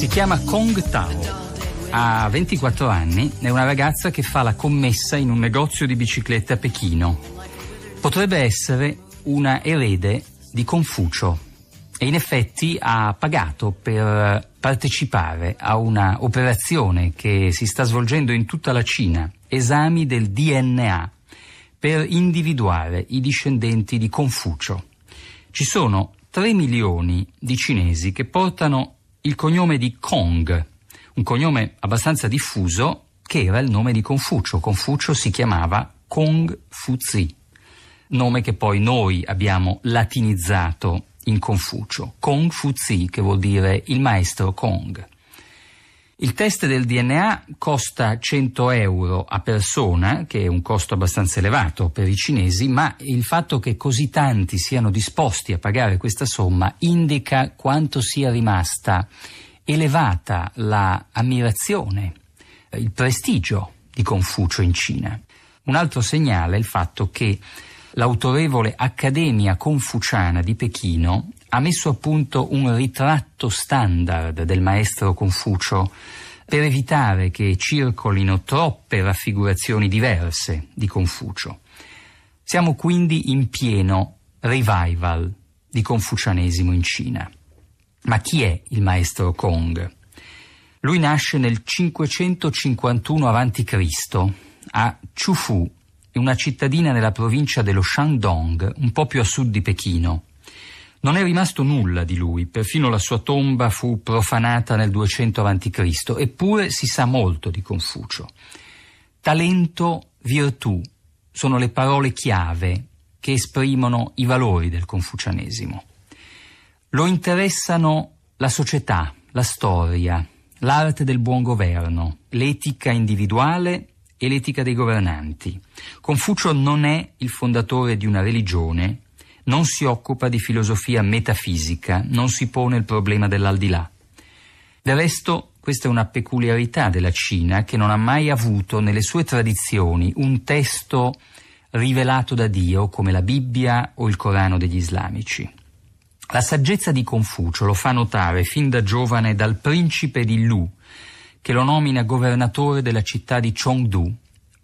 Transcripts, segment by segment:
Si chiama Kong Tao. Ha 24 anni, è una ragazza che fa la commessa in un negozio di biciclette a Pechino. Potrebbe essere una erede di Confucio e in effetti ha pagato per partecipare a una operazione che si sta svolgendo in tutta la Cina, esami del DNA, per individuare i discendenti di Confucio. Ci sono 3 milioni di cinesi che portano il cognome di Kong, un cognome abbastanza diffuso che era il nome di Confucio. Confucio si chiamava Kong Fuzi, nome che poi noi abbiamo latinizzato in Confucio. Kong Fuzi, che vuol dire il maestro Kong. Il test del DNA costa 100 euro a persona, che è un costo abbastanza elevato per i cinesi, ma il fatto che così tanti siano disposti a pagare questa somma indica quanto sia rimasta elevata la ammirazione, il prestigio di Confucio in Cina. Un altro segnale è il fatto che l'autorevole Accademia Confuciana di Pechino ha messo a punto un ritratto standard del maestro Confucio per evitare che circolino troppe raffigurazioni diverse di Confucio. Siamo quindi in pieno revival di confucianesimo in Cina. Ma chi è il maestro Kong? Lui nasce nel 551 a.C. a Chufu, una cittadina nella provincia dello Shandong, un po' più a sud di Pechino. Non è rimasto nulla di lui, perfino la sua tomba fu profanata nel 200 a.C., eppure si sa molto di Confucio. Talento, virtù sono le parole chiave che esprimono i valori del confucianesimo. Lo interessano la società, la storia, l'arte del buon governo, l'etica individuale e l'etica dei governanti. Confucio non è il fondatore di una religione, non si occupa di filosofia metafisica, non si pone il problema dell'aldilà. Del resto, questa è una peculiarità della Cina che non ha mai avuto nelle sue tradizioni un testo rivelato da Dio come la Bibbia o il Corano degli islamici. La saggezza di Confucio lo fa notare fin da giovane dal principe di Lu, che lo nomina governatore della città di Chongdu,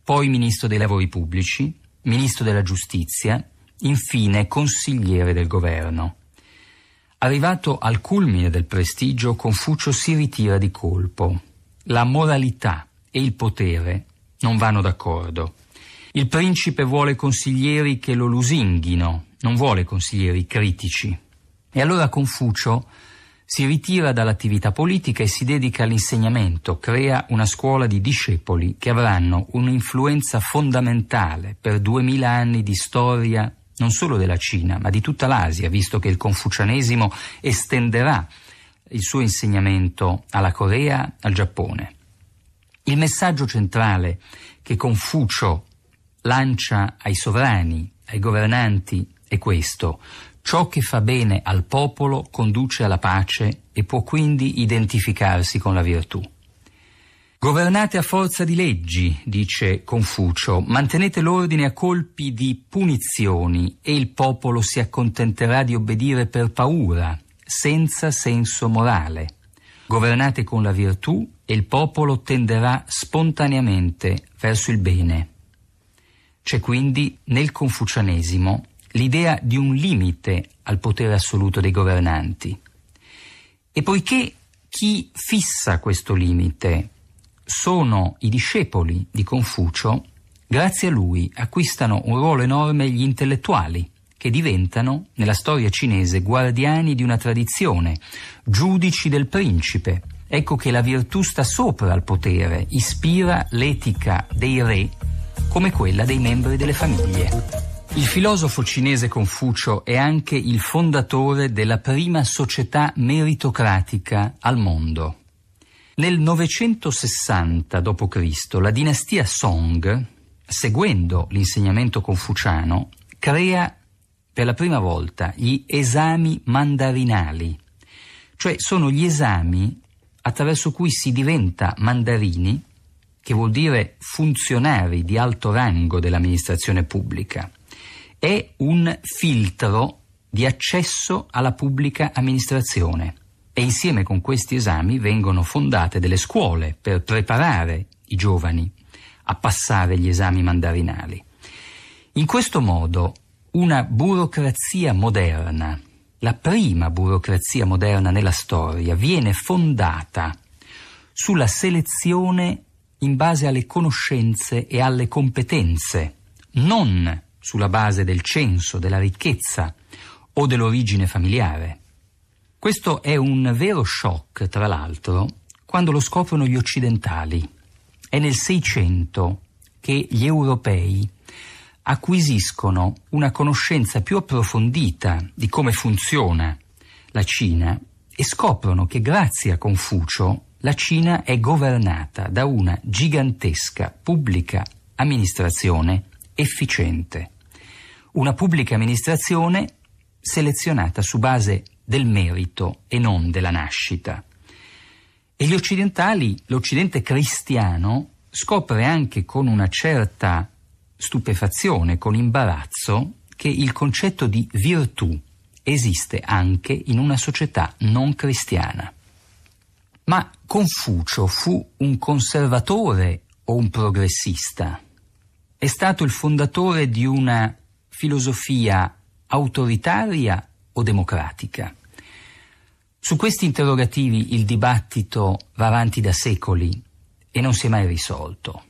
poi ministro dei lavori pubblici, ministro della giustizia, infine consigliere del governo. Arrivato al culmine del prestigio, Confucio si ritira di colpo. La moralità e il potere non vanno d'accordo. Il principe vuole consiglieri che lo lusinghino, non vuole consiglieri critici. E allora Confucio si ritira dall'attività politica e si dedica all'insegnamento, crea una scuola di discepoli che avranno un'influenza fondamentale per duemila anni di storia non solo della Cina, ma di tutta l'Asia, visto che il confucianesimo estenderà il suo insegnamento alla Corea, al Giappone. Il messaggio centrale che Confucio lancia ai sovrani, ai governanti, è questo. Ciò che fa bene al popolo conduce alla pace e può quindi identificarsi con la virtù. Governate a forza di leggi, dice Confucio, mantenete l'ordine a colpi di punizioni e il popolo si accontenterà di obbedire per paura, senza senso morale. Governate con la virtù e il popolo tenderà spontaneamente verso il bene. C'è quindi nel confucianesimo l'idea di un limite al potere assoluto dei governanti. E poiché chi fissa questo limite sono i discepoli di Confucio, grazie a lui acquistano un ruolo enorme gli intellettuali, che diventano, nella storia cinese, guardiani di una tradizione, giudici del principe. Ecco che la virtù sta sopra al potere, ispira l'etica dei re come quella dei membri delle famiglie. Il filosofo cinese Confucio è anche il fondatore della prima società meritocratica al mondo, nel 960 d.C. la dinastia Song, seguendo l'insegnamento confuciano, crea per la prima volta gli esami mandarinali, cioè sono gli esami attraverso cui si diventa mandarini, che vuol dire funzionari di alto rango dell'amministrazione pubblica. È un filtro di accesso alla pubblica amministrazione e insieme con questi esami vengono fondate delle scuole per preparare i giovani a passare gli esami mandarinali. In questo modo una burocrazia moderna, la prima burocrazia moderna nella storia, viene fondata sulla selezione in base alle conoscenze e alle competenze, non sulla base del censo, della ricchezza o dell'origine familiare. Questo è un vero shock, tra l'altro, quando lo scoprono gli occidentali. È nel Seicento che gli europei acquisiscono una conoscenza più approfondita di come funziona la Cina e scoprono che grazie a Confucio la Cina è governata da una gigantesca pubblica amministrazione efficiente. Una pubblica amministrazione selezionata su base del merito e non della nascita. E gli occidentali, l'Occidente cristiano, scopre anche con una certa stupefazione, con imbarazzo, che il concetto di virtù esiste anche in una società non cristiana. Ma Confucio fu un conservatore o un progressista? È stato il fondatore di una filosofia autoritaria o democratica? Su questi interrogativi il dibattito va avanti da secoli e non si è mai risolto.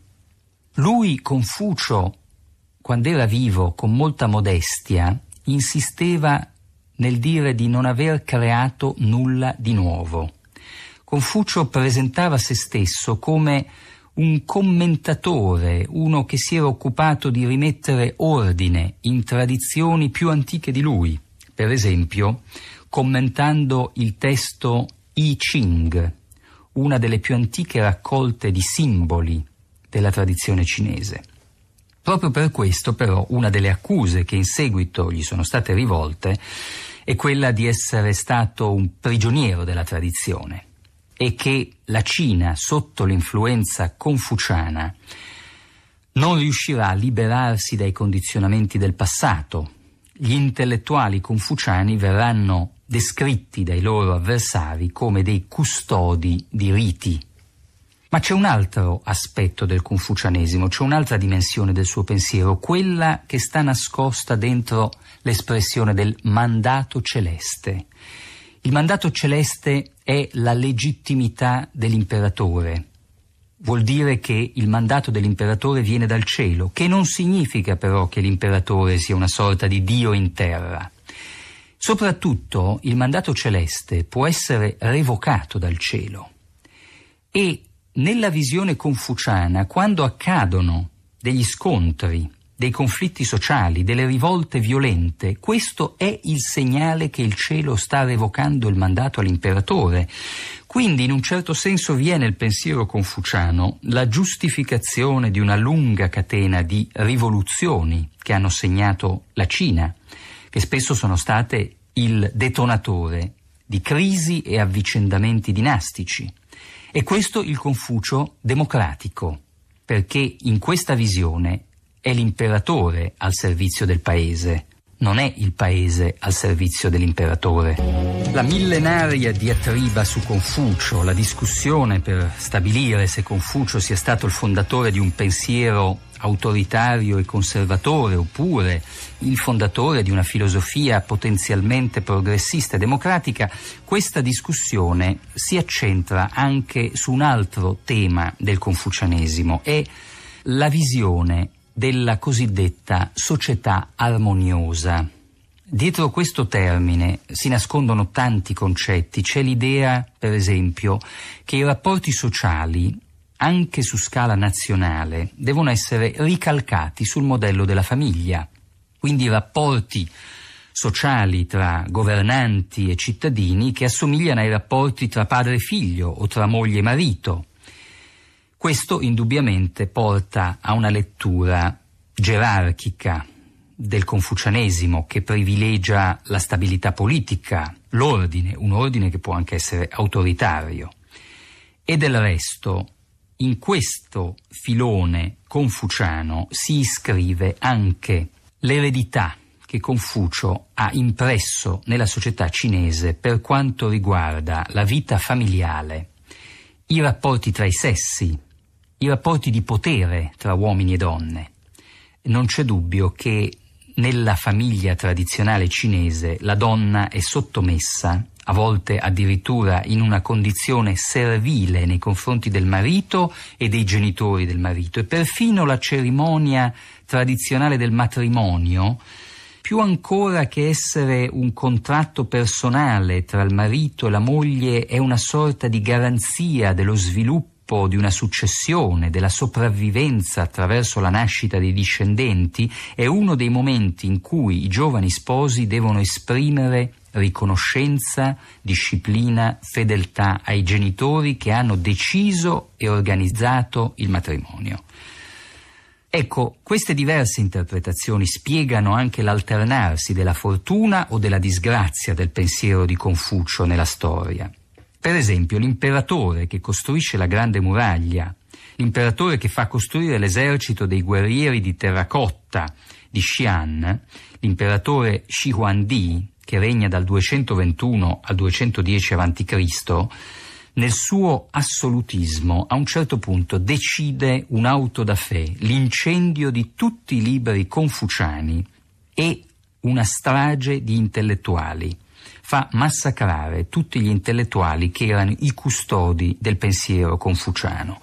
Lui, Confucio, quando era vivo, con molta modestia, insisteva nel dire di non aver creato nulla di nuovo. Confucio presentava se stesso come un commentatore, uno che si era occupato di rimettere ordine in tradizioni più antiche di lui. Per esempio, commentando il testo I Ching, una delle più antiche raccolte di simboli della tradizione cinese. Proprio per questo, però, una delle accuse che in seguito gli sono state rivolte è quella di essere stato un prigioniero della tradizione e che la Cina, sotto l'influenza confuciana, non riuscirà a liberarsi dai condizionamenti del passato. Gli intellettuali confuciani verranno descritti dai loro avversari come dei custodi di riti. Ma c'è un altro aspetto del confucianesimo, c'è un'altra dimensione del suo pensiero, quella che sta nascosta dentro l'espressione del mandato celeste. Il mandato celeste è la legittimità dell'imperatore. Vuol dire che il mandato dell'imperatore viene dal cielo, che non significa però che l'imperatore sia una sorta di Dio in terra. Soprattutto il mandato celeste può essere revocato dal cielo e nella visione confuciana, quando accadono degli scontri, dei conflitti sociali, delle rivolte violente, questo è il segnale che il cielo sta revocando il mandato all'imperatore. Quindi in un certo senso vi è nel pensiero confuciano la giustificazione di una lunga catena di rivoluzioni che hanno segnato la Cina, che spesso sono state il detonatore di crisi e avvicendamenti dinastici. E questo il Confucio democratico, perché in questa visione è l'imperatore al servizio del paese, non è il paese al servizio dell'imperatore. La millenaria diatriba su Confucio, la discussione per stabilire se Confucio sia stato il fondatore di un pensiero autoritario e conservatore oppure il fondatore di una filosofia potenzialmente progressista e democratica, questa discussione si accentra anche su un altro tema del confucianesimo e la visione della cosiddetta società armoniosa. Dietro questo termine si nascondono tanti concetti, c'è l'idea, per esempio, che i rapporti sociali anche su scala nazionale, devono essere ricalcati sul modello della famiglia. Quindi rapporti sociali tra governanti e cittadini che assomigliano ai rapporti tra padre e figlio o tra moglie e marito. Questo indubbiamente porta a una lettura gerarchica del confucianesimo che privilegia la stabilità politica, l'ordine, un ordine che può anche essere autoritario. E del resto in questo filone confuciano si iscrive anche l'eredità che Confucio ha impresso nella società cinese per quanto riguarda la vita familiare, i rapporti tra i sessi, i rapporti di potere tra uomini e donne. Non c'è dubbio che nella famiglia tradizionale cinese la donna è sottomessa a volte addirittura in una condizione servile nei confronti del marito e dei genitori del marito e perfino la cerimonia tradizionale del matrimonio, più ancora che essere un contratto personale tra il marito e la moglie, è una sorta di garanzia dello sviluppo di una successione, della sopravvivenza attraverso la nascita dei discendenti, è uno dei momenti in cui i giovani sposi devono esprimere riconoscenza, disciplina, fedeltà ai genitori che hanno deciso e organizzato il matrimonio. Ecco, queste diverse interpretazioni spiegano anche l'alternarsi della fortuna o della disgrazia del pensiero di Confucio nella storia. Per esempio, l'imperatore che costruisce la grande muraglia, l'imperatore che fa costruire l'esercito dei guerrieri di terracotta di Xi'an, l'imperatore Shi Huangdi, che regna dal 221 al 210 a.C., nel suo assolutismo a un certo punto decide un'auto da fè, l'incendio di tutti i libri confuciani e una strage di intellettuali. Fa massacrare tutti gli intellettuali che erano i custodi del pensiero confuciano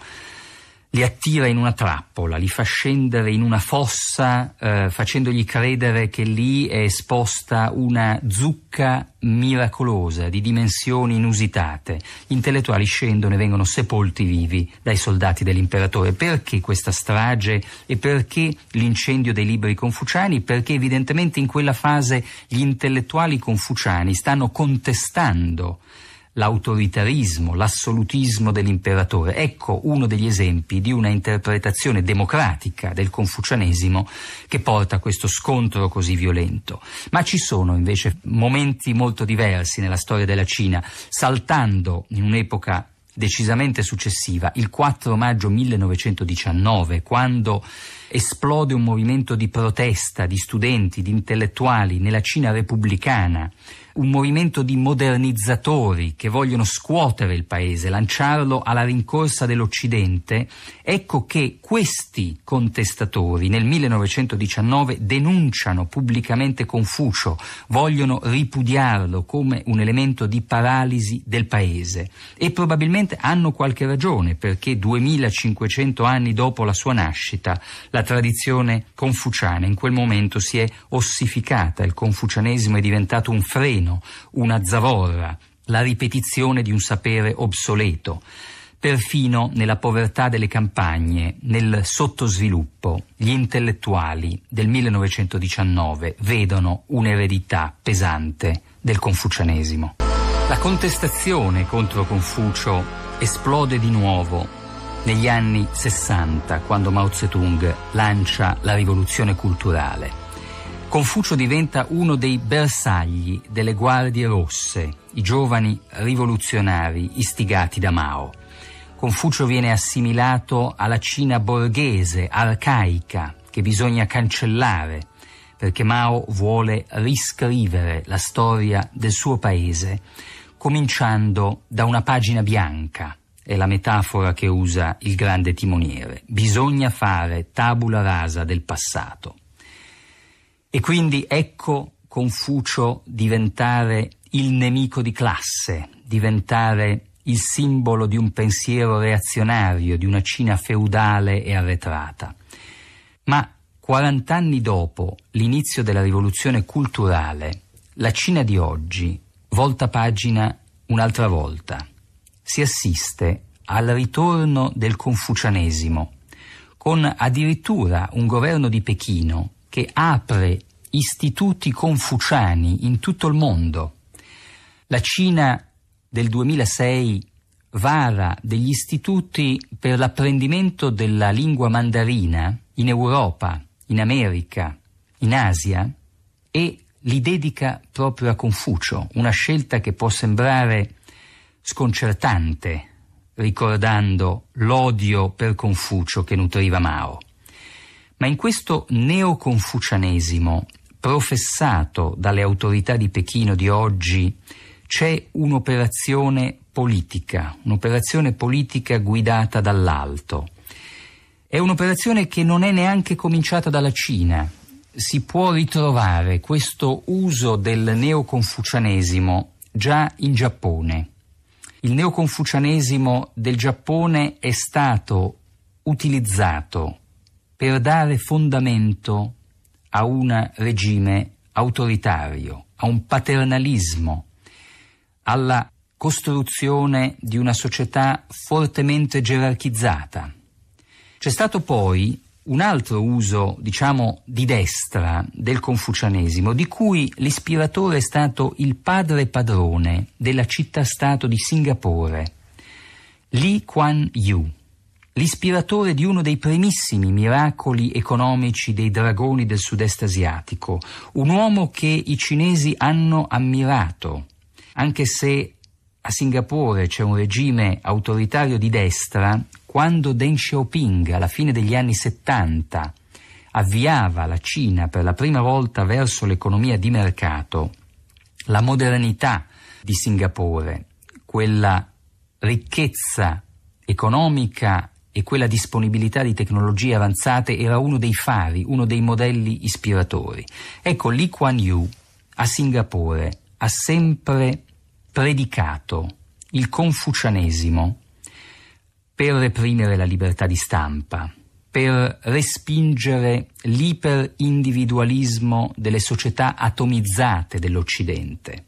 li attira in una trappola, li fa scendere in una fossa eh, facendogli credere che lì è esposta una zucca miracolosa di dimensioni inusitate. Gli intellettuali scendono e vengono sepolti vivi dai soldati dell'imperatore. Perché questa strage e perché l'incendio dei libri confuciani? Perché evidentemente in quella fase gli intellettuali confuciani stanno contestando l'autoritarismo, l'assolutismo dell'imperatore. Ecco uno degli esempi di una interpretazione democratica del confucianesimo che porta a questo scontro così violento. Ma ci sono invece momenti molto diversi nella storia della Cina, saltando in un'epoca decisamente successiva, il 4 maggio 1919, quando esplode un movimento di protesta di studenti, di intellettuali nella Cina repubblicana un movimento di modernizzatori che vogliono scuotere il paese, lanciarlo alla rincorsa dell'Occidente, ecco che questi contestatori nel 1919 denunciano pubblicamente Confucio, vogliono ripudiarlo come un elemento di paralisi del paese e probabilmente hanno qualche ragione perché 2500 anni dopo la sua nascita la tradizione confuciana in quel momento si è ossificata, il confucianesimo è diventato un freno veleno, una zavorra, la ripetizione di un sapere obsoleto, perfino nella povertà delle campagne, nel sottosviluppo, gli intellettuali del 1919 vedono un'eredità pesante del confucianesimo. La contestazione contro Confucio esplode di nuovo negli anni 60 quando Mao Zedong lancia la rivoluzione culturale. Confucio diventa uno dei bersagli delle guardie rosse, i giovani rivoluzionari istigati da Mao. Confucio viene assimilato alla Cina borghese, arcaica, che bisogna cancellare, perché Mao vuole riscrivere la storia del suo paese, cominciando da una pagina bianca. È la metafora che usa il grande timoniere. Bisogna fare tabula rasa del passato. E quindi ecco Confucio diventare il nemico di classe, diventare il simbolo di un pensiero reazionario, di una Cina feudale e arretrata. Ma 40 anni dopo l'inizio della rivoluzione culturale, la Cina di oggi volta pagina un'altra volta. Si assiste al ritorno del confucianesimo, con addirittura un governo di Pechino che apre istituti confuciani in tutto il mondo. La Cina del 2006 vara degli istituti per l'apprendimento della lingua mandarina in Europa, in America, in Asia e li dedica proprio a Confucio, una scelta che può sembrare sconcertante, ricordando l'odio per Confucio che nutriva Mao. Ma in questo neoconfucianesimo professato dalle autorità di Pechino di oggi c'è un'operazione politica, un'operazione politica guidata dall'alto. È un'operazione che non è neanche cominciata dalla Cina. Si può ritrovare questo uso del neoconfucianesimo già in Giappone. Il neoconfucianesimo del Giappone è stato utilizzato per dare fondamento a un regime autoritario, a un paternalismo, alla costruzione di una società fortemente gerarchizzata. C'è stato poi un altro uso, diciamo, di destra del confucianesimo, di cui l'ispiratore è stato il padre padrone della città-stato di Singapore, Lee Kuan Yew l'ispiratore di uno dei primissimi miracoli economici dei dragoni del sud-est asiatico, un uomo che i cinesi hanno ammirato, anche se a Singapore c'è un regime autoritario di destra, quando Deng Xiaoping, alla fine degli anni 70, avviava la Cina per la prima volta verso l'economia di mercato, la modernità di Singapore, quella ricchezza economica e quella disponibilità di tecnologie avanzate era uno dei fari, uno dei modelli ispiratori. Ecco, Lee Kuan Yew a Singapore ha sempre predicato il confucianesimo per reprimere la libertà di stampa, per respingere l'iperindividualismo delle società atomizzate dell'Occidente.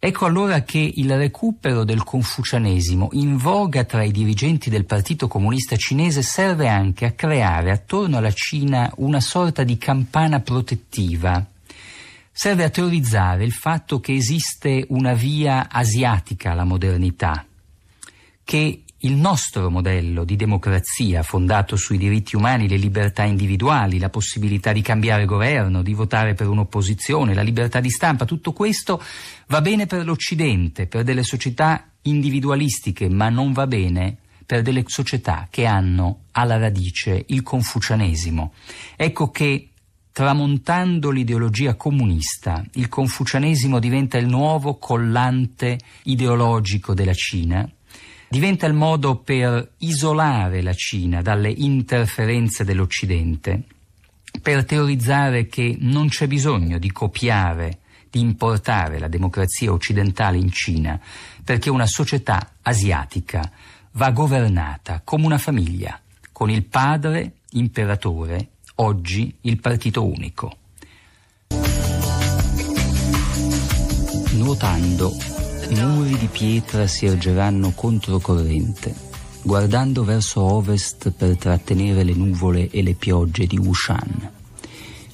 Ecco allora che il recupero del confucianesimo in voga tra i dirigenti del Partito Comunista Cinese serve anche a creare attorno alla Cina una sorta di campana protettiva. Serve a teorizzare il fatto che esiste una via asiatica alla modernità, che il nostro modello di democrazia fondato sui diritti umani, le libertà individuali, la possibilità di cambiare governo, di votare per un'opposizione, la libertà di stampa, tutto questo va bene per l'Occidente, per delle società individualistiche, ma non va bene per delle società che hanno alla radice il confucianesimo. Ecco che tramontando l'ideologia comunista, il confucianesimo diventa il nuovo collante ideologico della Cina diventa il modo per isolare la Cina dalle interferenze dell'Occidente, per teorizzare che non c'è bisogno di copiare, di importare la democrazia occidentale in Cina, perché una società asiatica va governata come una famiglia, con il padre imperatore, oggi il partito unico. Nuotando Muri di pietra si ergeranno controcorrente, guardando verso ovest per trattenere le nuvole e le piogge di Wushan,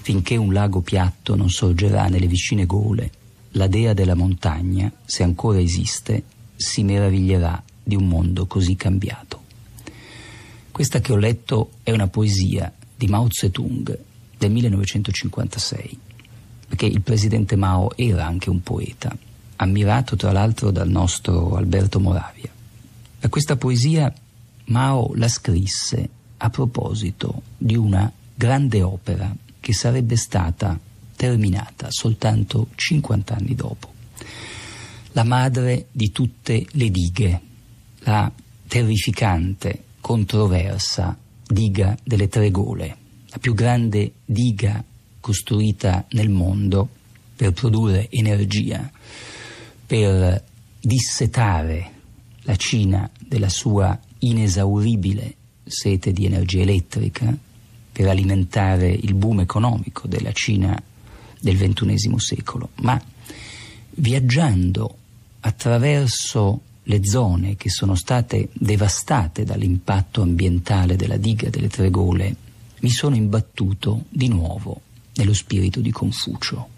finché un lago piatto non sorgerà nelle vicine gole. La dea della montagna, se ancora esiste, si meraviglierà di un mondo così cambiato. Questa che ho letto è una poesia di Mao Zedong del 1956, perché il presidente Mao era anche un poeta ammirato tra l'altro dal nostro Alberto Moravia. E questa poesia Mao la scrisse a proposito di una grande opera che sarebbe stata terminata soltanto 50 anni dopo. La madre di tutte le dighe, la terrificante, controversa diga delle tre gole, la più grande diga costruita nel mondo per produrre energia per dissetare la Cina della sua inesauribile sete di energia elettrica per alimentare il boom economico della Cina del XXI secolo, ma viaggiando attraverso le zone che sono state devastate dall'impatto ambientale della diga delle Tre Gole, mi sono imbattuto di nuovo nello spirito di Confucio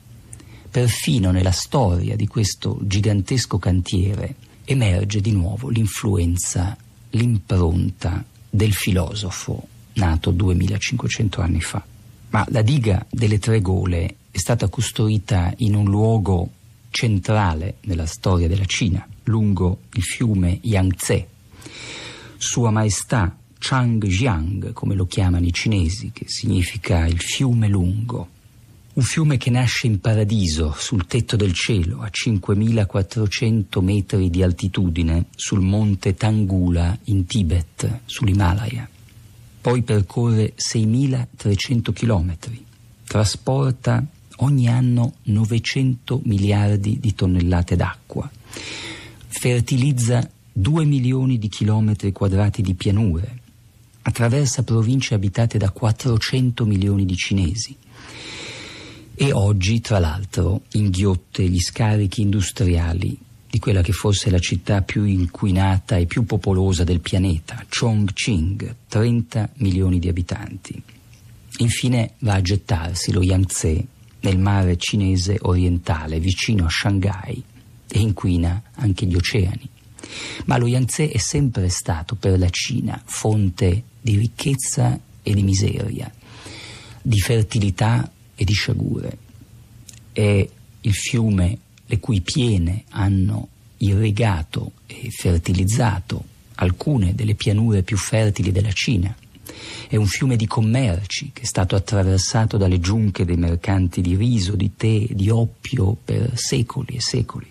perfino nella storia di questo gigantesco cantiere emerge di nuovo l'influenza, l'impronta del filosofo nato 2500 anni fa. Ma la diga delle tre gole è stata costruita in un luogo centrale nella storia della Cina, lungo il fiume Yangtze. Sua Maestà Changjiang, come lo chiamano i cinesi, che significa il fiume lungo, un fiume che nasce in paradiso, sul tetto del cielo, a 5400 metri di altitudine, sul monte Tangula in Tibet, sull'Himalaya. Poi percorre 6300 chilometri, trasporta ogni anno 900 miliardi di tonnellate d'acqua, fertilizza 2 milioni di chilometri quadrati di pianure, attraversa province abitate da 400 milioni di cinesi e oggi, tra l'altro, inghiotte, gli scarichi industriali di quella che fosse la città più inquinata e più popolosa del pianeta, Chongqing, 30 milioni di abitanti. Infine va a gettarsi lo Yangtze nel mare cinese orientale vicino a Shanghai e inquina anche gli oceani. Ma lo Yangtze è sempre stato per la Cina fonte di ricchezza e di miseria, di fertilità e di sciagure. È il fiume le cui piene hanno irrigato e fertilizzato alcune delle pianure più fertili della Cina. È un fiume di commerci che è stato attraversato dalle giunche dei mercanti di riso, di tè, di oppio per secoli e secoli.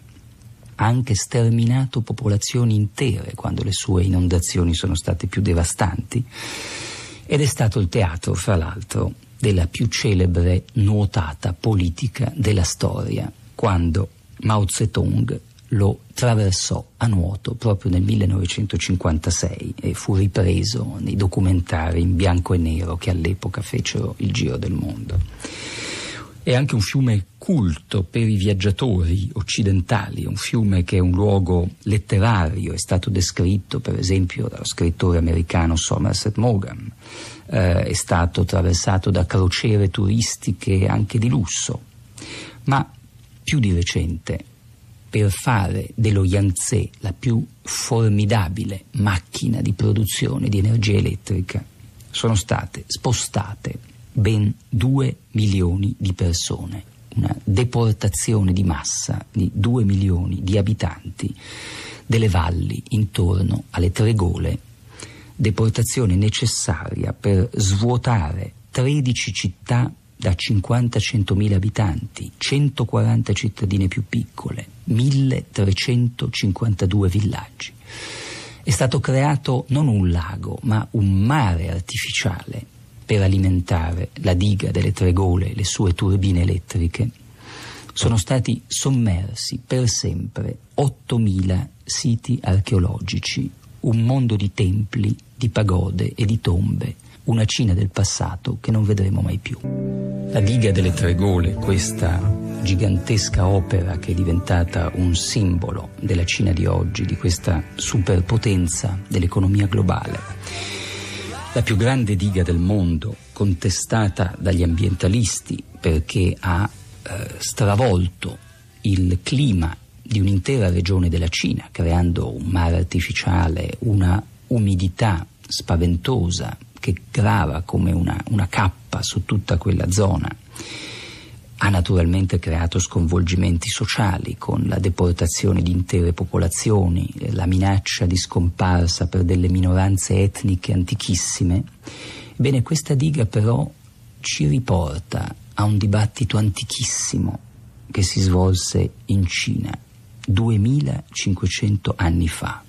Ha anche sterminato popolazioni intere quando le sue inondazioni sono state più devastanti ed è stato il teatro, fra l'altro, della più celebre nuotata politica della storia, quando Mao Zedong lo traversò a nuoto proprio nel 1956 e fu ripreso nei documentari in bianco e nero che all'epoca fecero il giro del mondo. È anche un fiume culto per i viaggiatori occidentali, un fiume che è un luogo letterario, è stato descritto per esempio dallo scrittore americano Somerset Maugham eh, è stato attraversato da crociere turistiche anche di lusso, ma più di recente, per fare dello Yangtze la più formidabile macchina di produzione di energia elettrica, sono state spostate ben 2 milioni di persone, una deportazione di massa di 2 milioni di abitanti delle valli intorno alle tre gole deportazione necessaria per svuotare 13 città da 50-100.000 abitanti, 140 cittadine più piccole, 1352 villaggi. È stato creato non un lago, ma un mare artificiale per alimentare la diga delle Tre Gole e le sue turbine elettriche. Sono stati sommersi per sempre 8.000 siti archeologici, un mondo di templi di pagode e di tombe, una Cina del passato che non vedremo mai più. La diga delle tre gole, questa gigantesca opera che è diventata un simbolo della Cina di oggi, di questa superpotenza dell'economia globale. La più grande diga del mondo, contestata dagli ambientalisti perché ha eh, stravolto il clima di un'intera regione della Cina, creando un mare artificiale, una umidità spaventosa che grava come una, una cappa su tutta quella zona. Ha naturalmente creato sconvolgimenti sociali con la deportazione di intere popolazioni, la minaccia di scomparsa per delle minoranze etniche antichissime. Bene, questa diga però ci riporta a un dibattito antichissimo che si svolse in Cina 2500 anni fa.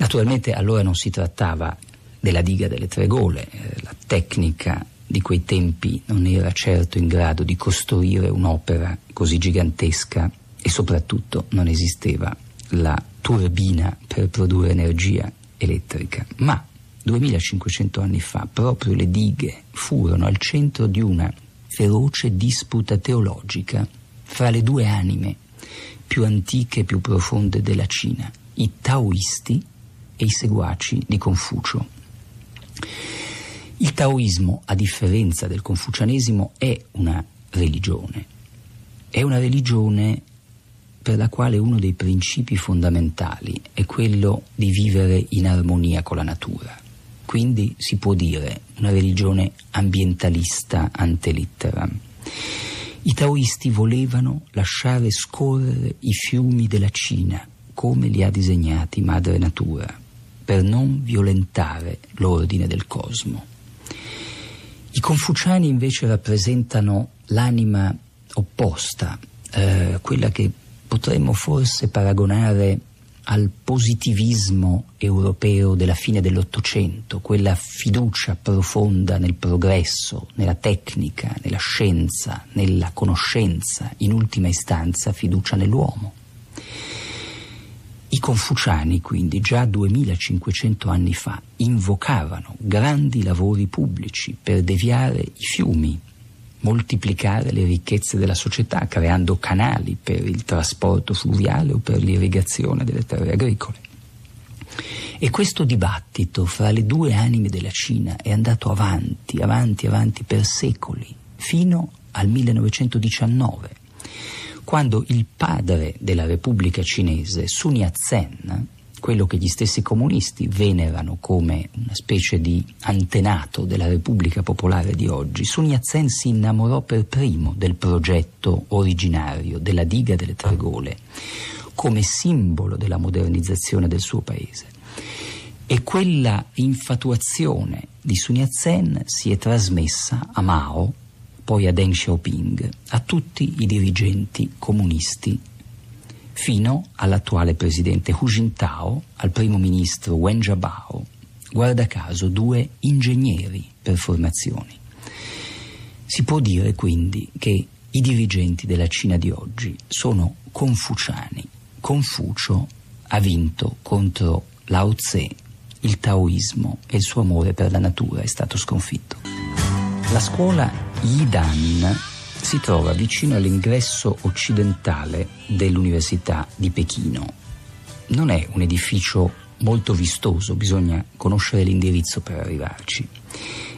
Naturalmente allora non si trattava della diga delle tre gole, eh, la tecnica di quei tempi non era certo in grado di costruire un'opera così gigantesca e soprattutto non esisteva la turbina per produrre energia elettrica. Ma 2500 anni fa proprio le dighe furono al centro di una feroce disputa teologica fra le due anime più antiche e più profonde della Cina, i taoisti e i seguaci di Confucio. Il taoismo, a differenza del confucianesimo, è una religione. È una religione per la quale uno dei principi fondamentali è quello di vivere in armonia con la natura. Quindi si può dire una religione ambientalista ante litteram. I taoisti volevano lasciare scorrere i fiumi della Cina come li ha disegnati madre natura per non violentare l'ordine del cosmo. I confuciani invece rappresentano l'anima opposta, eh, quella che potremmo forse paragonare al positivismo europeo della fine dell'Ottocento, quella fiducia profonda nel progresso, nella tecnica, nella scienza, nella conoscenza, in ultima istanza fiducia nell'uomo. I confuciani, quindi, già 2500 anni fa invocavano grandi lavori pubblici per deviare i fiumi, moltiplicare le ricchezze della società, creando canali per il trasporto fluviale o per l'irrigazione delle terre agricole. E questo dibattito fra le due anime della Cina è andato avanti, avanti, avanti per secoli, fino al 1919 quando il padre della Repubblica Cinese, Sun Yat-sen, quello che gli stessi comunisti venerano come una specie di antenato della Repubblica Popolare di oggi, Sun Yat-sen si innamorò per primo del progetto originario della diga delle tre gole come simbolo della modernizzazione del suo paese. E quella infatuazione di Sun Yat-sen si è trasmessa a Mao poi a Deng Xiaoping, a tutti i dirigenti comunisti, fino all'attuale presidente Hu Jintao, al primo ministro Wen Jiabao, guarda caso due ingegneri per formazioni. Si può dire quindi che i dirigenti della Cina di oggi sono confuciani. Confucio ha vinto contro Lao Tse, il taoismo e il suo amore per la natura è stato sconfitto. La scuola Yidan si trova vicino all'ingresso occidentale dell'Università di Pechino. Non è un edificio molto vistoso, bisogna conoscere l'indirizzo per arrivarci.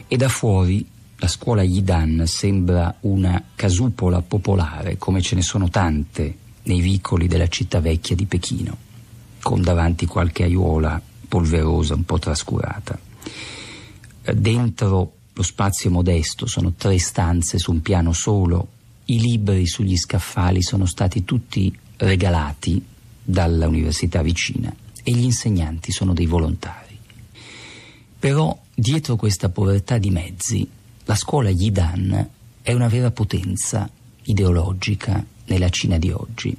E da fuori la scuola Yidan sembra una casupola popolare, come ce ne sono tante nei vicoli della città vecchia di Pechino, con davanti qualche aiuola polverosa un po' trascurata. Dentro lo spazio è modesto, sono tre stanze su un piano solo, i libri sugli scaffali sono stati tutti regalati dall'università vicina e gli insegnanti sono dei volontari. Però dietro questa povertà di mezzi, la scuola Yidan è una vera potenza ideologica nella Cina di oggi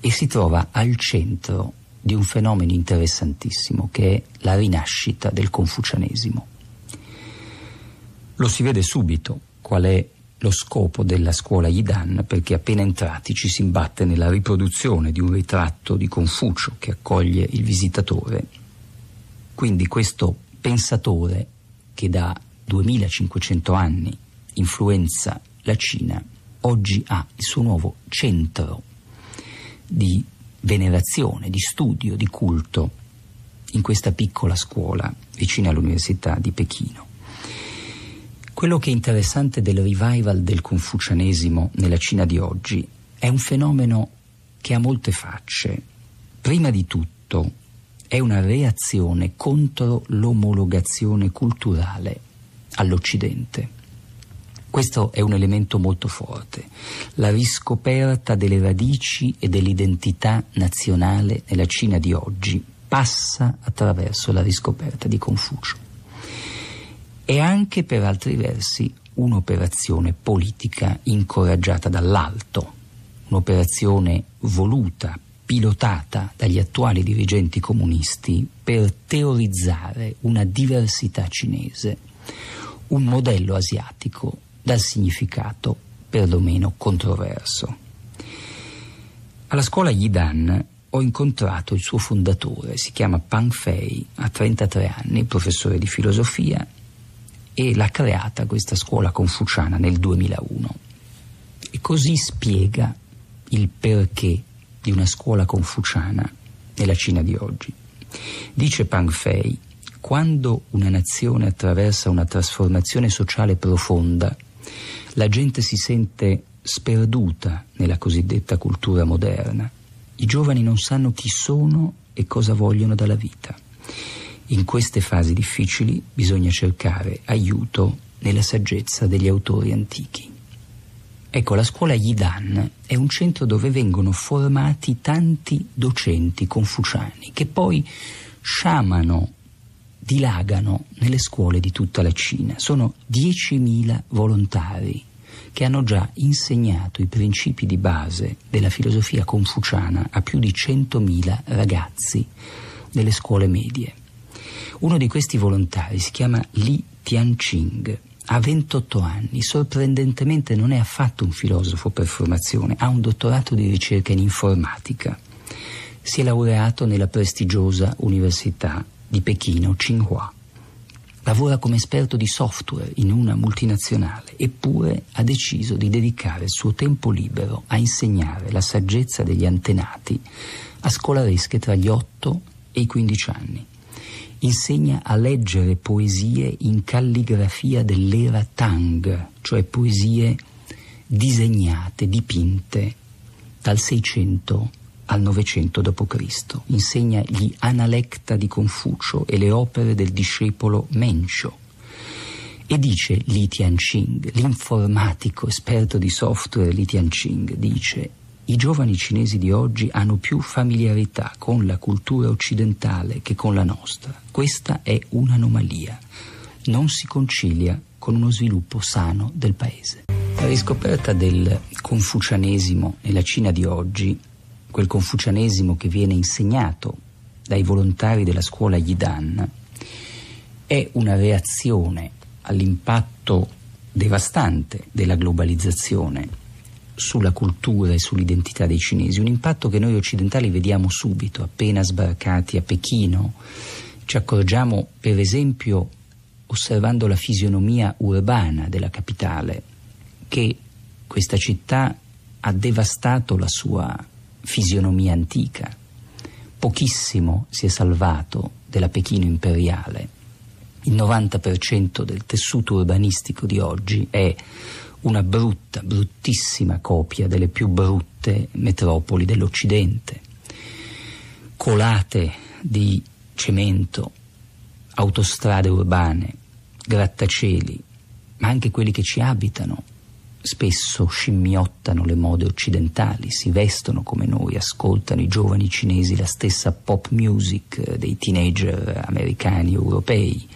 e si trova al centro di un fenomeno interessantissimo che è la rinascita del confucianesimo. Lo si vede subito qual è lo scopo della scuola Yidan perché appena entrati ci si imbatte nella riproduzione di un ritratto di Confucio che accoglie il visitatore. Quindi questo pensatore che da 2500 anni influenza la Cina oggi ha il suo nuovo centro di venerazione, di studio, di culto in questa piccola scuola vicino all'Università di Pechino. Quello che è interessante del revival del confucianesimo nella Cina di oggi è un fenomeno che ha molte facce. Prima di tutto è una reazione contro l'omologazione culturale all'Occidente. Questo è un elemento molto forte, la riscoperta delle radici e dell'identità nazionale nella Cina di oggi passa attraverso la riscoperta di Confucio è anche per altri versi un'operazione politica incoraggiata dall'alto, un'operazione voluta, pilotata dagli attuali dirigenti comunisti per teorizzare una diversità cinese, un modello asiatico dal significato perlomeno controverso. Alla scuola Yidan ho incontrato il suo fondatore, si chiama Pang Fei, ha 33 anni, professore di filosofia e l'ha creata questa scuola confuciana nel 2001. E così spiega il perché di una scuola confuciana nella Cina di oggi. Dice Pang Fei, quando una nazione attraversa una trasformazione sociale profonda, la gente si sente sperduta nella cosiddetta cultura moderna. I giovani non sanno chi sono e cosa vogliono dalla vita. In queste fasi difficili bisogna cercare aiuto nella saggezza degli autori antichi. Ecco, la scuola Yidan è un centro dove vengono formati tanti docenti confuciani che poi sciamano, dilagano nelle scuole di tutta la Cina. Sono 10.000 volontari che hanno già insegnato i principi di base della filosofia confuciana a più di 100.000 ragazzi delle scuole medie. Uno di questi volontari si chiama Li Tianqing. Ha 28 anni, sorprendentemente non è affatto un filosofo per formazione, ha un dottorato di ricerca in informatica. Si è laureato nella prestigiosa Università di Pechino, Tsinghua. Lavora come esperto di software in una multinazionale, eppure ha deciso di dedicare il suo tempo libero a insegnare la saggezza degli antenati a scolaresche tra gli 8 e i 15 anni insegna a leggere poesie in calligrafia dell'era Tang, cioè poesie disegnate, dipinte dal 600 al 900 d.C. Insegna gli Analecta di Confucio e le opere del discepolo Mencio. E dice Li Tianqing, l'informatico esperto di software Li Tianqing, dice i giovani cinesi di oggi hanno più familiarità con la cultura occidentale che con la nostra. Questa è un'anomalia. Non si concilia con uno sviluppo sano del paese. La riscoperta del confucianesimo nella Cina di oggi, quel confucianesimo che viene insegnato dai volontari della scuola Yidan, è una reazione all'impatto devastante della globalizzazione sulla cultura e sull'identità dei cinesi, un impatto che noi occidentali vediamo subito, appena sbarcati a Pechino. Ci accorgiamo, per esempio, osservando la fisionomia urbana della capitale, che questa città ha devastato la sua fisionomia antica. Pochissimo si è salvato della Pechino imperiale. Il 90% del tessuto urbanistico di oggi è una brutta, bruttissima copia delle più brutte metropoli dell'Occidente, colate di cemento, autostrade urbane, grattacieli, ma anche quelli che ci abitano spesso scimmiottano le mode occidentali, si vestono come noi, ascoltano i giovani cinesi la stessa pop music dei teenager americani europei.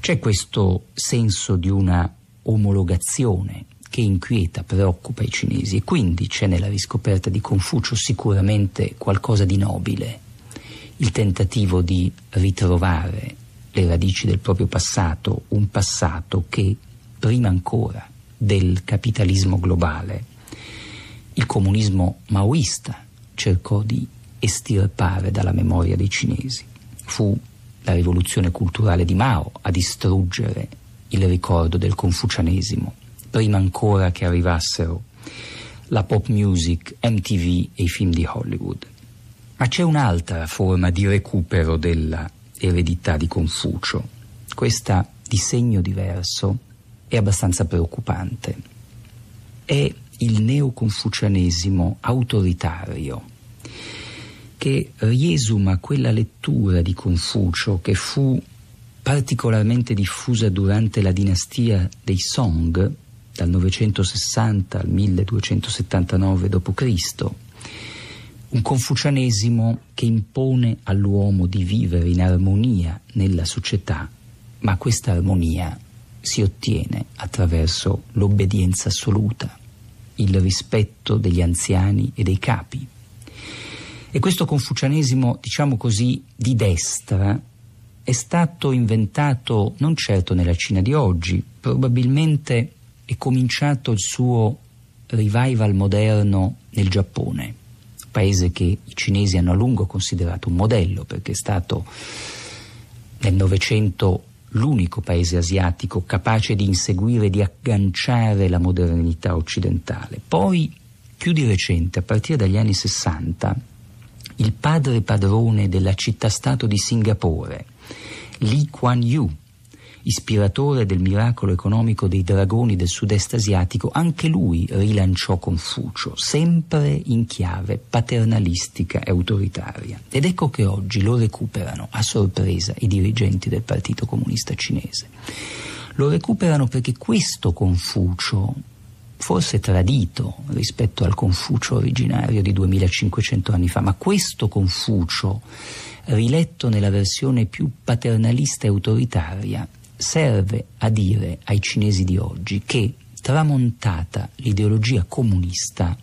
C'è questo senso di una omologazione che inquieta, preoccupa i cinesi e quindi c'è nella riscoperta di Confucio sicuramente qualcosa di nobile, il tentativo di ritrovare le radici del proprio passato, un passato che prima ancora del capitalismo globale, il comunismo maoista cercò di estirpare dalla memoria dei cinesi. Fu la rivoluzione culturale di Mao a distruggere il ricordo del confucianesimo, prima ancora che arrivassero la pop music, MTV e i film di Hollywood. Ma c'è un'altra forma di recupero della eredità di Confucio. Questa di segno diverso è abbastanza preoccupante. È il neoconfucianesimo autoritario che riesuma quella lettura di Confucio che fu particolarmente diffusa durante la dinastia dei Song, dal 960 al 1279 d.C., un confucianesimo che impone all'uomo di vivere in armonia nella società, ma questa armonia si ottiene attraverso l'obbedienza assoluta, il rispetto degli anziani e dei capi. E questo confucianesimo, diciamo così, di destra è stato inventato non certo nella Cina di oggi, probabilmente è cominciato il suo revival moderno nel Giappone, paese che i cinesi hanno a lungo considerato un modello perché è stato nel Novecento l'unico paese asiatico capace di inseguire, di agganciare la modernità occidentale. Poi, più di recente, a partire dagli anni Sessanta, il padre padrone della città-stato di Singapore, Lee Kuan Yew, ispiratore del miracolo economico dei dragoni del sud-est asiatico, anche lui rilanciò Confucio, sempre in chiave paternalistica e autoritaria. Ed ecco che oggi lo recuperano a sorpresa i dirigenti del Partito Comunista Cinese. Lo recuperano perché questo Confucio, forse tradito rispetto al Confucio originario di 2500 anni fa, ma questo Confucio riletto nella versione più paternalista e autoritaria, serve a dire ai cinesi di oggi che, tramontata l'ideologia comunista,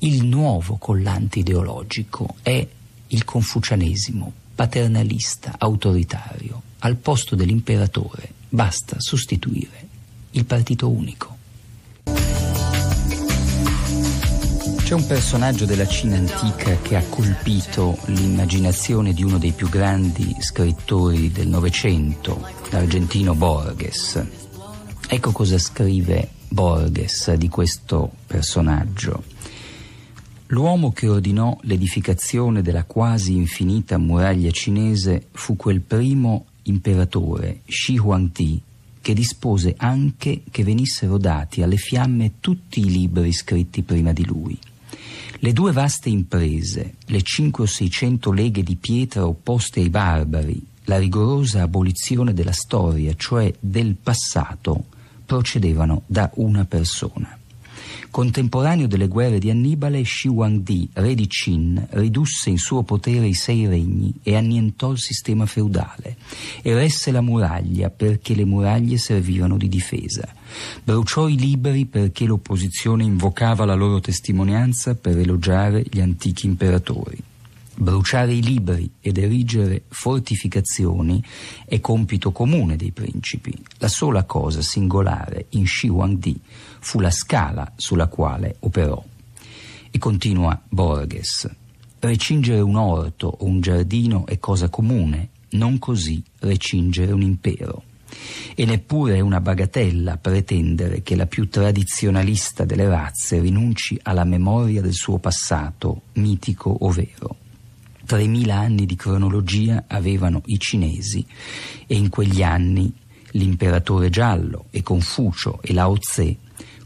il nuovo collante ideologico è il confucianesimo paternalista, autoritario. Al posto dell'imperatore basta sostituire il partito unico. C'è un personaggio della Cina antica che ha colpito l'immaginazione di uno dei più grandi scrittori del Novecento, l'argentino Borges. Ecco cosa scrive Borges di questo personaggio. L'uomo che ordinò l'edificazione della quasi infinita muraglia cinese fu quel primo imperatore, Shi Huangti, che dispose anche che venissero dati alle fiamme tutti i libri scritti prima di lui. Le due vaste imprese, le 5 o 600 leghe di pietra opposte ai barbari, la rigorosa abolizione della storia, cioè del passato, procedevano da una persona. Contemporaneo delle guerre di Annibale, Shi Huangdi, re di Qin, ridusse in suo potere i sei regni e annientò il sistema feudale. Eresse la muraglia perché le muraglie servivano di difesa. Bruciò i liberi perché l'opposizione invocava la loro testimonianza per elogiare gli antichi imperatori. Bruciare i liberi ed erigere fortificazioni è compito comune dei principi. La sola cosa singolare in Shi Huangdi fu la scala sulla quale operò. E continua Borges, recingere un orto o un giardino è cosa comune, non così recingere un impero. E neppure è una bagatella pretendere che la più tradizionalista delle razze rinunci alla memoria del suo passato, mitico o vero. 3.000 anni di cronologia avevano i cinesi e in quegli anni l'imperatore giallo e Confucio e Lao Tse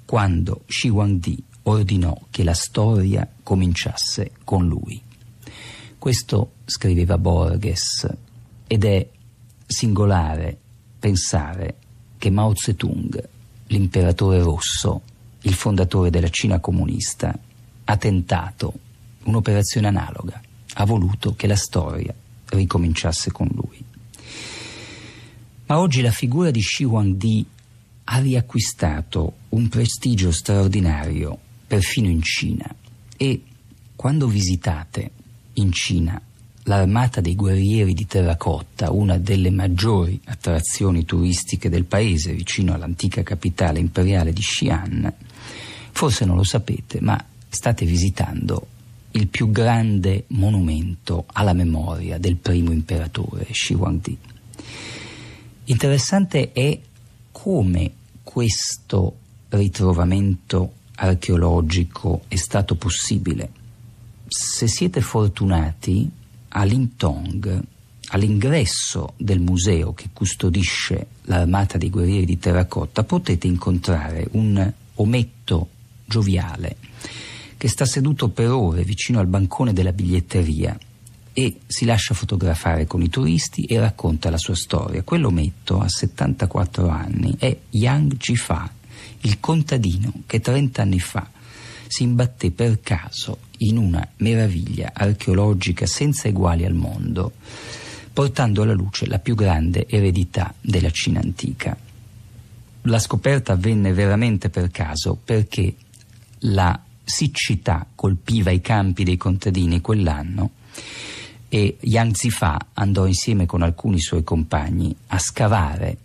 quando Shi Huangdi ordinò che la storia cominciasse con lui. Questo scriveva Borges ed è singolare pensare che Mao Zedong, l'imperatore rosso, il fondatore della Cina comunista, ha tentato un'operazione analoga, ha voluto che la storia ricominciasse con lui. Ma oggi la figura di Xi Huangdi ha riacquistato un prestigio straordinario perfino in Cina e quando visitate in Cina l'armata dei guerrieri di terracotta, una delle maggiori attrazioni turistiche del paese vicino all'antica capitale imperiale di Xi'an, forse non lo sapete, ma state visitando il più grande monumento alla memoria del primo imperatore Shi Huangdi. Interessante è come questo ritrovamento archeologico è stato possibile. Se siete fortunati, a Lintong, all'ingresso del museo che custodisce l'armata dei guerrieri di terracotta, potete incontrare un ometto gioviale che sta seduto per ore vicino al bancone della biglietteria e si lascia fotografare con i turisti e racconta la sua storia. Quell'ometto, a 74 anni, è Yang Jifa, il contadino che 30 anni fa si imbatté per caso in una meraviglia archeologica senza eguali al mondo, portando alla luce la più grande eredità della Cina antica. La scoperta avvenne veramente per caso perché la siccità colpiva i campi dei contadini quell'anno e Yang Zifa andò insieme con alcuni suoi compagni a scavare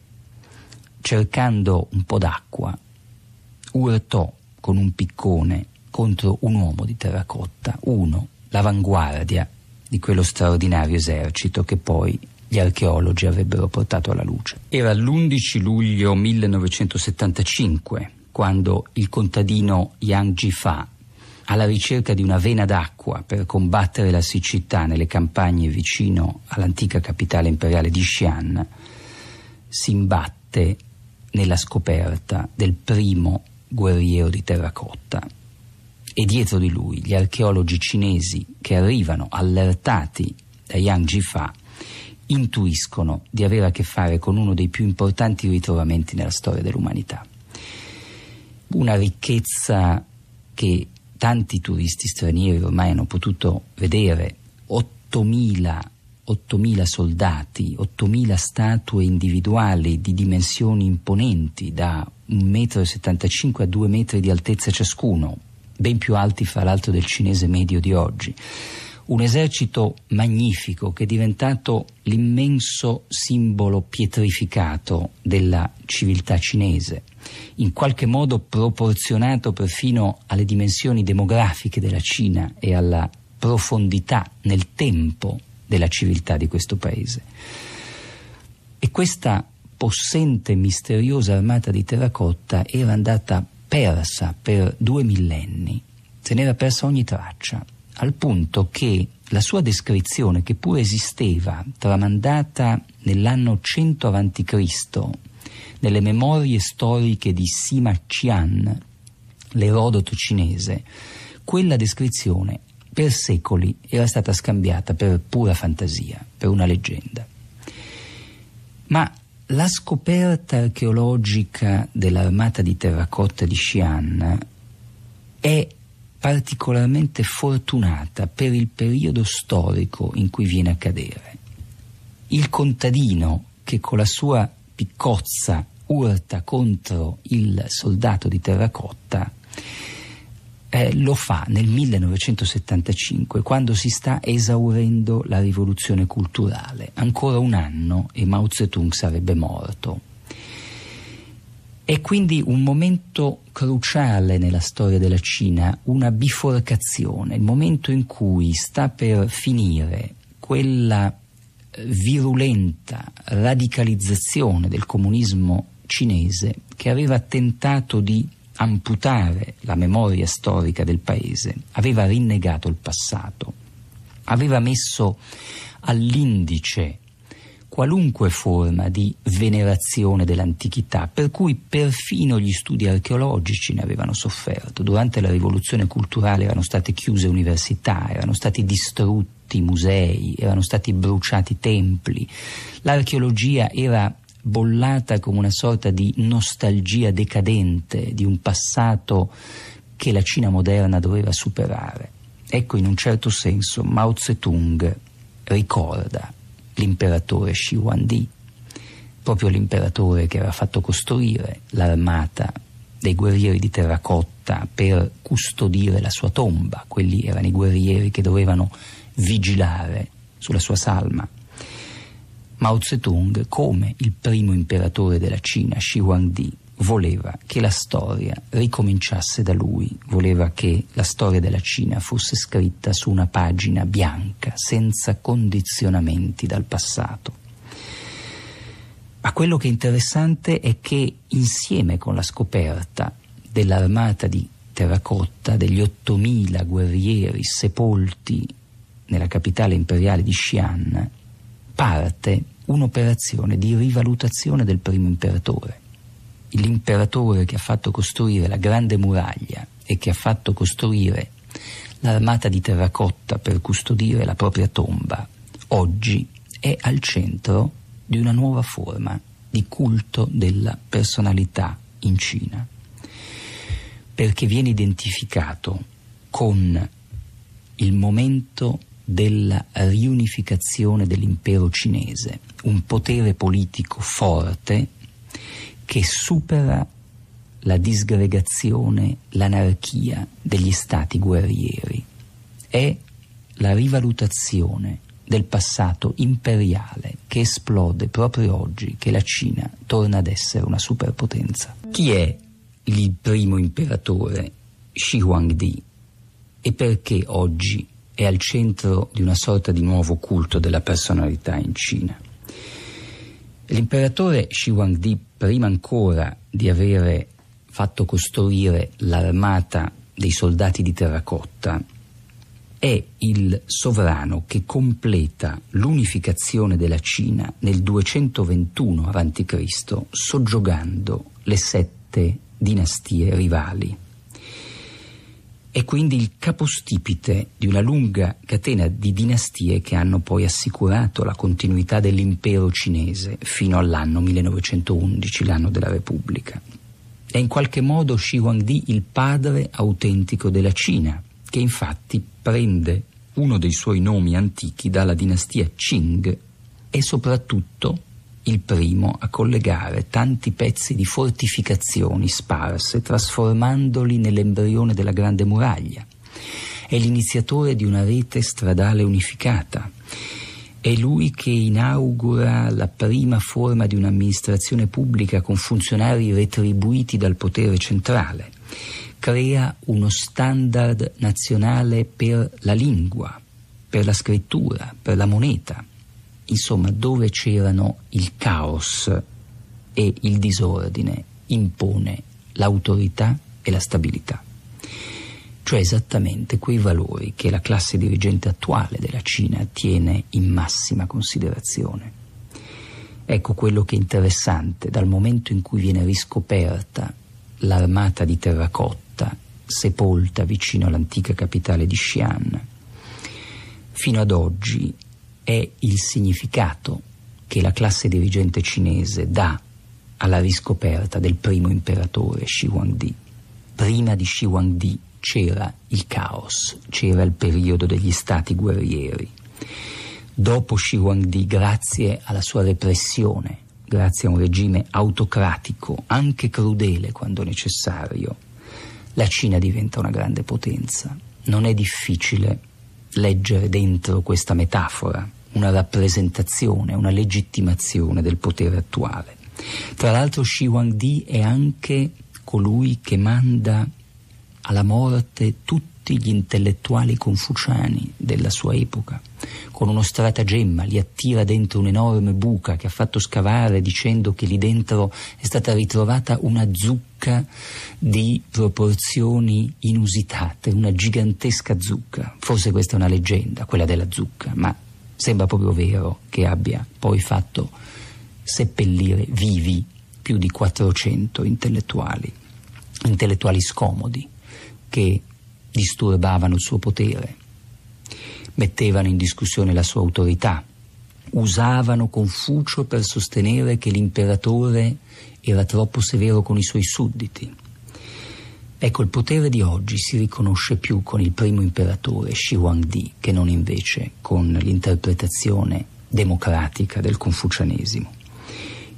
cercando un po' d'acqua, urtò con un piccone contro un uomo di terracotta, uno, l'avanguardia di quello straordinario esercito che poi gli archeologi avrebbero portato alla luce. Era l'11 luglio 1975 quando il contadino Yang Zifa alla ricerca di una vena d'acqua per combattere la siccità nelle campagne vicino all'antica capitale imperiale di Xi'an, si imbatte nella scoperta del primo guerriero di terracotta. E dietro di lui gli archeologi cinesi che arrivano allertati da Yang Jifa intuiscono di avere a che fare con uno dei più importanti ritrovamenti nella storia dell'umanità. Una ricchezza che tanti turisti stranieri ormai hanno potuto vedere 8.000, 8.000 soldati, 8.000 statue individuali di dimensioni imponenti da 1,75 m a 2 metri di altezza ciascuno, ben più alti fra l'altro del cinese medio di oggi. Un esercito magnifico che è diventato l'immenso simbolo pietrificato della civiltà cinese in qualche modo proporzionato perfino alle dimensioni demografiche della Cina e alla profondità nel tempo della civiltà di questo paese. E questa possente, e misteriosa armata di terracotta era andata persa per due millenni, se n'era persa ogni traccia, al punto che la sua descrizione, che pure esisteva, tramandata nell'anno 100 a.C., nelle memorie storiche di Sima Qian, l'erodoto cinese, quella descrizione per secoli era stata scambiata per pura fantasia, per una leggenda. Ma la scoperta archeologica dell'armata di terracotta di Xi'an è particolarmente fortunata per il periodo storico in cui viene a cadere. Il contadino che con la sua piccozza urta contro il soldato di terracotta eh, lo fa nel 1975 quando si sta esaurendo la rivoluzione culturale. Ancora un anno e Mao Zedong sarebbe morto. È quindi un momento cruciale nella storia della Cina, una biforcazione, il momento in cui sta per finire quella virulenta radicalizzazione del comunismo cinese che aveva tentato di amputare la memoria storica del paese, aveva rinnegato il passato, aveva messo all'indice qualunque forma di venerazione dell'antichità, per cui perfino gli studi archeologici ne avevano sofferto. Durante la rivoluzione culturale erano state chiuse università, erano stati distrutti musei, erano stati bruciati templi. L'archeologia era bollata come una sorta di nostalgia decadente di un passato che la Cina moderna doveva superare. Ecco, in un certo senso, Mao Zedong ricorda l'imperatore Shi Huangdi, proprio l'imperatore che aveva fatto costruire l'armata dei guerrieri di terracotta per custodire la sua tomba, quelli erano i guerrieri che dovevano vigilare sulla sua salma. Mao Zedong, come il primo imperatore della Cina, Xi Huangdi, voleva che la storia ricominciasse da lui, voleva che la storia della Cina fosse scritta su una pagina bianca, senza condizionamenti dal passato. Ma quello che è interessante è che insieme con la scoperta dell'armata di terracotta, degli 8.000 guerrieri sepolti nella capitale imperiale di Xi'an, parte un'operazione di rivalutazione del primo imperatore. L'imperatore che ha fatto costruire la grande muraglia e che ha fatto costruire l'armata di terracotta per custodire la propria tomba, oggi è al centro di una nuova forma di culto della personalità in Cina, perché viene identificato con il momento della riunificazione dell'impero cinese, un potere politico forte che supera la disgregazione, l'anarchia degli stati guerrieri. È la rivalutazione del passato imperiale che esplode proprio oggi che la Cina torna ad essere una superpotenza. Chi è il primo imperatore Xi Huangdi e perché oggi è al centro di una sorta di nuovo culto della personalità in Cina. L'imperatore Shi Huangdi, prima ancora di avere fatto costruire l'armata dei soldati di terracotta, è il sovrano che completa l'unificazione della Cina nel 221 a.C., soggiogando le sette dinastie rivali è quindi il capostipite di una lunga catena di dinastie che hanno poi assicurato la continuità dell'impero cinese fino all'anno 1911, l'anno della Repubblica. È in qualche modo Xi Huangdi il padre autentico della Cina, che infatti prende uno dei suoi nomi antichi dalla dinastia Qing e soprattutto il primo a collegare tanti pezzi di fortificazioni sparse, trasformandoli nell'embrione della Grande Muraglia. È l'iniziatore di una rete stradale unificata. È lui che inaugura la prima forma di un'amministrazione pubblica con funzionari retribuiti dal potere centrale. Crea uno standard nazionale per la lingua, per la scrittura, per la moneta Insomma, dove c'erano il caos e il disordine impone l'autorità e la stabilità. Cioè esattamente quei valori che la classe dirigente attuale della Cina tiene in massima considerazione. Ecco quello che è interessante, dal momento in cui viene riscoperta l'armata di terracotta sepolta vicino all'antica capitale di Xi'an, fino ad oggi è il significato che la classe dirigente cinese dà alla riscoperta del primo imperatore Shi Huangdi. Prima di Shi Huangdi c'era il caos, c'era il periodo degli stati guerrieri. Dopo Shi Huangdi, grazie alla sua repressione, grazie a un regime autocratico, anche crudele quando necessario, la Cina diventa una grande potenza. Non è difficile leggere dentro questa metafora una rappresentazione, una legittimazione del potere attuale. Tra l'altro Xi Wang Di è anche colui che manda alla morte tutti gli intellettuali confuciani della sua epoca con uno stratagemma li attira dentro un'enorme buca che ha fatto scavare dicendo che lì dentro è stata ritrovata una zucca di proporzioni inusitate, una gigantesca zucca. Forse questa è una leggenda, quella della zucca, ma sembra proprio vero che abbia poi fatto seppellire vivi più di 400 intellettuali, intellettuali scomodi che disturbavano il suo potere mettevano in discussione la sua autorità. Usavano Confucio per sostenere che l'imperatore era troppo severo con i suoi sudditi. Ecco, il potere di oggi si riconosce più con il primo imperatore, Shi Huangdi, che non invece con l'interpretazione democratica del confucianesimo.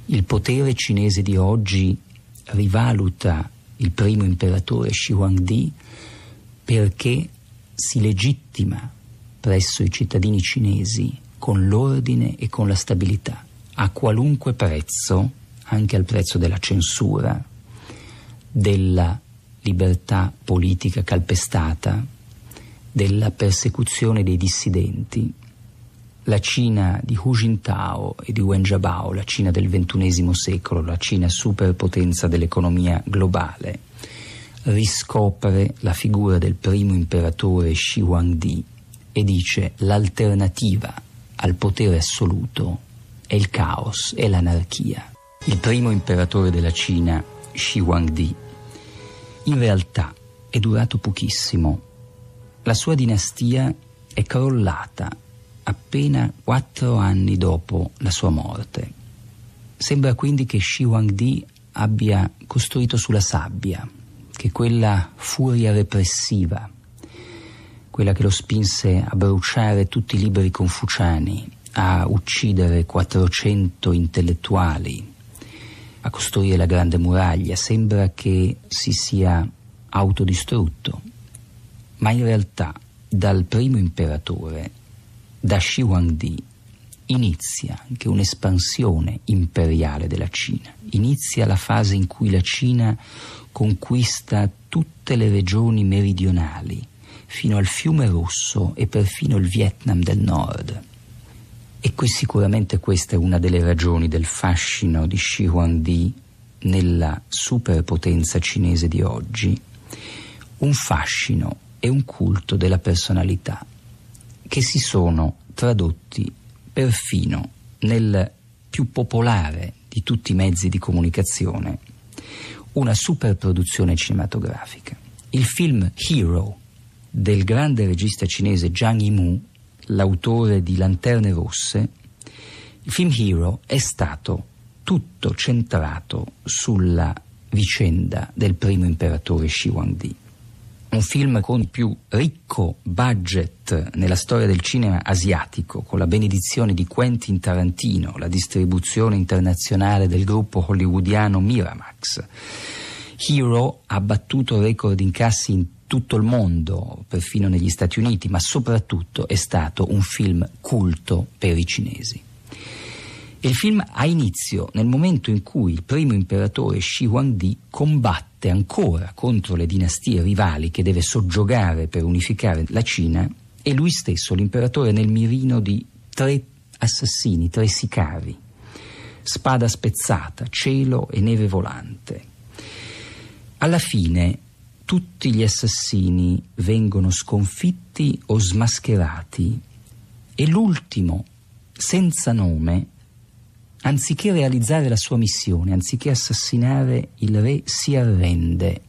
Il potere cinese di oggi rivaluta il primo imperatore Shi Huangdi perché si legittima presso i cittadini cinesi con l'ordine e con la stabilità, a qualunque prezzo, anche al prezzo della censura, della libertà politica calpestata, della persecuzione dei dissidenti. La Cina di Hu Jintao e di Wen Jiabao, la Cina del XXI secolo, la Cina superpotenza dell'economia globale, riscopre la figura del primo imperatore Shi Huangdi e dice l'alternativa al potere assoluto è il caos e l'anarchia. Il primo imperatore della Cina, Xi Huangdi, in realtà è durato pochissimo. La sua dinastia è crollata appena quattro anni dopo la sua morte. Sembra quindi che Xi Huangdi abbia costruito sulla sabbia, che quella furia repressiva quella che lo spinse a bruciare tutti i libri confuciani, a uccidere 400 intellettuali, a costruire la grande muraglia, sembra che si sia autodistrutto. Ma in realtà dal primo imperatore, da Shi Huangdi, inizia anche un'espansione imperiale della Cina. Inizia la fase in cui la Cina conquista tutte le regioni meridionali fino al fiume Rosso e perfino il Vietnam del Nord. E qui sicuramente questa è una delle ragioni del fascino di Xi Huangdi nella superpotenza cinese di oggi, un fascino e un culto della personalità che si sono tradotti perfino nel più popolare di tutti i mezzi di comunicazione, una superproduzione cinematografica. Il film Hero del grande regista cinese Zhang Yimou, l'autore di Lanterne Rosse, il film Hero è stato tutto centrato sulla vicenda del primo imperatore Shi Huangdi. Un film con il più ricco budget nella storia del cinema asiatico, con la benedizione di Quentin Tarantino, la distribuzione internazionale del gruppo hollywoodiano Miramax. Hero ha battuto record in incassi in tutto il mondo, perfino negli Stati Uniti, ma soprattutto è stato un film culto per i cinesi. Il film ha inizio nel momento in cui il primo imperatore Shi Huangdi combatte ancora contro le dinastie rivali che deve soggiogare per unificare la Cina e lui stesso, l'imperatore, nel mirino di tre assassini, tre sicari, spada spezzata, cielo e neve volante. Alla fine tutti gli assassini vengono sconfitti o smascherati e l'ultimo, senza nome, anziché realizzare la sua missione, anziché assassinare il re, si arrende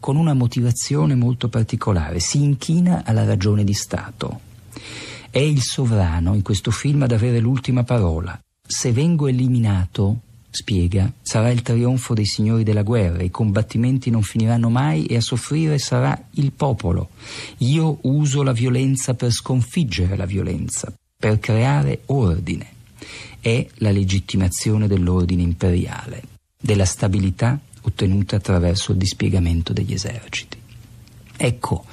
con una motivazione molto particolare, si inchina alla ragione di Stato. È il sovrano in questo film ad avere l'ultima parola. Se vengo eliminato, Spiega, sarà il trionfo dei signori della guerra, i combattimenti non finiranno mai e a soffrire sarà il popolo. Io uso la violenza per sconfiggere la violenza, per creare ordine. È la legittimazione dell'ordine imperiale, della stabilità ottenuta attraverso il dispiegamento degli eserciti. Ecco,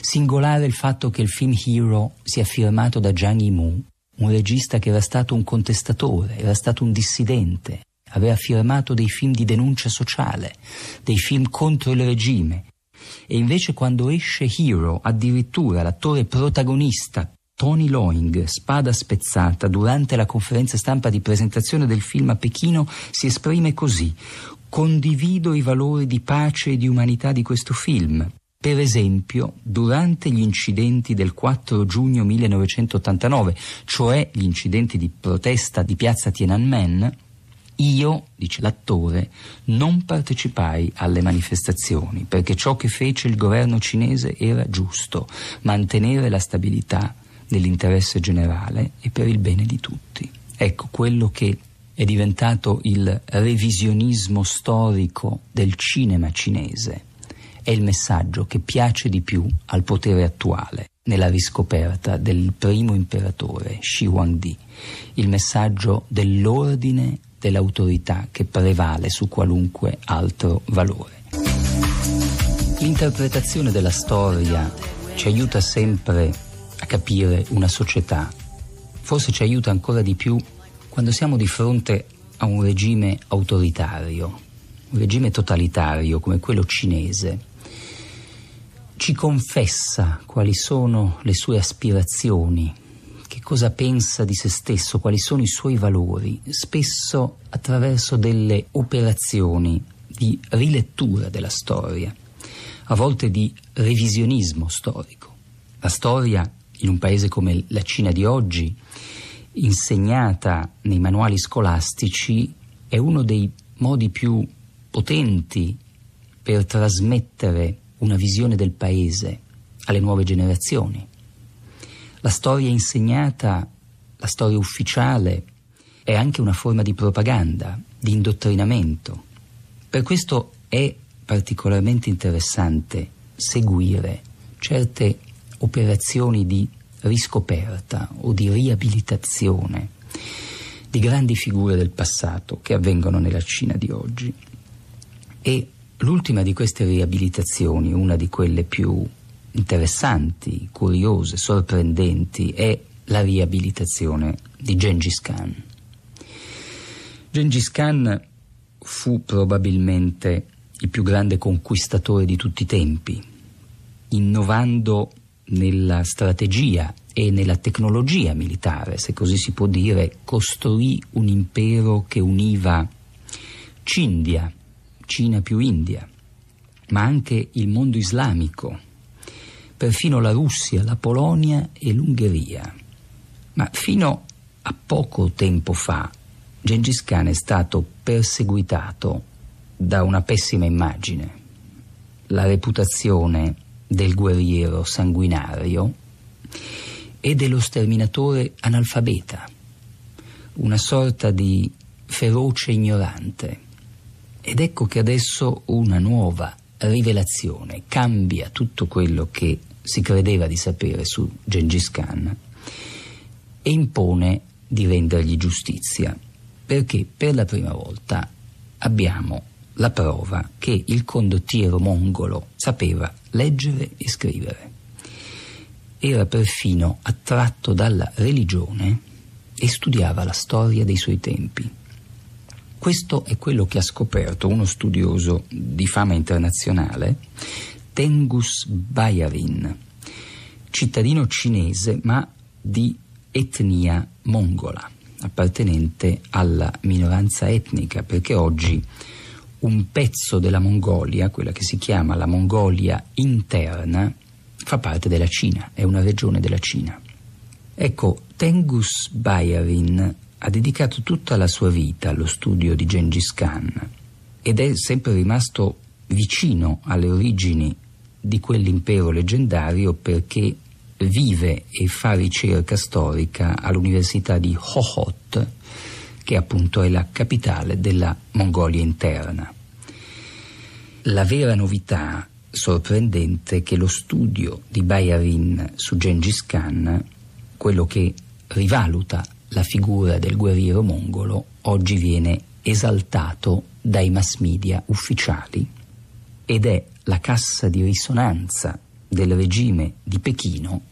singolare il fatto che il film Hero sia firmato da Zhang Yimou, un regista che era stato un contestatore, era stato un dissidente, aveva firmato dei film di denuncia sociale, dei film contro il regime. E invece quando esce Hero, addirittura l'attore protagonista Tony Loing, spada spezzata, durante la conferenza stampa di presentazione del film a Pechino, si esprime così. Condivido i valori di pace e di umanità di questo film. Per esempio, durante gli incidenti del 4 giugno 1989, cioè gli incidenti di protesta di piazza Tiananmen, io, dice l'attore, non partecipai alle manifestazioni perché ciò che fece il governo cinese era giusto, mantenere la stabilità nell'interesse generale e per il bene di tutti. Ecco quello che è diventato il revisionismo storico del cinema cinese. È il messaggio che piace di più al potere attuale nella riscoperta del primo imperatore Shi Huangdi, il messaggio dell'ordine dell'autorità che prevale su qualunque altro valore. L'interpretazione della storia ci aiuta sempre a capire una società, forse ci aiuta ancora di più quando siamo di fronte a un regime autoritario, un regime totalitario come quello cinese. Ci confessa quali sono le sue aspirazioni, cosa pensa di se stesso, quali sono i suoi valori, spesso attraverso delle operazioni di rilettura della storia, a volte di revisionismo storico. La storia in un paese come la Cina di oggi, insegnata nei manuali scolastici, è uno dei modi più potenti per trasmettere una visione del paese alle nuove generazioni. La storia insegnata, la storia ufficiale, è anche una forma di propaganda, di indottrinamento. Per questo è particolarmente interessante seguire certe operazioni di riscoperta o di riabilitazione di grandi figure del passato che avvengono nella Cina di oggi. E l'ultima di queste riabilitazioni, una di quelle più interessanti, curiose, sorprendenti è la riabilitazione di Gengis Khan. Gengis Khan fu probabilmente il più grande conquistatore di tutti i tempi, innovando nella strategia e nella tecnologia militare, se così si può dire, costruì un impero che univa Cindia, Cina più India, ma anche il mondo islamico, perfino la Russia, la Polonia e l'Ungheria. Ma fino a poco tempo fa Gengis Khan è stato perseguitato da una pessima immagine, la reputazione del guerriero sanguinario e dello sterminatore analfabeta, una sorta di feroce ignorante. Ed ecco che adesso una nuova rivelazione cambia tutto quello che si credeva di sapere su Gengis Khan e impone di rendergli giustizia, perché per la prima volta abbiamo la prova che il condottiero mongolo sapeva leggere e scrivere. Era perfino attratto dalla religione e studiava la storia dei suoi tempi. Questo è quello che ha scoperto uno studioso di fama internazionale Tengus Bayavin, cittadino cinese ma di etnia mongola, appartenente alla minoranza etnica, perché oggi un pezzo della Mongolia, quella che si chiama la Mongolia interna, fa parte della Cina, è una regione della Cina. Ecco, Tengus Bayarin ha dedicato tutta la sua vita allo studio di Gengis Khan ed è sempre rimasto vicino alle origini di quell'impero leggendario perché vive e fa ricerca storica all'Università di Hohot, che appunto è la capitale della Mongolia interna. La vera novità sorprendente è che lo studio di Bayarin su Gengis Khan, quello che rivaluta la figura del guerriero mongolo, oggi viene esaltato dai mass media ufficiali ed è la cassa di risonanza del regime di Pechino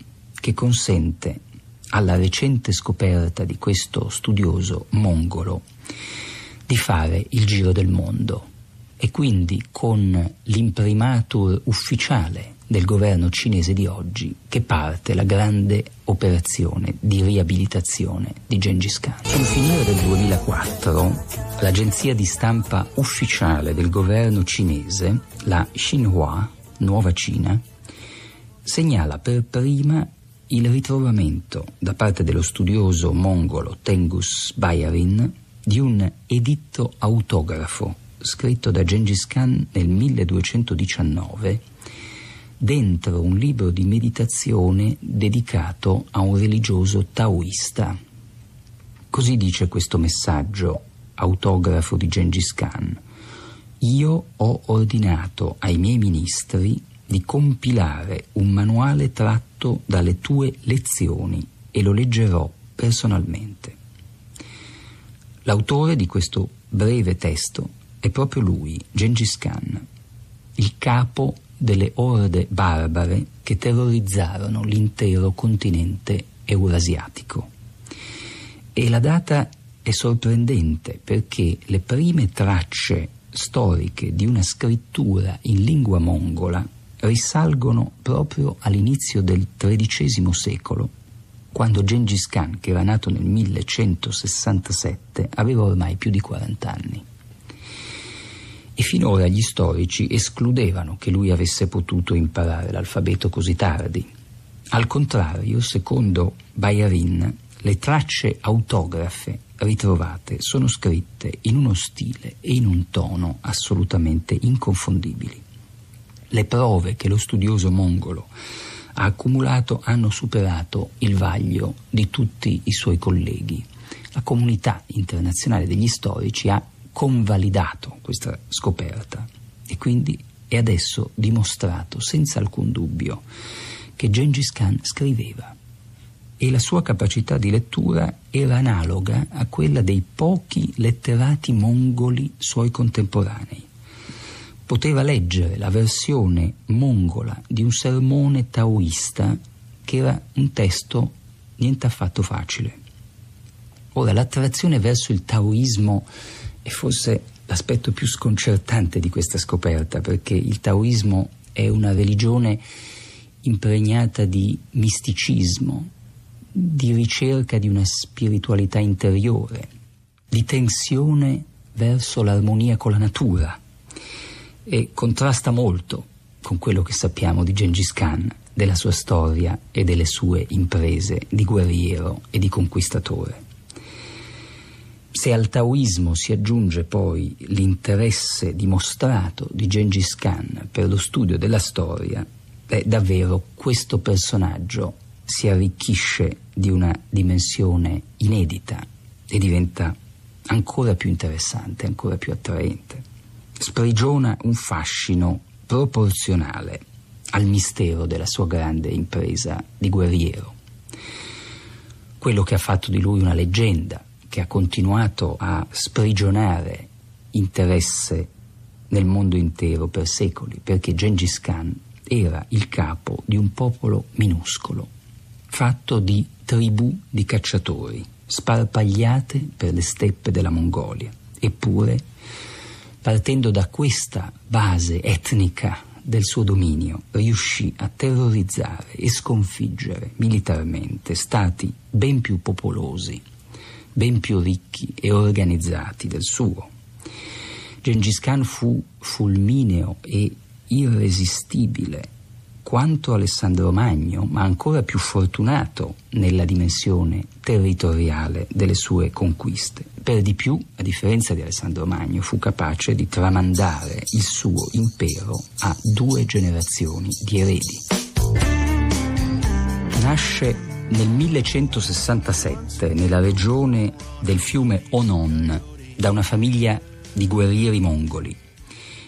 che consente alla recente scoperta di questo studioso mongolo di fare il giro del mondo e quindi con l'imprimatur ufficiale del governo cinese di oggi che parte la grande operazione di riabilitazione di Gengis Khan. Sul finire del 2004 l'agenzia di stampa ufficiale del governo cinese la Xinhua, Nuova Cina, segnala per prima il ritrovamento da parte dello studioso mongolo Tengus Bayarin di un editto autografo scritto da Gengis Khan nel 1219 dentro un libro di meditazione dedicato a un religioso taoista. Così dice questo messaggio autografo di Gengis Khan. Io ho ordinato ai miei ministri di compilare un manuale tratto dalle tue lezioni e lo leggerò personalmente. L'autore di questo breve testo è proprio lui, Gengis Khan, il capo delle orde barbare che terrorizzarono l'intero continente eurasiatico. E la data è sorprendente perché le prime tracce storiche di una scrittura in lingua mongola risalgono proprio all'inizio del XIII secolo, quando Gengis Khan, che era nato nel 1167, aveva ormai più di 40 anni. E finora gli storici escludevano che lui avesse potuto imparare l'alfabeto così tardi. Al contrario, secondo Bayarin, le tracce autografe ritrovate sono scritte in uno stile e in un tono assolutamente inconfondibili. Le prove che lo studioso mongolo ha accumulato hanno superato il vaglio di tutti i suoi colleghi. La comunità internazionale degli storici ha convalidato questa scoperta e quindi è adesso dimostrato senza alcun dubbio che Gengis Khan scriveva e la sua capacità di lettura era analoga a quella dei pochi letterati mongoli suoi contemporanei. Poteva leggere la versione mongola di un sermone taoista che era un testo niente affatto facile. Ora, l'attrazione verso il taoismo è forse l'aspetto più sconcertante di questa scoperta, perché il taoismo è una religione impregnata di misticismo, di ricerca di una spiritualità interiore, di tensione verso l'armonia con la natura e contrasta molto con quello che sappiamo di Gengis Khan, della sua storia e delle sue imprese di guerriero e di conquistatore. Se al taoismo si aggiunge poi l'interesse dimostrato di Gengis Khan per lo studio della storia, beh, davvero questo personaggio si arricchisce di una dimensione inedita e diventa ancora più interessante, ancora più attraente. Sprigiona un fascino proporzionale al mistero della sua grande impresa di guerriero. Quello che ha fatto di lui una leggenda, che ha continuato a sprigionare interesse nel mondo intero per secoli, perché Gengis Khan era il capo di un popolo minuscolo, fatto di tribù di cacciatori sparpagliate per le steppe della Mongolia. Eppure, partendo da questa base etnica del suo dominio, riuscì a terrorizzare e sconfiggere militarmente stati ben più popolosi, ben più ricchi e organizzati del suo. Gengis Khan fu fulmineo e irresistibile quanto Alessandro Magno, ma ancora più fortunato nella dimensione territoriale delle sue conquiste. Per di più, a differenza di Alessandro Magno, fu capace di tramandare il suo impero a due generazioni di eredi. Nasce nel 1167 nella regione del fiume Onon da una famiglia di guerrieri mongoli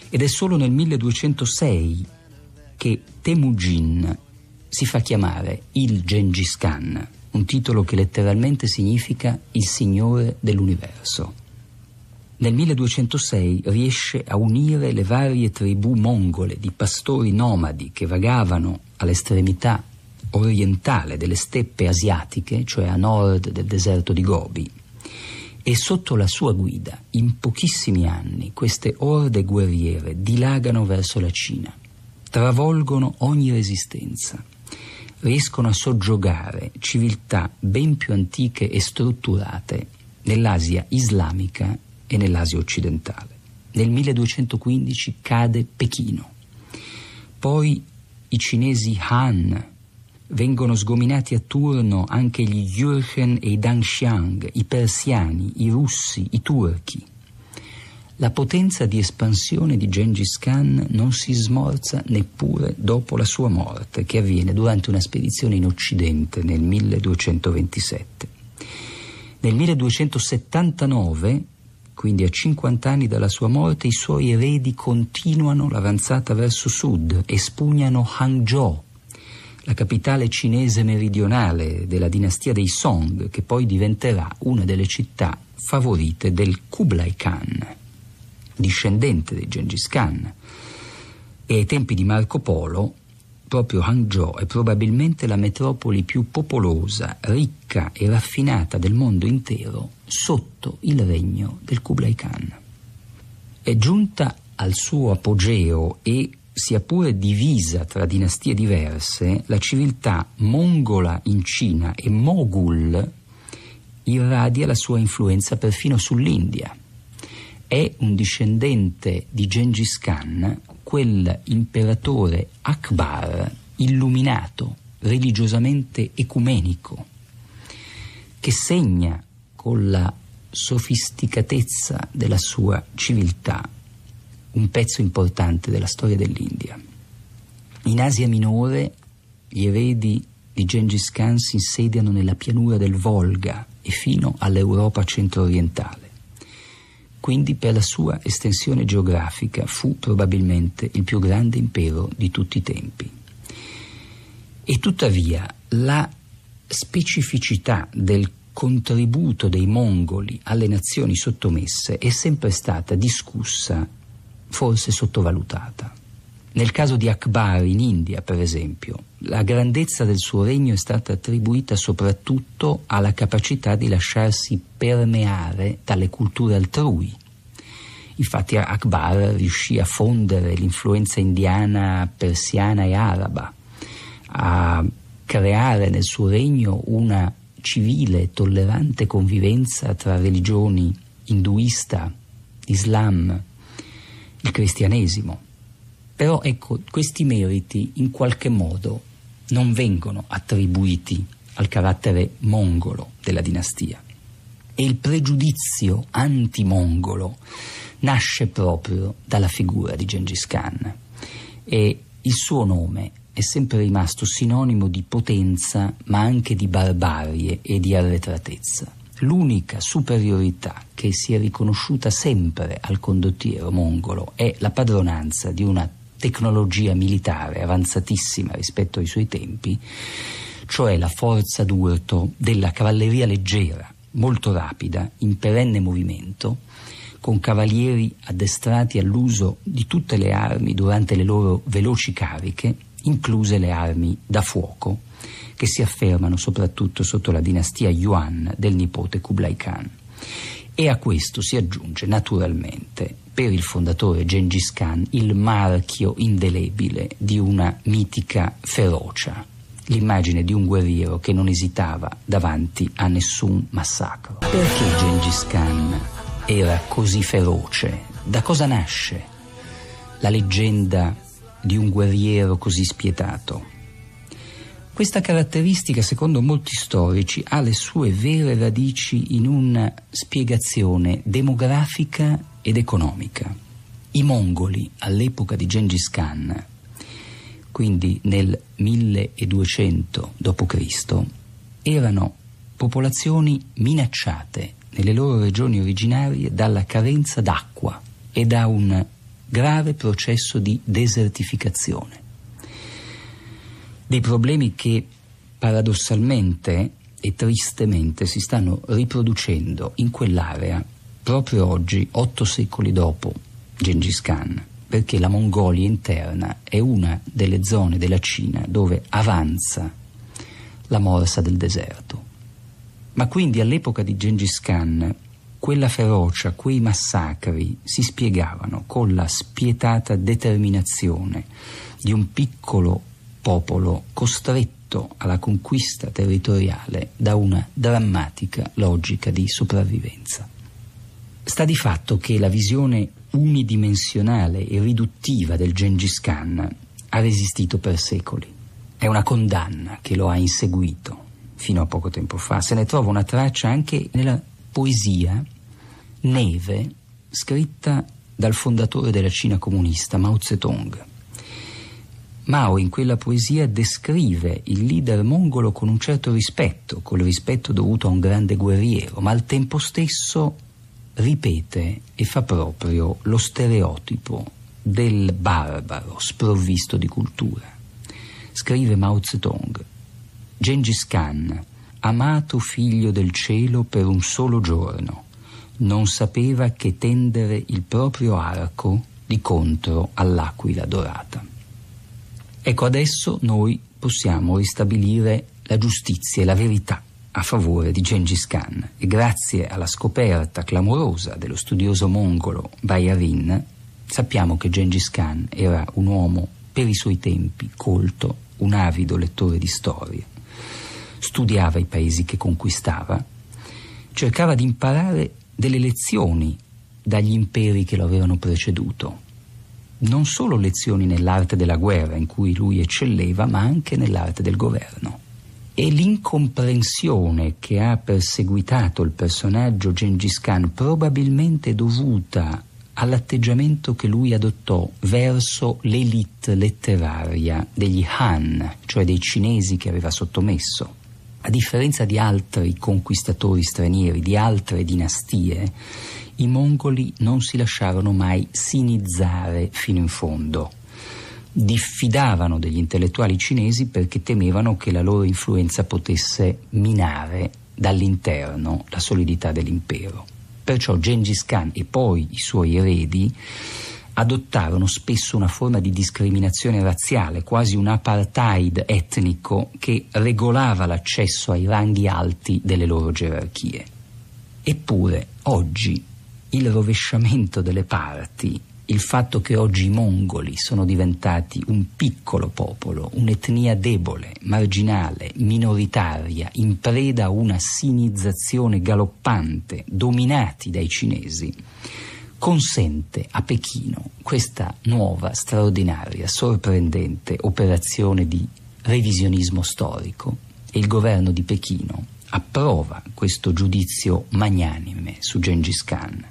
ed è solo nel 1206 che Temujin si fa chiamare il Gengis Khan, un titolo che letteralmente significa il signore dell'universo. Nel 1206 riesce a unire le varie tribù mongole di pastori nomadi che vagavano all'estremità orientale delle steppe asiatiche, cioè a nord del deserto di Gobi. E sotto la sua guida, in pochissimi anni, queste orde guerriere dilagano verso la Cina travolgono ogni resistenza, riescono a soggiogare civiltà ben più antiche e strutturate nell'Asia islamica e nell'Asia occidentale. Nel 1215 cade Pechino. Poi i cinesi Han vengono sgominati a turno anche gli Yurchen e i Danxiang, i persiani, i russi, i turchi. La potenza di espansione di Gengis Khan non si smorza neppure dopo la sua morte, che avviene durante una spedizione in Occidente nel 1227. Nel 1279, quindi a 50 anni dalla sua morte, i suoi eredi continuano l'avanzata verso sud e spugnano Hangzhou, la capitale cinese meridionale della dinastia dei Song, che poi diventerà una delle città favorite del Kublai Khan discendente di Gengis Khan. E ai tempi di Marco Polo, proprio Hangzhou è probabilmente la metropoli più popolosa, ricca e raffinata del mondo intero sotto il regno del Kublai Khan. È giunta al suo apogeo e sia pure divisa tra dinastie diverse, la civiltà mongola in Cina e mogul irradia la sua influenza perfino sull'India è un discendente di Gengis Khan, quell'imperatore Akbar illuminato, religiosamente ecumenico, che segna con la sofisticatezza della sua civiltà un pezzo importante della storia dell'India. In Asia Minore gli eredi di Gengis Khan si insediano nella pianura del Volga e fino all'Europa centro-orientale quindi per la sua estensione geografica fu probabilmente il più grande impero di tutti i tempi. E tuttavia la specificità del contributo dei mongoli alle nazioni sottomesse è sempre stata discussa, forse sottovalutata. Nel caso di Akbar in India, per esempio, la grandezza del suo regno è stata attribuita soprattutto alla capacità di lasciarsi permeare dalle culture altrui. Infatti Akbar riuscì a fondere l'influenza indiana, persiana e araba, a creare nel suo regno una civile tollerante convivenza tra religioni induista, islam, il cristianesimo. Però ecco, questi meriti in qualche modo non vengono attribuiti al carattere mongolo della dinastia. E il pregiudizio antimongolo nasce proprio dalla figura di Gengis Khan e il suo nome è sempre rimasto sinonimo di potenza ma anche di barbarie e di arretratezza. L'unica superiorità che si è riconosciuta sempre al condottiero mongolo è la padronanza di una tecnologia militare avanzatissima rispetto ai suoi tempi, cioè la forza d'urto della cavalleria leggera, molto rapida, in perenne movimento, con cavalieri addestrati all'uso di tutte le armi durante le loro veloci cariche, incluse le armi da fuoco, che si affermano soprattutto sotto la dinastia Yuan del nipote Kublai Khan. E a questo si aggiunge naturalmente per il fondatore Gengis Khan il marchio indelebile di una mitica ferocia, l'immagine di un guerriero che non esitava davanti a nessun massacro. Perché Gengis Khan era così feroce? Da cosa nasce la leggenda di un guerriero così spietato? Questa caratteristica, secondo molti storici, ha le sue vere radici in una spiegazione demografica ed economica. I mongoli all'epoca di Gengis Khan, quindi nel 1200 d.C., erano popolazioni minacciate nelle loro regioni originarie dalla carenza d'acqua e da un grave processo di desertificazione. Dei problemi che paradossalmente e tristemente si stanno riproducendo in quell'area proprio oggi, otto secoli dopo Gengis Khan, perché la Mongolia interna è una delle zone della Cina dove avanza la morsa del deserto. Ma quindi all'epoca di Gengis Khan quella ferocia, quei massacri si spiegavano con la spietata determinazione di un piccolo popolo costretto alla conquista territoriale da una drammatica logica di sopravvivenza. Sta di fatto che la visione unidimensionale e riduttiva del Gengis Khan ha resistito per secoli. È una condanna che lo ha inseguito fino a poco tempo fa. Se ne trova una traccia anche nella poesia Neve, scritta dal fondatore della Cina comunista, Mao Zedong. Mao in quella poesia descrive il leader mongolo con un certo rispetto, col rispetto dovuto a un grande guerriero, ma al tempo stesso ripete e fa proprio lo stereotipo del barbaro sprovvisto di cultura. Scrive Mao Zedong, Gengis Khan, amato figlio del cielo per un solo giorno, non sapeva che tendere il proprio arco di contro all'aquila dorata. Ecco, adesso noi possiamo ristabilire la giustizia e la verità a favore di Gengis Khan e grazie alla scoperta clamorosa dello studioso mongolo Bayarin sappiamo che Gengis Khan era un uomo per i suoi tempi colto, un avido lettore di storia. Studiava i paesi che conquistava, cercava di imparare delle lezioni dagli imperi che lo avevano preceduto. Non solo lezioni nell'arte della guerra in cui lui eccelleva, ma anche nell'arte del governo e l'incomprensione che ha perseguitato il personaggio Gengis Khan, probabilmente dovuta all'atteggiamento che lui adottò verso l'elite letteraria degli Han, cioè dei cinesi che aveva sottomesso. A differenza di altri conquistatori stranieri, di altre dinastie, i mongoli non si lasciarono mai sinizzare fino in fondo diffidavano degli intellettuali cinesi perché temevano che la loro influenza potesse minare dall'interno la solidità dell'impero. Perciò Gengis Khan e poi i suoi eredi adottarono spesso una forma di discriminazione razziale, quasi un apartheid etnico che regolava l'accesso ai ranghi alti delle loro gerarchie. Eppure oggi il rovesciamento delle parti il fatto che oggi i mongoli sono diventati un piccolo popolo, un'etnia debole, marginale, minoritaria, in preda a una sinizzazione galoppante, dominati dai cinesi, consente a Pechino questa nuova, straordinaria, sorprendente operazione di revisionismo storico e il governo di Pechino approva questo giudizio magnanime su Gengis Khan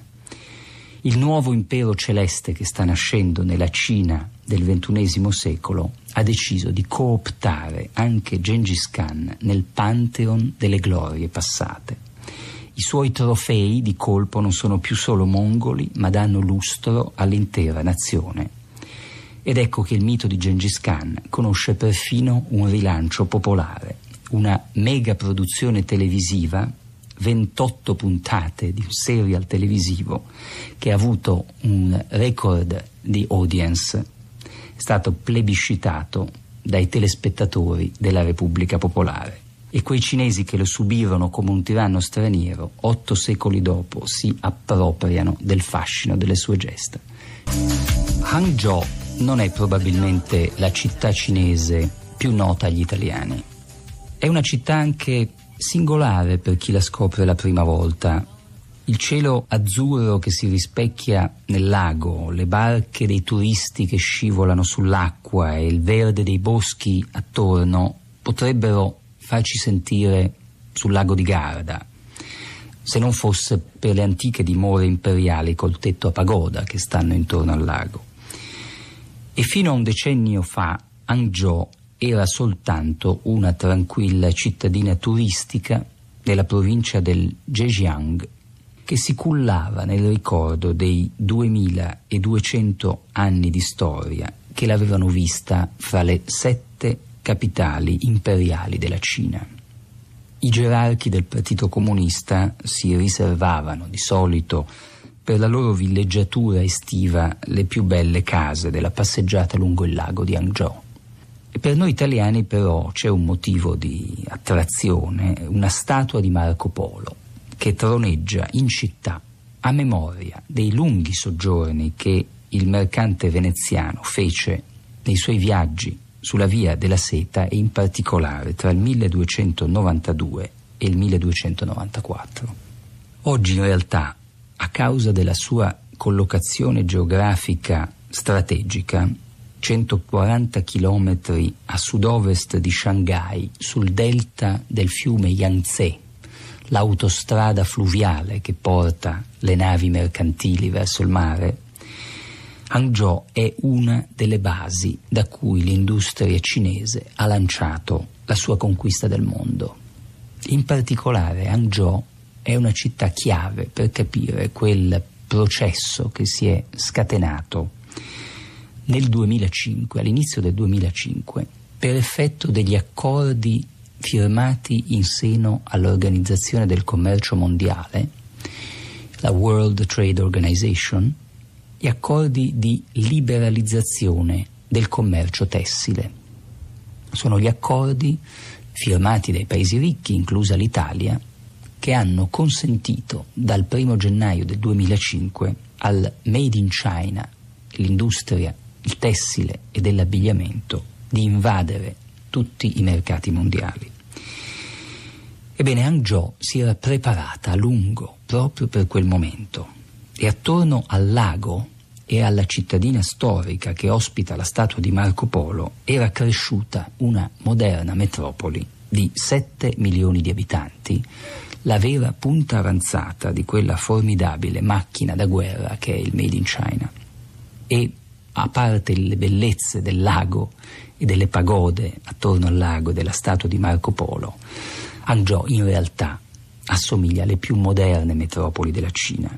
il nuovo impero celeste che sta nascendo nella Cina del XXI secolo ha deciso di cooptare anche Gengis Khan nel pantheon delle glorie passate. I suoi trofei di colpo non sono più solo mongoli, ma danno lustro all'intera nazione. Ed ecco che il mito di Gengis Khan conosce perfino un rilancio popolare, una mega produzione televisiva 28 puntate di un serial televisivo che ha avuto un record di audience, è stato plebiscitato dai telespettatori della Repubblica Popolare. E quei cinesi che lo subirono come un tiranno straniero, otto secoli dopo, si appropriano del fascino delle sue gesta. Hangzhou non è probabilmente la città cinese più nota agli italiani. È una città anche singolare per chi la scopre la prima volta. Il cielo azzurro che si rispecchia nel lago, le barche dei turisti che scivolano sull'acqua e il verde dei boschi attorno potrebbero farci sentire sul lago di Garda, se non fosse per le antiche dimore imperiali col tetto a pagoda che stanno intorno al lago. E fino a un decennio fa, Hangzhou era soltanto una tranquilla cittadina turistica nella provincia del Zhejiang che si cullava nel ricordo dei 2200 anni di storia che l'avevano vista fra le sette capitali imperiali della Cina. I gerarchi del Partito Comunista si riservavano di solito per la loro villeggiatura estiva le più belle case della passeggiata lungo il lago di Hangzhou. Per noi italiani però c'è un motivo di attrazione, una statua di Marco Polo che troneggia in città a memoria dei lunghi soggiorni che il mercante veneziano fece nei suoi viaggi sulla via della seta e in particolare tra il 1292 e il 1294. Oggi in realtà, a causa della sua collocazione geografica strategica, 140 km a sud-ovest di Shanghai, sul delta del fiume Yangtze, l'autostrada fluviale che porta le navi mercantili verso il mare, Hangzhou è una delle basi da cui l'industria cinese ha lanciato la sua conquista del mondo. In particolare Hangzhou è una città chiave per capire quel processo che si è scatenato nel 2005, all'inizio del 2005, per effetto degli accordi firmati in seno all'Organizzazione del Commercio Mondiale, la World Trade Organization, gli accordi di liberalizzazione del commercio tessile. Sono gli accordi firmati dai paesi ricchi, inclusa l'Italia, che hanno consentito dal 1 gennaio del 2005 al Made in China, l'industria il tessile e dell'abbigliamento di invadere tutti i mercati mondiali. Ebbene, Hangzhou si era preparata a lungo proprio per quel momento e attorno al lago e alla cittadina storica che ospita la statua di Marco Polo era cresciuta una moderna metropoli di 7 milioni di abitanti, la vera punta avanzata di quella formidabile macchina da guerra che è il Made in China. E a parte le bellezze del lago e delle pagode attorno al lago e della statua di Marco Polo, Hangzhou in realtà assomiglia alle più moderne metropoli della Cina.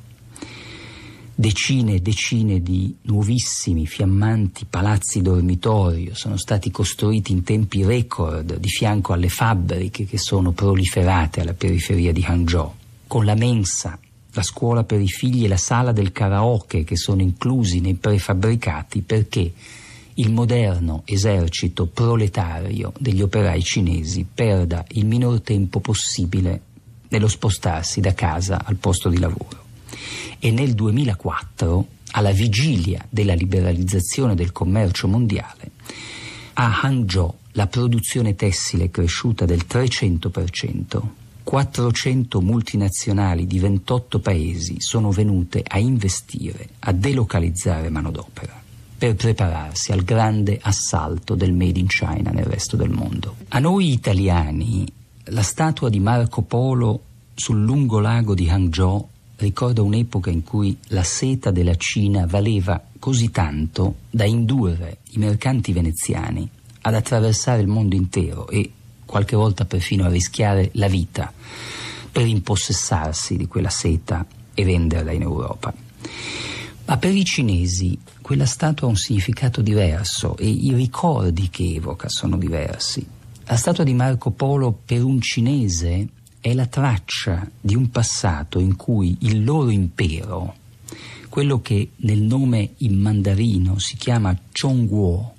Decine e decine di nuovissimi, fiammanti palazzi dormitorio sono stati costruiti in tempi record di fianco alle fabbriche che sono proliferate alla periferia di Hangzhou, con la mensa la scuola per i figli e la sala del karaoke che sono inclusi nei prefabbricati perché il moderno esercito proletario degli operai cinesi perda il minor tempo possibile nello spostarsi da casa al posto di lavoro. E nel 2004, alla vigilia della liberalizzazione del commercio mondiale, a Hangzhou la produzione tessile è cresciuta del 300%, 400 multinazionali di 28 paesi sono venute a investire, a delocalizzare manodopera per prepararsi al grande assalto del Made in China nel resto del mondo. A noi italiani la statua di Marco Polo sul lungo lago di Hangzhou ricorda un'epoca in cui la seta della Cina valeva così tanto da indurre i mercanti veneziani ad attraversare il mondo intero e qualche volta perfino a rischiare la vita per impossessarsi di quella seta e venderla in Europa. Ma per i cinesi quella statua ha un significato diverso e i ricordi che evoca sono diversi. La statua di Marco Polo per un cinese è la traccia di un passato in cui il loro impero, quello che nel nome in mandarino si chiama Chongguo,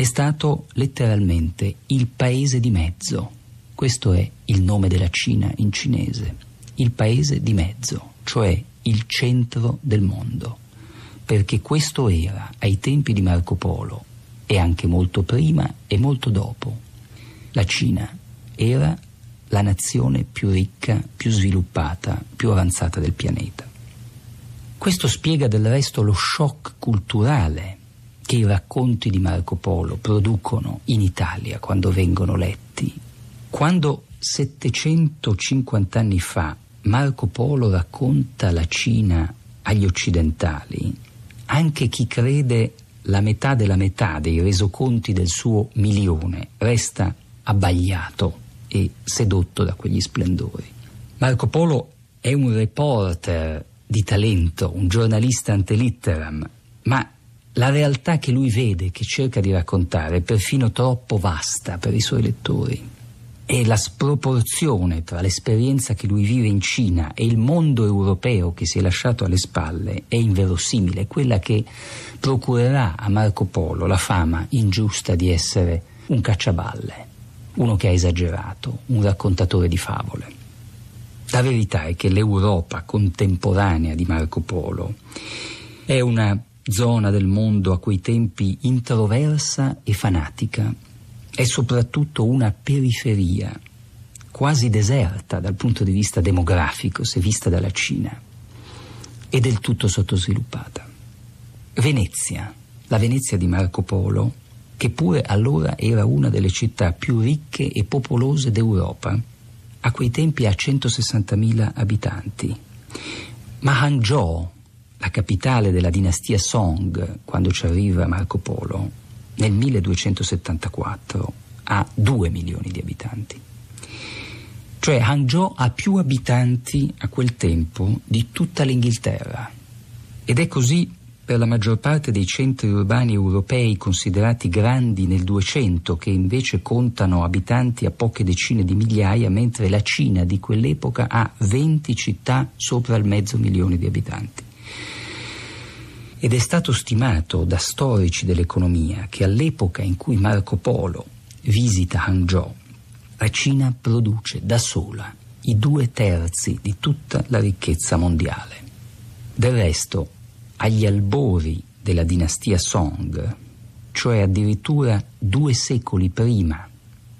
è stato letteralmente il paese di mezzo. Questo è il nome della Cina in cinese, il paese di mezzo, cioè il centro del mondo, perché questo era ai tempi di Marco Polo e anche molto prima e molto dopo. La Cina era la nazione più ricca, più sviluppata, più avanzata del pianeta. Questo spiega del resto lo shock culturale che i racconti di Marco Polo producono in Italia quando vengono letti, quando 750 anni fa Marco Polo racconta la Cina agli occidentali, anche chi crede la metà della metà dei resoconti del suo milione resta abbagliato e sedotto da quegli splendori. Marco Polo è un reporter di talento, un giornalista antelitteram, ma la realtà che lui vede, che cerca di raccontare, è perfino troppo vasta per i suoi lettori. E la sproporzione tra l'esperienza che lui vive in Cina e il mondo europeo che si è lasciato alle spalle è inverosimile, quella che procurerà a Marco Polo la fama ingiusta di essere un cacciaballe, uno che ha esagerato, un raccontatore di favole. La verità è che l'Europa contemporanea di Marco Polo è una zona del mondo a quei tempi introversa e fanatica, è soprattutto una periferia quasi deserta dal punto di vista demografico, se vista dalla Cina, e del tutto sottosviluppata. Venezia, la Venezia di Marco Polo, che pure allora era una delle città più ricche e popolose d'Europa, a quei tempi ha 160.000 abitanti. Ma Hangzhou, la capitale della dinastia Song, quando ci arriva Marco Polo, nel 1274 ha 2 milioni di abitanti. Cioè Hangzhou ha più abitanti a quel tempo di tutta l'Inghilterra. Ed è così per la maggior parte dei centri urbani europei considerati grandi nel 200, che invece contano abitanti a poche decine di migliaia, mentre la Cina di quell'epoca ha 20 città sopra il mezzo milione di abitanti. Ed è stato stimato da storici dell'economia che all'epoca in cui Marco Polo visita Hangzhou, la Cina produce da sola i due terzi di tutta la ricchezza mondiale. Del resto, agli albori della dinastia Song, cioè addirittura due secoli prima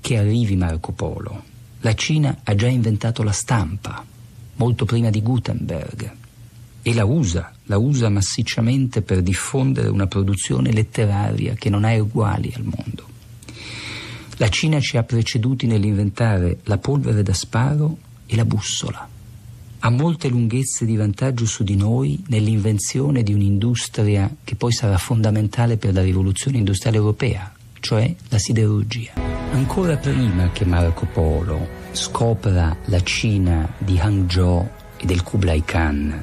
che arrivi Marco Polo, la Cina ha già inventato la stampa, molto prima di Gutenberg, e la usa, la usa massicciamente per diffondere una produzione letteraria che non ha uguali al mondo. La Cina ci ha preceduti nell'inventare la polvere da sparo e la bussola. Ha molte lunghezze di vantaggio su di noi nell'invenzione di un'industria che poi sarà fondamentale per la rivoluzione industriale europea, cioè la siderurgia. Ancora prima che Marco Polo scopra la Cina di Hangzhou e del Kublai Khan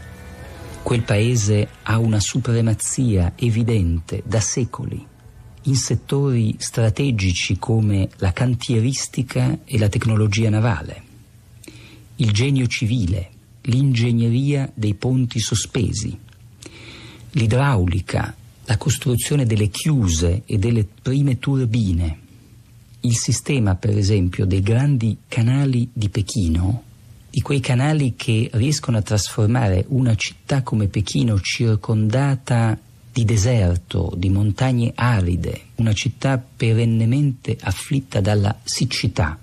Quel paese ha una supremazia evidente da secoli in settori strategici come la cantieristica e la tecnologia navale, il genio civile, l'ingegneria dei ponti sospesi, l'idraulica, la costruzione delle chiuse e delle prime turbine, il sistema per esempio dei grandi canali di Pechino di quei canali che riescono a trasformare una città come Pechino circondata di deserto, di montagne aride, una città perennemente afflitta dalla siccità,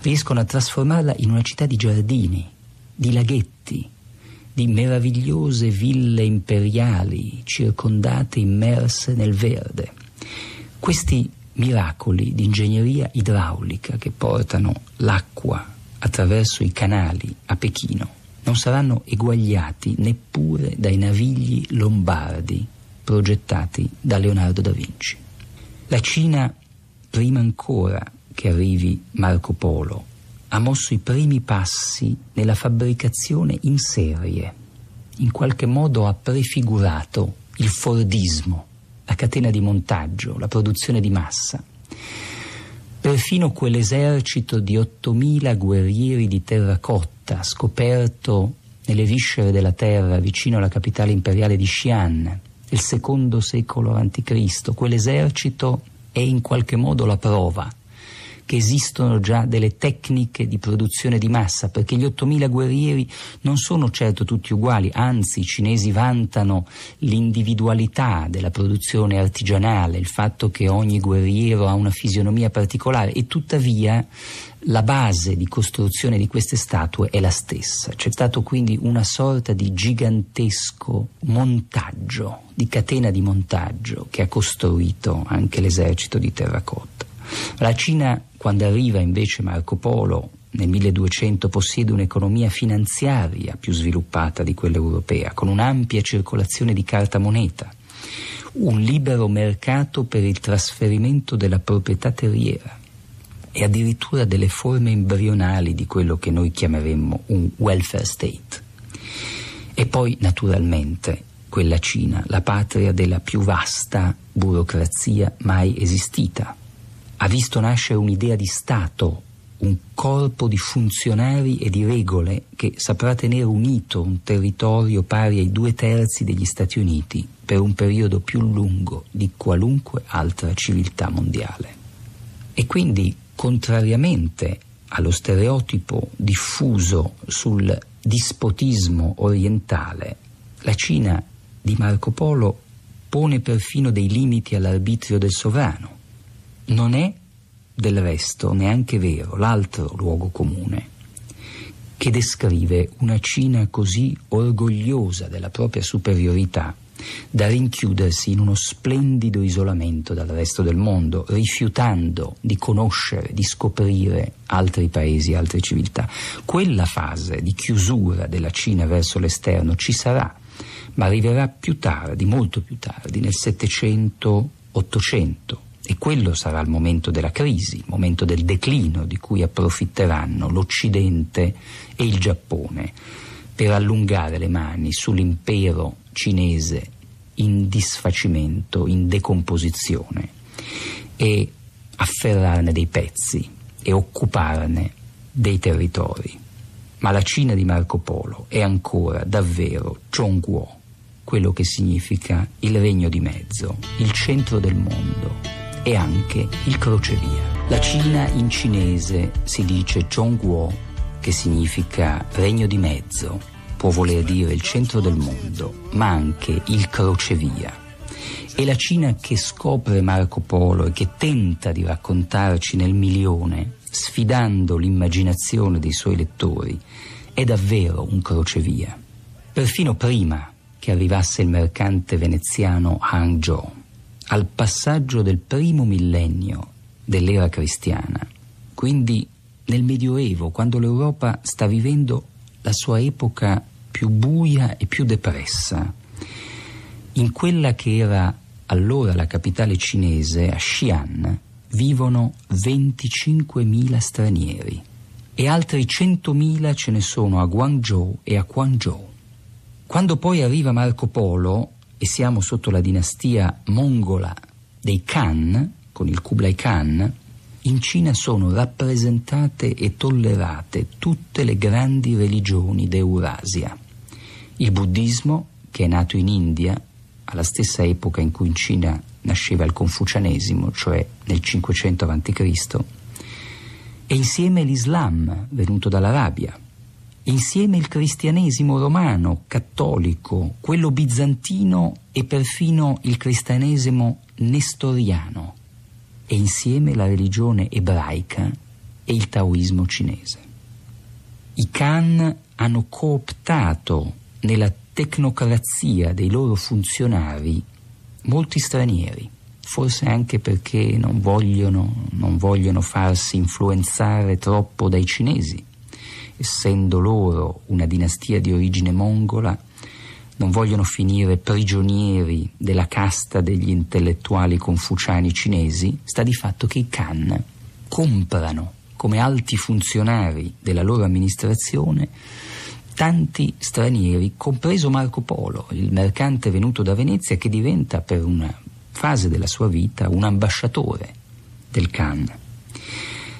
riescono a trasformarla in una città di giardini, di laghetti, di meravigliose ville imperiali circondate, immerse nel verde. Questi miracoli di ingegneria idraulica che portano l'acqua attraverso i canali a Pechino non saranno eguagliati neppure dai navigli lombardi progettati da Leonardo da Vinci. La Cina, prima ancora che arrivi Marco Polo, ha mosso i primi passi nella fabbricazione in serie. In qualche modo ha prefigurato il Fordismo, la catena di montaggio, la produzione di massa, Perfino quell'esercito di 8.000 guerrieri di terracotta scoperto nelle viscere della terra vicino alla capitale imperiale di Xi'an del secondo secolo a.C., quell'esercito è in qualche modo la prova che esistono già delle tecniche di produzione di massa, perché gli 8.000 guerrieri non sono certo tutti uguali, anzi i cinesi vantano l'individualità della produzione artigianale, il fatto che ogni guerriero ha una fisionomia particolare e tuttavia la base di costruzione di queste statue è la stessa. C'è stato quindi una sorta di gigantesco montaggio, di catena di montaggio che ha costruito anche l'esercito di terracotta. La Cina, quando arriva invece Marco Polo nel 1200 possiede un'economia finanziaria più sviluppata di quella europea, con un'ampia circolazione di carta moneta, un libero mercato per il trasferimento della proprietà terriera e addirittura delle forme embrionali di quello che noi chiameremmo un welfare state. E poi, naturalmente, quella Cina, la patria della più vasta burocrazia mai esistita ha visto nascere un'idea di Stato, un corpo di funzionari e di regole che saprà tenere unito un territorio pari ai due terzi degli Stati Uniti per un periodo più lungo di qualunque altra civiltà mondiale. E quindi, contrariamente allo stereotipo diffuso sul dispotismo orientale, la Cina di Marco Polo pone perfino dei limiti all'arbitrio del sovrano non è del resto neanche vero l'altro luogo comune che descrive una Cina così orgogliosa della propria superiorità da rinchiudersi in uno splendido isolamento dal resto del mondo, rifiutando di conoscere, di scoprire altri paesi, altre civiltà. Quella fase di chiusura della Cina verso l'esterno ci sarà, ma arriverà più tardi, molto più tardi, nel Settecento-Ottocento e quello sarà il momento della crisi, il momento del declino di cui approfitteranno l'Occidente e il Giappone per allungare le mani sull'impero cinese in disfacimento, in decomposizione e afferrarne dei pezzi e occuparne dei territori. Ma la Cina di Marco Polo è ancora davvero Chongguo, quello che significa il regno di mezzo, il centro del mondo e anche il crocevia. La Cina in cinese si dice Zhongguo, che significa regno di mezzo, può voler dire il centro del mondo, ma anche il crocevia. E la Cina che scopre Marco Polo e che tenta di raccontarci nel milione, sfidando l'immaginazione dei suoi lettori, è davvero un crocevia. Perfino prima che arrivasse il mercante veneziano Zhong al passaggio del primo millennio dell'era cristiana, quindi nel Medioevo, quando l'Europa sta vivendo la sua epoca più buia e più depressa. In quella che era allora la capitale cinese, a Xi'an, vivono 25.000 stranieri e altri 100.000 ce ne sono a Guangzhou e a Guangzhou. Quando poi arriva Marco Polo, e siamo sotto la dinastia mongola dei Khan, con il Kublai Khan, in Cina sono rappresentate e tollerate tutte le grandi religioni d'Eurasia. Il buddismo, che è nato in India, alla stessa epoca in cui in Cina nasceva il confucianesimo, cioè nel 500 a.C., e insieme l'Islam, venuto dall'Arabia, insieme il cristianesimo romano, cattolico, quello bizantino e perfino il cristianesimo nestoriano, e insieme la religione ebraica e il taoismo cinese. I Khan hanno cooptato nella tecnocrazia dei loro funzionari molti stranieri, forse anche perché non vogliono, non vogliono farsi influenzare troppo dai cinesi essendo loro una dinastia di origine mongola, non vogliono finire prigionieri della casta degli intellettuali confuciani cinesi, sta di fatto che i Khan comprano come alti funzionari della loro amministrazione tanti stranieri, compreso Marco Polo, il mercante venuto da Venezia che diventa per una fase della sua vita un ambasciatore del Khan.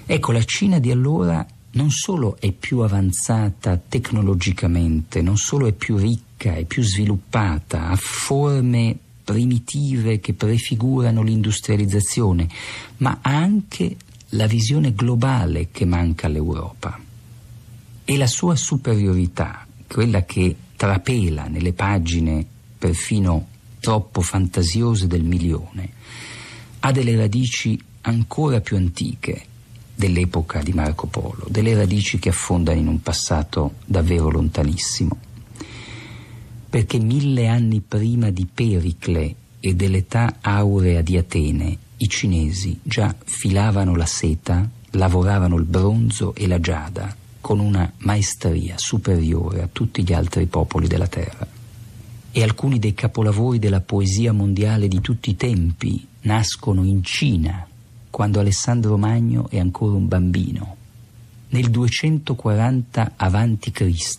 Ecco, la Cina di allora non solo è più avanzata tecnologicamente, non solo è più ricca, è più sviluppata, ha forme primitive che prefigurano l'industrializzazione, ma ha anche la visione globale che manca all'Europa e la sua superiorità, quella che trapela nelle pagine perfino troppo fantasiose del milione, ha delle radici ancora più antiche dell'epoca di Marco Polo, delle radici che affondano in un passato davvero lontanissimo. Perché mille anni prima di Pericle e dell'età aurea di Atene, i cinesi già filavano la seta, lavoravano il bronzo e la giada con una maestria superiore a tutti gli altri popoli della terra. E alcuni dei capolavori della poesia mondiale di tutti i tempi nascono in Cina quando Alessandro Magno è ancora un bambino. Nel 240 a.C.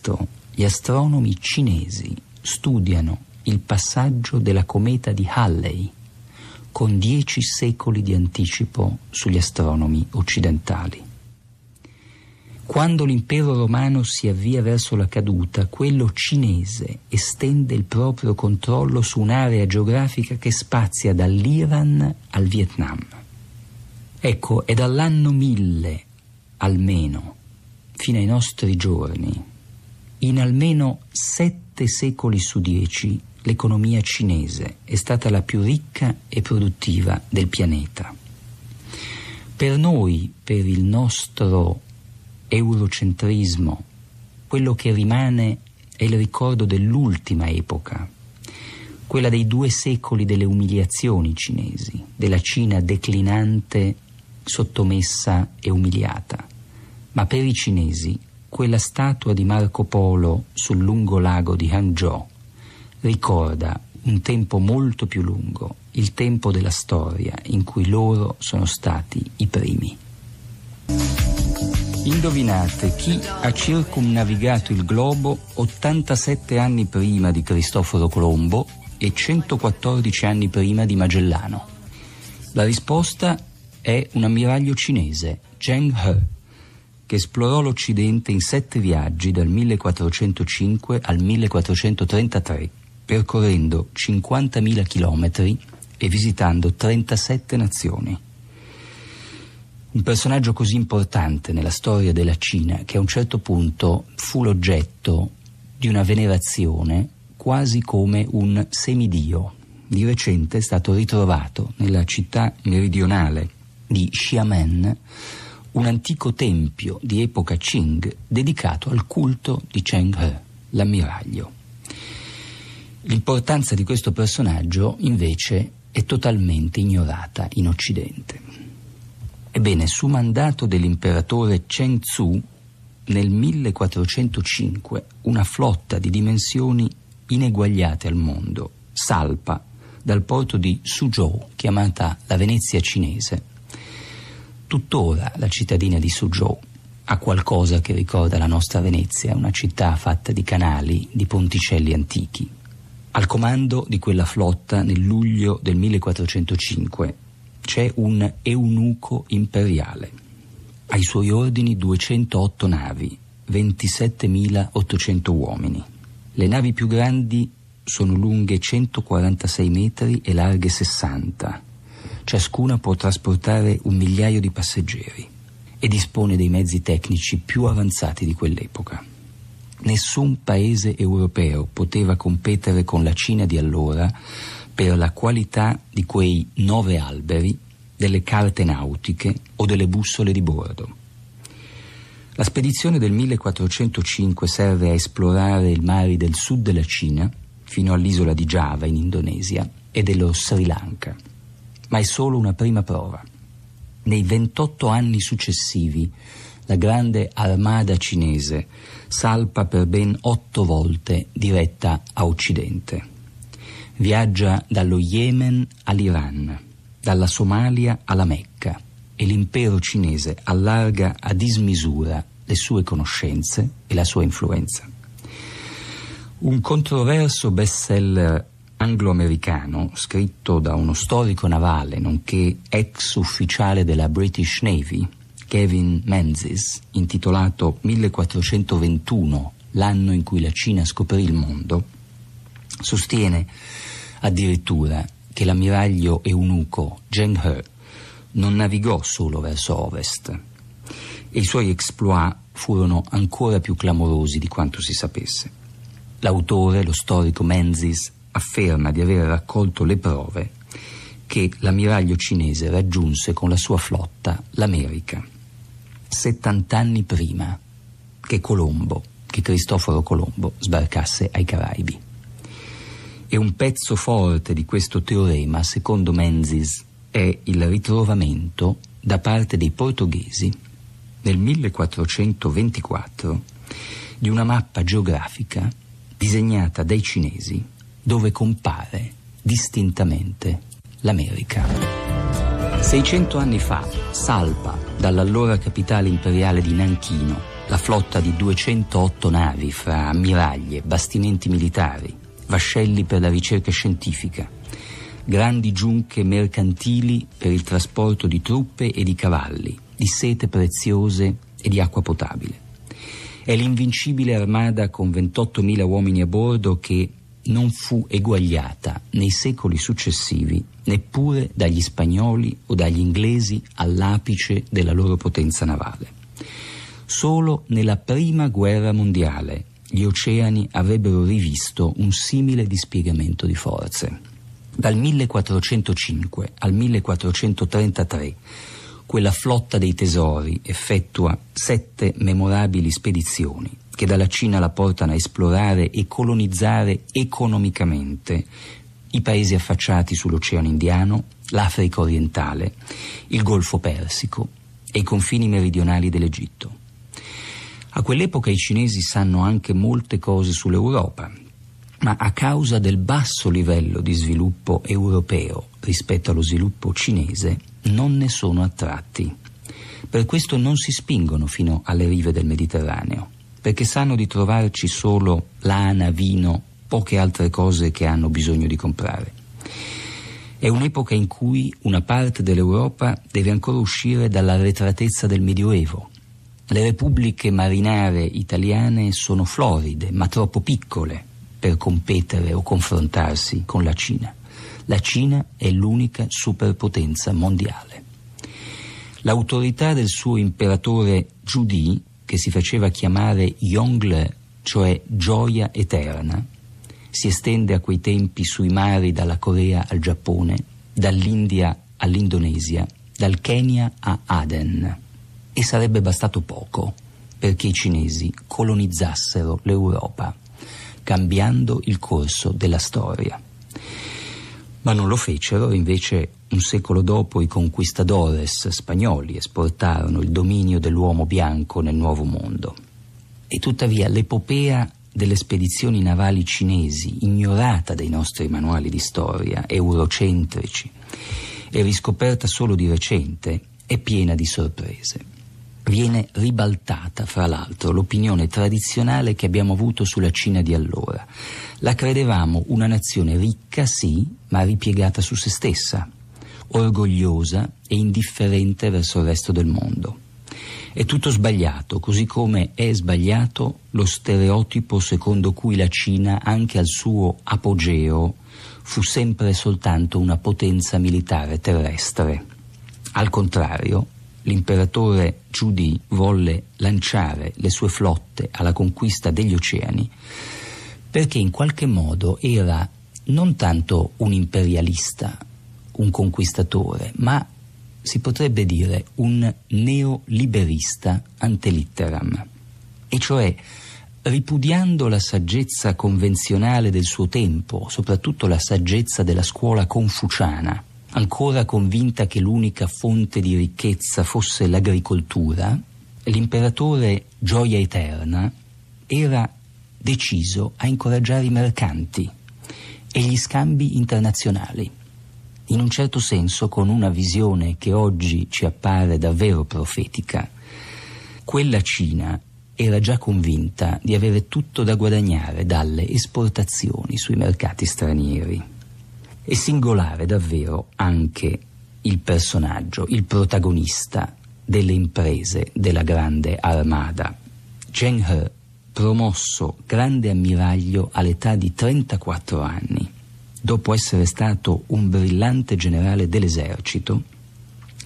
gli astronomi cinesi studiano il passaggio della cometa di Halley con dieci secoli di anticipo sugli astronomi occidentali. Quando l'impero romano si avvia verso la caduta, quello cinese estende il proprio controllo su un'area geografica che spazia dall'Iran al Vietnam. Ecco, è dall'anno 1000 almeno, fino ai nostri giorni, in almeno sette secoli su dieci, l'economia cinese è stata la più ricca e produttiva del pianeta. Per noi, per il nostro eurocentrismo, quello che rimane è il ricordo dell'ultima epoca, quella dei due secoli delle umiliazioni cinesi, della Cina declinante sottomessa e umiliata. Ma per i cinesi quella statua di Marco Polo sul lungo lago di Hangzhou ricorda un tempo molto più lungo, il tempo della storia in cui loro sono stati i primi. Indovinate chi ha circumnavigato il globo 87 anni prima di Cristoforo Colombo e 114 anni prima di Magellano? La risposta è un ammiraglio cinese, Zheng He, che esplorò l'Occidente in sette viaggi dal 1405 al 1433, percorrendo 50.000 chilometri e visitando 37 nazioni. Un personaggio così importante nella storia della Cina che a un certo punto fu l'oggetto di una venerazione quasi come un semidio. Di recente è stato ritrovato nella città meridionale di Xiamen, un antico tempio di epoca Qing dedicato al culto di Cheng He, l'ammiraglio. L'importanza di questo personaggio invece è totalmente ignorata in Occidente. Ebbene, su mandato dell'imperatore Cheng Tzu, nel 1405 una flotta di dimensioni ineguagliate al mondo salpa dal porto di Suzhou, chiamata la Venezia cinese, tuttora la cittadina di Suzhou ha qualcosa che ricorda la nostra Venezia, una città fatta di canali, di ponticelli antichi. Al comando di quella flotta nel luglio del 1405 c'è un eunuco imperiale. Ai suoi ordini 208 navi, 27.800 uomini. Le navi più grandi sono lunghe 146 metri e larghe 60 ciascuna può trasportare un migliaio di passeggeri e dispone dei mezzi tecnici più avanzati di quell'epoca. Nessun paese europeo poteva competere con la Cina di allora per la qualità di quei nove alberi, delle carte nautiche o delle bussole di bordo. La spedizione del 1405 serve a esplorare i mari del sud della Cina fino all'isola di Giava in Indonesia e dello Sri Lanka ma è solo una prima prova. Nei 28 anni successivi la grande armada cinese salpa per ben otto volte diretta a Occidente. Viaggia dallo Yemen all'Iran, dalla Somalia alla Mecca e l'impero cinese allarga a dismisura le sue conoscenze e la sua influenza. Un controverso bestseller anglo-americano scritto da uno storico navale nonché ex ufficiale della British Navy, Kevin Menzies, intitolato 1421, l'anno in cui la Cina scoprì il mondo, sostiene addirittura che l'ammiraglio eunuco Zheng He non navigò solo verso ovest e i suoi exploit furono ancora più clamorosi di quanto si sapesse. L'autore, lo storico Menzies, afferma di aver raccolto le prove che l'ammiraglio cinese raggiunse con la sua flotta l'America 70 anni prima che Colombo, che Cristoforo Colombo sbarcasse ai Caraibi. E un pezzo forte di questo teorema, secondo Menzies, è il ritrovamento da parte dei portoghesi nel 1424 di una mappa geografica disegnata dai cinesi dove compare distintamente l'America. 600 anni fa salpa dall'allora capitale imperiale di Nanchino la flotta di 208 navi fra ammiraglie, bastimenti militari, vascelli per la ricerca scientifica, grandi giunche mercantili per il trasporto di truppe e di cavalli, di sete preziose e di acqua potabile. È l'invincibile armada con 28.000 uomini a bordo che non fu eguagliata nei secoli successivi neppure dagli spagnoli o dagli inglesi all'apice della loro potenza navale. Solo nella prima guerra mondiale gli oceani avrebbero rivisto un simile dispiegamento di forze. Dal 1405 al 1433 quella flotta dei tesori effettua sette memorabili spedizioni che dalla Cina la portano a esplorare e colonizzare economicamente i paesi affacciati sull'Oceano Indiano, l'Africa orientale, il Golfo Persico e i confini meridionali dell'Egitto. A quell'epoca i cinesi sanno anche molte cose sull'Europa, ma a causa del basso livello di sviluppo europeo rispetto allo sviluppo cinese non ne sono attratti. Per questo non si spingono fino alle rive del Mediterraneo perché sanno di trovarci solo lana, vino, poche altre cose che hanno bisogno di comprare. È un'epoca in cui una parte dell'Europa deve ancora uscire dalla retratezza del Medioevo. Le repubbliche marinare italiane sono floride, ma troppo piccole per competere o confrontarsi con la Cina. La Cina è l'unica superpotenza mondiale. L'autorità del suo imperatore Giudì che si faceva chiamare Yongle, cioè gioia eterna, si estende a quei tempi sui mari dalla Corea al Giappone, dall'India all'Indonesia, dal Kenya a Aden. E sarebbe bastato poco perché i cinesi colonizzassero l'Europa, cambiando il corso della storia ma non lo fecero, invece un secolo dopo i conquistadores spagnoli esportarono il dominio dell'uomo bianco nel nuovo mondo. E tuttavia l'epopea delle spedizioni navali cinesi, ignorata dai nostri manuali di storia, eurocentrici, e riscoperta solo di recente, è piena di sorprese. Viene ribaltata, fra l'altro, l'opinione tradizionale che abbiamo avuto sulla Cina di allora, la credevamo una nazione ricca, sì, ma ripiegata su se stessa, orgogliosa e indifferente verso il resto del mondo. È tutto sbagliato, così come è sbagliato lo stereotipo secondo cui la Cina, anche al suo apogeo, fu sempre soltanto una potenza militare terrestre. Al contrario, l'imperatore Giudì volle lanciare le sue flotte alla conquista degli oceani perché in qualche modo era non tanto un imperialista, un conquistatore, ma si potrebbe dire un neoliberista ante litteram, e cioè ripudiando la saggezza convenzionale del suo tempo, soprattutto la saggezza della scuola confuciana, ancora convinta che l'unica fonte di ricchezza fosse l'agricoltura, l'imperatore Gioia Eterna era deciso a incoraggiare i mercanti e gli scambi internazionali, in un certo senso con una visione che oggi ci appare davvero profetica. Quella Cina era già convinta di avere tutto da guadagnare dalle esportazioni sui mercati stranieri. È singolare davvero anche il personaggio, il protagonista delle imprese della grande armada. Zheng He promosso grande ammiraglio all'età di 34 anni, dopo essere stato un brillante generale dell'esercito,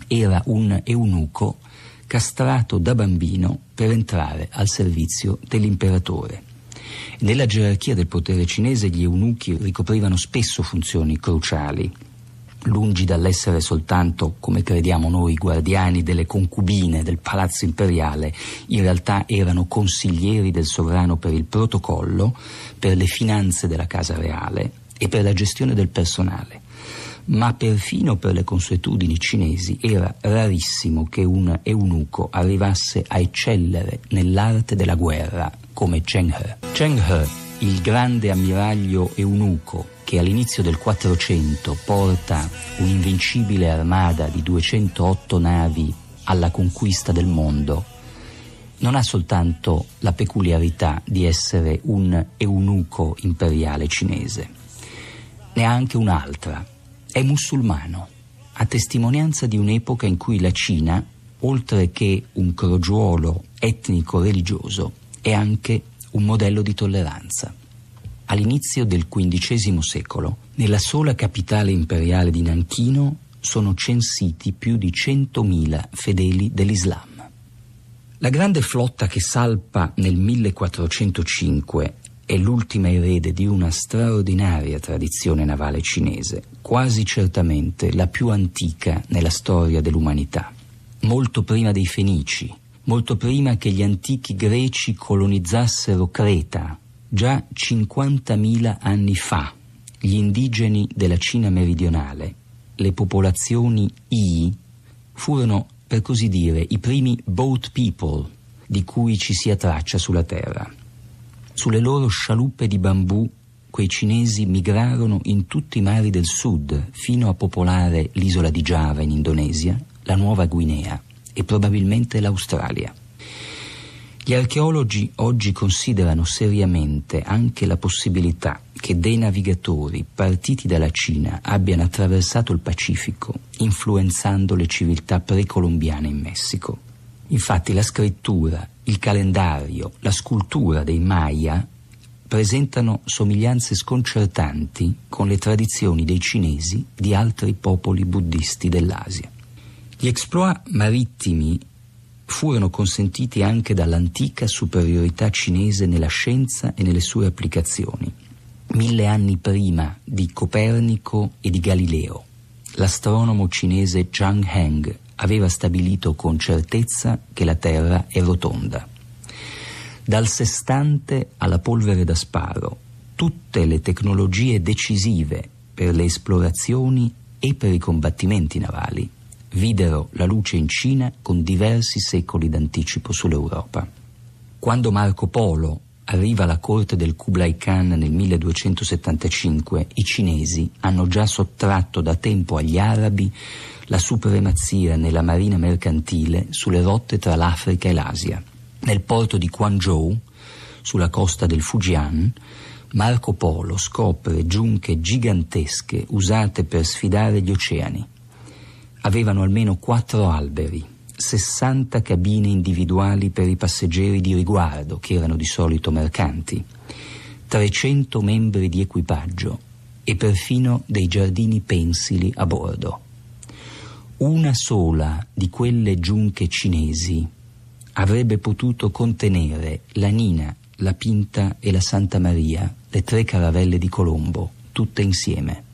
era un eunuco castrato da bambino per entrare al servizio dell'imperatore. Nella gerarchia del potere cinese gli eunuchi ricoprivano spesso funzioni cruciali, lungi dall'essere soltanto, come crediamo noi, guardiani delle concubine del palazzo imperiale, in realtà erano consiglieri del sovrano per il protocollo, per le finanze della casa reale e per la gestione del personale. Ma perfino per le consuetudini cinesi era rarissimo che un eunuco arrivasse a eccellere nell'arte della guerra come Cheng He. Cheng He, il grande ammiraglio eunuco che all'inizio del 400 porta un'invincibile armada di 208 navi alla conquista del mondo, non ha soltanto la peculiarità di essere un eunuco imperiale cinese, ne ha anche un'altra, è musulmano, a testimonianza di un'epoca in cui la Cina, oltre che un crogiolo etnico-religioso, è anche un modello di tolleranza. All'inizio del XV secolo, nella sola capitale imperiale di Nanchino sono censiti più di 100.000 fedeli dell'Islam. La grande flotta che salpa nel 1405 è l'ultima erede di una straordinaria tradizione navale cinese, quasi certamente la più antica nella storia dell'umanità, molto prima dei Fenici, molto prima che gli antichi greci colonizzassero Creta già 50.000 anni fa gli indigeni della Cina meridionale, le popolazioni I, furono per così dire i primi boat people di cui ci sia traccia sulla terra. Sulle loro scialuppe di bambù quei cinesi migrarono in tutti i mari del sud fino a popolare l'isola di Giava in Indonesia, la Nuova Guinea e probabilmente l'Australia. Gli archeologi oggi considerano seriamente anche la possibilità che dei navigatori partiti dalla Cina abbiano attraversato il Pacifico, influenzando le civiltà precolombiane in Messico. Infatti la scrittura, il calendario, la scultura dei Maya presentano somiglianze sconcertanti con le tradizioni dei cinesi di altri popoli buddisti dell'Asia. Gli exploit marittimi furono consentiti anche dall'antica superiorità cinese nella scienza e nelle sue applicazioni, mille anni prima di Copernico e di Galileo. L'astronomo cinese Zhang Heng aveva stabilito con certezza che la Terra è rotonda. Dal sestante alla polvere da sparo, tutte le tecnologie decisive per le esplorazioni e per i combattimenti navali videro la luce in Cina con diversi secoli d'anticipo sull'Europa. Quando Marco Polo arriva alla corte del Kublai Khan nel 1275, i cinesi hanno già sottratto da tempo agli arabi la supremazia nella marina mercantile sulle rotte tra l'Africa e l'Asia. Nel porto di Guangzhou, sulla costa del Fujian, Marco Polo scopre giunche gigantesche usate per sfidare gli oceani avevano almeno quattro alberi, 60 cabine individuali per i passeggeri di riguardo, che erano di solito mercanti, 300 membri di equipaggio e perfino dei giardini pensili a bordo. Una sola di quelle giunche cinesi avrebbe potuto contenere la Nina, la Pinta e la Santa Maria, le tre caravelle di Colombo, tutte insieme.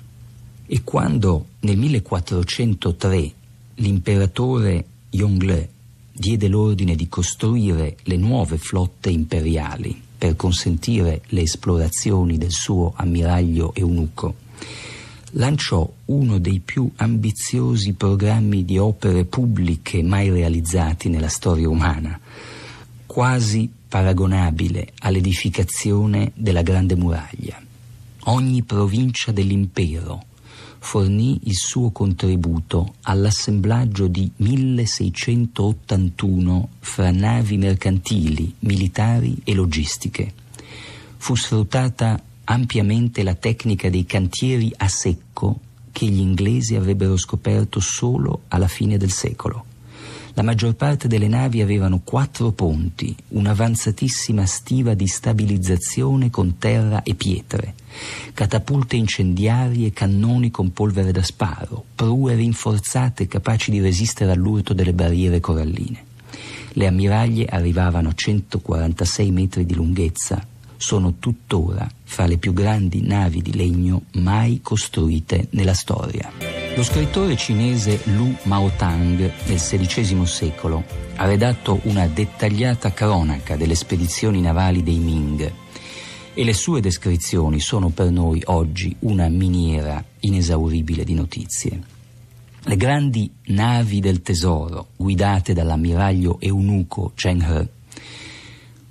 E quando nel 1403 l'imperatore Yongle diede l'ordine di costruire le nuove flotte imperiali per consentire le esplorazioni del suo ammiraglio eunuco, lanciò uno dei più ambiziosi programmi di opere pubbliche mai realizzati nella storia umana, quasi paragonabile all'edificazione della Grande Muraglia. Ogni provincia dell'impero fornì il suo contributo all'assemblaggio di 1681 fra navi mercantili, militari e logistiche. Fu sfruttata ampiamente la tecnica dei cantieri a secco che gli inglesi avrebbero scoperto solo alla fine del secolo. La maggior parte delle navi avevano quattro ponti, un'avanzatissima stiva di stabilizzazione con terra e pietre, catapulte incendiarie, cannoni con polvere da sparo, prue rinforzate capaci di resistere all'urto delle barriere coralline. Le ammiraglie arrivavano a 146 metri di lunghezza, sono tuttora fra le più grandi navi di legno mai costruite nella storia. Lo scrittore cinese Lu Maotang nel XVI secolo ha redatto una dettagliata cronaca delle spedizioni navali dei Ming e le sue descrizioni sono per noi oggi una miniera inesauribile di notizie. Le grandi navi del tesoro, guidate dall'ammiraglio eunuco Cheng He,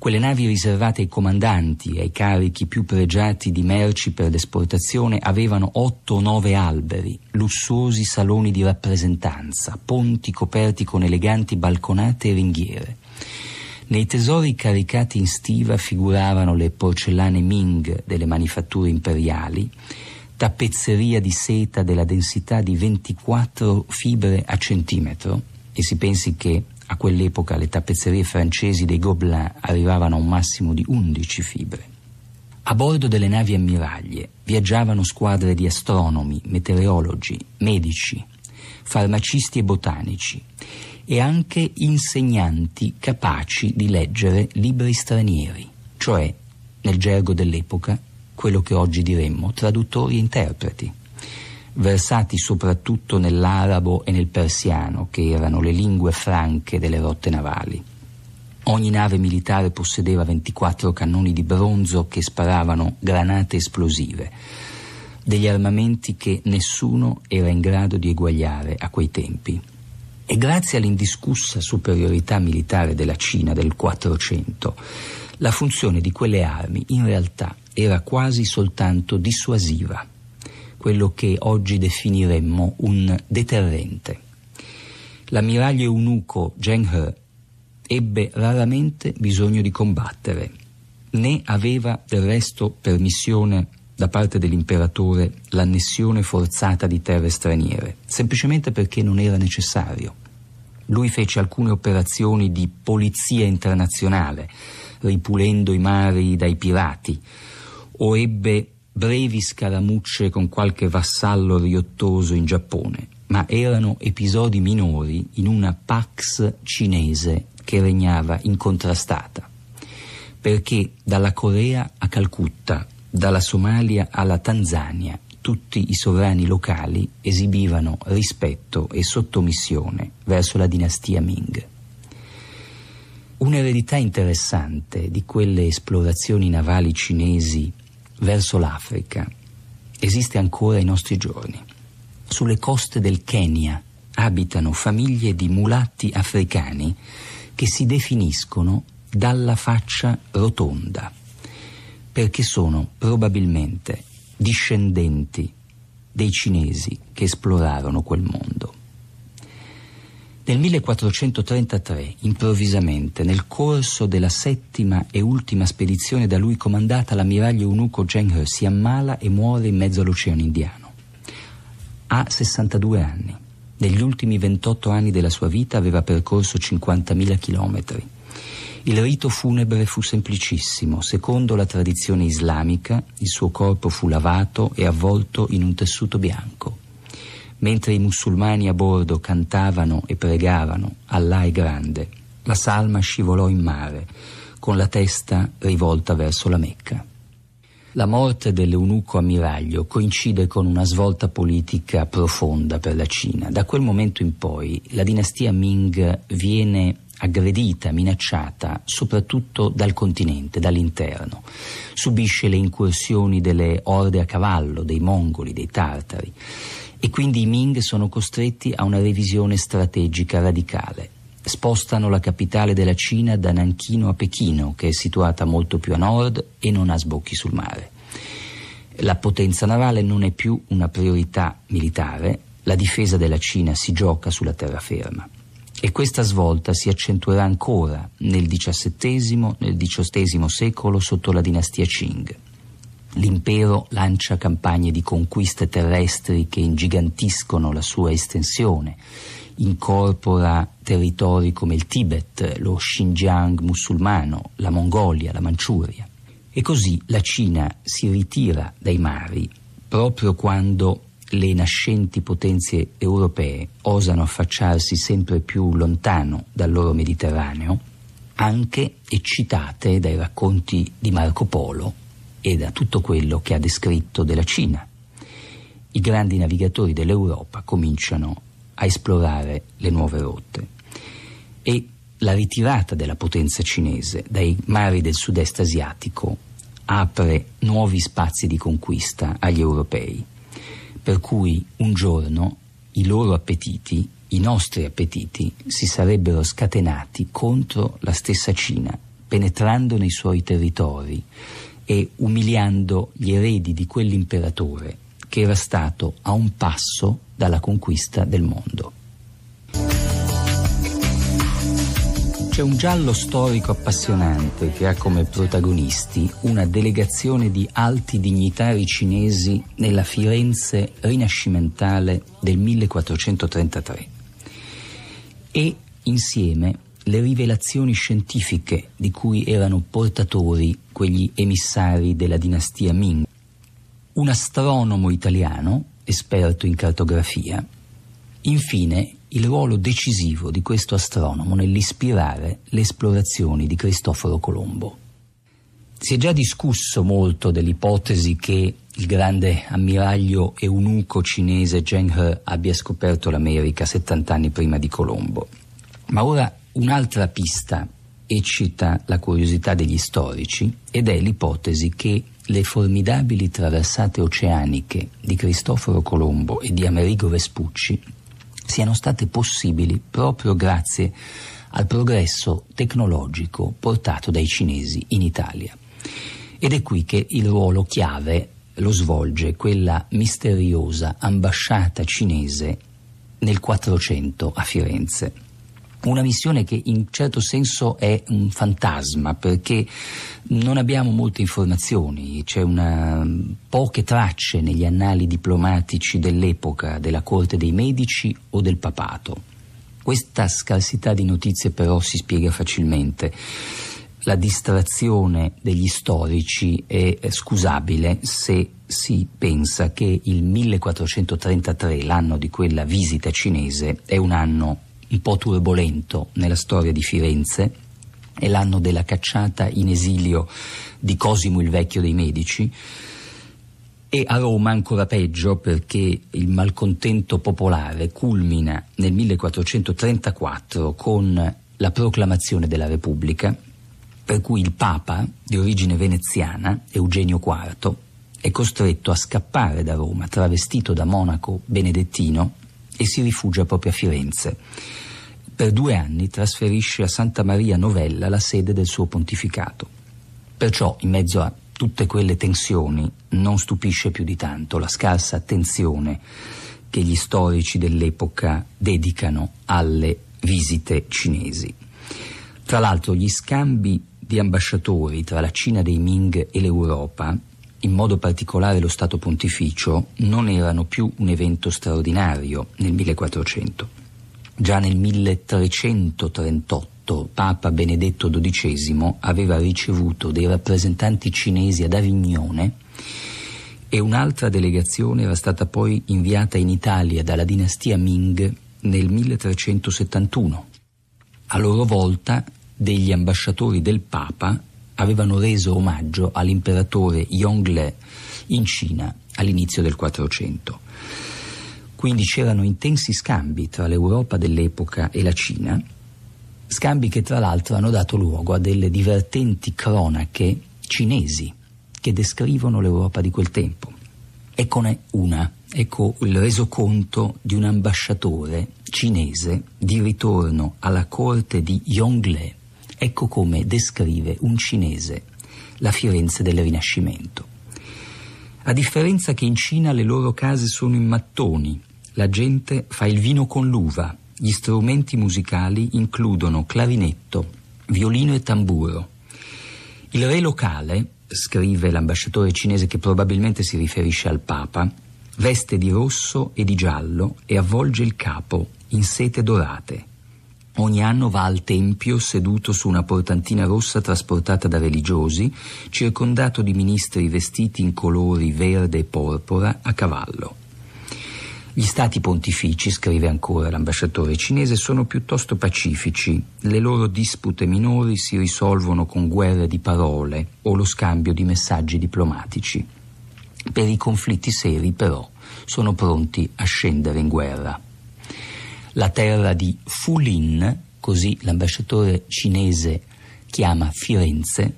quelle navi riservate ai comandanti e ai carichi più pregiati di merci per l'esportazione avevano otto o nove alberi, lussuosi saloni di rappresentanza, ponti coperti con eleganti balconate e ringhiere. Nei tesori caricati in stiva figuravano le porcellane Ming delle manifatture imperiali, tappezzeria di seta della densità di 24 fibre a centimetro, e si pensi che a quell'epoca le tappezzerie francesi dei Gobelin arrivavano a un massimo di 11 fibre. A bordo delle navi ammiraglie viaggiavano squadre di astronomi, meteorologi, medici, farmacisti e botanici e anche insegnanti capaci di leggere libri stranieri, cioè, nel gergo dell'epoca, quello che oggi diremmo traduttori e interpreti versati soprattutto nell'arabo e nel persiano, che erano le lingue franche delle rotte navali. Ogni nave militare possedeva 24 cannoni di bronzo che sparavano granate esplosive, degli armamenti che nessuno era in grado di eguagliare a quei tempi. E grazie all'indiscussa superiorità militare della Cina del 400, la funzione di quelle armi in realtà era quasi soltanto dissuasiva quello che oggi definiremmo un deterrente. L'ammiraglio eunuco Zheng He ebbe raramente bisogno di combattere, né aveva del resto permissione da parte dell'imperatore l'annessione forzata di terre straniere, semplicemente perché non era necessario. Lui fece alcune operazioni di polizia internazionale, ripulendo i mari dai pirati, o ebbe brevi scaramucce con qualche vassallo riottoso in Giappone, ma erano episodi minori in una pax cinese che regnava incontrastata. Perché dalla Corea a Calcutta, dalla Somalia alla Tanzania, tutti i sovrani locali esibivano rispetto e sottomissione verso la dinastia Ming. Un'eredità interessante di quelle esplorazioni navali cinesi verso l'Africa esiste ancora ai nostri giorni. Sulle coste del Kenya abitano famiglie di mulatti africani che si definiscono dalla faccia rotonda, perché sono probabilmente discendenti dei cinesi che esplorarono quel mondo. Nel 1433, improvvisamente, nel corso della settima e ultima spedizione da lui comandata, l'ammiraglio eunuco Zheng He si ammala e muore in mezzo all'Oceano Indiano. Ha 62 anni. Negli ultimi 28 anni della sua vita aveva percorso 50.000 chilometri. Il rito funebre fu semplicissimo. Secondo la tradizione islamica, il suo corpo fu lavato e avvolto in un tessuto bianco mentre i musulmani a bordo cantavano e pregavano Allah è grande, la salma scivolò in mare, con la testa rivolta verso la Mecca. La morte dell'eunuco ammiraglio coincide con una svolta politica profonda per la Cina. Da quel momento in poi la dinastia Ming viene aggredita, minacciata soprattutto dal continente, dall'interno. Subisce le incursioni delle orde a cavallo, dei mongoli, dei tartari e quindi i Ming sono costretti a una revisione strategica radicale. Spostano la capitale della Cina da Nanchino a Pechino, che è situata molto più a nord e non ha sbocchi sul mare. La potenza navale non è più una priorità militare, la difesa della Cina si gioca sulla terraferma. E questa svolta si accentuerà ancora nel XVII, nel XVIII secolo sotto la dinastia Qing l'impero lancia campagne di conquiste terrestri che ingigantiscono la sua estensione, incorpora territori come il Tibet, lo Xinjiang musulmano, la Mongolia, la Manciuria. E così la Cina si ritira dai mari proprio quando le nascenti potenze europee osano affacciarsi sempre più lontano dal loro Mediterraneo, anche eccitate dai racconti di Marco Polo e da tutto quello che ha descritto della Cina. I grandi navigatori dell'Europa cominciano a esplorare le nuove rotte e la ritirata della potenza cinese dai mari del sud-est asiatico apre nuovi spazi di conquista agli europei, per cui un giorno i loro appetiti, i nostri appetiti, si sarebbero scatenati contro la stessa Cina, penetrando nei suoi territori e umiliando gli eredi di quell'imperatore che era stato a un passo dalla conquista del mondo. C'è un giallo storico appassionante che ha come protagonisti una delegazione di alti dignitari cinesi nella Firenze rinascimentale del 1433 e insieme le rivelazioni scientifiche di cui erano portatori quegli emissari della dinastia Ming. Un astronomo italiano, esperto in cartografia, infine il ruolo decisivo di questo astronomo nell'ispirare le esplorazioni di Cristoforo Colombo. Si è già discusso molto dell'ipotesi che il grande ammiraglio eunuco cinese Zheng He abbia scoperto l'America 70 anni prima di Colombo. Ma ora Un'altra pista eccita la curiosità degli storici ed è l'ipotesi che le formidabili traversate oceaniche di Cristoforo Colombo e di Amerigo Vespucci siano state possibili proprio grazie al progresso tecnologico portato dai cinesi in Italia. Ed è qui che il ruolo chiave lo svolge quella misteriosa ambasciata cinese nel 400 a Firenze. Una missione che in certo senso è un fantasma perché non abbiamo molte informazioni, c'è una, poche tracce negli annali diplomatici dell'epoca della corte dei medici o del papato. Questa scarsità di notizie però si spiega facilmente. La distrazione degli storici è scusabile se si pensa che il 1433, l'anno di quella visita cinese, è un anno un po' turbolento nella storia di Firenze, è l'anno della cacciata in esilio di Cosimo il Vecchio dei Medici e a Roma ancora peggio perché il malcontento popolare culmina nel 1434 con la proclamazione della Repubblica, per cui il Papa di origine veneziana, Eugenio IV, è costretto a scappare da Roma travestito da monaco benedettino e si rifugia proprio a Firenze per due anni trasferisce a Santa Maria Novella la sede del suo pontificato. Perciò, in mezzo a tutte quelle tensioni, non stupisce più di tanto la scarsa attenzione che gli storici dell'epoca dedicano alle visite cinesi. Tra l'altro gli scambi di ambasciatori tra la Cina dei Ming e l'Europa, in modo particolare lo Stato Pontificio, non erano più un evento straordinario nel 1400. Già nel 1338 Papa Benedetto XII aveva ricevuto dei rappresentanti cinesi ad Avignone e un'altra delegazione era stata poi inviata in Italia dalla dinastia Ming nel 1371. A loro volta degli ambasciatori del Papa avevano reso omaggio all'imperatore Yongle in Cina all'inizio del 400 quindi c'erano intensi scambi tra l'Europa dell'epoca e la Cina, scambi che tra l'altro hanno dato luogo a delle divertenti cronache cinesi che descrivono l'Europa di quel tempo. Eccone una, ecco il resoconto di un ambasciatore cinese di ritorno alla corte di Yongle, ecco come descrive un cinese la Firenze del Rinascimento. A differenza che in Cina le loro case sono in mattoni, la gente fa il vino con l'uva. Gli strumenti musicali includono clarinetto, violino e tamburo. Il re locale, scrive l'ambasciatore cinese che probabilmente si riferisce al Papa, veste di rosso e di giallo e avvolge il capo in sete dorate. Ogni anno va al tempio seduto su una portantina rossa trasportata da religiosi, circondato di ministri vestiti in colori verde e porpora a cavallo. Gli stati pontifici, scrive ancora l'ambasciatore cinese, sono piuttosto pacifici. Le loro dispute minori si risolvono con guerre di parole o lo scambio di messaggi diplomatici. Per i conflitti seri, però, sono pronti a scendere in guerra. La terra di Fulin, così l'ambasciatore cinese chiama Firenze,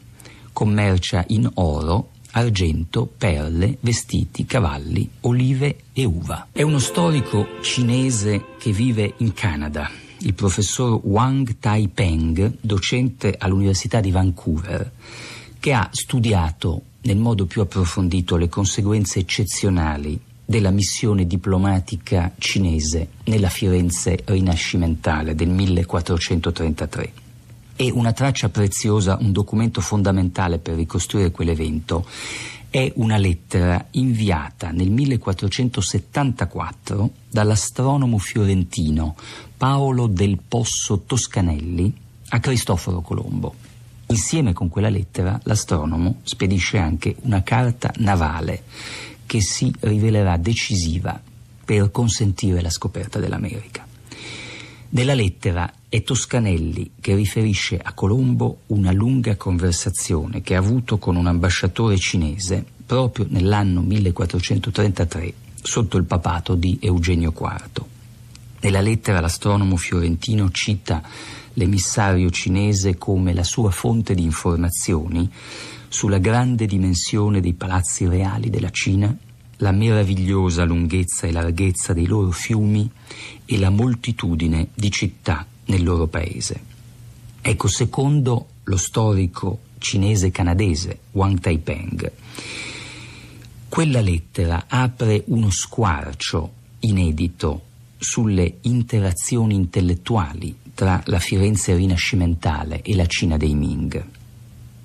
commercia in oro argento, perle, vestiti, cavalli, olive e uva. È uno storico cinese che vive in Canada il professor Wang Taipeng, docente all'Università di Vancouver, che ha studiato nel modo più approfondito le conseguenze eccezionali della missione diplomatica cinese nella Firenze rinascimentale del 1433 e una traccia preziosa, un documento fondamentale per ricostruire quell'evento. È una lettera inviata nel 1474 dall'astronomo fiorentino Paolo del Posso Toscanelli a Cristoforo Colombo. Insieme con quella lettera l'astronomo spedisce anche una carta navale che si rivelerà decisiva per consentire la scoperta dell'America. Della lettera è Toscanelli che riferisce a Colombo una lunga conversazione che ha avuto con un ambasciatore cinese proprio nell'anno 1433 sotto il papato di Eugenio IV. Nella lettera l'astronomo fiorentino cita l'emissario cinese come la sua fonte di informazioni sulla grande dimensione dei palazzi reali della Cina, la meravigliosa lunghezza e larghezza dei loro fiumi e la moltitudine di città nel loro paese. Ecco, secondo lo storico cinese-canadese Wang Taipeng, quella lettera apre uno squarcio inedito sulle interazioni intellettuali tra la Firenze rinascimentale e la Cina dei Ming.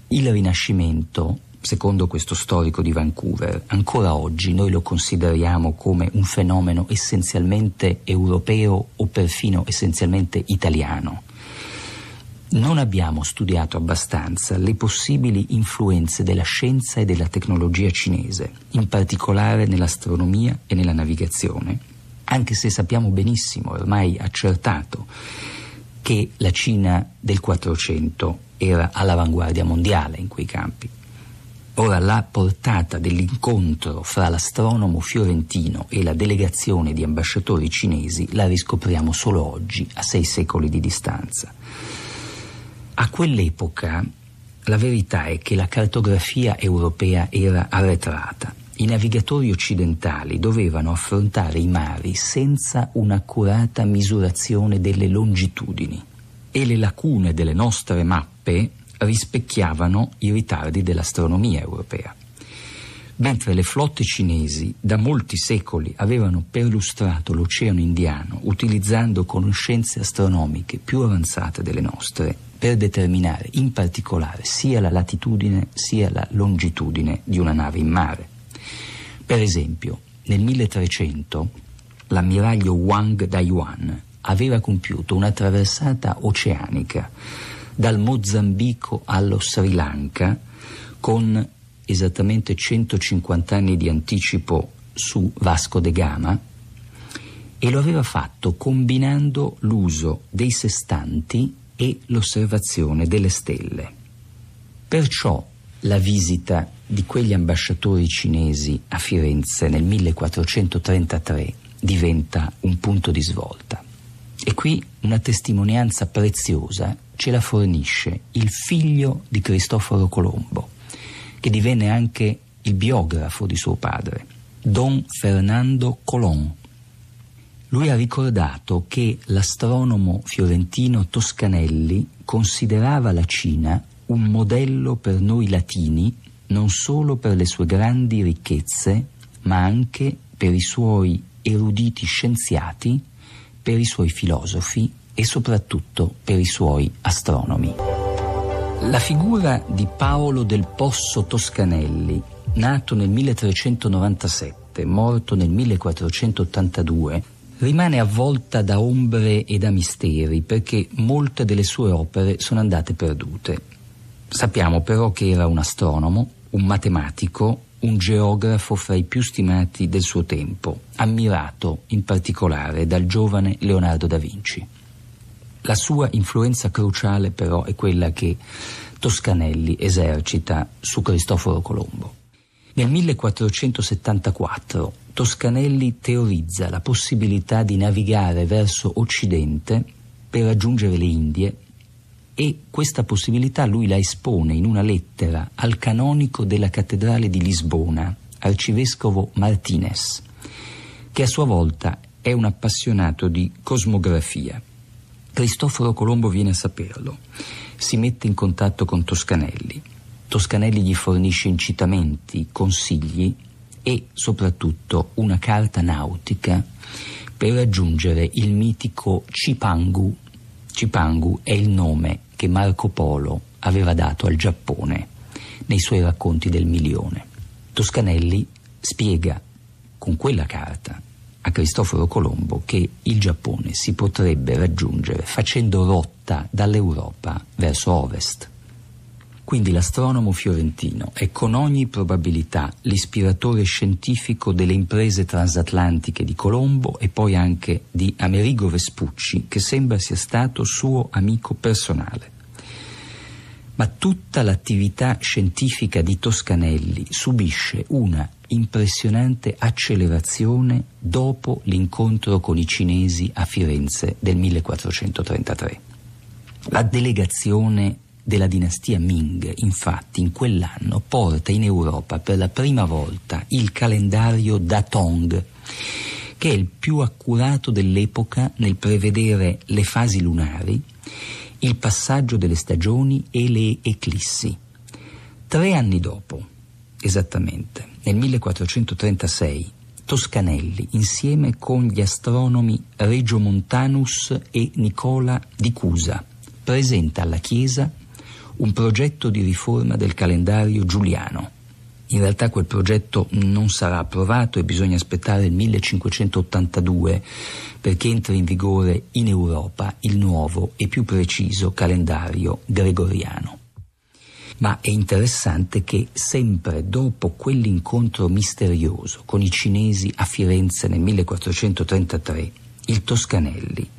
Il Rinascimento Secondo questo storico di Vancouver, ancora oggi noi lo consideriamo come un fenomeno essenzialmente europeo o perfino essenzialmente italiano. Non abbiamo studiato abbastanza le possibili influenze della scienza e della tecnologia cinese, in particolare nell'astronomia e nella navigazione, anche se sappiamo benissimo, ormai accertato, che la Cina del 400 era all'avanguardia mondiale in quei campi. Ora la portata dell'incontro fra l'astronomo fiorentino e la delegazione di ambasciatori cinesi la riscopriamo solo oggi, a sei secoli di distanza. A quell'epoca la verità è che la cartografia europea era arretrata. I navigatori occidentali dovevano affrontare i mari senza un'accurata misurazione delle longitudini e le lacune delle nostre mappe rispecchiavano i ritardi dell'astronomia europea. Mentre le flotte cinesi da molti secoli avevano perlustrato l'oceano indiano utilizzando conoscenze astronomiche più avanzate delle nostre per determinare in particolare sia la latitudine sia la longitudine di una nave in mare. Per esempio, nel 1300 l'ammiraglio Wang Daiyuan aveva compiuto una traversata oceanica dal Mozambico allo Sri Lanka, con esattamente 150 anni di anticipo su Vasco de Gama, e lo aveva fatto combinando l'uso dei sestanti e l'osservazione delle stelle. Perciò la visita di quegli ambasciatori cinesi a Firenze nel 1433 diventa un punto di svolta. E qui una testimonianza preziosa ce la fornisce il figlio di Cristoforo Colombo, che divenne anche il biografo di suo padre, Don Fernando Colon. Lui ha ricordato che l'astronomo fiorentino Toscanelli considerava la Cina un modello per noi latini non solo per le sue grandi ricchezze, ma anche per i suoi eruditi scienziati per i suoi filosofi e soprattutto per i suoi astronomi. La figura di Paolo del Posso Toscanelli, nato nel 1397, morto nel 1482, rimane avvolta da ombre e da misteri perché molte delle sue opere sono andate perdute. Sappiamo però che era un astronomo, un matematico, un geografo fra i più stimati del suo tempo, ammirato in particolare dal giovane Leonardo da Vinci. La sua influenza cruciale però è quella che Toscanelli esercita su Cristoforo Colombo. Nel 1474 Toscanelli teorizza la possibilità di navigare verso Occidente per raggiungere le Indie e questa possibilità lui la espone in una lettera al canonico della cattedrale di Lisbona, arcivescovo Martinez, che a sua volta è un appassionato di cosmografia. Cristoforo Colombo viene a saperlo, si mette in contatto con Toscanelli. Toscanelli gli fornisce incitamenti, consigli e soprattutto una carta nautica per raggiungere il mitico Cipangu. Cipangu è il nome che Marco Polo aveva dato al Giappone nei suoi racconti del milione. Toscanelli spiega con quella carta a Cristoforo Colombo che il Giappone si potrebbe raggiungere facendo rotta dall'Europa verso ovest. Quindi l'astronomo fiorentino è con ogni probabilità l'ispiratore scientifico delle imprese transatlantiche di Colombo e poi anche di Amerigo Vespucci, che sembra sia stato suo amico personale. Ma tutta l'attività scientifica di Toscanelli subisce una impressionante accelerazione dopo l'incontro con i cinesi a Firenze del 1433. La delegazione della dinastia Ming, infatti, in quell'anno porta in Europa per la prima volta il calendario Datong, che è il più accurato dell'epoca nel prevedere le fasi lunari, il passaggio delle stagioni e le eclissi. Tre anni dopo, esattamente, nel 1436, Toscanelli, insieme con gli astronomi Regiomontanus e Nicola di Cusa, presenta alla Chiesa un progetto di riforma del calendario giuliano. In realtà quel progetto non sarà approvato e bisogna aspettare il 1582 perché entri in vigore in Europa il nuovo e più preciso calendario gregoriano. Ma è interessante che sempre dopo quell'incontro misterioso con i cinesi a Firenze nel 1433, il Toscanelli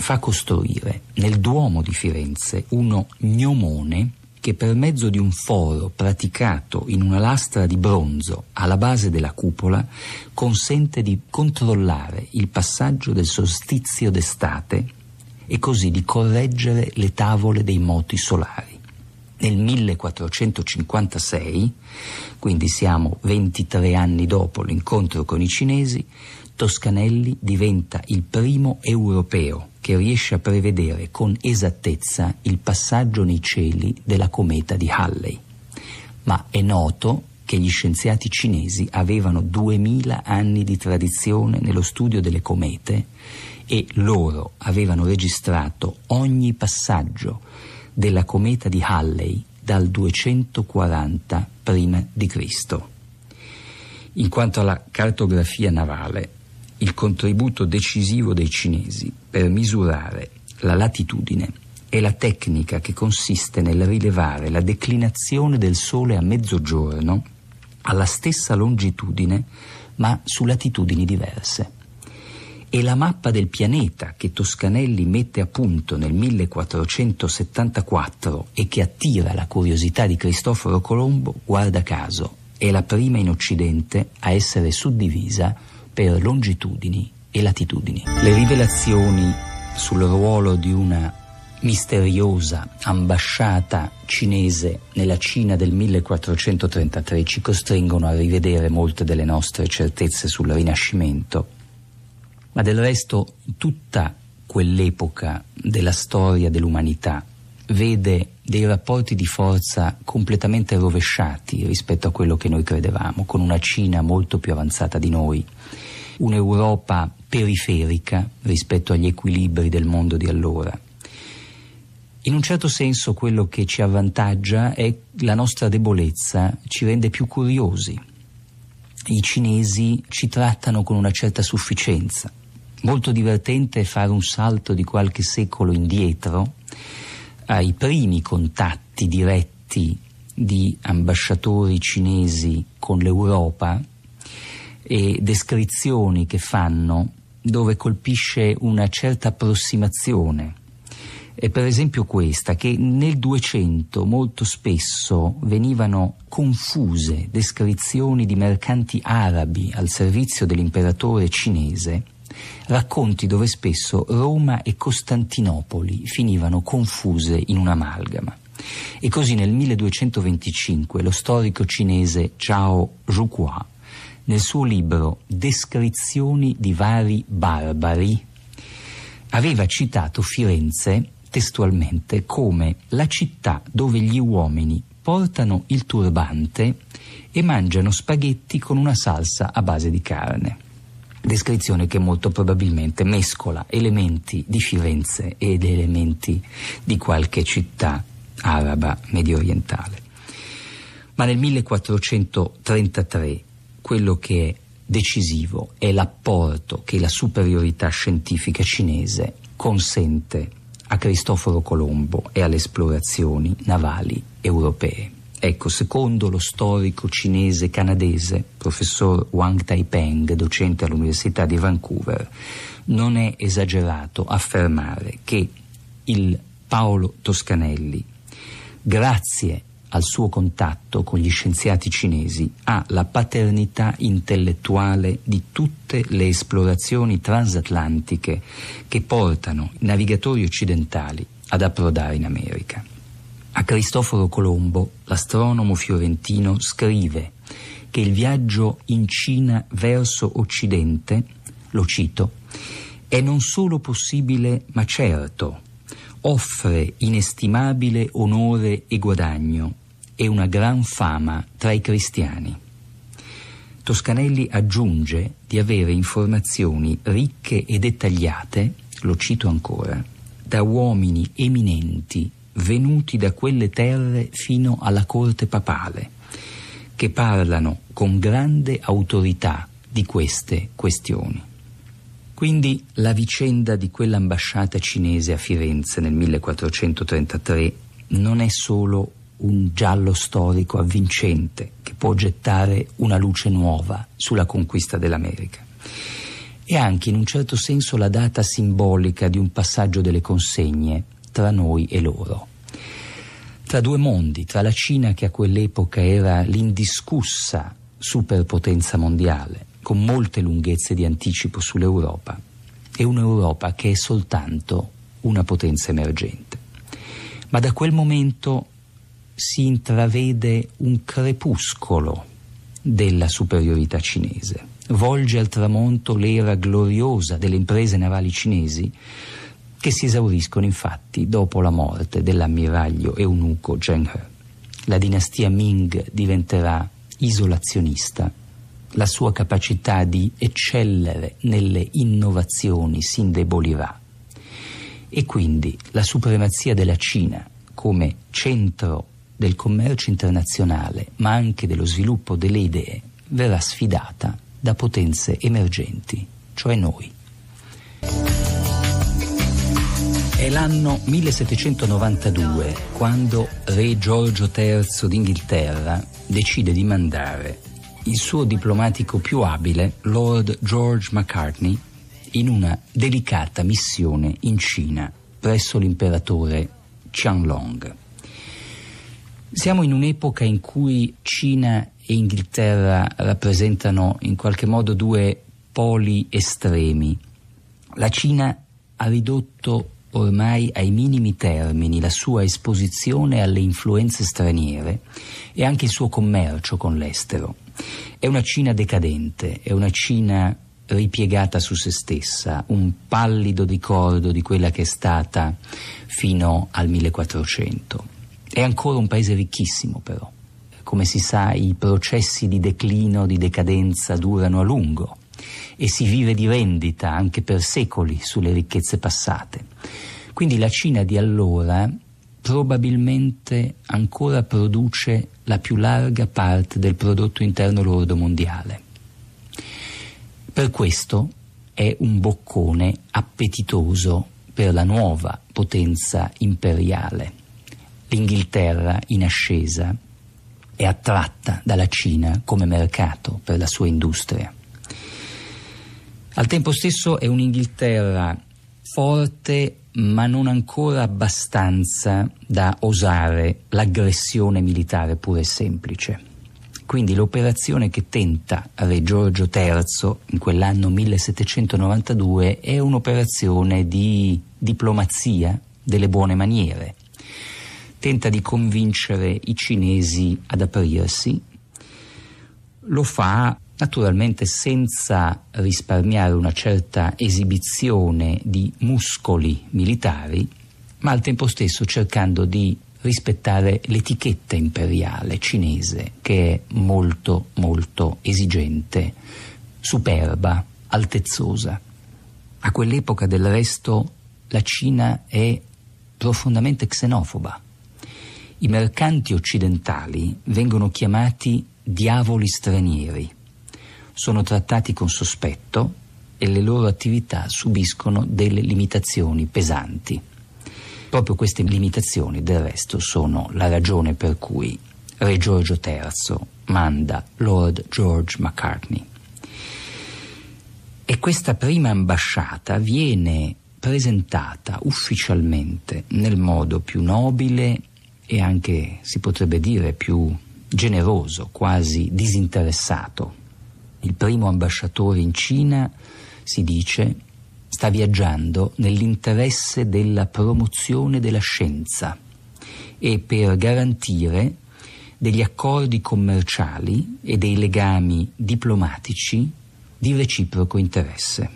fa costruire nel Duomo di Firenze uno gnomone che per mezzo di un foro praticato in una lastra di bronzo alla base della cupola consente di controllare il passaggio del solstizio d'estate e così di correggere le tavole dei moti solari. Nel 1456, quindi siamo 23 anni dopo l'incontro con i cinesi, Toscanelli diventa il primo europeo che riesce a prevedere con esattezza il passaggio nei cieli della cometa di Halley. Ma è noto che gli scienziati cinesi avevano 2000 anni di tradizione nello studio delle comete e loro avevano registrato ogni passaggio della cometa di Halley dal 240 prima di Cristo. In quanto alla cartografia navale, il contributo decisivo dei cinesi per misurare la latitudine è la tecnica che consiste nel rilevare la declinazione del Sole a mezzogiorno alla stessa longitudine ma su latitudini diverse. E la mappa del pianeta che Toscanelli mette a punto nel 1474 e che attira la curiosità di Cristoforo Colombo, guarda caso, è la prima in Occidente a essere suddivisa per longitudini e latitudini. Le rivelazioni sul ruolo di una misteriosa ambasciata cinese nella Cina del 1433 ci costringono a rivedere molte delle nostre certezze sul Rinascimento, ma del resto tutta quell'epoca della storia dell'umanità vede dei rapporti di forza completamente rovesciati rispetto a quello che noi credevamo, con una Cina molto più avanzata di noi, un'Europa periferica rispetto agli equilibri del mondo di allora. In un certo senso quello che ci avvantaggia è la nostra debolezza, ci rende più curiosi. I cinesi ci trattano con una certa sufficienza. Molto divertente è fare un salto di qualche secolo indietro ai primi contatti diretti di ambasciatori cinesi con l'Europa, e descrizioni che fanno dove colpisce una certa approssimazione. È per esempio questa, che nel 200 molto spesso venivano confuse descrizioni di mercanti arabi al servizio dell'imperatore cinese, racconti dove spesso Roma e Costantinopoli finivano confuse in un'amalgama. E così nel 1225 lo storico cinese Zhao Zhuqua nel suo libro Descrizioni di vari barbari, aveva citato Firenze testualmente come la città dove gli uomini portano il turbante e mangiano spaghetti con una salsa a base di carne. Descrizione che molto probabilmente mescola elementi di Firenze ed elementi di qualche città araba medio orientale. Ma nel 1433 quello che è decisivo è l'apporto che la superiorità scientifica cinese consente a Cristoforo Colombo e alle esplorazioni navali europee. Ecco, secondo lo storico cinese canadese, professor Wang Taipeng, docente all'Università di Vancouver, non è esagerato affermare che il Paolo Toscanelli, grazie al suo contatto con gli scienziati cinesi ha la paternità intellettuale di tutte le esplorazioni transatlantiche che portano i navigatori occidentali ad approdare in America. A Cristoforo Colombo, l'astronomo fiorentino scrive che il viaggio in Cina verso Occidente, lo cito, è non solo possibile ma certo, offre inestimabile onore e guadagno e una gran fama tra i cristiani. Toscanelli aggiunge di avere informazioni ricche e dettagliate, lo cito ancora, da uomini eminenti venuti da quelle terre fino alla corte papale, che parlano con grande autorità di queste questioni. Quindi la vicenda di quell'ambasciata cinese a Firenze nel 1433 non è solo un giallo storico avvincente che può gettare una luce nuova sulla conquista dell'America. È anche in un certo senso la data simbolica di un passaggio delle consegne tra noi e loro. Tra due mondi, tra la Cina che a quell'epoca era l'indiscussa superpotenza mondiale, con molte lunghezze di anticipo sull'Europa, e un'Europa che è soltanto una potenza emergente. Ma da quel momento si intravede un crepuscolo della superiorità cinese. Volge al tramonto l'era gloriosa delle imprese navali cinesi che si esauriscono infatti dopo la morte dell'ammiraglio eunuco Zheng He. La dinastia Ming diventerà isolazionista la sua capacità di eccellere nelle innovazioni si indebolirà e quindi la supremazia della Cina come centro del commercio internazionale, ma anche dello sviluppo delle idee, verrà sfidata da potenze emergenti, cioè noi. È l'anno 1792 quando Re Giorgio III d'Inghilterra decide di mandare il suo diplomatico più abile, Lord George McCartney, in una delicata missione in Cina presso l'imperatore Qianlong. Siamo in un'epoca in cui Cina e Inghilterra rappresentano in qualche modo due poli estremi. La Cina ha ridotto ormai ai minimi termini la sua esposizione alle influenze straniere e anche il suo commercio con l'estero. È una Cina decadente, è una Cina ripiegata su se stessa, un pallido ricordo di quella che è stata fino al 1400. È ancora un paese ricchissimo però. Come si sa i processi di declino, di decadenza durano a lungo e si vive di rendita anche per secoli sulle ricchezze passate. Quindi la Cina di allora probabilmente ancora produce la più larga parte del prodotto interno lordo mondiale. Per questo è un boccone appetitoso per la nuova potenza imperiale l'Inghilterra in ascesa è attratta dalla Cina come mercato per la sua industria. Al tempo stesso è un'Inghilterra forte ma non ancora abbastanza da osare l'aggressione militare pure e semplice. Quindi l'operazione che tenta Re Giorgio III in quell'anno 1792 è un'operazione di diplomazia delle buone maniere, tenta di convincere i cinesi ad aprirsi, lo fa naturalmente senza risparmiare una certa esibizione di muscoli militari, ma al tempo stesso cercando di rispettare l'etichetta imperiale cinese che è molto molto esigente, superba, altezzosa. A quell'epoca del resto la Cina è profondamente xenofoba i mercanti occidentali vengono chiamati diavoli stranieri, sono trattati con sospetto e le loro attività subiscono delle limitazioni pesanti. Proprio queste limitazioni, del resto, sono la ragione per cui Re Giorgio III manda Lord George McCartney. E questa prima ambasciata viene presentata ufficialmente nel modo più nobile e anche si potrebbe dire più generoso, quasi disinteressato. Il primo ambasciatore in Cina, si dice, sta viaggiando nell'interesse della promozione della scienza e per garantire degli accordi commerciali e dei legami diplomatici di reciproco interesse.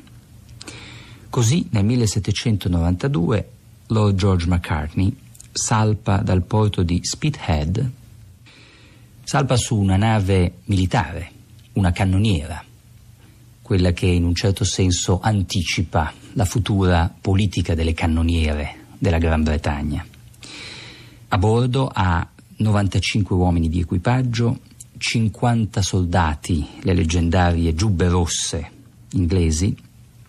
Così nel 1792 Lord George McCartney salpa dal porto di Spithead, salpa su una nave militare, una cannoniera, quella che in un certo senso anticipa la futura politica delle cannoniere della Gran Bretagna. A bordo ha 95 uomini di equipaggio, 50 soldati, le leggendarie giubbe rosse inglesi,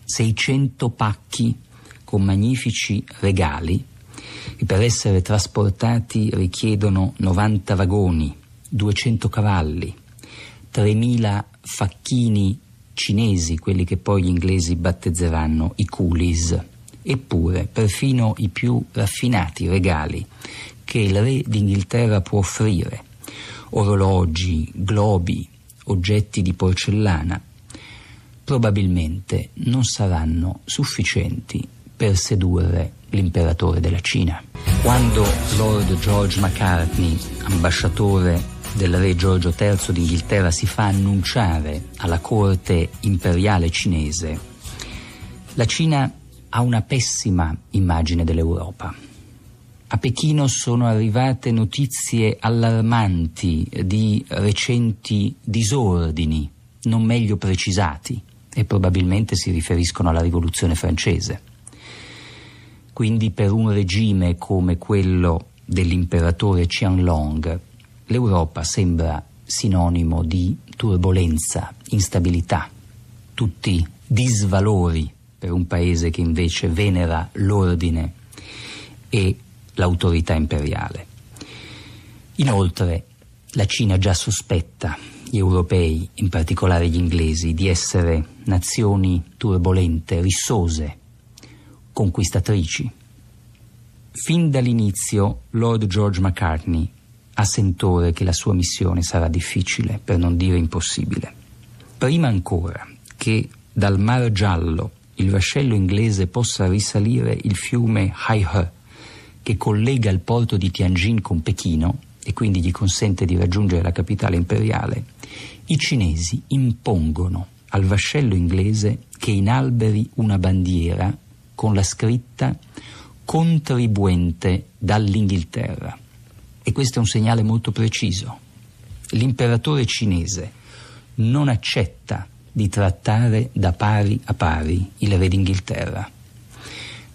600 pacchi con magnifici regali che per essere trasportati richiedono 90 vagoni, 200 cavalli, 3.000 facchini cinesi, quelli che poi gli inglesi battezzeranno i coolies. Eppure, perfino i più raffinati regali che il re d'Inghilterra può offrire, orologi, globi, oggetti di porcellana, probabilmente non saranno sufficienti per sedurre l'imperatore della Cina. Quando Lord George McCartney, ambasciatore del re Giorgio III d'Inghilterra, si fa annunciare alla corte imperiale cinese, la Cina ha una pessima immagine dell'Europa. A Pechino sono arrivate notizie allarmanti di recenti disordini, non meglio precisati, e probabilmente si riferiscono alla rivoluzione francese. Quindi per un regime come quello dell'imperatore Qianlong l'Europa sembra sinonimo di turbolenza, instabilità, tutti disvalori per un paese che invece venera l'ordine e l'autorità imperiale. Inoltre la Cina già sospetta gli europei, in particolare gli inglesi, di essere nazioni turbolente, rissose, conquistatrici. Fin dall'inizio Lord George McCartney ha sentore che la sua missione sarà difficile, per non dire impossibile. Prima ancora che dal Mar Giallo il vascello inglese possa risalire il fiume Haihe, che collega il porto di Tianjin con Pechino e quindi gli consente di raggiungere la capitale imperiale, i cinesi impongono al vascello inglese che inalberi una bandiera con la scritta contribuente dall'Inghilterra. E questo è un segnale molto preciso. L'imperatore cinese non accetta di trattare da pari a pari il re d'Inghilterra.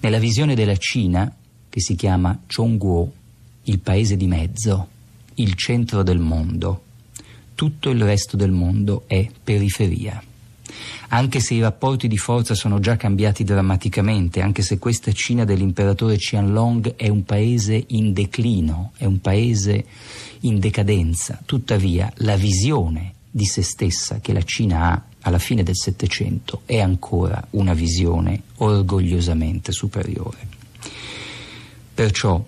Nella visione della Cina, che si chiama Chongguo, il paese di mezzo, il centro del mondo, tutto il resto del mondo è periferia. Anche se i rapporti di forza sono già cambiati drammaticamente, anche se questa Cina dell'imperatore Qianlong è un paese in declino, è un paese in decadenza, tuttavia la visione di se stessa che la Cina ha alla fine del Settecento è ancora una visione orgogliosamente superiore. Perciò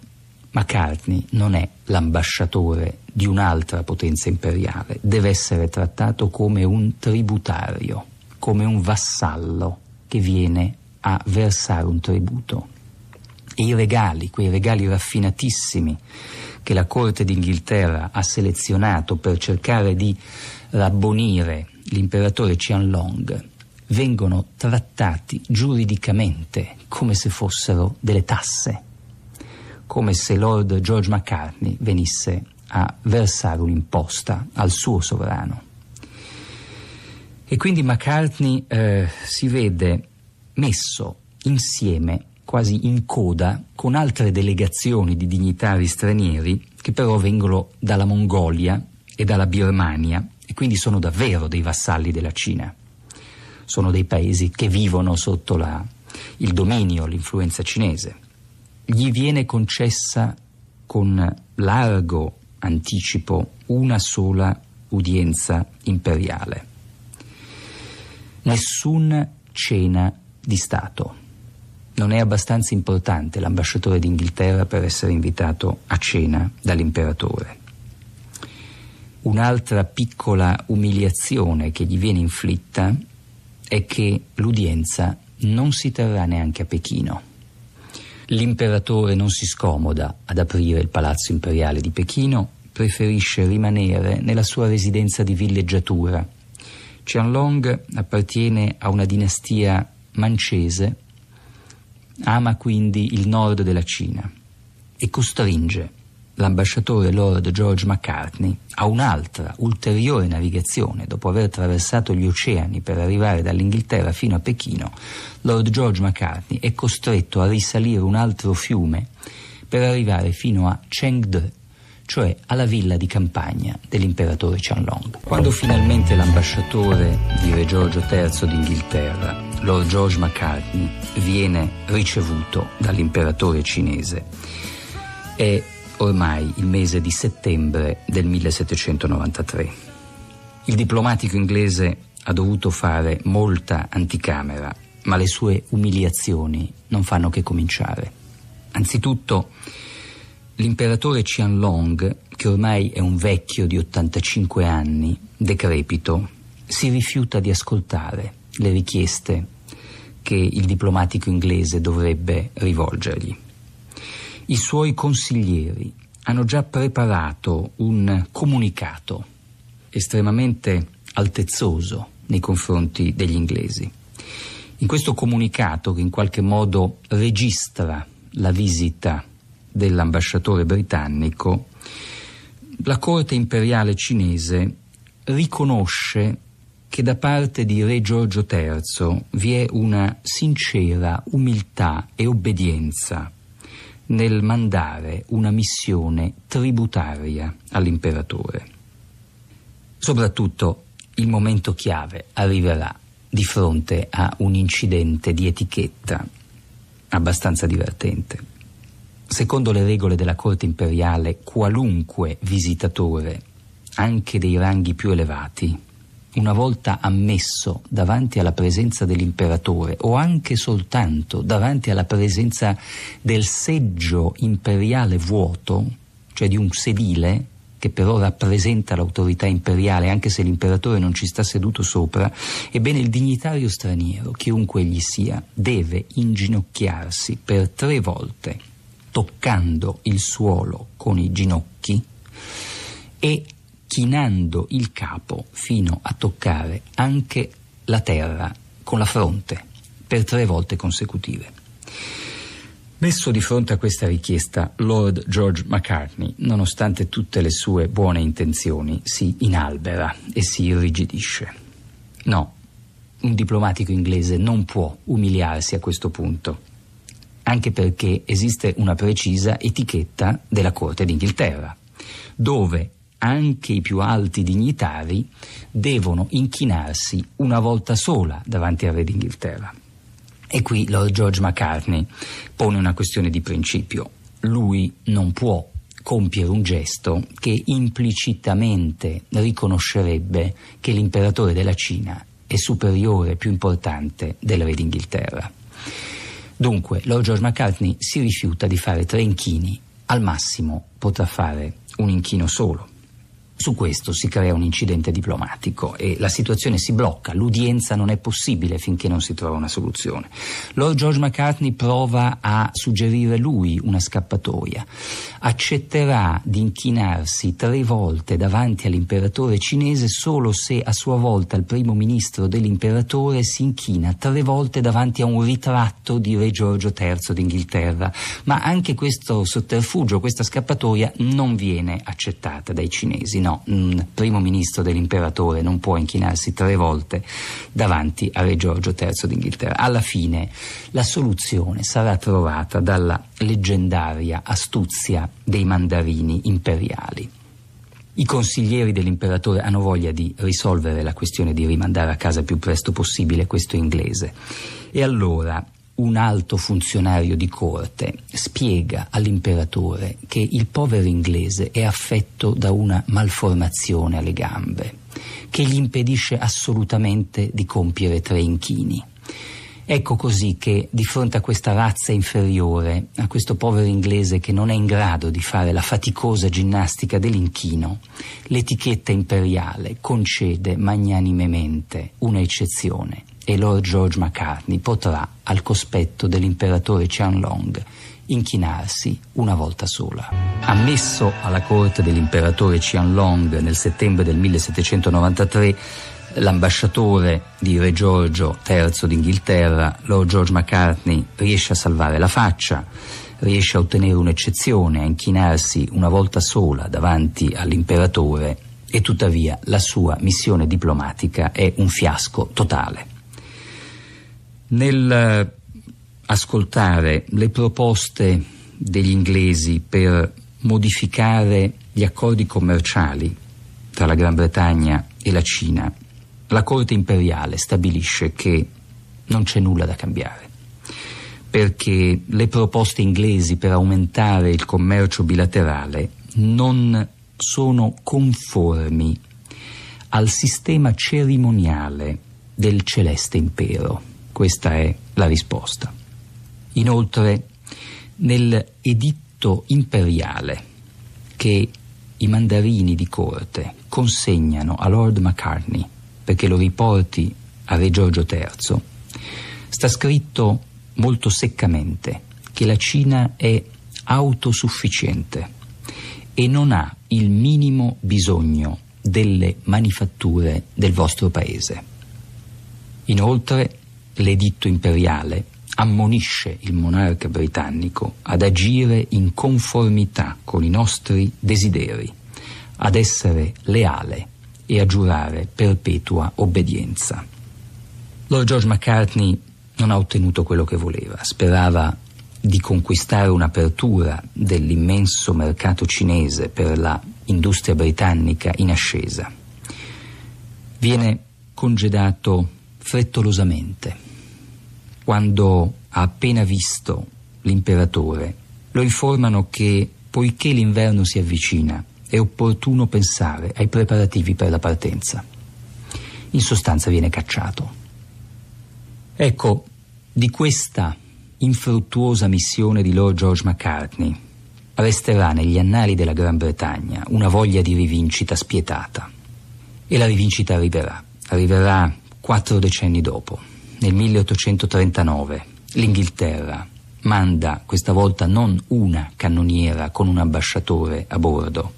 McCartney non è l'ambasciatore di un'altra potenza imperiale, deve essere trattato come un tributario come un vassallo che viene a versare un tributo. E i regali, quei regali raffinatissimi che la corte d'Inghilterra ha selezionato per cercare di rabbonire l'imperatore Qianlong, vengono trattati giuridicamente come se fossero delle tasse, come se Lord George McCartney venisse a versare un'imposta al suo sovrano. E quindi McCartney eh, si vede messo insieme, quasi in coda, con altre delegazioni di dignitari stranieri che però vengono dalla Mongolia e dalla Birmania e quindi sono davvero dei vassalli della Cina. Sono dei paesi che vivono sotto la, il dominio, l'influenza cinese. Gli viene concessa con largo anticipo una sola udienza imperiale nessun cena di Stato. Non è abbastanza importante l'ambasciatore d'Inghilterra per essere invitato a cena dall'imperatore. Un'altra piccola umiliazione che gli viene inflitta è che l'udienza non si terrà neanche a Pechino. L'imperatore non si scomoda ad aprire il palazzo imperiale di Pechino, preferisce rimanere nella sua residenza di villeggiatura Qianlong appartiene a una dinastia mancese, ama quindi il nord della Cina e costringe l'ambasciatore Lord George McCartney a un'altra ulteriore navigazione dopo aver attraversato gli oceani per arrivare dall'Inghilterra fino a Pechino, Lord George McCartney è costretto a risalire un altro fiume per arrivare fino a Chengdu, cioè alla villa di campagna dell'imperatore Chanlong. Quando finalmente l'ambasciatore di Re Giorgio III d'Inghilterra, Lord George McCartney, viene ricevuto dall'imperatore cinese, è ormai il mese di settembre del 1793. Il diplomatico inglese ha dovuto fare molta anticamera, ma le sue umiliazioni non fanno che cominciare. Anzitutto, L'imperatore Qianlong, che ormai è un vecchio di 85 anni, decrepito, si rifiuta di ascoltare le richieste che il diplomatico inglese dovrebbe rivolgergli. I suoi consiglieri hanno già preparato un comunicato estremamente altezzoso nei confronti degli inglesi. In questo comunicato, che in qualche modo registra la visita dell'ambasciatore britannico, la corte imperiale cinese riconosce che da parte di Re Giorgio III vi è una sincera umiltà e obbedienza nel mandare una missione tributaria all'imperatore. Soprattutto il momento chiave arriverà di fronte a un incidente di etichetta abbastanza divertente. Secondo le regole della corte imperiale, qualunque visitatore, anche dei ranghi più elevati, una volta ammesso davanti alla presenza dell'imperatore o anche soltanto davanti alla presenza del seggio imperiale vuoto, cioè di un sedile che però rappresenta l'autorità imperiale anche se l'imperatore non ci sta seduto sopra, ebbene il dignitario straniero, chiunque egli sia, deve inginocchiarsi per tre volte toccando il suolo con i ginocchi e chinando il capo fino a toccare anche la terra con la fronte per tre volte consecutive. Messo di fronte a questa richiesta, Lord George McCartney, nonostante tutte le sue buone intenzioni, si inalbera e si irrigidisce. No, un diplomatico inglese non può umiliarsi a questo punto anche perché esiste una precisa etichetta della Corte d'Inghilterra, dove anche i più alti dignitari devono inchinarsi una volta sola davanti al Re d'Inghilterra. E qui Lord George McCartney pone una questione di principio. Lui non può compiere un gesto che implicitamente riconoscerebbe che l'imperatore della Cina è superiore, più importante del re d'Inghilterra. Dunque, Lord George McCartney si rifiuta di fare tre inchini, al massimo potrà fare un inchino solo. Su questo si crea un incidente diplomatico e la situazione si blocca, l'udienza non è possibile finché non si trova una soluzione. Lord George McCartney prova a suggerire lui una scappatoia, accetterà di inchinarsi tre volte davanti all'imperatore cinese solo se a sua volta il primo ministro dell'imperatore si inchina tre volte davanti a un ritratto di Re Giorgio III d'Inghilterra, ma anche questo sotterfugio, questa scappatoia non viene accettata dai cinesi. No? no, un primo ministro dell'imperatore non può inchinarsi tre volte davanti a Re Giorgio III d'Inghilterra. Alla fine la soluzione sarà trovata dalla leggendaria astuzia dei mandarini imperiali. I consiglieri dell'imperatore hanno voglia di risolvere la questione di rimandare a casa il più presto possibile questo inglese. E allora un alto funzionario di corte spiega all'imperatore che il povero inglese è affetto da una malformazione alle gambe che gli impedisce assolutamente di compiere tre inchini. Ecco così che di fronte a questa razza inferiore, a questo povero inglese che non è in grado di fare la faticosa ginnastica dell'inchino, l'etichetta imperiale concede magnanimemente una eccezione, e Lord George McCartney potrà, al cospetto dell'imperatore Qianlong, inchinarsi una volta sola. Ammesso alla corte dell'imperatore Qianlong nel settembre del 1793, l'ambasciatore di Re Giorgio III d'Inghilterra, Lord George McCartney, riesce a salvare la faccia, riesce a ottenere un'eccezione, a inchinarsi una volta sola davanti all'imperatore e tuttavia la sua missione diplomatica è un fiasco totale nel eh, ascoltare le proposte degli inglesi per modificare gli accordi commerciali tra la Gran Bretagna e la Cina, la Corte imperiale stabilisce che non c'è nulla da cambiare, perché le proposte inglesi per aumentare il commercio bilaterale non sono conformi al sistema cerimoniale del celeste impero. Questa è la risposta. Inoltre, nell'editto imperiale che i mandarini di corte consegnano a Lord McCartney perché lo riporti a Re Giorgio III, sta scritto molto seccamente che la Cina è autosufficiente e non ha il minimo bisogno delle manifatture del vostro paese. Inoltre, l'editto imperiale ammonisce il monarca britannico ad agire in conformità con i nostri desideri, ad essere leale e a giurare perpetua obbedienza. Lord George McCartney non ha ottenuto quello che voleva, sperava di conquistare un'apertura dell'immenso mercato cinese per la industria britannica in ascesa. Viene congedato frettolosamente. Quando ha appena visto l'imperatore, lo informano che poiché l'inverno si avvicina, è opportuno pensare ai preparativi per la partenza. In sostanza viene cacciato. Ecco, di questa infruttuosa missione di Lord George McCartney resterà negli annali della Gran Bretagna una voglia di rivincita spietata. E la rivincita arriverà. Arriverà Quattro decenni dopo, nel 1839, l'Inghilterra manda questa volta non una cannoniera con un ambasciatore a bordo,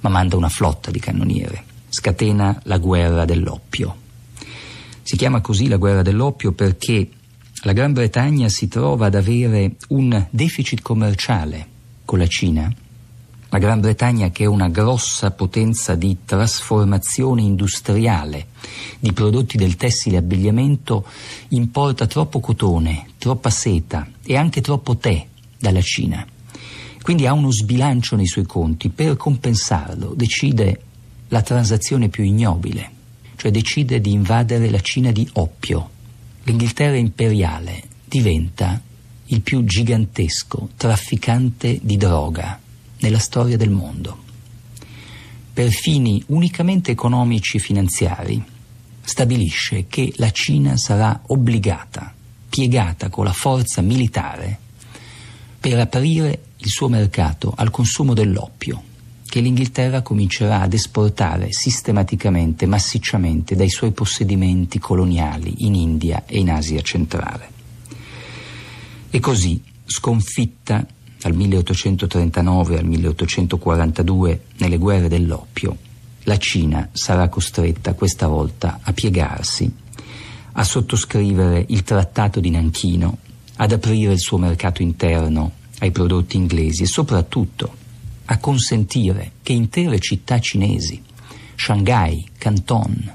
ma manda una flotta di cannoniere, scatena la guerra dell'oppio. Si chiama così la guerra dell'oppio perché la Gran Bretagna si trova ad avere un deficit commerciale con la Cina la Gran Bretagna che è una grossa potenza di trasformazione industriale di prodotti del tessile e abbigliamento importa troppo cotone, troppa seta e anche troppo tè dalla Cina. Quindi ha uno sbilancio nei suoi conti. Per compensarlo decide la transazione più ignobile, cioè decide di invadere la Cina di oppio. L'Inghilterra imperiale diventa il più gigantesco trafficante di droga nella storia del mondo. Per fini unicamente economici e finanziari, stabilisce che la Cina sarà obbligata, piegata con la forza militare, per aprire il suo mercato al consumo dell'oppio, che l'Inghilterra comincerà ad esportare sistematicamente, massicciamente dai suoi possedimenti coloniali in India e in Asia centrale. E così, sconfitta dal 1839 al 1842 nelle guerre dell'oppio, la Cina sarà costretta questa volta a piegarsi, a sottoscrivere il Trattato di Nanchino, ad aprire il suo mercato interno ai prodotti inglesi e soprattutto a consentire che intere città cinesi, Shanghai, Canton,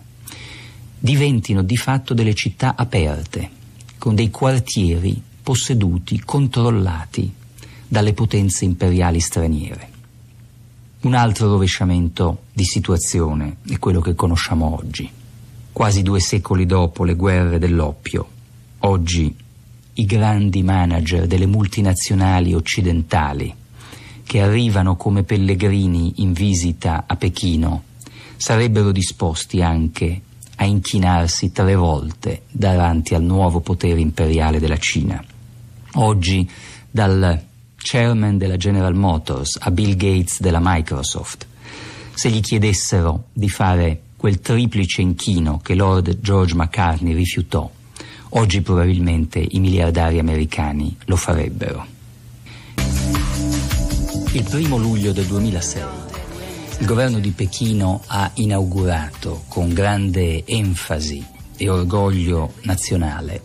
diventino di fatto delle città aperte, con dei quartieri posseduti, controllati dalle potenze imperiali straniere. Un altro rovesciamento di situazione è quello che conosciamo oggi. Quasi due secoli dopo le guerre dell'oppio, oggi i grandi manager delle multinazionali occidentali che arrivano come pellegrini in visita a Pechino sarebbero disposti anche a inchinarsi tre volte davanti al nuovo potere imperiale della Cina. Oggi dal chairman della General Motors a Bill Gates della Microsoft, se gli chiedessero di fare quel triplice inchino che Lord George McCartney rifiutò, oggi probabilmente i miliardari americani lo farebbero. Il primo luglio del 2006 il governo di Pechino ha inaugurato con grande enfasi e orgoglio nazionale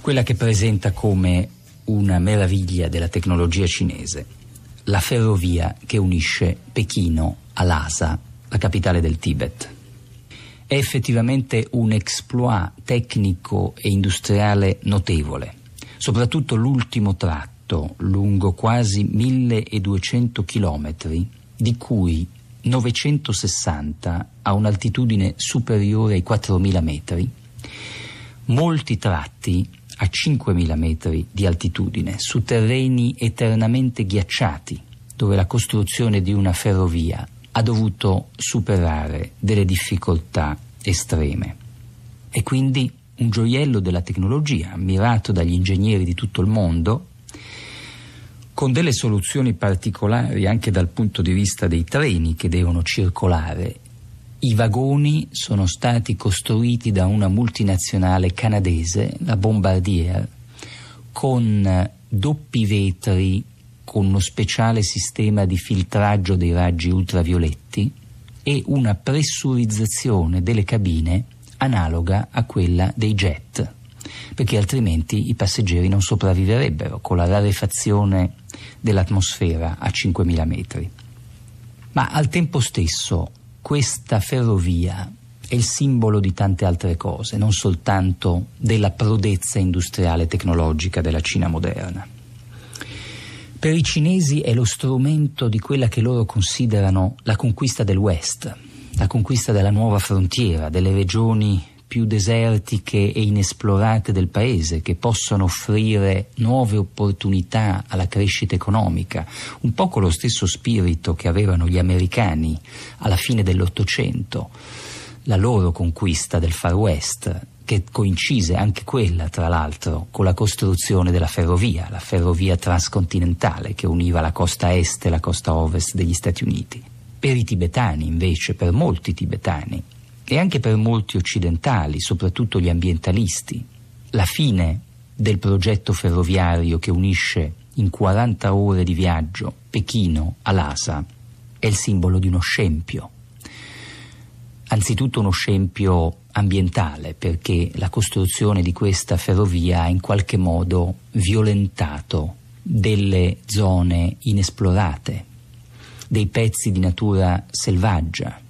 quella che presenta come una meraviglia della tecnologia cinese, la ferrovia che unisce Pechino a Lhasa, la capitale del Tibet. È effettivamente un exploit tecnico e industriale notevole, soprattutto l'ultimo tratto lungo quasi 1200 km, di cui 960 a un'altitudine superiore ai 4000 metri, molti tratti a 5.000 metri di altitudine, su terreni eternamente ghiacciati, dove la costruzione di una ferrovia ha dovuto superare delle difficoltà estreme. E quindi un gioiello della tecnologia, ammirato dagli ingegneri di tutto il mondo, con delle soluzioni particolari anche dal punto di vista dei treni che devono circolare i vagoni sono stati costruiti da una multinazionale canadese, la Bombardier, con eh, doppi vetri con uno speciale sistema di filtraggio dei raggi ultravioletti e una pressurizzazione delle cabine analoga a quella dei jet, perché altrimenti i passeggeri non sopravviverebbero con la rarefazione dell'atmosfera a 5.000 metri. Ma al tempo stesso questa ferrovia è il simbolo di tante altre cose, non soltanto della prodezza industriale e tecnologica della Cina moderna. Per i cinesi è lo strumento di quella che loro considerano la conquista del West, la conquista della nuova frontiera, delle regioni più desertiche e inesplorate del paese, che possono offrire nuove opportunità alla crescita economica, un po' con lo stesso spirito che avevano gli americani alla fine dell'Ottocento, la loro conquista del Far West, che coincise anche quella, tra l'altro, con la costruzione della ferrovia, la ferrovia transcontinentale che univa la costa est e la costa ovest degli Stati Uniti. Per i tibetani, invece, per molti tibetani, e anche per molti occidentali, soprattutto gli ambientalisti, la fine del progetto ferroviario che unisce in 40 ore di viaggio Pechino a Lhasa è il simbolo di uno scempio. Anzitutto uno scempio ambientale perché la costruzione di questa ferrovia ha in qualche modo violentato delle zone inesplorate, dei pezzi di natura selvaggia,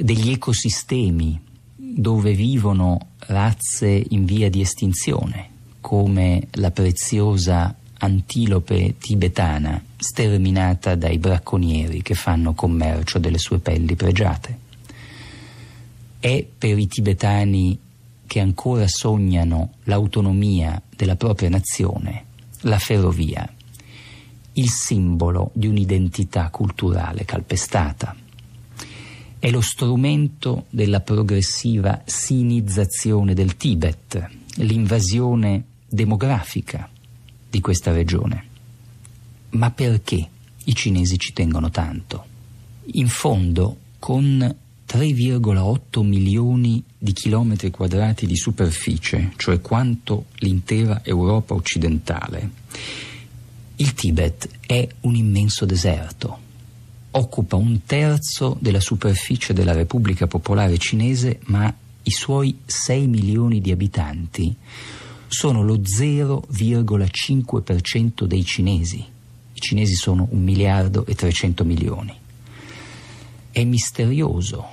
degli ecosistemi dove vivono razze in via di estinzione, come la preziosa antilope tibetana sterminata dai bracconieri che fanno commercio delle sue pelli pregiate. È per i tibetani che ancora sognano l'autonomia della propria nazione, la ferrovia, il simbolo di un'identità culturale calpestata è lo strumento della progressiva sinizzazione del Tibet, l'invasione demografica di questa regione. Ma perché i cinesi ci tengono tanto? In fondo, con 3,8 milioni di chilometri quadrati di superficie, cioè quanto l'intera Europa occidentale, il Tibet è un immenso deserto occupa un terzo della superficie della Repubblica Popolare Cinese, ma i suoi 6 milioni di abitanti sono lo 0,5% dei cinesi. I cinesi sono 1 miliardo e 300 milioni. È misterioso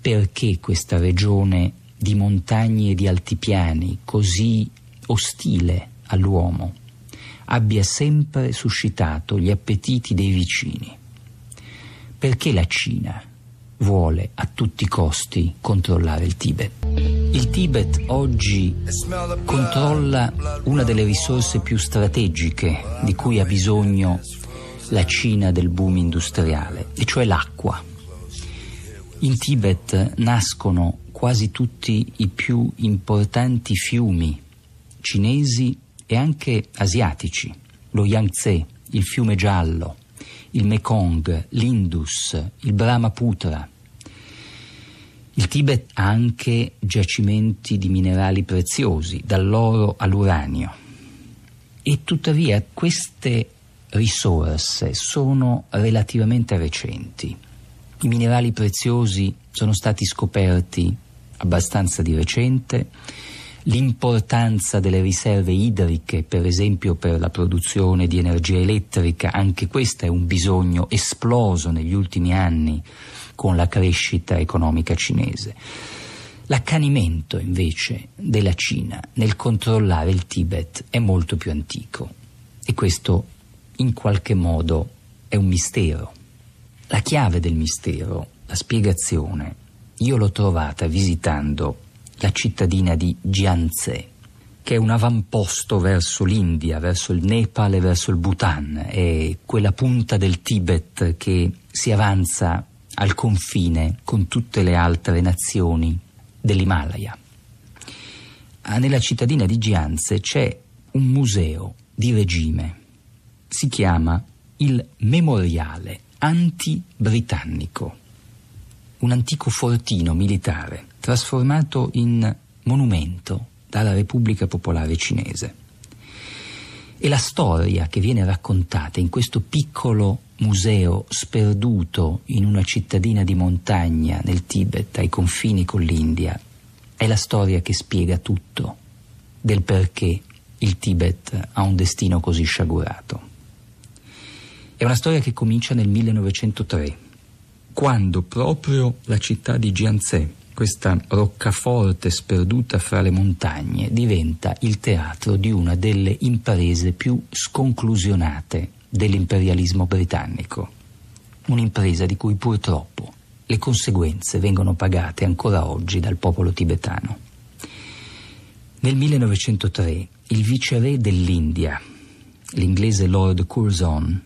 perché questa regione di montagne e di altipiani così ostile all'uomo abbia sempre suscitato gli appetiti dei vicini perché la Cina vuole a tutti i costi controllare il Tibet. Il Tibet oggi controlla una delle risorse più strategiche di cui ha bisogno la Cina del boom industriale, e cioè l'acqua. In Tibet nascono quasi tutti i più importanti fiumi cinesi e anche asiatici, lo Yangtze, il fiume giallo, il Mekong, l'Indus, il Brahmaputra. Il Tibet ha anche giacimenti di minerali preziosi, dall'oro all'uranio. E tuttavia queste risorse sono relativamente recenti. I minerali preziosi sono stati scoperti abbastanza di recente l'importanza delle riserve idriche, per esempio per la produzione di energia elettrica, anche questo è un bisogno esploso negli ultimi anni con la crescita economica cinese. L'accanimento invece della Cina nel controllare il Tibet è molto più antico e questo in qualche modo è un mistero. La chiave del mistero, la spiegazione, io l'ho trovata visitando la cittadina di Jiangze, che è un avamposto verso l'India, verso il Nepal e verso il Bhutan, è quella punta del Tibet che si avanza al confine con tutte le altre nazioni dell'Himalaya. Ah, nella cittadina di Gianze c'è un museo di regime, si chiama il Memoriale Anti-Britannico, un antico fortino militare trasformato in monumento dalla Repubblica Popolare Cinese. E la storia che viene raccontata in questo piccolo museo sperduto in una cittadina di montagna nel Tibet ai confini con l'India è la storia che spiega tutto del perché il Tibet ha un destino così sciagurato. È una storia che comincia nel 1903, quando proprio la città di Jiangtze, questa roccaforte sperduta fra le montagne diventa il teatro di una delle imprese più sconclusionate dell'imperialismo britannico. Un'impresa di cui purtroppo le conseguenze vengono pagate ancora oggi dal popolo tibetano. Nel 1903 il viceré dell'India, l'inglese Lord Curzon,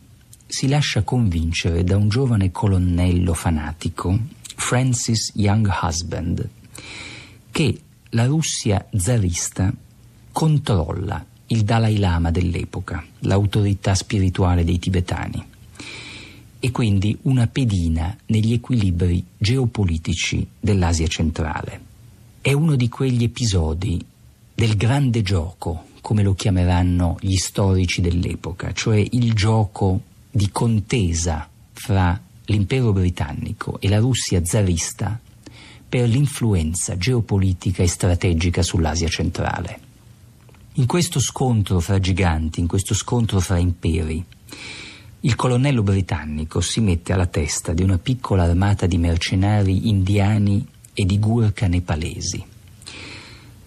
si lascia convincere da un giovane colonnello fanatico Francis Young Husband, che la Russia zarista controlla il Dalai Lama dell'epoca, l'autorità spirituale dei tibetani, e quindi una pedina negli equilibri geopolitici dell'Asia centrale. È uno di quegli episodi del grande gioco, come lo chiameranno gli storici dell'epoca, cioè il gioco di contesa fra l'impero britannico e la Russia zarista per l'influenza geopolitica e strategica sull'Asia centrale. In questo scontro fra giganti, in questo scontro fra imperi, il colonnello britannico si mette alla testa di una piccola armata di mercenari indiani e di gurka nepalesi.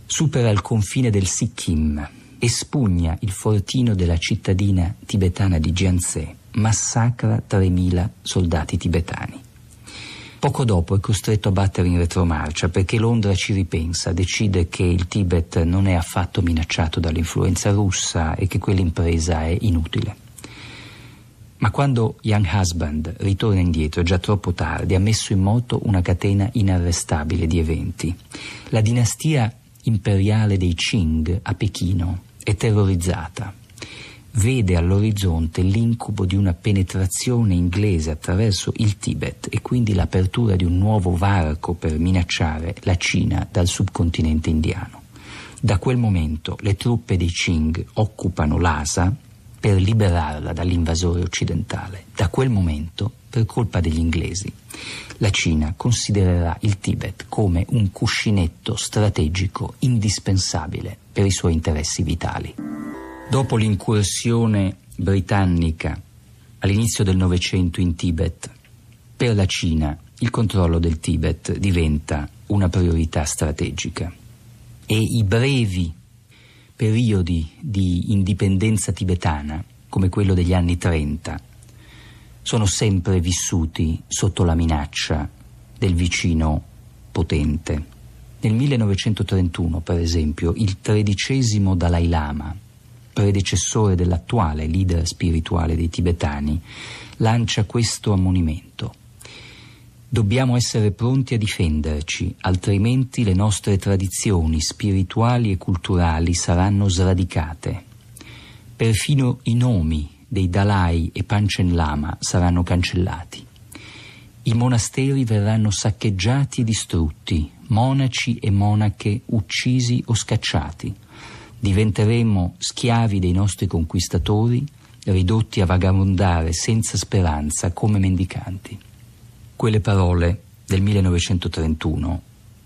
Supera il confine del Sikkim, espugna il fortino della cittadina tibetana di Jiangtse massacra 3.000 soldati tibetani. Poco dopo è costretto a battere in retromarcia perché Londra ci ripensa, decide che il Tibet non è affatto minacciato dall'influenza russa e che quell'impresa è inutile. Ma quando Young Husband ritorna indietro, già troppo tardi, ha messo in moto una catena inarrestabile di eventi. La dinastia imperiale dei Qing a Pechino è terrorizzata vede all'orizzonte l'incubo di una penetrazione inglese attraverso il Tibet e quindi l'apertura di un nuovo varco per minacciare la Cina dal subcontinente indiano. Da quel momento le truppe dei Qing occupano Lhasa per liberarla dall'invasore occidentale. Da quel momento, per colpa degli inglesi, la Cina considererà il Tibet come un cuscinetto strategico indispensabile per i suoi interessi vitali. Dopo l'incursione britannica all'inizio del Novecento in Tibet, per la Cina il controllo del Tibet diventa una priorità strategica e i brevi periodi di indipendenza tibetana, come quello degli anni 30, sono sempre vissuti sotto la minaccia del vicino potente. Nel 1931, per esempio, il tredicesimo Dalai Lama predecessore dell'attuale leader spirituale dei tibetani, lancia questo ammonimento. Dobbiamo essere pronti a difenderci, altrimenti le nostre tradizioni spirituali e culturali saranno sradicate. Perfino i nomi dei Dalai e Panchen Lama saranno cancellati. I monasteri verranno saccheggiati e distrutti, monaci e monache uccisi o scacciati diventeremo schiavi dei nostri conquistatori, ridotti a vagabondare senza speranza come mendicanti. Quelle parole del 1931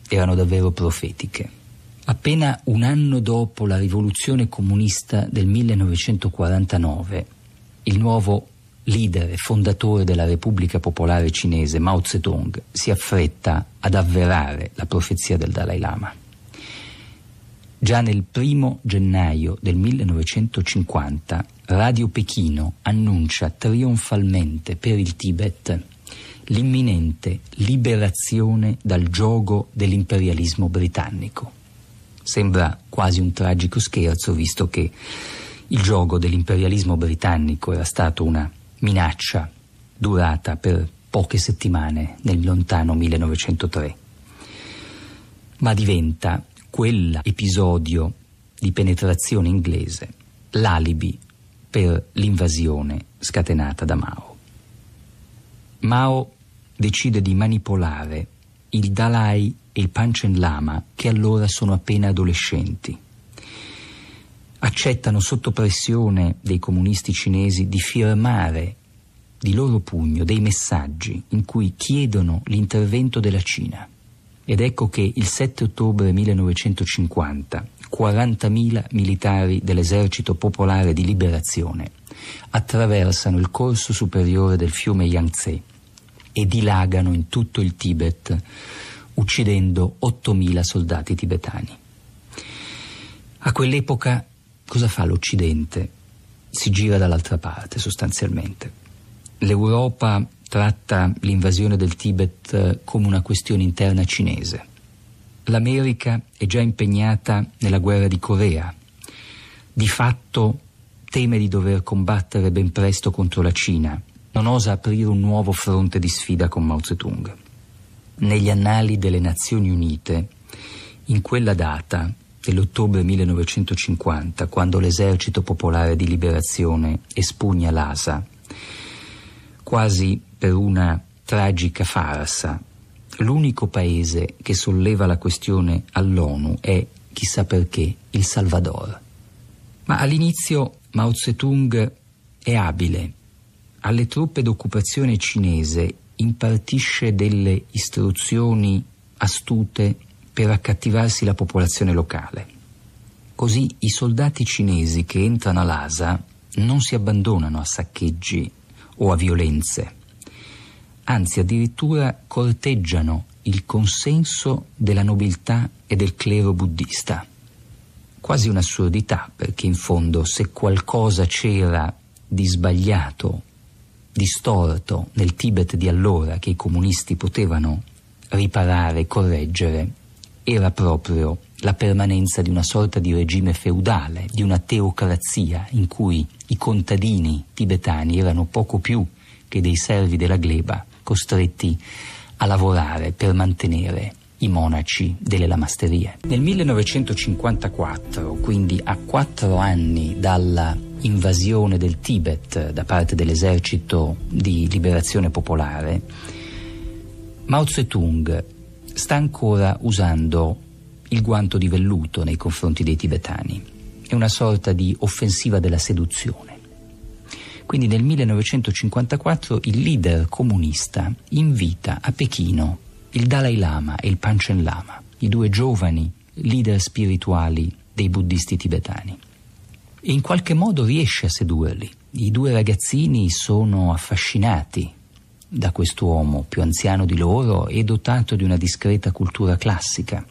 erano davvero profetiche. Appena un anno dopo la rivoluzione comunista del 1949, il nuovo leader e fondatore della Repubblica Popolare Cinese, Mao Zedong, si affretta ad avverare la profezia del Dalai Lama. Già nel primo gennaio del 1950 Radio Pechino annuncia trionfalmente per il Tibet l'imminente liberazione dal gioco dell'imperialismo britannico. Sembra quasi un tragico scherzo visto che il gioco dell'imperialismo britannico era stato una minaccia durata per poche settimane nel lontano 1903, ma diventa quell'episodio di penetrazione inglese l'alibi per l'invasione scatenata da Mao. Mao decide di manipolare il Dalai e il Panchen Lama, che allora sono appena adolescenti. Accettano sotto pressione dei comunisti cinesi di firmare di loro pugno dei messaggi in cui chiedono l'intervento della Cina. Ed ecco che il 7 ottobre 1950 40.000 militari dell'Esercito Popolare di Liberazione attraversano il corso superiore del fiume Yangtze e dilagano in tutto il Tibet, uccidendo 8.000 soldati tibetani. A quell'epoca cosa fa l'Occidente? Si gira dall'altra parte sostanzialmente. L'Europa tratta l'invasione del Tibet eh, come una questione interna cinese. L'America è già impegnata nella guerra di Corea, di fatto teme di dover combattere ben presto contro la Cina, non osa aprire un nuovo fronte di sfida con Mao Zedong. Negli annali delle Nazioni Unite, in quella data dell'ottobre 1950, quando l'esercito popolare di liberazione espugna l'ASA, quasi per una tragica farsa. L'unico paese che solleva la questione all'ONU è, chissà perché, il Salvador. Ma all'inizio Mao Zedong è abile. Alle truppe d'occupazione cinese impartisce delle istruzioni astute per accattivarsi la popolazione locale. Così i soldati cinesi che entrano a Lhasa non si abbandonano a saccheggi o a violenze anzi addirittura corteggiano il consenso della nobiltà e del clero buddista. Quasi un'assurdità, perché in fondo se qualcosa c'era di sbagliato, distorto nel Tibet di allora che i comunisti potevano riparare, correggere, era proprio la permanenza di una sorta di regime feudale, di una teocrazia in cui i contadini tibetani erano poco più che dei servi della gleba costretti a lavorare per mantenere i monaci delle lamasterie. Nel 1954, quindi a quattro anni dalla invasione del Tibet da parte dell'esercito di liberazione popolare, Mao Zedong sta ancora usando il guanto di velluto nei confronti dei tibetani. È una sorta di offensiva della seduzione. Quindi nel 1954 il leader comunista invita a Pechino il Dalai Lama e il Panchen Lama, i due giovani leader spirituali dei buddisti tibetani. E in qualche modo riesce a sedurli. I due ragazzini sono affascinati da quest'uomo più anziano di loro e dotato di una discreta cultura classica.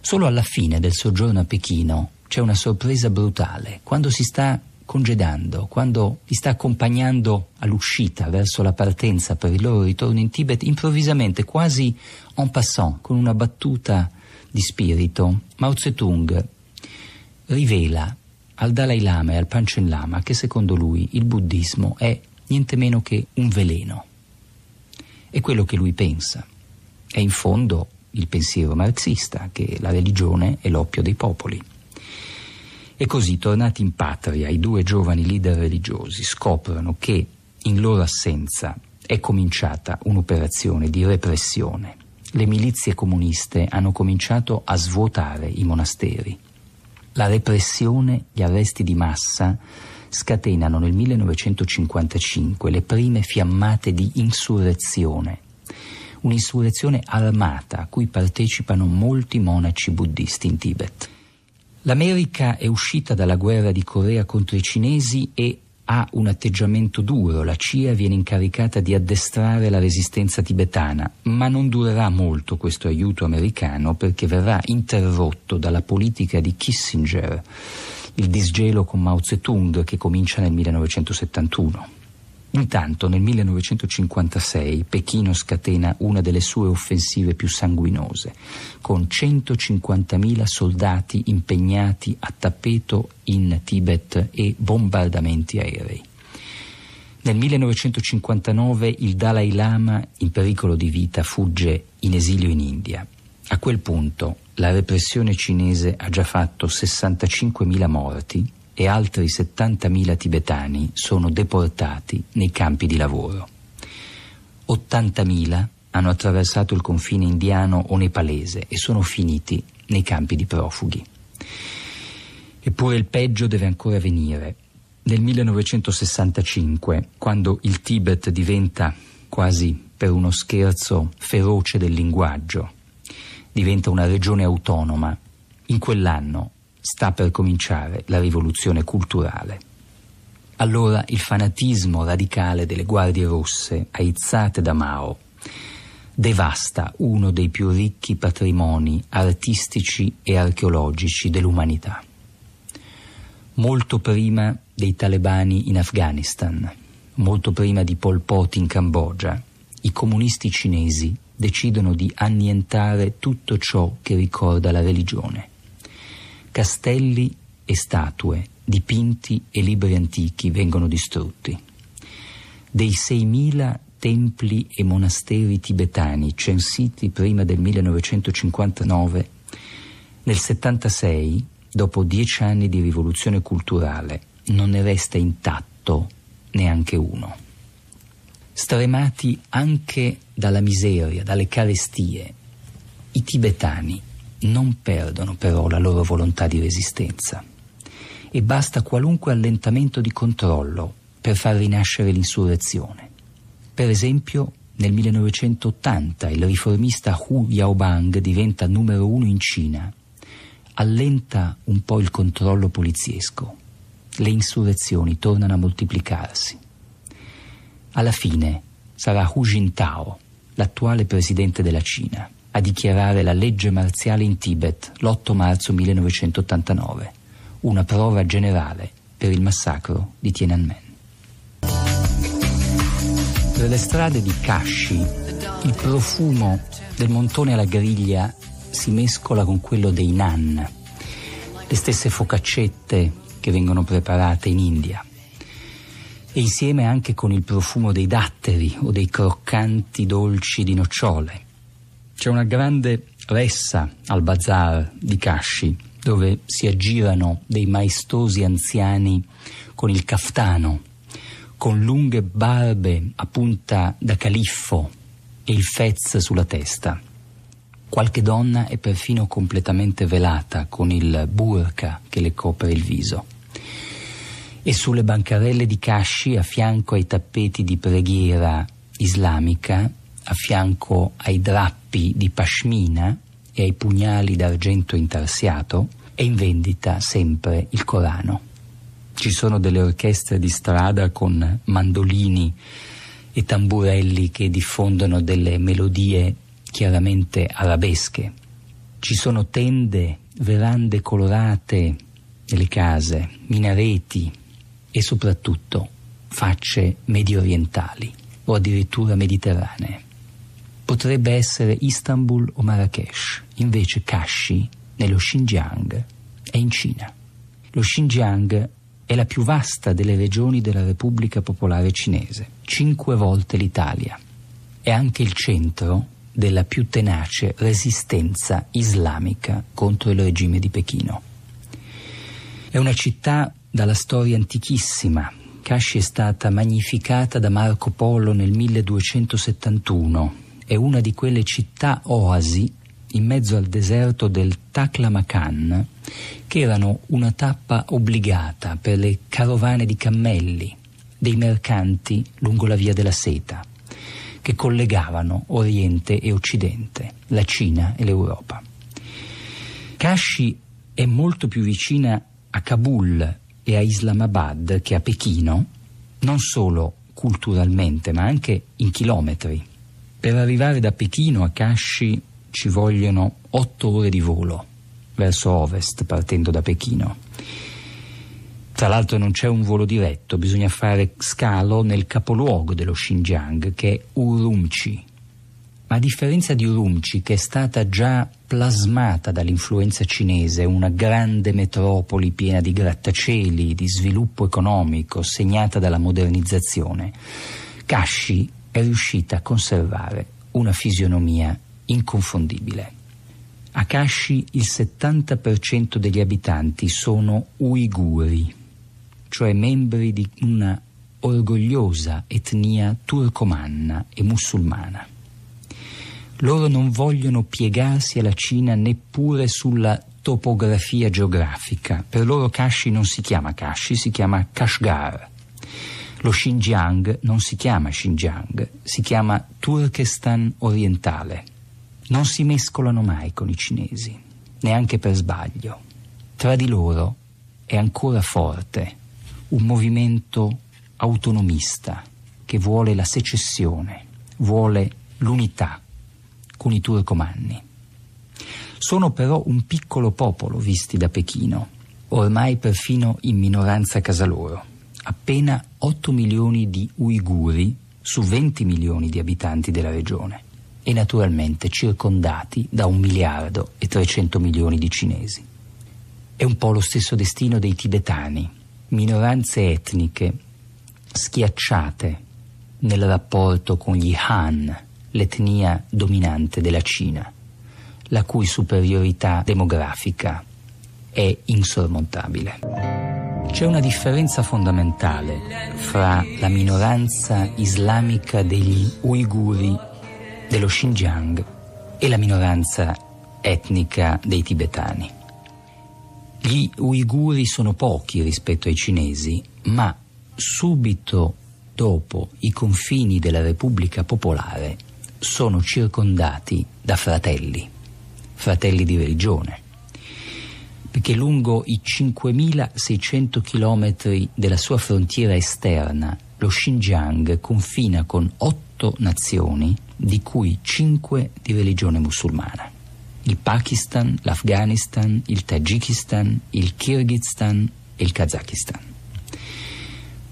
Solo alla fine del soggiorno a Pechino c'è una sorpresa brutale. Quando si sta congedando, quando li sta accompagnando all'uscita, verso la partenza per il loro ritorno in Tibet, improvvisamente, quasi en passant, con una battuta di spirito, Mao Zedong rivela al Dalai Lama e al Panchen Lama che secondo lui il buddismo è niente meno che un veleno. È quello che lui pensa. È in fondo il pensiero marxista che la religione è l'oppio dei popoli. E così, tornati in patria, i due giovani leader religiosi scoprono che, in loro assenza, è cominciata un'operazione di repressione. Le milizie comuniste hanno cominciato a svuotare i monasteri. La repressione, gli arresti di massa, scatenano nel 1955 le prime fiammate di insurrezione, un'insurrezione armata a cui partecipano molti monaci buddisti in Tibet. L'America è uscita dalla guerra di Corea contro i cinesi e ha un atteggiamento duro, la CIA viene incaricata di addestrare la resistenza tibetana, ma non durerà molto questo aiuto americano perché verrà interrotto dalla politica di Kissinger, il disgelo con Mao Zedong che comincia nel 1971. Intanto nel 1956 Pechino scatena una delle sue offensive più sanguinose, con 150.000 soldati impegnati a tappeto in Tibet e bombardamenti aerei. Nel 1959 il Dalai Lama, in pericolo di vita, fugge in esilio in India. A quel punto la repressione cinese ha già fatto 65.000 morti e altri 70.000 tibetani sono deportati nei campi di lavoro. 80.000 hanno attraversato il confine indiano o nepalese e sono finiti nei campi di profughi. Eppure il peggio deve ancora venire. Nel 1965, quando il Tibet diventa quasi per uno scherzo feroce del linguaggio, diventa una regione autonoma, in quell'anno sta per cominciare la rivoluzione culturale. Allora il fanatismo radicale delle guardie rosse, aizzate da Mao, devasta uno dei più ricchi patrimoni artistici e archeologici dell'umanità. Molto prima dei talebani in Afghanistan, molto prima di Pol Pot in Cambogia, i comunisti cinesi decidono di annientare tutto ciò che ricorda la religione. Castelli e statue, dipinti e libri antichi vengono distrutti. Dei 6.000 templi e monasteri tibetani censiti prima del 1959, nel 76, dopo dieci anni di rivoluzione culturale, non ne resta intatto neanche uno. Stremati anche dalla miseria, dalle carestie, i tibetani non perdono però la loro volontà di resistenza e basta qualunque allentamento di controllo per far rinascere l'insurrezione. Per esempio, nel 1980 il riformista Hu Yaobang diventa numero uno in Cina, allenta un po' il controllo poliziesco, le insurrezioni tornano a moltiplicarsi. Alla fine sarà Hu Jintao, l'attuale presidente della Cina a dichiarare la legge marziale in Tibet l'8 marzo 1989, una prova generale per il massacro di Tiananmen. Per le strade di Kashi il profumo del montone alla griglia si mescola con quello dei nan, le stesse focaccette che vengono preparate in India e insieme anche con il profumo dei datteri o dei croccanti dolci di nocciole c'è una grande ressa al bazar di Casci dove si aggirano dei maestosi anziani con il caftano, con lunghe barbe a punta da califfo e il fez sulla testa. Qualche donna è perfino completamente velata con il burka che le copre il viso. E sulle bancarelle di Casci, a fianco ai tappeti di preghiera islamica, a fianco ai drappi, tappi di pashmina e ai pugnali d'argento intarsiato, è in vendita sempre il Corano. Ci sono delle orchestre di strada con mandolini e tamburelli che diffondono delle melodie chiaramente arabesche. Ci sono tende, verande colorate nelle case, minareti e soprattutto facce mediorientali o addirittura mediterranee potrebbe essere Istanbul o Marrakesh, invece Kashi, nello Xinjiang, è in Cina. Lo Xinjiang è la più vasta delle regioni della Repubblica Popolare Cinese, cinque volte l'Italia. È anche il centro della più tenace resistenza islamica contro il regime di Pechino. È una città dalla storia antichissima. Kashi è stata magnificata da Marco Polo nel 1271 è una di quelle città oasi in mezzo al deserto del Taklamakan, che erano una tappa obbligata per le carovane di cammelli dei mercanti lungo la via della seta, che collegavano Oriente e Occidente, la Cina e l'Europa. Kashi è molto più vicina a Kabul e a Islamabad che a Pechino, non solo culturalmente, ma anche in chilometri. Per arrivare da Pechino a Kashi ci vogliono otto ore di volo verso ovest partendo da Pechino. Tra l'altro non c'è un volo diretto, bisogna fare scalo nel capoluogo dello Xinjiang che è Urumqi. Ma a differenza di Urumqi, che è stata già plasmata dall'influenza cinese, una grande metropoli piena di grattacieli, di sviluppo economico, segnata dalla modernizzazione, Kashi è riuscita a conservare una fisionomia inconfondibile. A Kashi il 70% degli abitanti sono uiguri, cioè membri di una orgogliosa etnia turcomanna e musulmana. Loro non vogliono piegarsi alla Cina neppure sulla topografia geografica. Per loro Kashi non si chiama Kashi, si chiama Kashgar, lo Xinjiang non si chiama Xinjiang, si chiama Turkestan orientale. Non si mescolano mai con i cinesi, neanche per sbaglio. Tra di loro è ancora forte un movimento autonomista che vuole la secessione, vuole l'unità con i turcomanni. Sono però un piccolo popolo visti da Pechino, ormai perfino in minoranza casa loro, appena 8 milioni di uiguri su 20 milioni di abitanti della regione e naturalmente circondati da 1 miliardo e 300 milioni di cinesi. È un po' lo stesso destino dei tibetani, minoranze etniche schiacciate nel rapporto con gli Han, l'etnia dominante della Cina, la cui superiorità demografica è insormontabile. C'è una differenza fondamentale fra la minoranza islamica degli uiguri dello Xinjiang e la minoranza etnica dei tibetani. Gli uiguri sono pochi rispetto ai cinesi, ma subito dopo i confini della Repubblica Popolare sono circondati da fratelli, fratelli di religione perché lungo i 5.600 km della sua frontiera esterna lo Xinjiang confina con otto nazioni, di cui cinque di religione musulmana. Il Pakistan, l'Afghanistan, il Tagikistan, il Kirghizistan e il Kazakistan.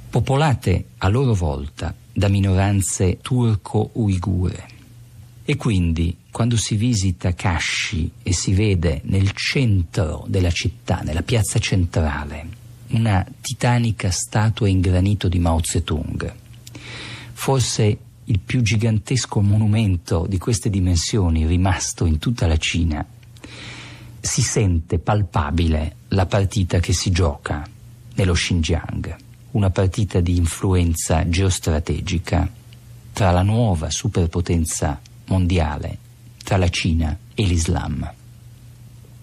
Popolate a loro volta da minoranze turco-uigure. E quindi quando si visita Kashi e si vede nel centro della città, nella piazza centrale, una titanica statua in granito di Mao Zedong, forse il più gigantesco monumento di queste dimensioni rimasto in tutta la Cina, si sente palpabile la partita che si gioca nello Xinjiang, una partita di influenza geostrategica tra la nuova superpotenza mondiale tra la Cina e l'Islam.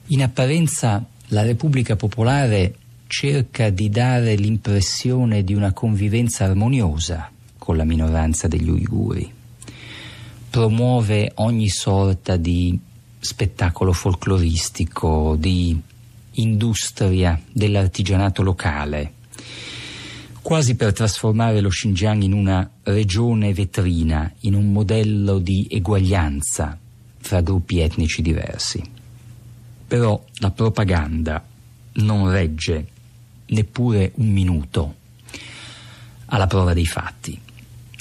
In apparenza la Repubblica Popolare cerca di dare l'impressione di una convivenza armoniosa con la minoranza degli uiguri, promuove ogni sorta di spettacolo folcloristico, di industria dell'artigianato locale, quasi per trasformare lo Xinjiang in una regione vetrina, in un modello di eguaglianza fra gruppi etnici diversi. Però la propaganda non regge neppure un minuto alla prova dei fatti.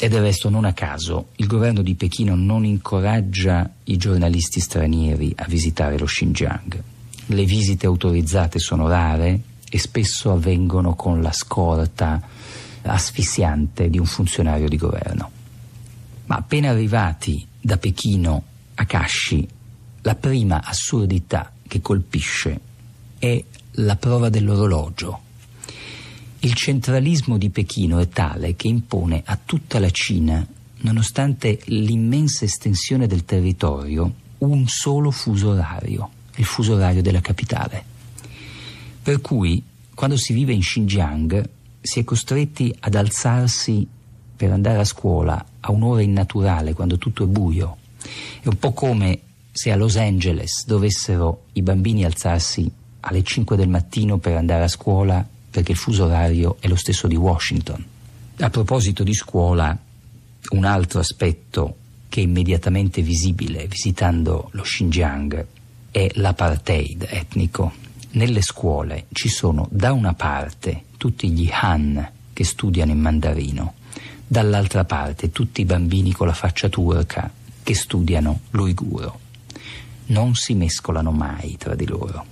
E del resto non a caso il governo di Pechino non incoraggia i giornalisti stranieri a visitare lo Xinjiang. Le visite autorizzate sono rare e spesso avvengono con la scorta asfissiante di un funzionario di governo. Ma appena arrivati da Pechino Akashi, la prima assurdità che colpisce è la prova dell'orologio. Il centralismo di Pechino è tale che impone a tutta la Cina, nonostante l'immensa estensione del territorio, un solo fuso orario, il fuso orario della capitale. Per cui, quando si vive in Xinjiang, si è costretti ad alzarsi per andare a scuola a un'ora innaturale, quando tutto è buio, è un po' come se a Los Angeles dovessero i bambini alzarsi alle 5 del mattino per andare a scuola perché il fuso orario è lo stesso di Washington. A proposito di scuola, un altro aspetto che è immediatamente visibile visitando lo Xinjiang è l'apartheid etnico. Nelle scuole ci sono da una parte tutti gli Han che studiano in mandarino, dall'altra parte tutti i bambini con la faccia turca che studiano l'uiguro. Non si mescolano mai tra di loro.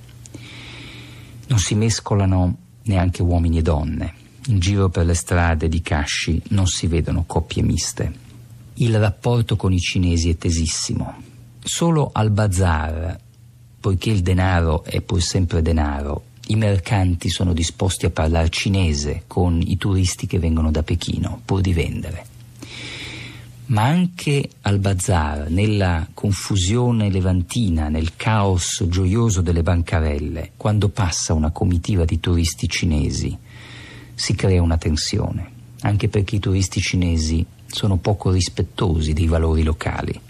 Non si mescolano neanche uomini e donne. In giro per le strade di Kashi non si vedono coppie miste. Il rapporto con i cinesi è tesissimo. Solo al bazar, poiché il denaro è pur sempre denaro, i mercanti sono disposti a parlare cinese con i turisti che vengono da Pechino pur di vendere ma anche al bazar, nella confusione levantina, nel caos gioioso delle bancarelle, quando passa una comitiva di turisti cinesi, si crea una tensione, anche perché i turisti cinesi sono poco rispettosi dei valori locali.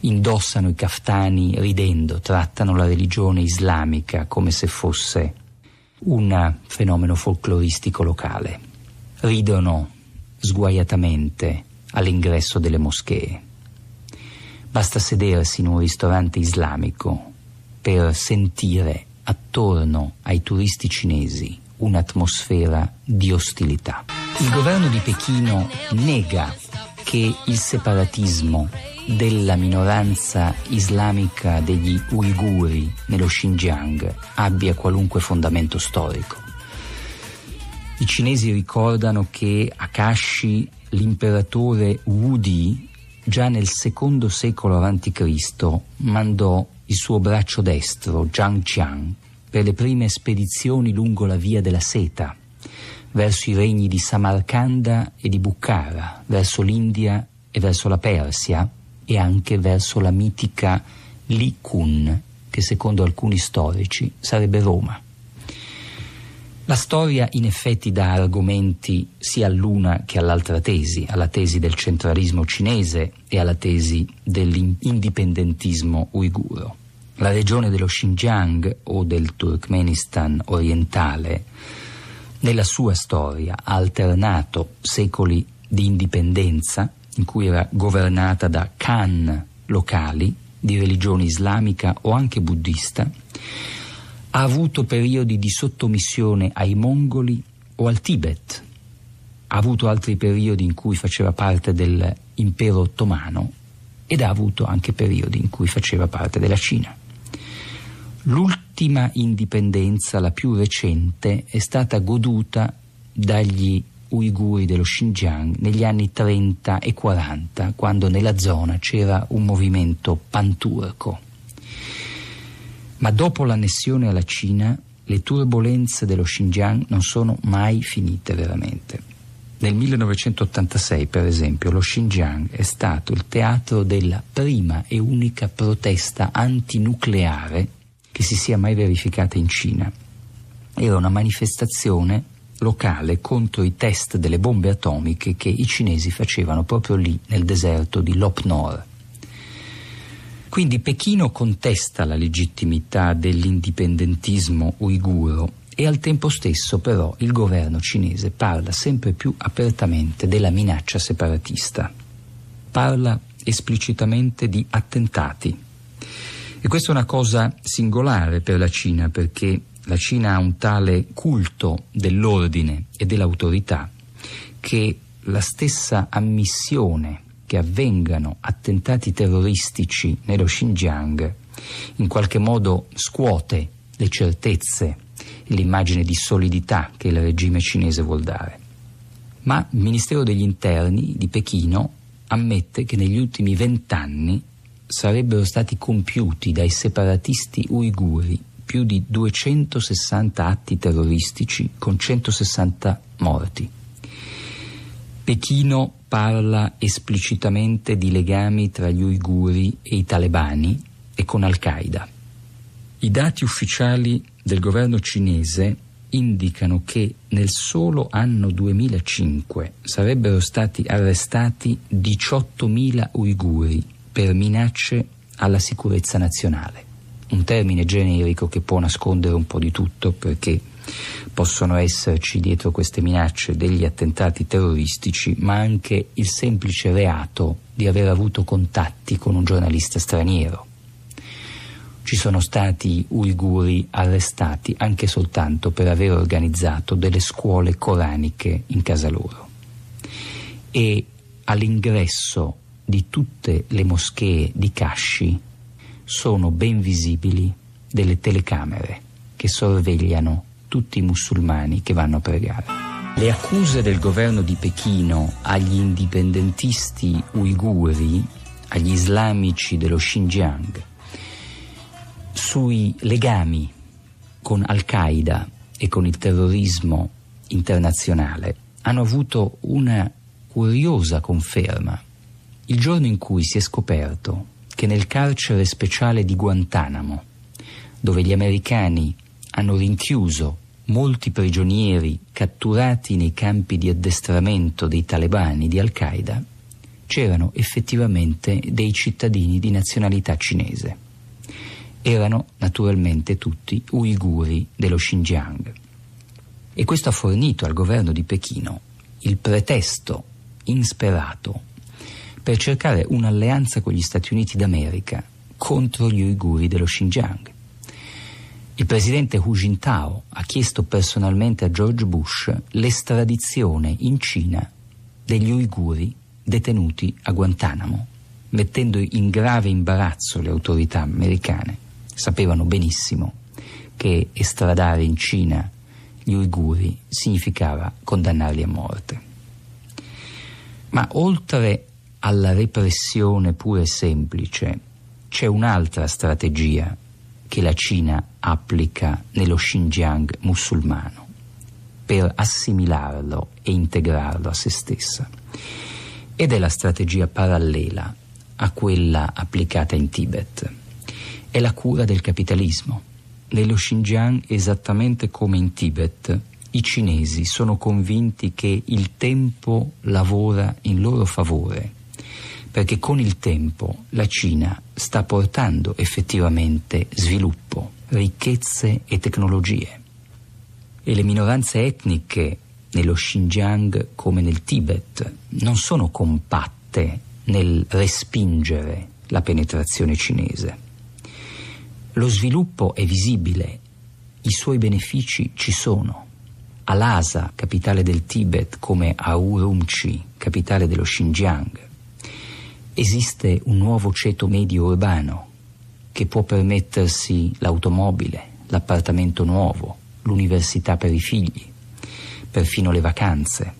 Indossano i caftani ridendo, trattano la religione islamica come se fosse un fenomeno folcloristico locale. Ridono sguaiatamente all'ingresso delle moschee. Basta sedersi in un ristorante islamico per sentire attorno ai turisti cinesi un'atmosfera di ostilità. Il governo di Pechino nega che il separatismo della minoranza islamica degli uiguri nello Xinjiang abbia qualunque fondamento storico. I cinesi ricordano che Akashi l'imperatore Wudi già nel secondo secolo a.C. mandò il suo braccio destro, Zhang Qiang, per le prime spedizioni lungo la via della seta, verso i regni di Samarcanda e di Bukhara, verso l'India e verso la Persia e anche verso la mitica Likun, che secondo alcuni storici sarebbe Roma. La storia in effetti dà argomenti sia all'una che all'altra tesi, alla tesi del centralismo cinese e alla tesi dell'indipendentismo uiguro. La regione dello Xinjiang o del Turkmenistan orientale nella sua storia ha alternato secoli di indipendenza in cui era governata da khan locali di religione islamica o anche buddista ha avuto periodi di sottomissione ai mongoli o al Tibet, ha avuto altri periodi in cui faceva parte dell'impero ottomano ed ha avuto anche periodi in cui faceva parte della Cina. L'ultima indipendenza, la più recente, è stata goduta dagli uiguri dello Xinjiang negli anni 30 e 40, quando nella zona c'era un movimento panturco. Ma dopo l'annessione alla Cina, le turbulenze dello Xinjiang non sono mai finite veramente. Nel 1986, per esempio, lo Xinjiang è stato il teatro della prima e unica protesta antinucleare che si sia mai verificata in Cina. Era una manifestazione locale contro i test delle bombe atomiche che i cinesi facevano proprio lì nel deserto di Lop Nor. Quindi Pechino contesta la legittimità dell'indipendentismo uiguro e al tempo stesso però il governo cinese parla sempre più apertamente della minaccia separatista. Parla esplicitamente di attentati. E questa è una cosa singolare per la Cina perché la Cina ha un tale culto dell'ordine e dell'autorità che la stessa ammissione che avvengano attentati terroristici nello Xinjiang in qualche modo scuote le certezze e l'immagine di solidità che il regime cinese vuol dare. Ma il Ministero degli Interni di Pechino ammette che negli ultimi vent'anni sarebbero stati compiuti dai separatisti uiguri più di 260 atti terroristici con 160 morti. Pechino parla esplicitamente di legami tra gli uiguri e i talebani e con Al-Qaeda. I dati ufficiali del governo cinese indicano che nel solo anno 2005 sarebbero stati arrestati 18.000 uiguri per minacce alla sicurezza nazionale. Un termine generico che può nascondere un po' di tutto perché Possono esserci dietro queste minacce degli attentati terroristici, ma anche il semplice reato di aver avuto contatti con un giornalista straniero. Ci sono stati uiguri arrestati anche soltanto per aver organizzato delle scuole coraniche in casa loro. E all'ingresso di tutte le moschee di Kashi sono ben visibili delle telecamere che sorvegliano tutti i musulmani che vanno a pregare. Le accuse del governo di Pechino agli indipendentisti uiguri, agli islamici dello Xinjiang, sui legami con Al-Qaeda e con il terrorismo internazionale hanno avuto una curiosa conferma. Il giorno in cui si è scoperto che nel carcere speciale di Guantanamo, dove gli americani hanno rinchiuso molti prigionieri catturati nei campi di addestramento dei talebani di Al-Qaeda c'erano effettivamente dei cittadini di nazionalità cinese. Erano naturalmente tutti uiguri dello Xinjiang. E questo ha fornito al governo di Pechino il pretesto insperato per cercare un'alleanza con gli Stati Uniti d'America contro gli uiguri dello Xinjiang il presidente Hu Jintao ha chiesto personalmente a George Bush l'estradizione in Cina degli uiguri detenuti a Guantanamo, mettendo in grave imbarazzo le autorità americane. Sapevano benissimo che estradare in Cina gli uiguri significava condannarli a morte. Ma oltre alla repressione pure semplice, c'è un'altra strategia che la Cina applica nello Xinjiang musulmano per assimilarlo e integrarlo a se stessa. Ed è la strategia parallela a quella applicata in Tibet. È la cura del capitalismo. Nello Xinjiang, esattamente come in Tibet, i cinesi sono convinti che il tempo lavora in loro favore perché con il tempo la Cina sta portando effettivamente sviluppo, ricchezze e tecnologie. E le minoranze etniche nello Xinjiang come nel Tibet non sono compatte nel respingere la penetrazione cinese. Lo sviluppo è visibile, i suoi benefici ci sono. A Lhasa, capitale del Tibet, come a Urumqi, capitale dello Xinjiang, esiste un nuovo ceto medio urbano che può permettersi l'automobile, l'appartamento nuovo, l'università per i figli, perfino le vacanze.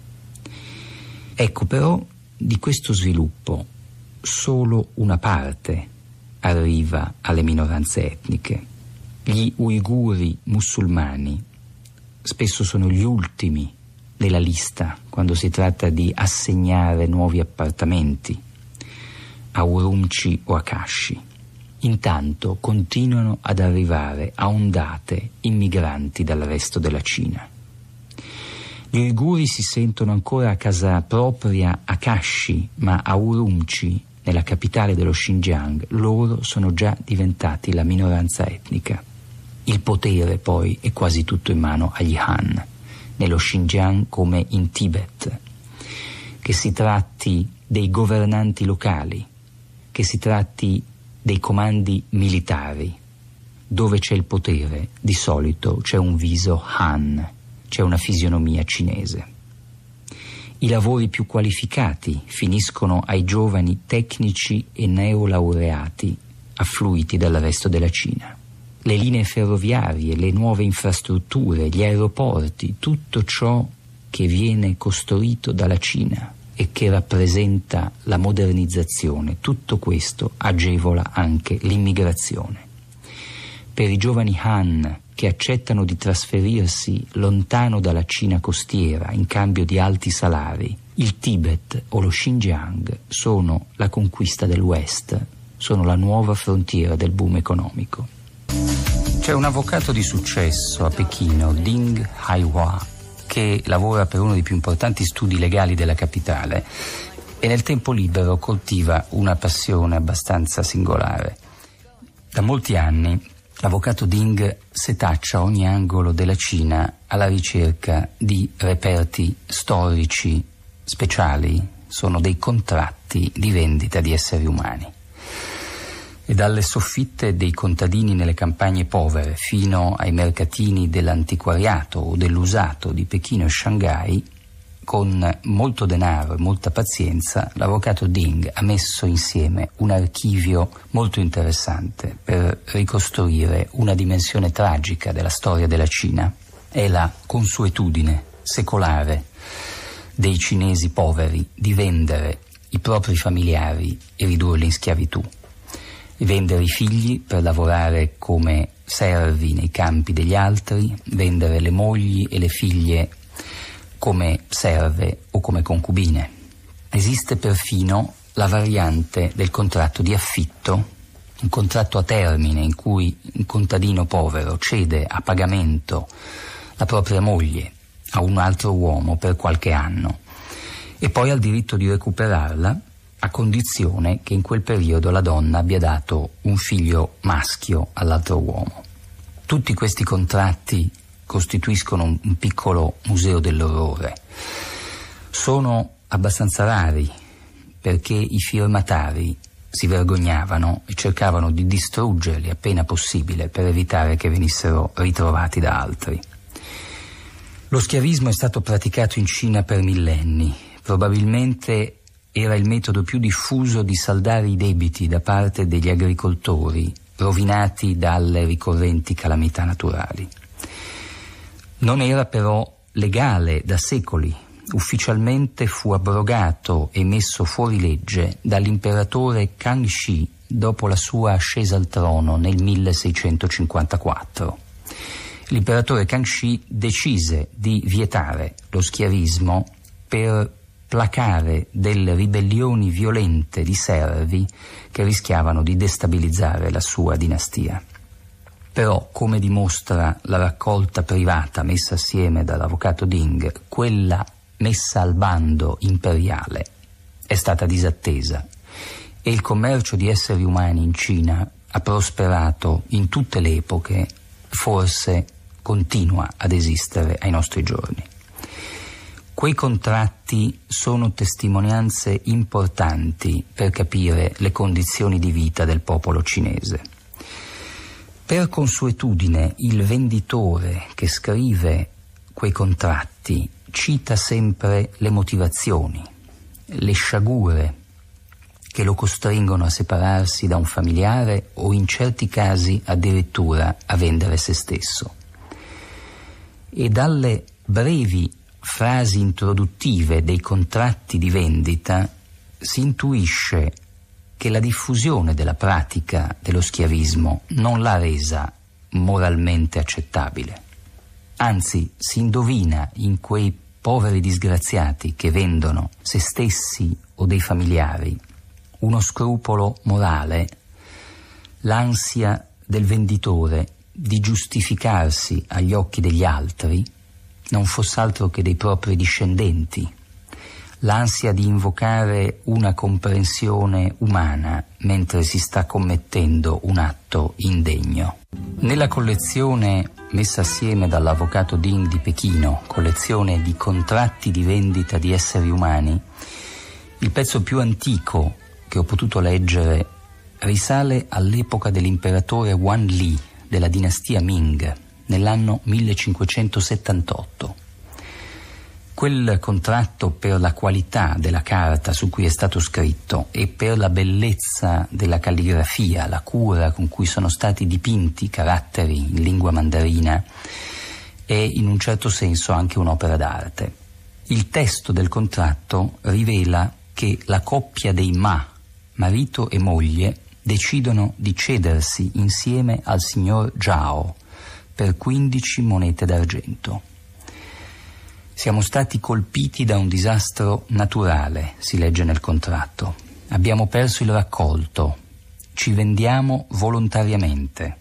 Ecco però di questo sviluppo solo una parte arriva alle minoranze etniche. Gli uiguri musulmani spesso sono gli ultimi della lista quando si tratta di assegnare nuovi appartamenti a Urumqi o a Kashi. Intanto continuano ad arrivare a ondate immigranti dal resto della Cina. Gli uiguri si sentono ancora a casa propria a Kashi, ma a Urumqi, nella capitale dello Xinjiang, loro sono già diventati la minoranza etnica. Il potere poi è quasi tutto in mano agli Han, nello Xinjiang come in Tibet. Che si tratti dei governanti locali, che si tratti dei comandi militari, dove c'è il potere, di solito c'è un viso Han, c'è una fisionomia cinese. I lavori più qualificati finiscono ai giovani tecnici e neolaureati affluiti dal resto della Cina. Le linee ferroviarie, le nuove infrastrutture, gli aeroporti, tutto ciò che viene costruito dalla Cina e che rappresenta la modernizzazione, tutto questo agevola anche l'immigrazione. Per i giovani Han che accettano di trasferirsi lontano dalla Cina costiera in cambio di alti salari, il Tibet o lo Xinjiang sono la conquista del West, sono la nuova frontiera del boom economico. C'è un avvocato di successo a Pechino, Ding Haihua, che lavora per uno dei più importanti studi legali della capitale e nel tempo libero coltiva una passione abbastanza singolare. Da molti anni l'avvocato Ding setaccia ogni angolo della Cina alla ricerca di reperti storici speciali, sono dei contratti di vendita di esseri umani e dalle soffitte dei contadini nelle campagne povere fino ai mercatini dell'antiquariato o dell'usato di Pechino e Shanghai, con molto denaro e molta pazienza, l'avvocato Ding ha messo insieme un archivio molto interessante per ricostruire una dimensione tragica della storia della Cina. È la consuetudine secolare dei cinesi poveri di vendere i propri familiari e ridurli in schiavitù vendere i figli per lavorare come servi nei campi degli altri, vendere le mogli e le figlie come serve o come concubine. Esiste perfino la variante del contratto di affitto, un contratto a termine in cui un contadino povero cede a pagamento la propria moglie a un altro uomo per qualche anno e poi ha il diritto di recuperarla a condizione che in quel periodo la donna abbia dato un figlio maschio all'altro uomo. Tutti questi contratti costituiscono un piccolo museo dell'orrore. Sono abbastanza rari perché i firmatari si vergognavano e cercavano di distruggerli appena possibile per evitare che venissero ritrovati da altri. Lo schiavismo è stato praticato in Cina per millenni, probabilmente era il metodo più diffuso di saldare i debiti da parte degli agricoltori rovinati dalle ricorrenti calamità naturali. Non era però legale da secoli. Ufficialmente fu abrogato e messo fuori legge dall'imperatore Kangxi dopo la sua ascesa al trono nel 1654. L'imperatore Kangxi decise di vietare lo schiavismo per placare delle ribellioni violente di servi che rischiavano di destabilizzare la sua dinastia. Però, come dimostra la raccolta privata messa assieme dall'avvocato Ding, quella messa al bando imperiale è stata disattesa e il commercio di esseri umani in Cina ha prosperato in tutte le epoche, forse continua ad esistere ai nostri giorni. Quei contratti sono testimonianze importanti per capire le condizioni di vita del popolo cinese. Per consuetudine il venditore che scrive quei contratti cita sempre le motivazioni, le sciagure che lo costringono a separarsi da un familiare o in certi casi addirittura a vendere se stesso. E dalle brevi frasi introduttive dei contratti di vendita si intuisce che la diffusione della pratica dello schiavismo non l'ha resa moralmente accettabile. Anzi, si indovina in quei poveri disgraziati che vendono se stessi o dei familiari uno scrupolo morale, l'ansia del venditore di giustificarsi agli occhi degli altri non fosse altro che dei propri discendenti. L'ansia di invocare una comprensione umana mentre si sta commettendo un atto indegno. Nella collezione messa assieme dall'avvocato Ding di Pechino, collezione di contratti di vendita di esseri umani, il pezzo più antico che ho potuto leggere risale all'epoca dell'imperatore Wan Li della dinastia Ming, nell'anno 1578. Quel contratto per la qualità della carta su cui è stato scritto e per la bellezza della calligrafia, la cura con cui sono stati dipinti caratteri in lingua mandarina, è in un certo senso anche un'opera d'arte. Il testo del contratto rivela che la coppia dei Ma, marito e moglie, decidono di cedersi insieme al signor Zhao, per 15 monete d'argento. Siamo stati colpiti da un disastro naturale, si legge nel contratto. Abbiamo perso il raccolto, ci vendiamo volontariamente.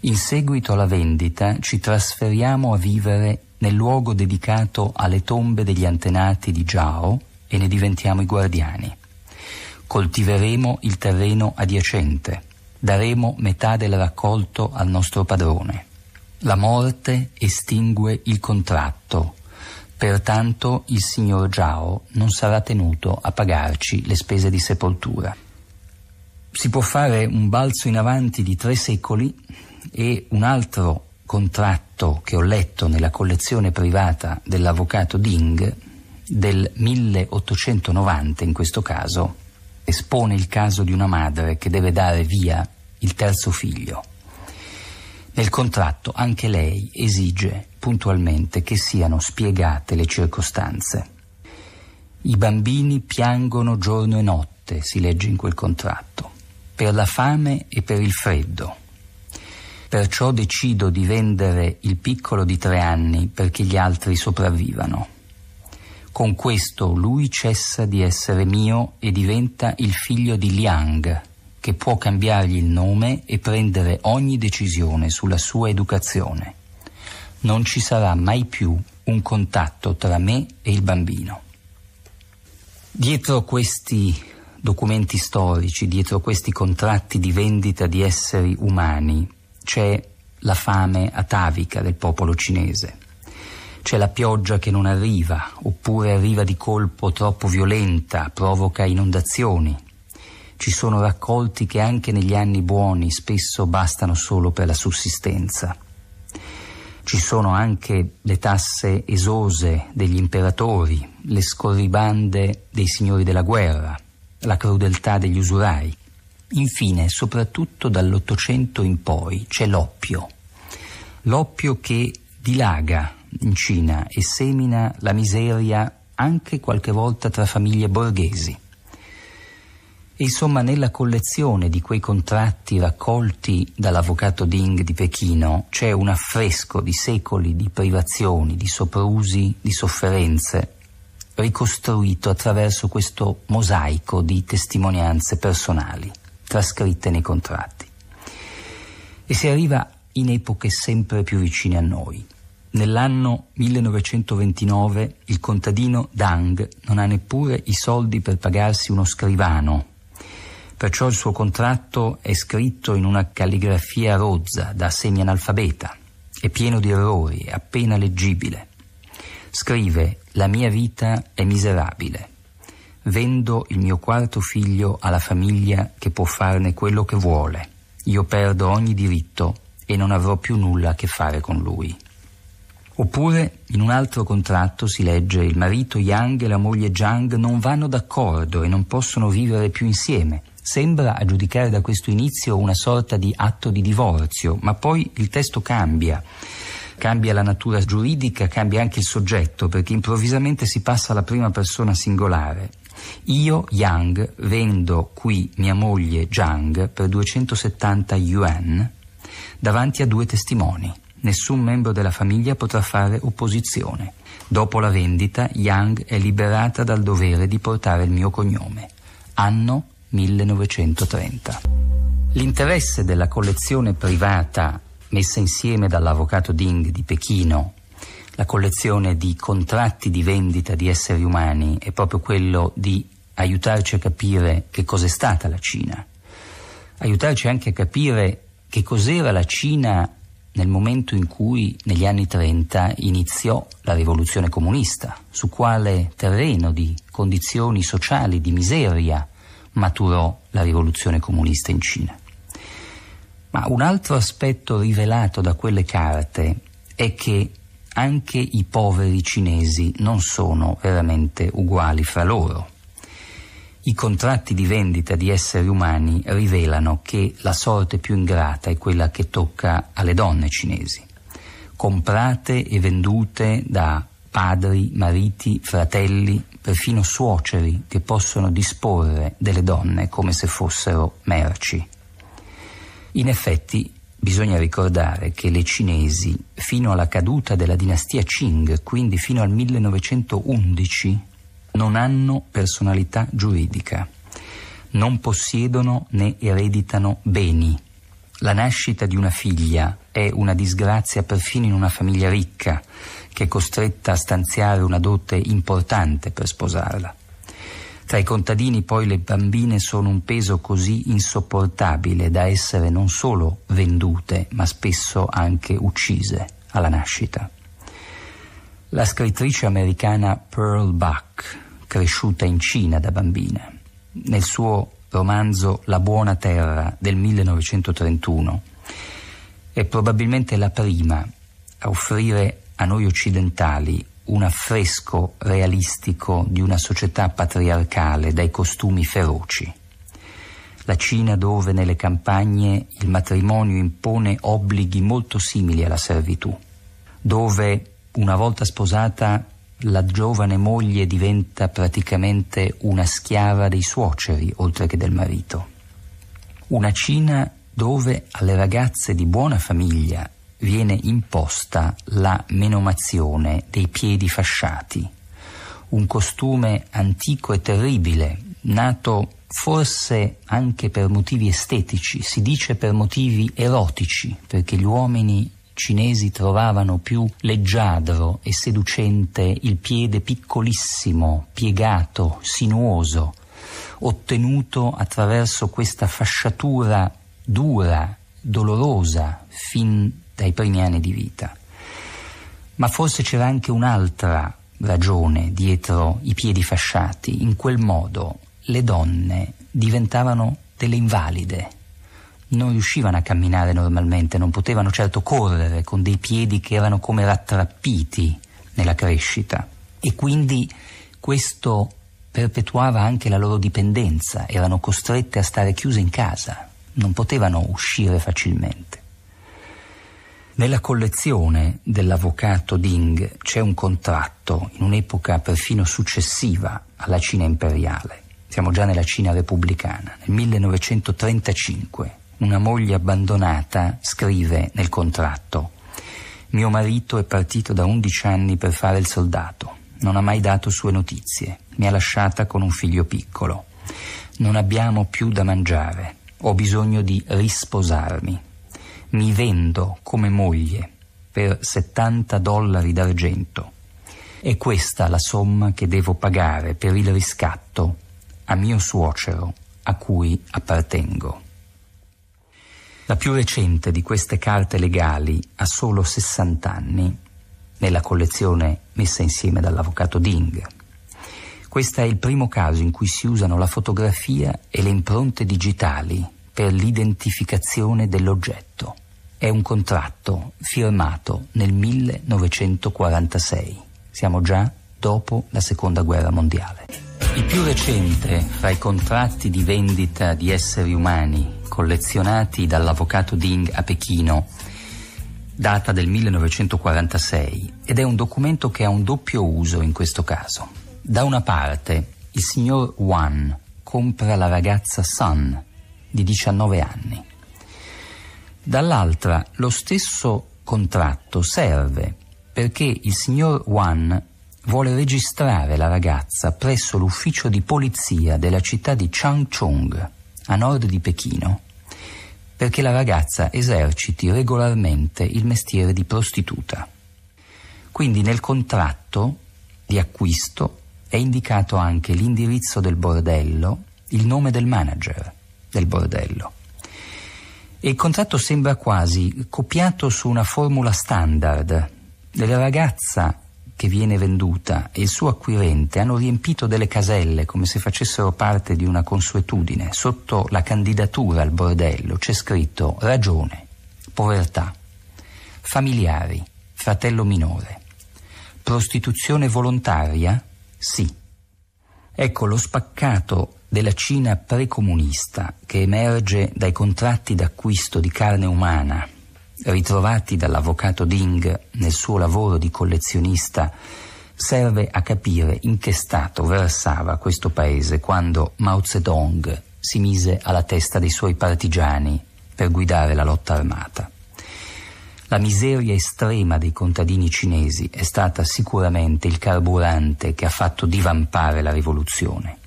In seguito alla vendita ci trasferiamo a vivere nel luogo dedicato alle tombe degli antenati di Giao e ne diventiamo i guardiani. Coltiveremo il terreno adiacente, daremo metà del raccolto al nostro padrone. La morte estingue il contratto, pertanto il signor Giao non sarà tenuto a pagarci le spese di sepoltura. Si può fare un balzo in avanti di tre secoli e un altro contratto che ho letto nella collezione privata dell'avvocato Ding del 1890 in questo caso espone il caso di una madre che deve dare via il terzo figlio. Nel contratto anche lei esige puntualmente che siano spiegate le circostanze. I bambini piangono giorno e notte, si legge in quel contratto, per la fame e per il freddo. Perciò decido di vendere il piccolo di tre anni perché gli altri sopravvivano. Con questo lui cessa di essere mio e diventa il figlio di Liang, che può cambiargli il nome e prendere ogni decisione sulla sua educazione. Non ci sarà mai più un contatto tra me e il bambino. Dietro questi documenti storici, dietro questi contratti di vendita di esseri umani, c'è la fame atavica del popolo cinese. C'è la pioggia che non arriva, oppure arriva di colpo troppo violenta, provoca inondazioni ci sono raccolti che anche negli anni buoni spesso bastano solo per la sussistenza. Ci sono anche le tasse esose degli imperatori, le scorribande dei signori della guerra, la crudeltà degli usurai. Infine, soprattutto dall'Ottocento in poi, c'è l'oppio. L'oppio che dilaga in Cina e semina la miseria anche qualche volta tra famiglie borghesi. Insomma, nella collezione di quei contratti raccolti dall'avvocato Ding di Pechino c'è un affresco di secoli di privazioni, di soprusi, di sofferenze, ricostruito attraverso questo mosaico di testimonianze personali trascritte nei contratti. E si arriva in epoche sempre più vicine a noi. Nell'anno 1929 il contadino Dang non ha neppure i soldi per pagarsi uno scrivano perciò il suo contratto è scritto in una calligrafia rozza da semi-analfabeta, è pieno di errori, appena leggibile. Scrive La mia vita è miserabile. Vendo il mio quarto figlio alla famiglia che può farne quello che vuole. Io perdo ogni diritto e non avrò più nulla a che fare con lui. Oppure in un altro contratto si legge il marito Yang e la moglie Zhang non vanno d'accordo e non possono vivere più insieme. Sembra, a giudicare da questo inizio, una sorta di atto di divorzio, ma poi il testo cambia cambia la natura giuridica, cambia anche il soggetto, perché improvvisamente si passa alla prima persona singolare. Io, Yang, vendo qui mia moglie Zhang per 270 yuan davanti a due testimoni. Nessun membro della famiglia potrà fare opposizione. Dopo la vendita, Yang è liberata dal dovere di portare il mio cognome. Anno 1930. L'interesse della collezione privata messa insieme dall'avvocato Ding di Pechino, la collezione di contratti di vendita di esseri umani, è proprio quello di aiutarci a capire che cos'è stata la Cina, aiutarci anche a capire che cos'era la Cina nel momento in cui negli anni 30 iniziò la rivoluzione comunista, su quale terreno di condizioni sociali, di miseria maturò la rivoluzione comunista in Cina. Ma un altro aspetto rivelato da quelle carte è che anche i poveri cinesi non sono veramente uguali fra loro. I contratti di vendita di esseri umani rivelano che la sorte più ingrata è quella che tocca alle donne cinesi, comprate e vendute da padri, mariti, fratelli, perfino suoceri che possono disporre delle donne come se fossero merci. In effetti, bisogna ricordare che le cinesi, fino alla caduta della dinastia Qing, quindi fino al 1911, non hanno personalità giuridica, non possiedono né ereditano beni. La nascita di una figlia è una disgrazia perfino in una famiglia ricca che è costretta a stanziare una dote importante per sposarla. Tra i contadini poi le bambine sono un peso così insopportabile da essere non solo vendute, ma spesso anche uccise alla nascita. La scrittrice americana Pearl Buck, cresciuta in Cina da bambina, nel suo romanzo La buona terra del 1931, è probabilmente la prima a offrire a noi occidentali un affresco realistico di una società patriarcale dai costumi feroci. La Cina dove nelle campagne il matrimonio impone obblighi molto simili alla servitù, dove una volta sposata la giovane moglie diventa praticamente una schiava dei suoceri oltre che del marito. Una Cina dove alle ragazze di buona famiglia viene imposta la menomazione dei piedi fasciati, un costume antico e terribile, nato forse anche per motivi estetici, si dice per motivi erotici, perché gli uomini cinesi trovavano più leggiadro e seducente il piede piccolissimo, piegato, sinuoso, ottenuto attraverso questa fasciatura dura, dolorosa, fin dai primi anni di vita. Ma forse c'era anche un'altra ragione dietro i piedi fasciati. In quel modo le donne diventavano delle invalide. Non riuscivano a camminare normalmente, non potevano certo correre con dei piedi che erano come rattrappiti nella crescita. E quindi questo perpetuava anche la loro dipendenza, erano costrette a stare chiuse in casa, non potevano uscire facilmente. Nella collezione dell'avvocato Ding c'è un contratto in un'epoca perfino successiva alla Cina imperiale. Siamo già nella Cina repubblicana, nel 1935. Una moglie abbandonata scrive nel contratto mio marito è partito da 11 anni per fare il soldato. Non ha mai dato sue notizie. Mi ha lasciata con un figlio piccolo. Non abbiamo più da mangiare. Ho bisogno di risposarmi mi vendo come moglie per 70 dollari d'argento. È questa la somma che devo pagare per il riscatto a mio suocero a cui appartengo. La più recente di queste carte legali ha solo 60 anni, nella collezione messa insieme dall'avvocato Ding. Questo è il primo caso in cui si usano la fotografia e le impronte digitali per l'identificazione dell'oggetto. È un contratto firmato nel 1946. Siamo già dopo la seconda guerra mondiale. Il più recente tra i contratti di vendita di esseri umani collezionati dall'avvocato Ding a Pechino data del 1946 ed è un documento che ha un doppio uso in questo caso. Da una parte il signor Wan compra la ragazza Sun di 19 anni Dall'altra, lo stesso contratto serve perché il signor Wan vuole registrare la ragazza presso l'ufficio di polizia della città di Changchong, a nord di Pechino, perché la ragazza eserciti regolarmente il mestiere di prostituta. Quindi nel contratto di acquisto è indicato anche l'indirizzo del bordello, il nome del manager del bordello il contratto sembra quasi copiato su una formula standard. La ragazza che viene venduta e il suo acquirente hanno riempito delle caselle come se facessero parte di una consuetudine. Sotto la candidatura al bordello c'è scritto ragione, povertà, familiari, fratello minore. Prostituzione volontaria? Sì. Ecco, lo spaccato della Cina precomunista che emerge dai contratti d'acquisto di carne umana ritrovati dall'avvocato Ding nel suo lavoro di collezionista serve a capire in che stato versava questo paese quando Mao Zedong si mise alla testa dei suoi partigiani per guidare la lotta armata. La miseria estrema dei contadini cinesi è stata sicuramente il carburante che ha fatto divampare la rivoluzione.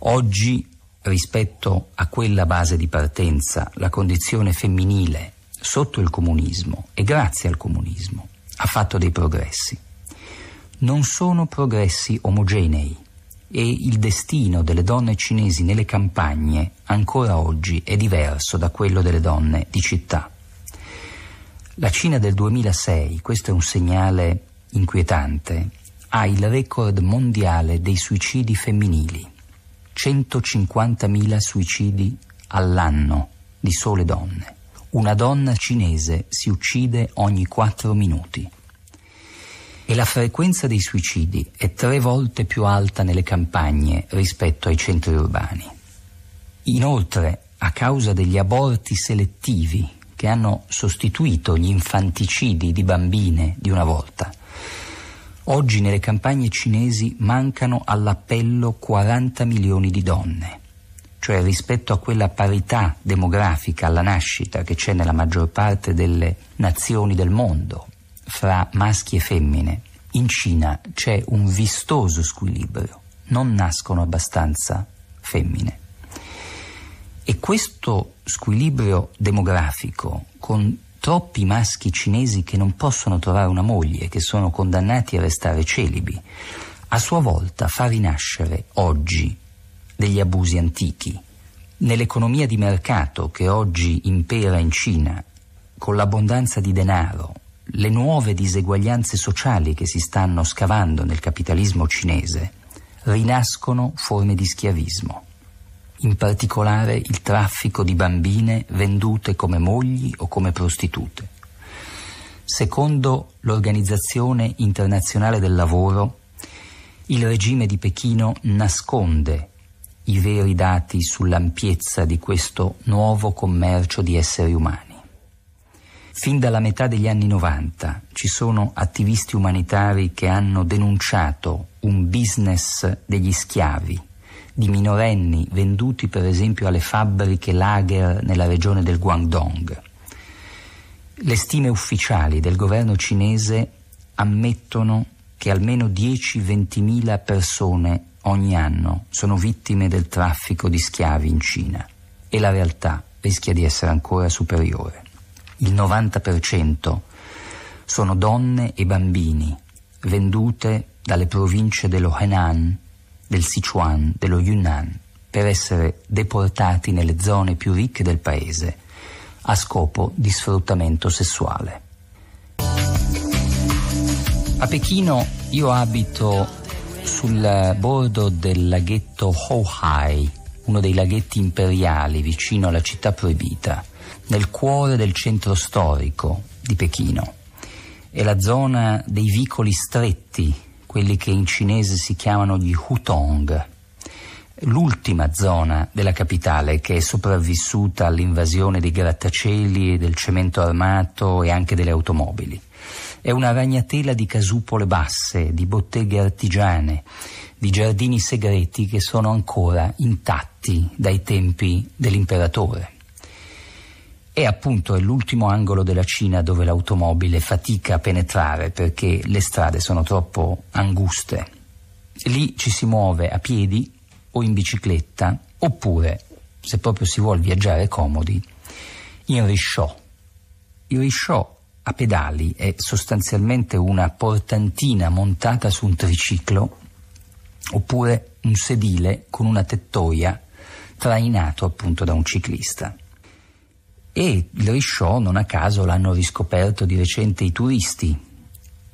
Oggi, rispetto a quella base di partenza, la condizione femminile sotto il comunismo e grazie al comunismo ha fatto dei progressi. Non sono progressi omogenei e il destino delle donne cinesi nelle campagne ancora oggi è diverso da quello delle donne di città. La Cina del 2006, questo è un segnale inquietante, ha il record mondiale dei suicidi femminili. 150.000 suicidi all'anno di sole donne. Una donna cinese si uccide ogni 4 minuti. E la frequenza dei suicidi è tre volte più alta nelle campagne rispetto ai centri urbani. Inoltre, a causa degli aborti selettivi che hanno sostituito gli infanticidi di bambine di una volta, Oggi nelle campagne cinesi mancano all'appello 40 milioni di donne, cioè rispetto a quella parità demografica alla nascita che c'è nella maggior parte delle nazioni del mondo fra maschi e femmine, in Cina c'è un vistoso squilibrio, non nascono abbastanza femmine. E questo squilibrio demografico, con troppi maschi cinesi che non possono trovare una moglie, che sono condannati a restare celibi, a sua volta fa rinascere oggi degli abusi antichi. Nell'economia di mercato che oggi impera in Cina, con l'abbondanza di denaro, le nuove diseguaglianze sociali che si stanno scavando nel capitalismo cinese, rinascono forme di schiavismo in particolare il traffico di bambine vendute come mogli o come prostitute. Secondo l'Organizzazione internazionale del lavoro, il regime di Pechino nasconde i veri dati sull'ampiezza di questo nuovo commercio di esseri umani. Fin dalla metà degli anni 90 ci sono attivisti umanitari che hanno denunciato un business degli schiavi di minorenni venduti per esempio alle fabbriche lager nella regione del Guangdong. Le stime ufficiali del governo cinese ammettono che almeno 10 20000 persone ogni anno sono vittime del traffico di schiavi in Cina e la realtà rischia di essere ancora superiore. Il 90% sono donne e bambini vendute dalle province dello Henan del Sichuan, dello Yunnan, per essere deportati nelle zone più ricche del paese a scopo di sfruttamento sessuale. A Pechino io abito sul bordo del laghetto Hohai, uno dei laghetti imperiali vicino alla città proibita, nel cuore del centro storico di Pechino. È la zona dei vicoli stretti quelli che in cinese si chiamano gli Hutong, l'ultima zona della capitale che è sopravvissuta all'invasione dei grattacieli, del cemento armato e anche delle automobili. È una ragnatela di casupole basse, di botteghe artigiane, di giardini segreti che sono ancora intatti dai tempi dell'imperatore. E appunto è l'ultimo angolo della Cina dove l'automobile fatica a penetrare perché le strade sono troppo anguste. Lì ci si muove a piedi o in bicicletta oppure, se proprio si vuole viaggiare comodi, in risciò. Il risciò a pedali è sostanzialmente una portantina montata su un triciclo oppure un sedile con una tettoia trainato appunto da un ciclista e il Grisciò non a caso l'hanno riscoperto di recente i turisti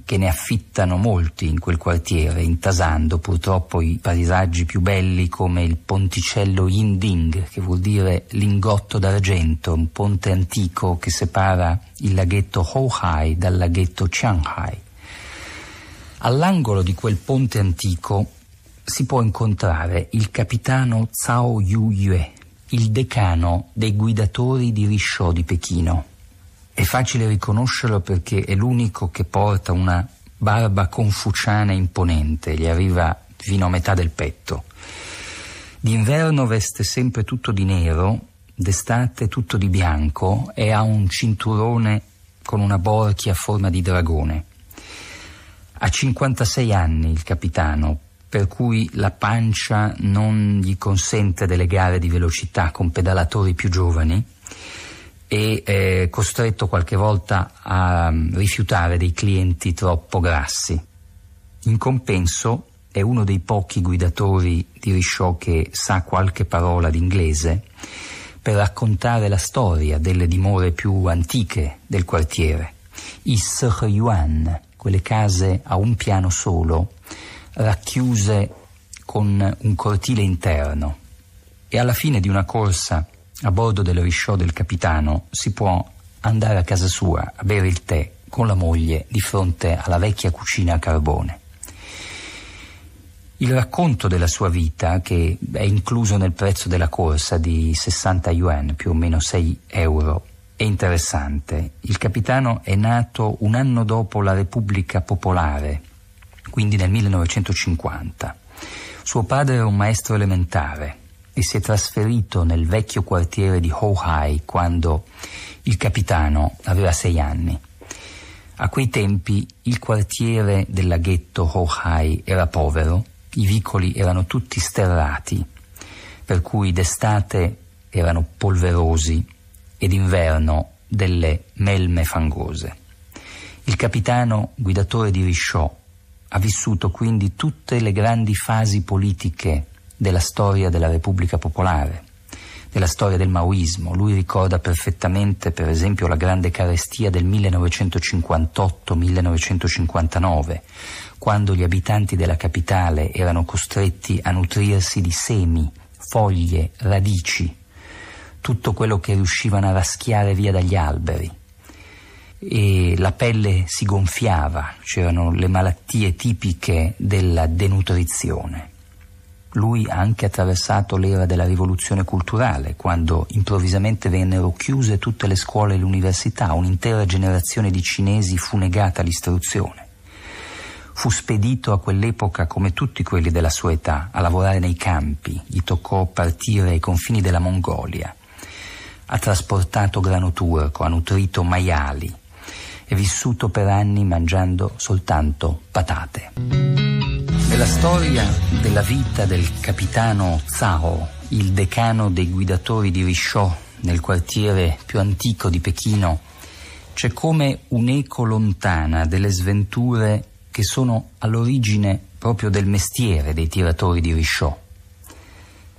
che ne affittano molti in quel quartiere, intasando purtroppo i paesaggi più belli come il ponticello Yinding, che vuol dire lingotto d'argento, un ponte antico che separa il laghetto Hohai dal laghetto Chianghai. All'angolo di quel ponte antico si può incontrare il capitano Cao Yu Yue, il decano dei guidatori di Risciò di Pechino. È facile riconoscerlo perché è l'unico che porta una barba confuciana imponente, gli arriva fino a metà del petto. D'inverno veste sempre tutto di nero, d'estate tutto di bianco e ha un cinturone con una borchia a forma di dragone. Ha 56 anni il capitano, per cui la pancia non gli consente delle gare di velocità con pedalatori più giovani e è eh, costretto qualche volta a mm, rifiutare dei clienti troppo grassi. In compenso è uno dei pochi guidatori di Risciò che sa qualche parola d'inglese per raccontare la storia delle dimore più antiche del quartiere. I Yuan, quelle case a un piano solo racchiuse con un cortile interno e alla fine di una corsa a bordo del risciò del capitano si può andare a casa sua a bere il tè con la moglie di fronte alla vecchia cucina a carbone. Il racconto della sua vita, che è incluso nel prezzo della corsa di 60 yuan, più o meno 6 euro, è interessante. Il capitano è nato un anno dopo la Repubblica Popolare quindi nel 1950. Suo padre era un maestro elementare e si è trasferito nel vecchio quartiere di Hohai quando il capitano aveva sei anni. A quei tempi il quartiere del laghetto Hohai era povero, i vicoli erano tutti sterrati, per cui d'estate erano polverosi ed d'inverno delle melme fangose. Il capitano, guidatore di Risciò, ha vissuto quindi tutte le grandi fasi politiche della storia della Repubblica Popolare, della storia del maoismo. Lui ricorda perfettamente, per esempio, la grande carestia del 1958-1959, quando gli abitanti della capitale erano costretti a nutrirsi di semi, foglie, radici, tutto quello che riuscivano a raschiare via dagli alberi e la pelle si gonfiava, c'erano le malattie tipiche della denutrizione. Lui ha anche attraversato l'era della rivoluzione culturale, quando improvvisamente vennero chiuse tutte le scuole e le università, un'intera generazione di cinesi fu negata l'istruzione. Fu spedito a quell'epoca, come tutti quelli della sua età, a lavorare nei campi, gli toccò partire ai confini della Mongolia. Ha trasportato grano turco, ha nutrito maiali, è vissuto per anni mangiando soltanto patate. Nella storia della vita del capitano Zhao, il decano dei guidatori di Risciò, nel quartiere più antico di Pechino, c'è come un'eco lontana delle sventure che sono all'origine proprio del mestiere dei tiratori di Risciò.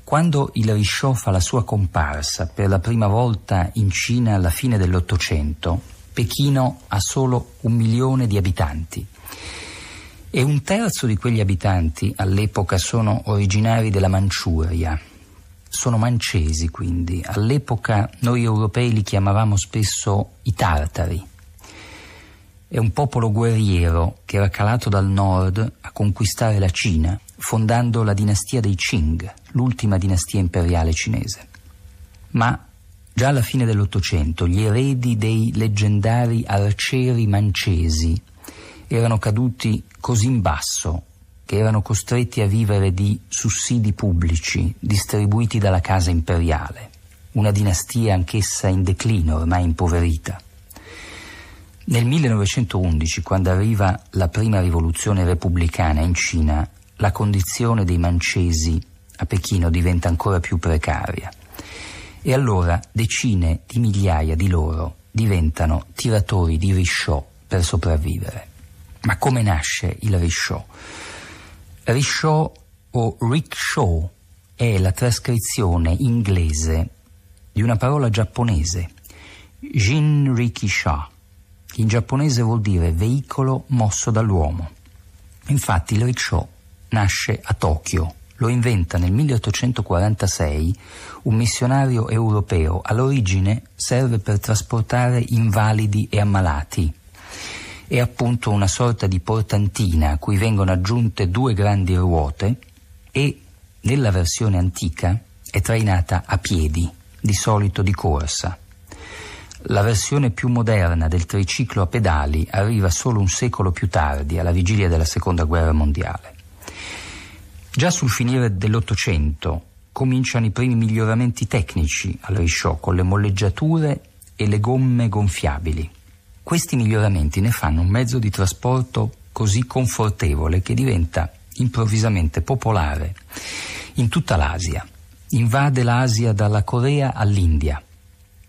Quando il Risciò fa la sua comparsa per la prima volta in Cina alla fine dell'Ottocento, Pechino ha solo un milione di abitanti e un terzo di quegli abitanti all'epoca sono originari della Manciuria. Sono mancesi quindi, all'epoca noi europei li chiamavamo spesso i tartari. È un popolo guerriero che era calato dal nord a conquistare la Cina, fondando la dinastia dei Qing, l'ultima dinastia imperiale cinese. Ma Già alla fine dell'Ottocento gli eredi dei leggendari arcieri mancesi erano caduti così in basso che erano costretti a vivere di sussidi pubblici distribuiti dalla casa imperiale, una dinastia anch'essa in declino, ormai impoverita. Nel 1911, quando arriva la prima rivoluzione repubblicana in Cina, la condizione dei mancesi a Pechino diventa ancora più precaria. E allora decine di migliaia di loro diventano tiratori di risciò per sopravvivere. Ma come nasce il risciò? Risciò o rickshaw è la trascrizione inglese di una parola giapponese, jinrikisha, che in giapponese vuol dire veicolo mosso dall'uomo. Infatti il rickshaw nasce a Tokyo lo inventa nel 1846 un missionario europeo, all'origine serve per trasportare invalidi e ammalati. È appunto una sorta di portantina a cui vengono aggiunte due grandi ruote e nella versione antica è trainata a piedi, di solito di corsa. La versione più moderna del triciclo a pedali arriva solo un secolo più tardi, alla vigilia della Seconda Guerra Mondiale. Già sul finire dell'Ottocento cominciano i primi miglioramenti tecnici al risciò con le molleggiature e le gomme gonfiabili. Questi miglioramenti ne fanno un mezzo di trasporto così confortevole che diventa improvvisamente popolare in tutta l'Asia. Invade l'Asia dalla Corea all'India.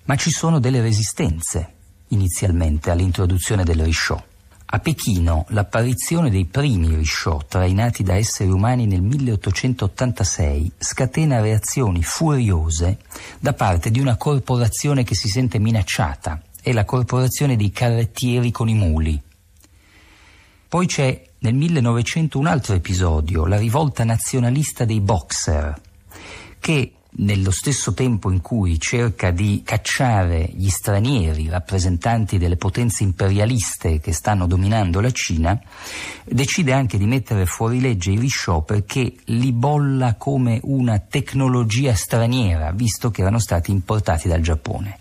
Ma ci sono delle resistenze inizialmente all'introduzione del risciò. A Pechino l'apparizione dei primi risciò trainati da esseri umani nel 1886 scatena reazioni furiose da parte di una corporazione che si sente minacciata, è la corporazione dei carrettieri con i muli. Poi c'è nel 1900 un altro episodio, la rivolta nazionalista dei boxer, che nello stesso tempo in cui cerca di cacciare gli stranieri, rappresentanti delle potenze imperialiste che stanno dominando la Cina, decide anche di mettere fuori legge i risciò perché li bolla come una tecnologia straniera, visto che erano stati importati dal Giappone.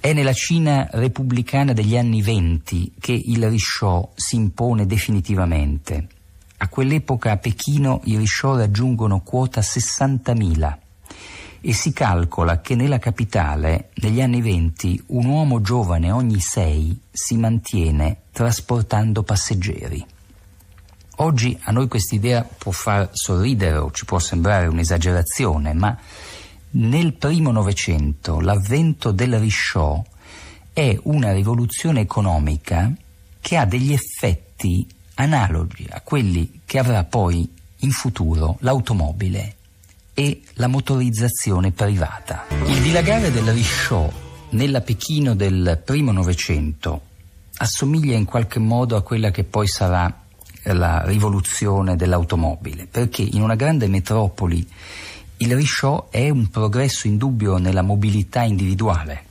È nella Cina repubblicana degli anni venti che il risciò si impone definitivamente a quell'epoca a Pechino i risciò raggiungono quota 60.000 e si calcola che nella capitale, negli anni venti, un uomo giovane ogni sei si mantiene trasportando passeggeri. Oggi a noi quest'idea può far sorridere o ci può sembrare un'esagerazione, ma nel primo Novecento l'avvento del risciò è una rivoluzione economica che ha degli effetti analoghi a quelli che avrà poi in futuro l'automobile e la motorizzazione privata. Il dilagare del risciò nella Pechino del primo Novecento assomiglia in qualche modo a quella che poi sarà eh, la rivoluzione dell'automobile, perché in una grande metropoli il risciò è un progresso indubbio nella mobilità individuale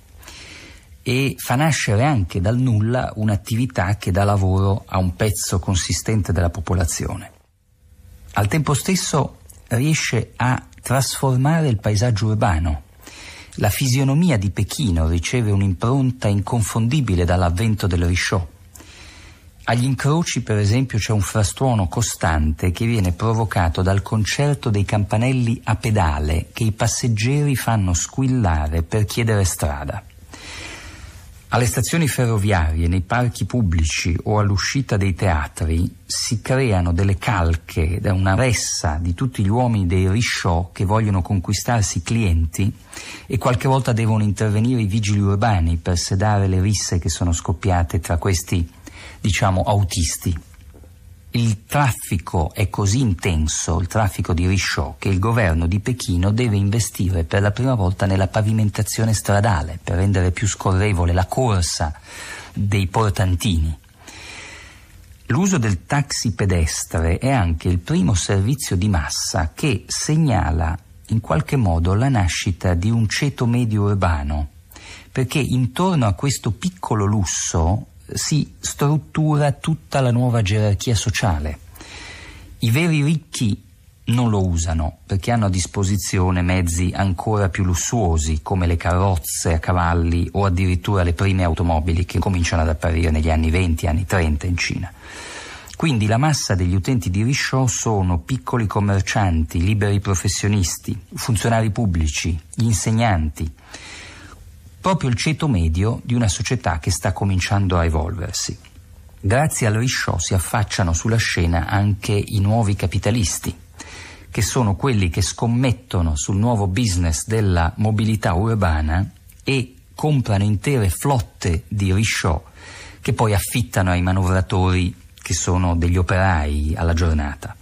e fa nascere anche dal nulla un'attività che dà lavoro a un pezzo consistente della popolazione. Al tempo stesso riesce a trasformare il paesaggio urbano. La fisionomia di Pechino riceve un'impronta inconfondibile dall'avvento del Risciò. Agli incroci, per esempio, c'è un frastuono costante che viene provocato dal concerto dei campanelli a pedale che i passeggeri fanno squillare per chiedere strada. Alle stazioni ferroviarie, nei parchi pubblici o all'uscita dei teatri si creano delle calche da una ressa di tutti gli uomini dei risciò che vogliono conquistarsi clienti e qualche volta devono intervenire i vigili urbani per sedare le risse che sono scoppiate tra questi, diciamo, autisti il traffico è così intenso, il traffico di Risciò, che il governo di Pechino deve investire per la prima volta nella pavimentazione stradale per rendere più scorrevole la corsa dei portantini. L'uso del taxi pedestre è anche il primo servizio di massa che segnala in qualche modo la nascita di un ceto medio urbano, perché intorno a questo piccolo lusso si struttura tutta la nuova gerarchia sociale. I veri ricchi non lo usano perché hanno a disposizione mezzi ancora più lussuosi come le carrozze a cavalli o addirittura le prime automobili che cominciano ad apparire negli anni 20 anni 30 in Cina. Quindi la massa degli utenti di Risciò sono piccoli commercianti, liberi professionisti, funzionari pubblici, insegnanti, proprio il ceto medio di una società che sta cominciando a evolversi. Grazie al risciò si affacciano sulla scena anche i nuovi capitalisti, che sono quelli che scommettono sul nuovo business della mobilità urbana e comprano intere flotte di risciò che poi affittano ai manovratori che sono degli operai alla giornata.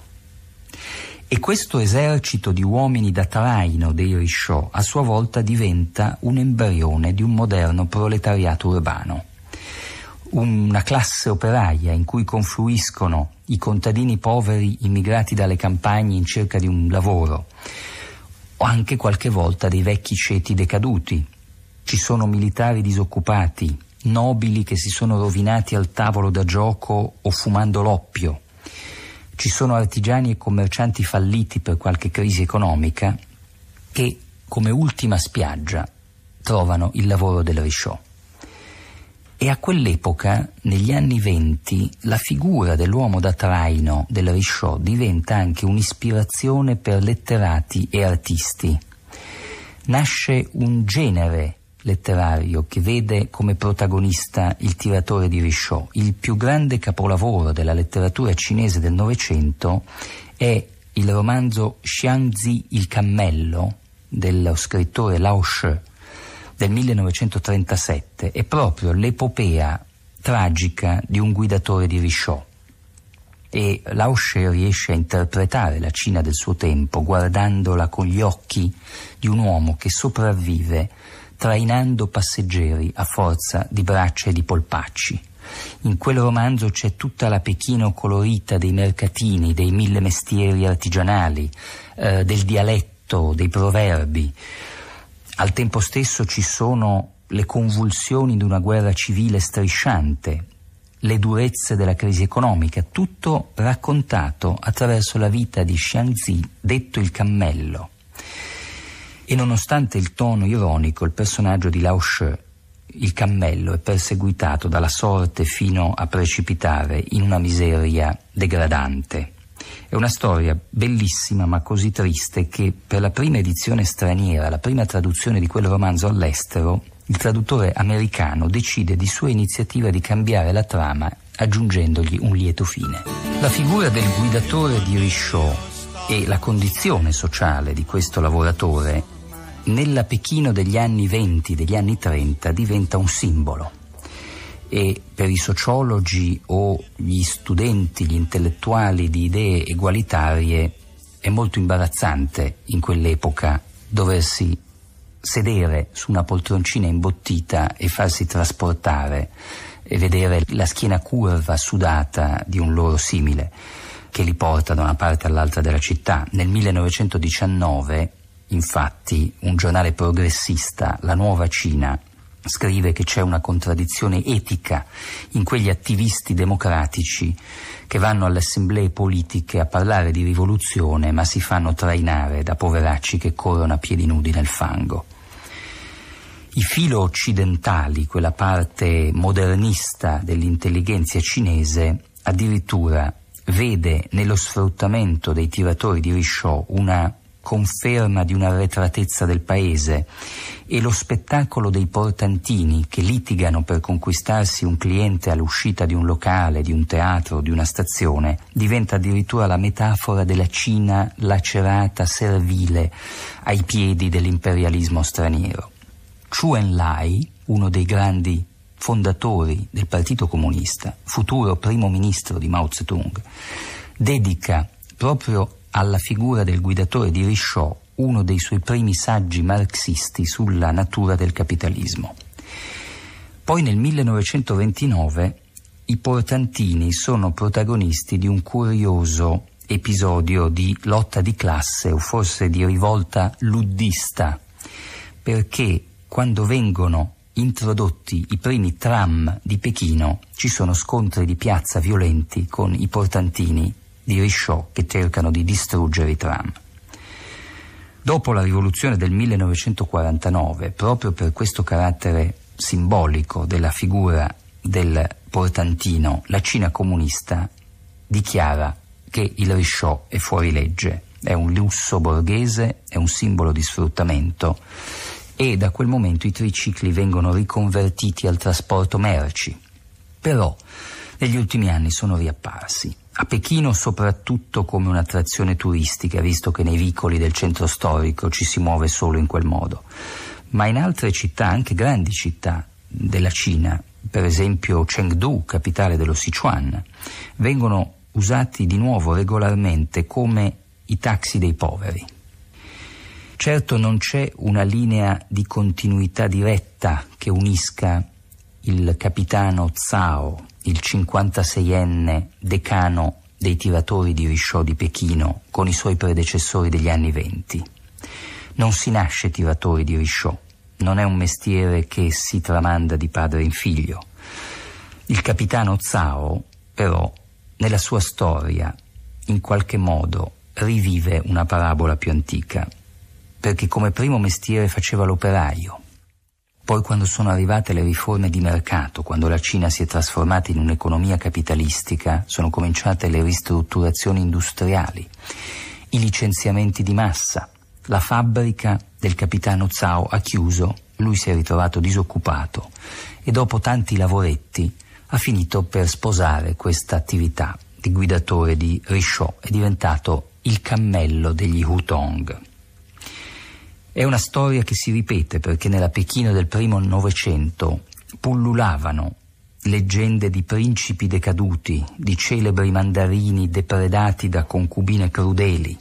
E questo esercito di uomini da traino dei Risciò a sua volta diventa un embrione di un moderno proletariato urbano. Una classe operaia in cui confluiscono i contadini poveri immigrati dalle campagne in cerca di un lavoro, o anche qualche volta dei vecchi ceti decaduti. Ci sono militari disoccupati, nobili che si sono rovinati al tavolo da gioco o fumando l'oppio ci sono artigiani e commercianti falliti per qualche crisi economica che come ultima spiaggia trovano il lavoro del risciò. E a quell'epoca, negli anni venti, la figura dell'uomo da traino del risciò diventa anche un'ispirazione per letterati e artisti. Nasce un genere letterario che vede come protagonista il tiratore di Risciò, il più grande capolavoro della letteratura cinese del Novecento è il romanzo Xiangzi il cammello dello scrittore Lao She del 1937, è proprio l'epopea tragica di un guidatore di Risciò e Lao She riesce a interpretare la Cina del suo tempo guardandola con gli occhi di un uomo che sopravvive trainando passeggeri a forza di braccia e di polpacci. In quel romanzo c'è tutta la Pechino colorita dei mercatini, dei mille mestieri artigianali, eh, del dialetto, dei proverbi. Al tempo stesso ci sono le convulsioni di una guerra civile strisciante, le durezze della crisi economica, tutto raccontato attraverso la vita di Xiangzi, detto il cammello. E nonostante il tono ironico, il personaggio di Lao Shu, il cammello, è perseguitato dalla sorte fino a precipitare in una miseria degradante. È una storia bellissima ma così triste che per la prima edizione straniera, la prima traduzione di quel romanzo all'estero, il traduttore americano decide di sua iniziativa di cambiare la trama aggiungendogli un lieto fine. La figura del guidatore di Rishaw e la condizione sociale di questo lavoratore nella Pechino degli anni 20, degli anni 30 diventa un simbolo e per i sociologi o gli studenti, gli intellettuali di idee egualitarie è molto imbarazzante in quell'epoca doversi sedere su una poltroncina imbottita e farsi trasportare e vedere la schiena curva sudata di un loro simile che li porta da una parte all'altra della città. Nel 1919 Infatti un giornale progressista, La Nuova Cina, scrive che c'è una contraddizione etica in quegli attivisti democratici che vanno alle assemblee politiche a parlare di rivoluzione ma si fanno trainare da poveracci che corrono a piedi nudi nel fango. I filo occidentali, quella parte modernista dell'intelligenza cinese, addirittura vede nello sfruttamento dei tiratori di Risciò una conferma di un'arretratezza del paese e lo spettacolo dei portantini che litigano per conquistarsi un cliente all'uscita di un locale, di un teatro, di una stazione, diventa addirittura la metafora della Cina lacerata, servile, ai piedi dell'imperialismo straniero. Chu Enlai, uno dei grandi fondatori del Partito Comunista, futuro primo ministro di Mao Zedong, dedica proprio alla figura del guidatore di Richaud, uno dei suoi primi saggi marxisti sulla natura del capitalismo. Poi nel 1929 i portantini sono protagonisti di un curioso episodio di lotta di classe o forse di rivolta luddista, perché quando vengono introdotti i primi tram di Pechino ci sono scontri di piazza violenti con i portantini di Risciò che cercano di distruggere i tram. Dopo la rivoluzione del 1949, proprio per questo carattere simbolico della figura del portantino, la Cina comunista dichiara che il Risciò è fuori legge, è un lusso borghese, è un simbolo di sfruttamento e da quel momento i tricicli vengono riconvertiti al trasporto merci. Però negli ultimi anni sono riapparsi. A Pechino soprattutto come un'attrazione turistica, visto che nei vicoli del centro storico ci si muove solo in quel modo. Ma in altre città, anche grandi città della Cina, per esempio Chengdu, capitale dello Sichuan, vengono usati di nuovo regolarmente come i taxi dei poveri. Certo non c'è una linea di continuità diretta che unisca il capitano Zhao il 56enne decano dei tiratori di Risciò di Pechino con i suoi predecessori degli anni venti. Non si nasce tiratori di Risciò, non è un mestiere che si tramanda di padre in figlio. Il capitano Zao, però, nella sua storia, in qualche modo, rivive una parabola più antica, perché come primo mestiere faceva l'operaio, poi quando sono arrivate le riforme di mercato, quando la Cina si è trasformata in un'economia capitalistica, sono cominciate le ristrutturazioni industriali, i licenziamenti di massa. La fabbrica del capitano Zhao ha chiuso, lui si è ritrovato disoccupato e dopo tanti lavoretti ha finito per sposare questa attività di guidatore di Risho, è diventato il cammello degli Hutong. È una storia che si ripete perché nella Pechino del primo Novecento pullulavano leggende di principi decaduti, di celebri mandarini depredati da concubine crudeli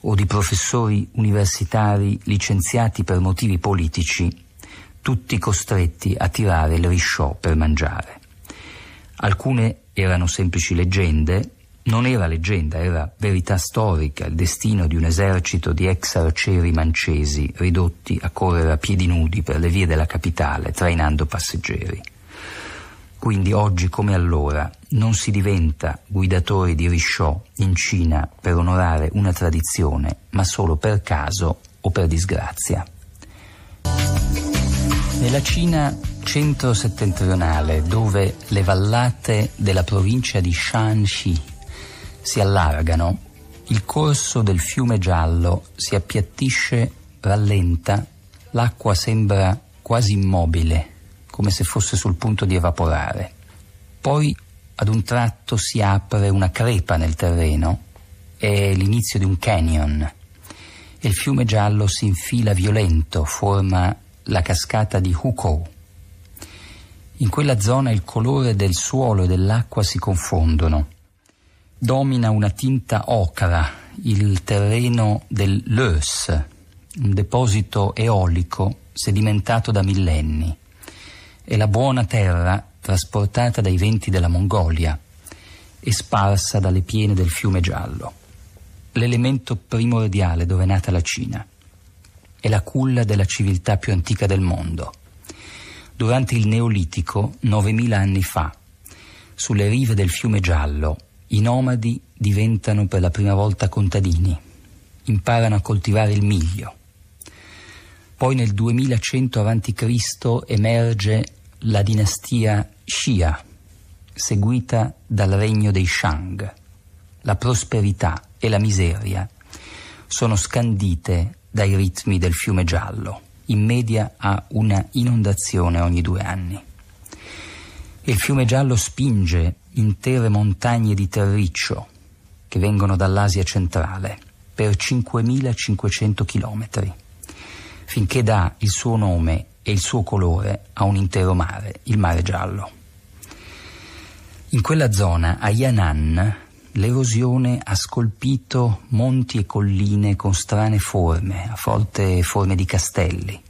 o di professori universitari licenziati per motivi politici, tutti costretti a tirare il risciò per mangiare. Alcune erano semplici leggende, non era leggenda, era verità storica, il destino di un esercito di ex arcieri mancesi ridotti a correre a piedi nudi per le vie della capitale, trainando passeggeri. Quindi oggi come allora non si diventa guidatori di risciò in Cina per onorare una tradizione, ma solo per caso o per disgrazia. Nella Cina centro-settentrionale, dove le vallate della provincia di Shanxi si allargano, il corso del fiume giallo si appiattisce, rallenta, l'acqua sembra quasi immobile, come se fosse sul punto di evaporare. Poi ad un tratto si apre una crepa nel terreno, è l'inizio di un canyon e il fiume giallo si infila violento, forma la cascata di Hukou. In quella zona il colore del suolo e dell'acqua si confondono domina una tinta ocra il terreno del Lös, un deposito eolico sedimentato da millenni. È la buona terra trasportata dai venti della Mongolia e sparsa dalle piene del fiume Giallo. L'elemento primordiale dove è nata la Cina. È la culla della civiltà più antica del mondo. Durante il Neolitico, 9000 anni fa, sulle rive del fiume Giallo, i nomadi diventano per la prima volta contadini, imparano a coltivare il miglio. Poi nel 2100 a.C. emerge la dinastia Shia, seguita dal regno dei Shang. La prosperità e la miseria sono scandite dai ritmi del fiume giallo. In media a una inondazione ogni due anni. Il fiume giallo spinge intere montagne di terriccio che vengono dall'Asia centrale per 5.500 chilometri, finché dà il suo nome e il suo colore a un intero mare, il mare giallo. In quella zona, a Yan'an, l'erosione ha scolpito monti e colline con strane forme, a volte forme di castelli.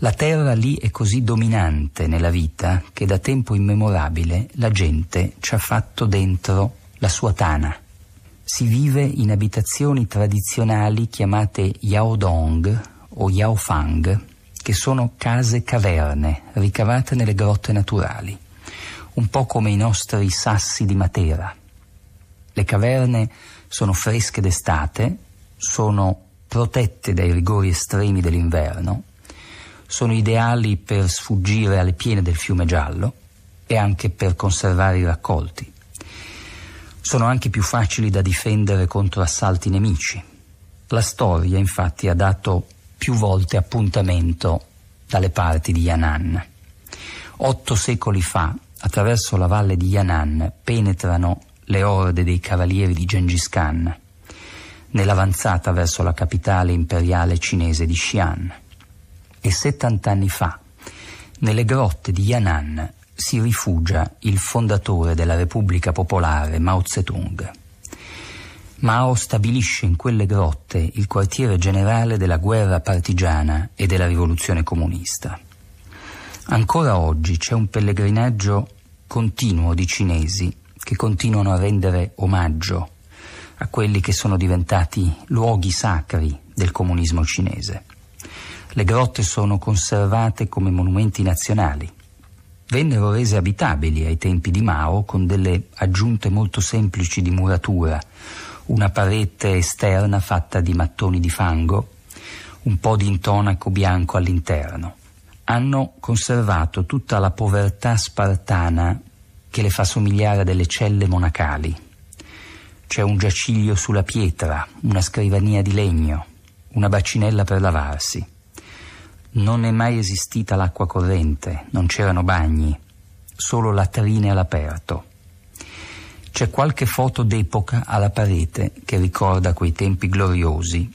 La terra lì è così dominante nella vita che da tempo immemorabile la gente ci ha fatto dentro la sua tana. Si vive in abitazioni tradizionali chiamate yaodong o yaofang, che sono case caverne ricavate nelle grotte naturali, un po' come i nostri sassi di Matera. Le caverne sono fresche d'estate, sono protette dai rigori estremi dell'inverno sono ideali per sfuggire alle piene del fiume giallo e anche per conservare i raccolti. Sono anche più facili da difendere contro assalti nemici. La storia infatti ha dato più volte appuntamento dalle parti di Yan'an. Otto secoli fa, attraverso la valle di Yan'an, penetrano le orde dei cavalieri di Gengis Khan nell'avanzata verso la capitale imperiale cinese di Xi'an e 70 anni fa, nelle grotte di Yan'an, si rifugia il fondatore della Repubblica Popolare Mao Zedong. Mao stabilisce in quelle grotte il quartiere generale della guerra partigiana e della rivoluzione comunista. Ancora oggi c'è un pellegrinaggio continuo di cinesi che continuano a rendere omaggio a quelli che sono diventati luoghi sacri del comunismo cinese. Le grotte sono conservate come monumenti nazionali. Vennero rese abitabili ai tempi di Mao con delle aggiunte molto semplici di muratura, una parete esterna fatta di mattoni di fango, un po' di intonaco bianco all'interno. Hanno conservato tutta la povertà spartana che le fa somigliare a delle celle monacali. C'è un giaciglio sulla pietra, una scrivania di legno, una bacinella per lavarsi. Non è mai esistita l'acqua corrente, non c'erano bagni, solo latrine all'aperto. C'è qualche foto d'epoca alla parete che ricorda quei tempi gloriosi.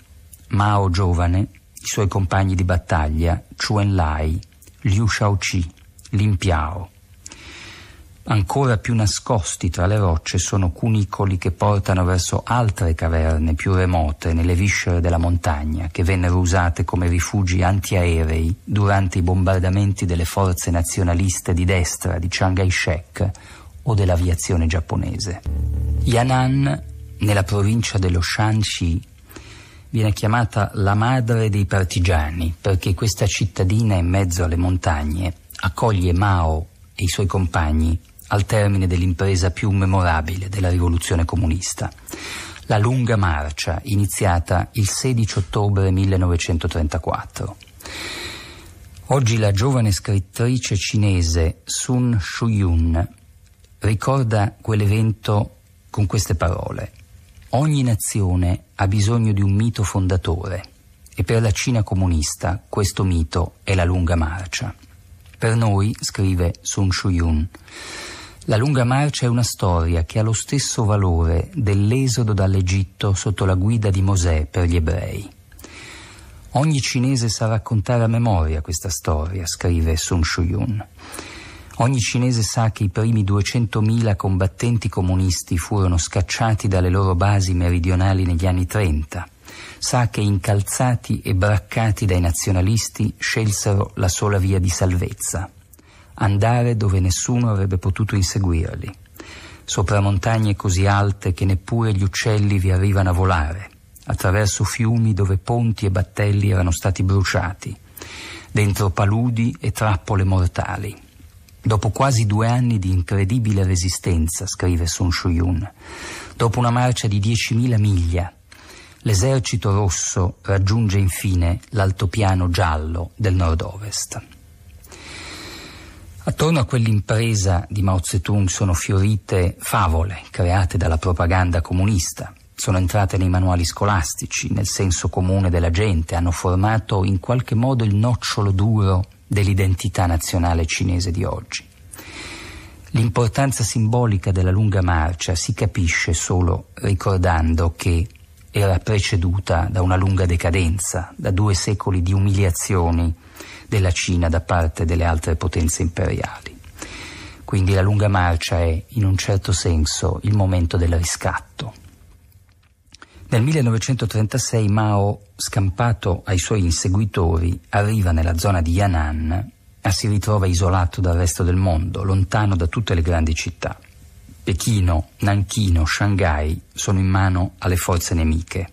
Mao giovane, i suoi compagni di battaglia, Chuen Lai, Liu Shaoqi, Lin Piao. Ancora più nascosti tra le rocce sono cunicoli che portano verso altre caverne più remote nelle viscere della montagna, che vennero usate come rifugi antiaerei durante i bombardamenti delle forze nazionaliste di destra di Chiang Kai-shek o dell'aviazione giapponese. Yan'an, nella provincia dello Shanxi, viene chiamata la madre dei partigiani perché questa cittadina in mezzo alle montagne accoglie Mao e i suoi compagni al termine dell'impresa più memorabile della rivoluzione comunista, la lunga marcia iniziata il 16 ottobre 1934. Oggi la giovane scrittrice cinese Sun Shuyun ricorda quell'evento con queste parole. Ogni nazione ha bisogno di un mito fondatore e per la Cina comunista questo mito è la lunga marcia. Per noi, scrive Sun Shuyun, la lunga marcia è una storia che ha lo stesso valore dell'esodo dall'Egitto sotto la guida di Mosè per gli ebrei. Ogni cinese sa raccontare a memoria questa storia, scrive Sun Shuyun. Ogni cinese sa che i primi 200.000 combattenti comunisti furono scacciati dalle loro basi meridionali negli anni 30. Sa che incalzati e braccati dai nazionalisti scelsero la sola via di salvezza, andare dove nessuno avrebbe potuto inseguirli, sopra montagne così alte che neppure gli uccelli vi arrivano a volare, attraverso fiumi dove ponti e battelli erano stati bruciati, dentro paludi e trappole mortali. Dopo quasi due anni di incredibile resistenza, scrive Sun Shuyun, dopo una marcia di 10.000 miglia, l'esercito rosso raggiunge infine l'altopiano giallo del nord-ovest. Attorno a quell'impresa di Mao Zedong sono fiorite favole create dalla propaganda comunista. Sono entrate nei manuali scolastici, nel senso comune della gente, hanno formato in qualche modo il nocciolo duro dell'identità nazionale cinese di oggi. L'importanza simbolica della lunga marcia si capisce solo ricordando che era preceduta da una lunga decadenza, da due secoli di umiliazioni della Cina da parte delle altre potenze imperiali. Quindi la lunga marcia è, in un certo senso, il momento del riscatto. Nel 1936 Mao, scampato ai suoi inseguitori, arriva nella zona di Yan'an, e si ritrova isolato dal resto del mondo, lontano da tutte le grandi città. Pechino, Nanchino, Shanghai sono in mano alle forze nemiche.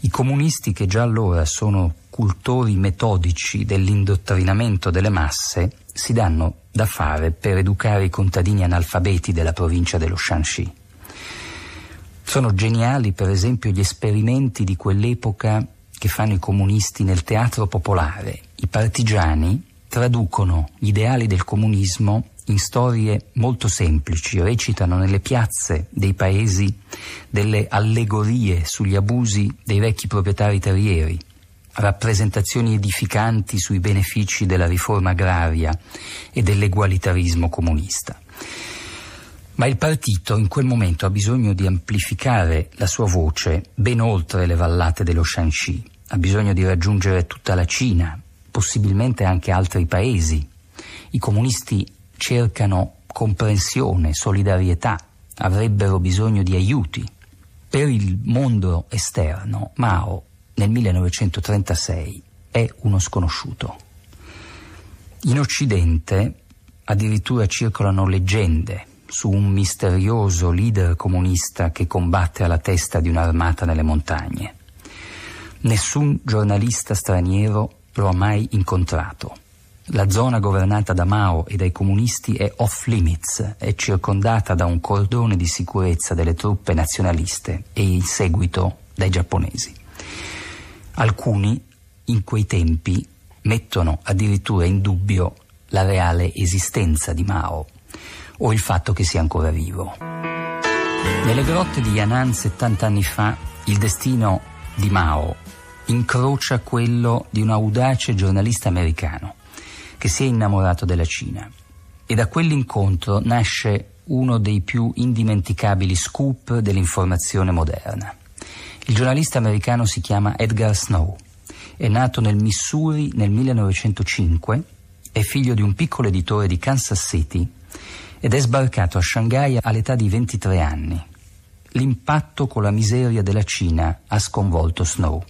I comunisti che già allora sono cultori metodici dell'indottrinamento delle masse si danno da fare per educare i contadini analfabeti della provincia dello Shanxi. Sono geniali, per esempio, gli esperimenti di quell'epoca che fanno i comunisti nel teatro popolare. I partigiani traducono gli ideali del comunismo in storie molto semplici, recitano nelle piazze dei paesi delle allegorie sugli abusi dei vecchi proprietari terrieri rappresentazioni edificanti sui benefici della riforma agraria e dell'egualitarismo comunista. Ma il partito in quel momento ha bisogno di amplificare la sua voce ben oltre le vallate dello Shanxi, ha bisogno di raggiungere tutta la Cina, possibilmente anche altri paesi. I comunisti cercano comprensione, solidarietà, avrebbero bisogno di aiuti. Per il mondo esterno Mao nel 1936 è uno sconosciuto. In Occidente addirittura circolano leggende su un misterioso leader comunista che combatte alla testa di un'armata nelle montagne. Nessun giornalista straniero lo ha mai incontrato. La zona governata da Mao e dai comunisti è off limits, è circondata da un cordone di sicurezza delle truppe nazionaliste e in seguito dai giapponesi. Alcuni in quei tempi mettono addirittura in dubbio la reale esistenza di Mao o il fatto che sia ancora vivo. Nelle grotte di Yan'an 70 anni fa il destino di Mao incrocia quello di un audace giornalista americano che si è innamorato della Cina e da quell'incontro nasce uno dei più indimenticabili scoop dell'informazione moderna. Il giornalista americano si chiama Edgar Snow, è nato nel Missouri nel 1905, è figlio di un piccolo editore di Kansas City ed è sbarcato a Shanghai all'età di 23 anni. L'impatto con la miseria della Cina ha sconvolto Snow.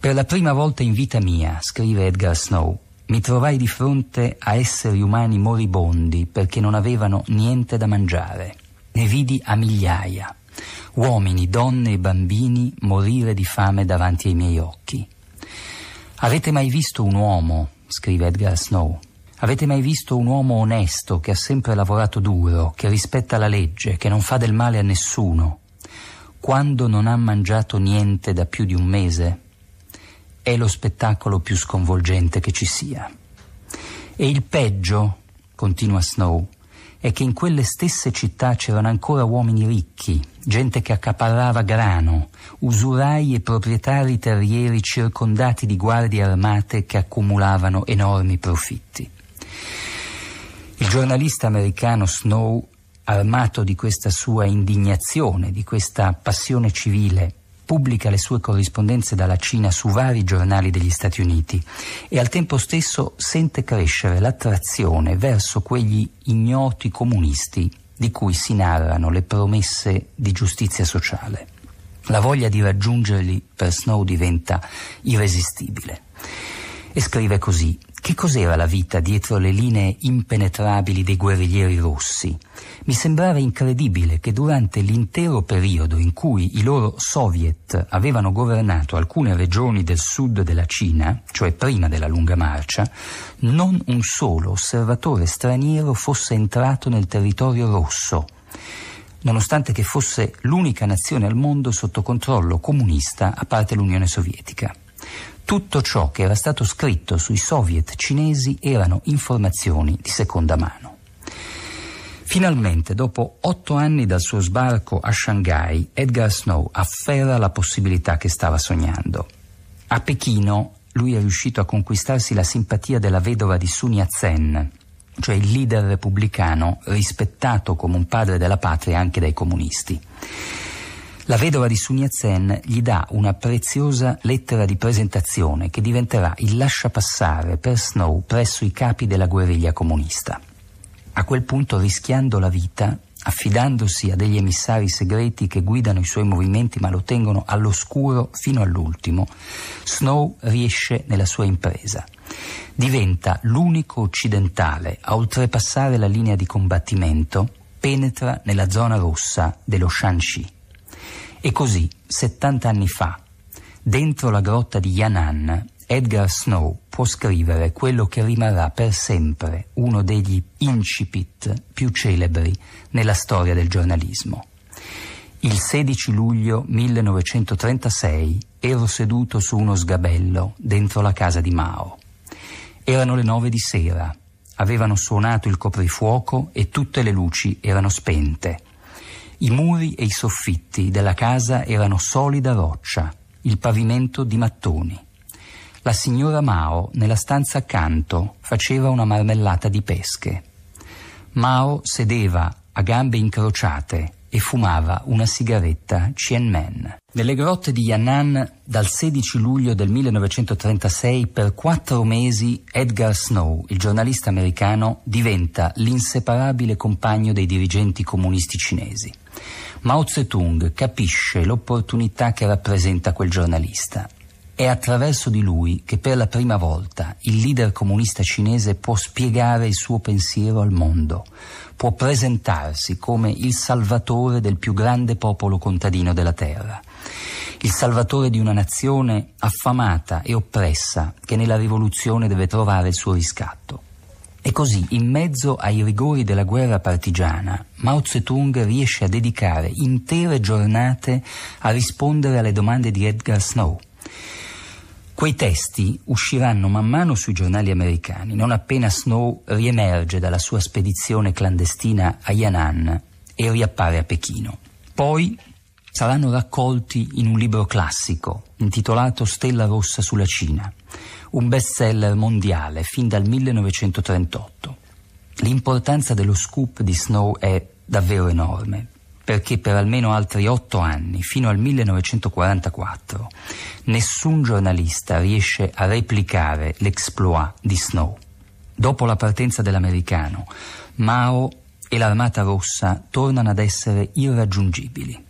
Per la prima volta in vita mia, scrive Edgar Snow, mi trovai di fronte a esseri umani moribondi perché non avevano niente da mangiare. Ne vidi a migliaia uomini, donne e bambini morire di fame davanti ai miei occhi. Avete mai visto un uomo, scrive Edgar Snow, avete mai visto un uomo onesto che ha sempre lavorato duro, che rispetta la legge, che non fa del male a nessuno, quando non ha mangiato niente da più di un mese? È lo spettacolo più sconvolgente che ci sia. E il peggio, continua Snow, è che in quelle stesse città c'erano ancora uomini ricchi, gente che accaparrava grano, usurai e proprietari terrieri circondati di guardie armate che accumulavano enormi profitti. Il giornalista americano Snow, armato di questa sua indignazione, di questa passione civile, pubblica le sue corrispondenze dalla Cina su vari giornali degli Stati Uniti e al tempo stesso sente crescere l'attrazione verso quegli ignoti comunisti di cui si narrano le promesse di giustizia sociale. La voglia di raggiungerli per Snow diventa irresistibile. E scrive così che cos'era la vita dietro le linee impenetrabili dei guerriglieri rossi? Mi sembrava incredibile che durante l'intero periodo in cui i loro soviet avevano governato alcune regioni del sud della Cina, cioè prima della lunga marcia, non un solo osservatore straniero fosse entrato nel territorio rosso nonostante che fosse l'unica nazione al mondo sotto controllo comunista a parte l'Unione Sovietica. Tutto ciò che era stato scritto sui soviet cinesi erano informazioni di seconda mano. Finalmente, dopo otto anni dal suo sbarco a Shanghai, Edgar Snow afferra la possibilità che stava sognando. A Pechino lui è riuscito a conquistarsi la simpatia della vedova di Sun Yat-sen, cioè il leader repubblicano rispettato come un padre della patria anche dai comunisti. La vedova di Sun Yat-sen gli dà una preziosa lettera di presentazione che diventerà il lasciapassare per Snow presso i capi della guerriglia comunista. A quel punto, rischiando la vita, affidandosi a degli emissari segreti che guidano i suoi movimenti ma lo tengono all'oscuro fino all'ultimo, Snow riesce nella sua impresa. Diventa l'unico occidentale a oltrepassare la linea di combattimento, penetra nella zona rossa dello Shanxi. E così, 70 anni fa, dentro la grotta di Yan'an, Edgar Snow può scrivere quello che rimarrà per sempre uno degli incipit più celebri nella storia del giornalismo. Il 16 luglio 1936 ero seduto su uno sgabello dentro la casa di Mao. Erano le nove di sera, avevano suonato il coprifuoco e tutte le luci erano spente. I muri e i soffitti della casa erano solida roccia, il pavimento di mattoni. La signora Mao, nella stanza accanto, faceva una marmellata di pesche. Mao sedeva a gambe incrociate e fumava una sigaretta Tianmen. Nelle grotte di Yan'an, dal 16 luglio del 1936, per quattro mesi, Edgar Snow, il giornalista americano, diventa l'inseparabile compagno dei dirigenti comunisti cinesi. Mao Zedong capisce l'opportunità che rappresenta quel giornalista. È attraverso di lui che per la prima volta il leader comunista cinese può spiegare il suo pensiero al mondo, può presentarsi come il salvatore del più grande popolo contadino della terra, il salvatore di una nazione affamata e oppressa che nella rivoluzione deve trovare il suo riscatto. E così, in mezzo ai rigori della guerra partigiana, Mao Zedong riesce a dedicare intere giornate a rispondere alle domande di Edgar Snow. Quei testi usciranno man mano sui giornali americani, non appena Snow riemerge dalla sua spedizione clandestina a Yan'an e riappare a Pechino. Poi saranno raccolti in un libro classico, intitolato Stella rossa sulla Cina, un bestseller mondiale fin dal 1938. L'importanza dello scoop di Snow è davvero enorme, perché per almeno altri otto anni, fino al 1944, nessun giornalista riesce a replicare l'exploit di Snow. Dopo la partenza dell'americano, Mao e l'Armata Rossa tornano ad essere irraggiungibili.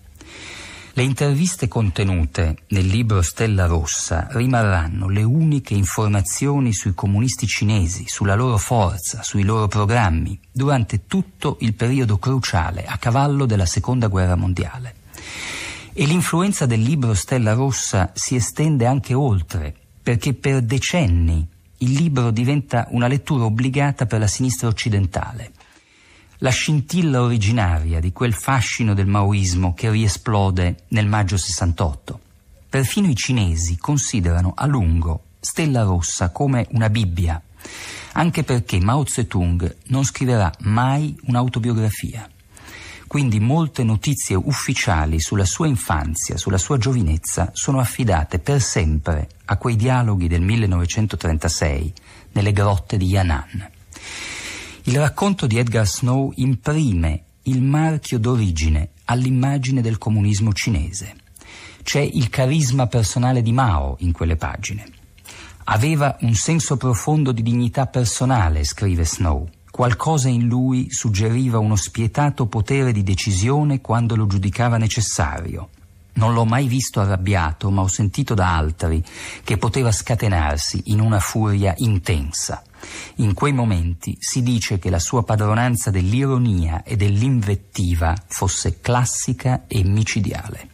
Le interviste contenute nel libro Stella Rossa rimarranno le uniche informazioni sui comunisti cinesi, sulla loro forza, sui loro programmi, durante tutto il periodo cruciale a cavallo della Seconda Guerra Mondiale. E l'influenza del libro Stella Rossa si estende anche oltre, perché per decenni il libro diventa una lettura obbligata per la sinistra occidentale la scintilla originaria di quel fascino del maoismo che riesplode nel maggio 68. Perfino i cinesi considerano a lungo Stella Rossa come una Bibbia, anche perché Mao Zedong non scriverà mai un'autobiografia. Quindi molte notizie ufficiali sulla sua infanzia, sulla sua giovinezza, sono affidate per sempre a quei dialoghi del 1936 nelle grotte di Yan'an. Il racconto di Edgar Snow imprime il marchio d'origine all'immagine del comunismo cinese. C'è il carisma personale di Mao in quelle pagine. Aveva un senso profondo di dignità personale, scrive Snow. Qualcosa in lui suggeriva uno spietato potere di decisione quando lo giudicava necessario, non l'ho mai visto arrabbiato, ma ho sentito da altri che poteva scatenarsi in una furia intensa. In quei momenti si dice che la sua padronanza dell'ironia e dell'invettiva fosse classica e micidiale.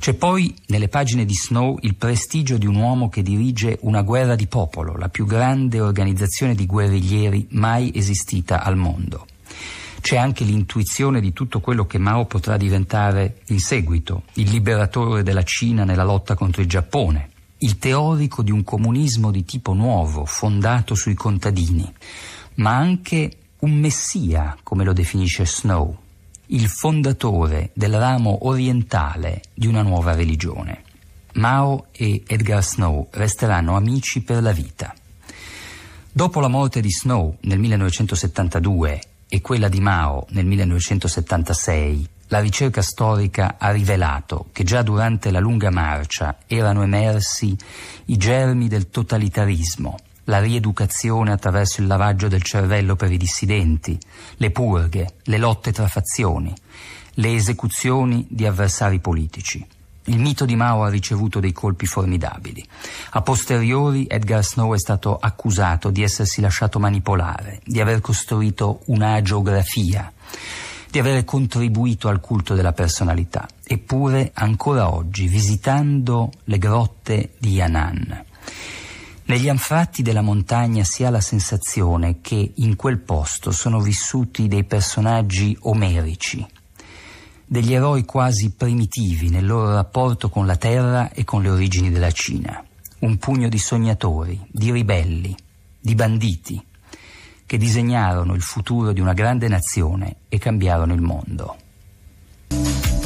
C'è poi nelle pagine di Snow il prestigio di un uomo che dirige una guerra di popolo, la più grande organizzazione di guerriglieri mai esistita al mondo c'è anche l'intuizione di tutto quello che Mao potrà diventare in seguito, il liberatore della Cina nella lotta contro il Giappone, il teorico di un comunismo di tipo nuovo, fondato sui contadini, ma anche un messia, come lo definisce Snow, il fondatore del ramo orientale di una nuova religione. Mao e Edgar Snow resteranno amici per la vita. Dopo la morte di Snow nel 1972 e quella di Mao nel 1976, la ricerca storica ha rivelato che già durante la lunga marcia erano emersi i germi del totalitarismo, la rieducazione attraverso il lavaggio del cervello per i dissidenti, le purghe, le lotte tra fazioni, le esecuzioni di avversari politici. Il mito di Mao ha ricevuto dei colpi formidabili. A posteriori Edgar Snow è stato accusato di essersi lasciato manipolare, di aver costruito una geografia, di aver contribuito al culto della personalità. Eppure, ancora oggi, visitando le grotte di Yan'an, negli anfratti della montagna si ha la sensazione che in quel posto sono vissuti dei personaggi omerici, degli eroi quasi primitivi nel loro rapporto con la terra e con le origini della Cina. Un pugno di sognatori, di ribelli, di banditi, che disegnarono il futuro di una grande nazione e cambiarono il mondo.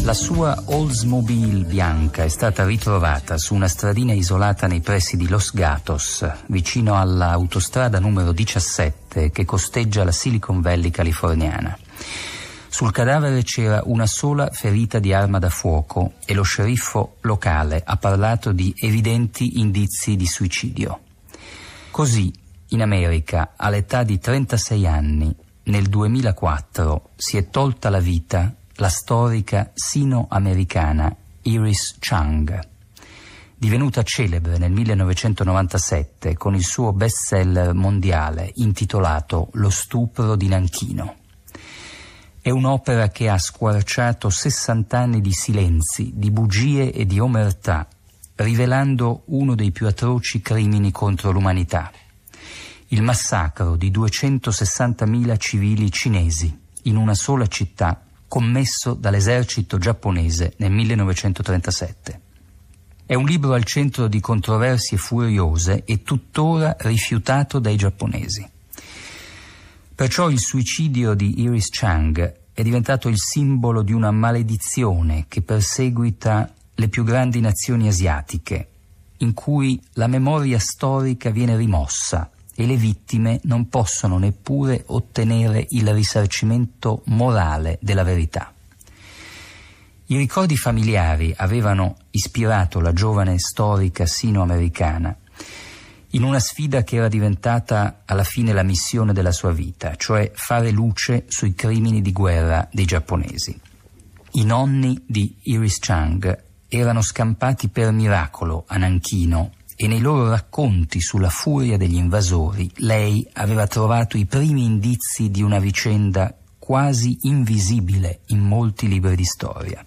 La sua Oldsmobile bianca è stata ritrovata su una stradina isolata nei pressi di Los Gatos, vicino all'autostrada numero 17 che costeggia la Silicon Valley californiana. Sul cadavere c'era una sola ferita di arma da fuoco e lo sceriffo locale ha parlato di evidenti indizi di suicidio. Così, in America, all'età di 36 anni, nel 2004, si è tolta la vita la storica sino-americana Iris Chang divenuta celebre nel 1997 con il suo bestseller mondiale intitolato Lo stupro di Nanchino. È un'opera che ha squarciato 60 anni di silenzi, di bugie e di omertà, rivelando uno dei più atroci crimini contro l'umanità, il massacro di 260.000 civili cinesi in una sola città commesso dall'esercito giapponese nel 1937. È un libro al centro di controversie furiose e tuttora rifiutato dai giapponesi. Perciò il suicidio di Iris Chang è diventato il simbolo di una maledizione che perseguita le più grandi nazioni asiatiche, in cui la memoria storica viene rimossa e le vittime non possono neppure ottenere il risarcimento morale della verità. I ricordi familiari avevano ispirato la giovane storica sino-americana in una sfida che era diventata alla fine la missione della sua vita, cioè fare luce sui crimini di guerra dei giapponesi. I nonni di Iris Chang erano scampati per miracolo a Nanchino e nei loro racconti sulla furia degli invasori lei aveva trovato i primi indizi di una vicenda quasi invisibile in molti libri di storia.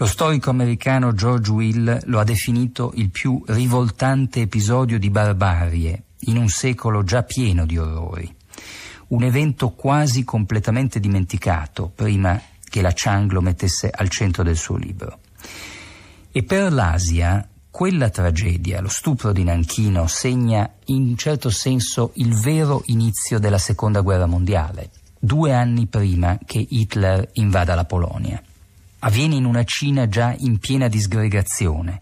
Lo storico americano George Will lo ha definito il più rivoltante episodio di barbarie in un secolo già pieno di orrori. Un evento quasi completamente dimenticato prima che la Chang lo mettesse al centro del suo libro. E per l'Asia quella tragedia, lo stupro di Nanchino, segna in un certo senso il vero inizio della seconda guerra mondiale, due anni prima che Hitler invada la Polonia avviene in una Cina già in piena disgregazione,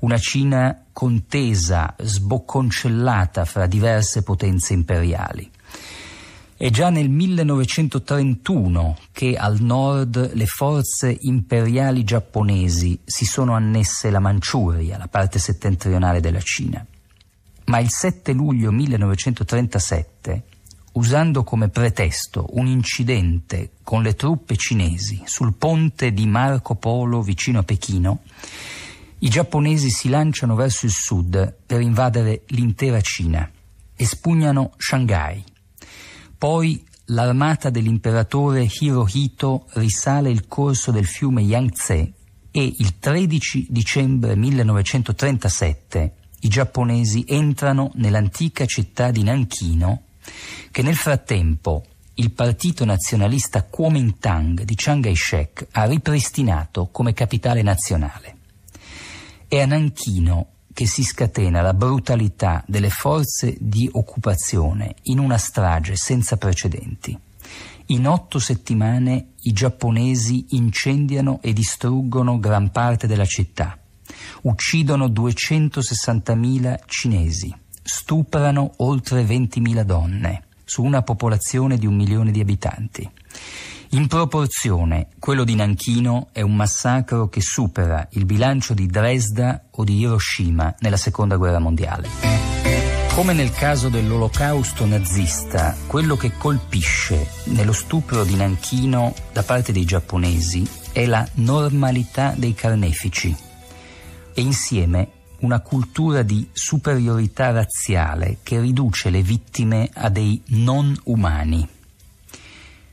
una Cina contesa, sbocconcellata fra diverse potenze imperiali. È già nel 1931 che al nord le forze imperiali giapponesi si sono annesse la Manciuria, la parte settentrionale della Cina. Ma il 7 luglio 1937 usando come pretesto un incidente con le truppe cinesi sul ponte di Marco Polo vicino a Pechino, i giapponesi si lanciano verso il sud per invadere l'intera Cina e spugnano Shanghai. Poi l'armata dell'imperatore Hirohito risale il corso del fiume Yangtze e il 13 dicembre 1937 i giapponesi entrano nell'antica città di Nanchino che nel frattempo il partito nazionalista Kuomintang di Chiang Kai-shek ha ripristinato come capitale nazionale. È a Nanchino che si scatena la brutalità delle forze di occupazione in una strage senza precedenti. In otto settimane i giapponesi incendiano e distruggono gran parte della città, uccidono 260.000 cinesi stuprano oltre 20.000 donne su una popolazione di un milione di abitanti. In proporzione, quello di Nanchino è un massacro che supera il bilancio di Dresda o di Hiroshima nella Seconda Guerra Mondiale. Come nel caso dell'olocausto nazista, quello che colpisce nello stupro di Nanchino da parte dei giapponesi è la normalità dei carnefici e insieme una cultura di superiorità razziale che riduce le vittime a dei non umani.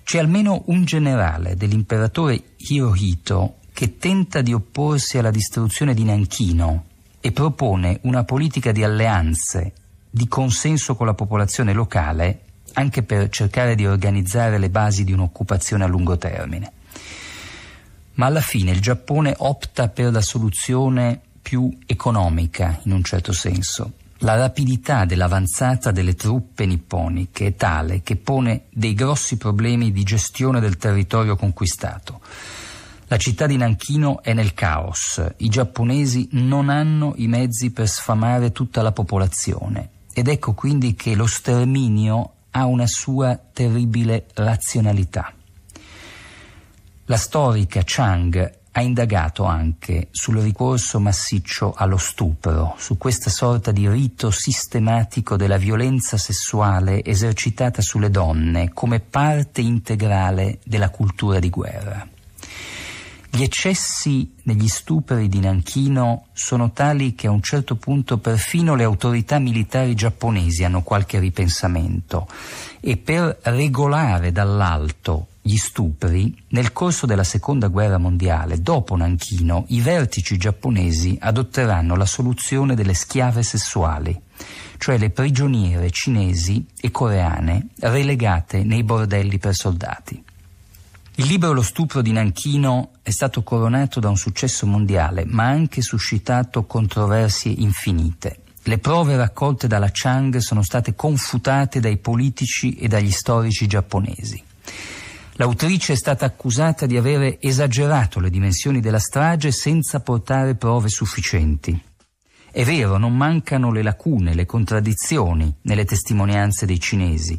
C'è almeno un generale dell'imperatore Hirohito che tenta di opporsi alla distruzione di Nanchino e propone una politica di alleanze, di consenso con la popolazione locale, anche per cercare di organizzare le basi di un'occupazione a lungo termine. Ma alla fine il Giappone opta per la soluzione più economica in un certo senso. La rapidità dell'avanzata delle truppe nipponiche è tale che pone dei grossi problemi di gestione del territorio conquistato. La città di Nanchino è nel caos, i giapponesi non hanno i mezzi per sfamare tutta la popolazione ed ecco quindi che lo sterminio ha una sua terribile razionalità. La storica Chang ha indagato anche sul ricorso massiccio allo stupro, su questa sorta di rito sistematico della violenza sessuale esercitata sulle donne come parte integrale della cultura di guerra. Gli eccessi negli stupri di Nanchino sono tali che a un certo punto perfino le autorità militari giapponesi hanno qualche ripensamento e per regolare dall'alto gli stupri, nel corso della seconda guerra mondiale, dopo Nanchino, i vertici giapponesi adotteranno la soluzione delle schiave sessuali, cioè le prigioniere cinesi e coreane relegate nei bordelli per soldati. Il libro Lo stupro di Nanchino è stato coronato da un successo mondiale, ma ha anche suscitato controversie infinite. Le prove raccolte dalla Chang sono state confutate dai politici e dagli storici giapponesi. L'autrice è stata accusata di avere esagerato le dimensioni della strage senza portare prove sufficienti. È vero, non mancano le lacune, le contraddizioni nelle testimonianze dei cinesi,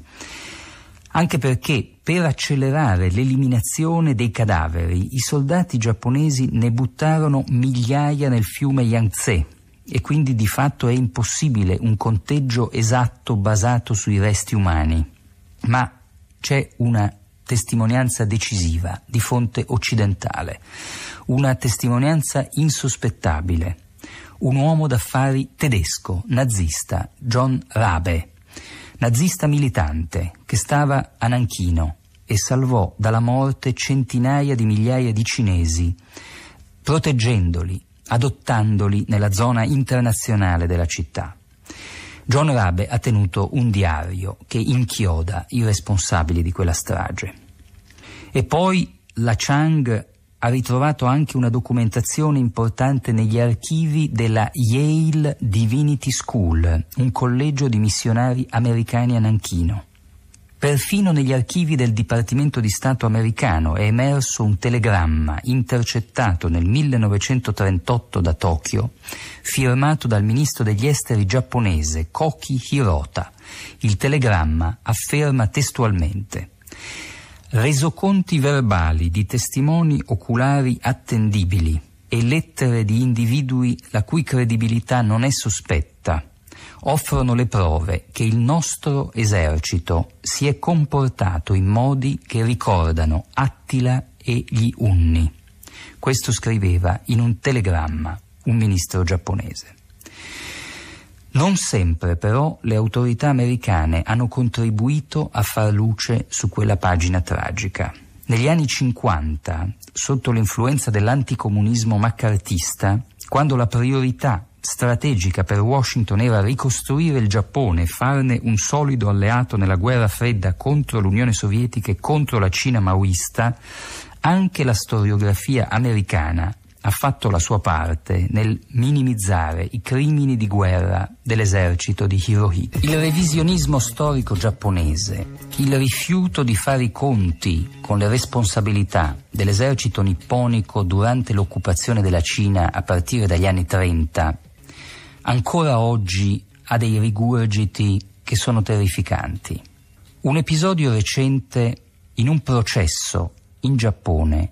anche perché per accelerare l'eliminazione dei cadaveri i soldati giapponesi ne buttarono migliaia nel fiume Yangtze e quindi di fatto è impossibile un conteggio esatto basato sui resti umani. Ma c'è una testimonianza decisiva di fonte occidentale, una testimonianza insospettabile. Un uomo d'affari tedesco, nazista, John Rabe, nazista militante che stava a Nanchino e salvò dalla morte centinaia di migliaia di cinesi, proteggendoli, adottandoli nella zona internazionale della città. John Rabe ha tenuto un diario che inchioda i responsabili di quella strage. E poi la Chang ha ritrovato anche una documentazione importante negli archivi della Yale Divinity School, un collegio di missionari americani a Nanchino. Perfino negli archivi del Dipartimento di Stato americano è emerso un telegramma intercettato nel 1938 da Tokyo, firmato dal ministro degli esteri giapponese Koki Hirota. Il telegramma afferma testualmente resoconti verbali di testimoni oculari attendibili e lettere di individui la cui credibilità non è sospetta offrono le prove che il nostro esercito si è comportato in modi che ricordano Attila e gli Unni. Questo scriveva in un telegramma un ministro giapponese. Non sempre però le autorità americane hanno contribuito a far luce su quella pagina tragica. Negli anni 50, sotto l'influenza dell'anticomunismo maccartista, quando la priorità strategica per Washington era ricostruire il Giappone e farne un solido alleato nella guerra fredda contro l'Unione Sovietica e contro la Cina maoista, anche la storiografia americana ha fatto la sua parte nel minimizzare i crimini di guerra dell'esercito di Hirohito. Il revisionismo storico giapponese, il rifiuto di fare i conti con le responsabilità dell'esercito nipponico durante l'occupazione della Cina a partire dagli anni 30 ancora oggi ha dei rigurgiti che sono terrificanti. Un episodio recente in un processo in Giappone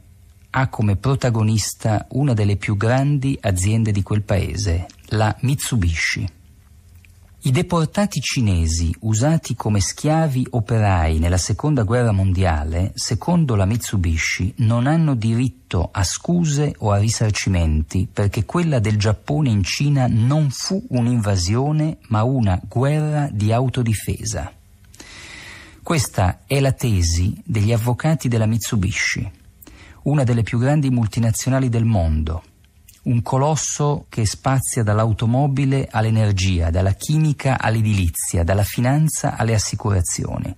ha come protagonista una delle più grandi aziende di quel paese, la Mitsubishi. I deportati cinesi usati come schiavi operai nella seconda guerra mondiale, secondo la Mitsubishi, non hanno diritto a scuse o a risarcimenti perché quella del Giappone in Cina non fu un'invasione ma una guerra di autodifesa. Questa è la tesi degli avvocati della Mitsubishi, una delle più grandi multinazionali del mondo un colosso che spazia dall'automobile all'energia, dalla chimica all'edilizia, dalla finanza alle assicurazioni.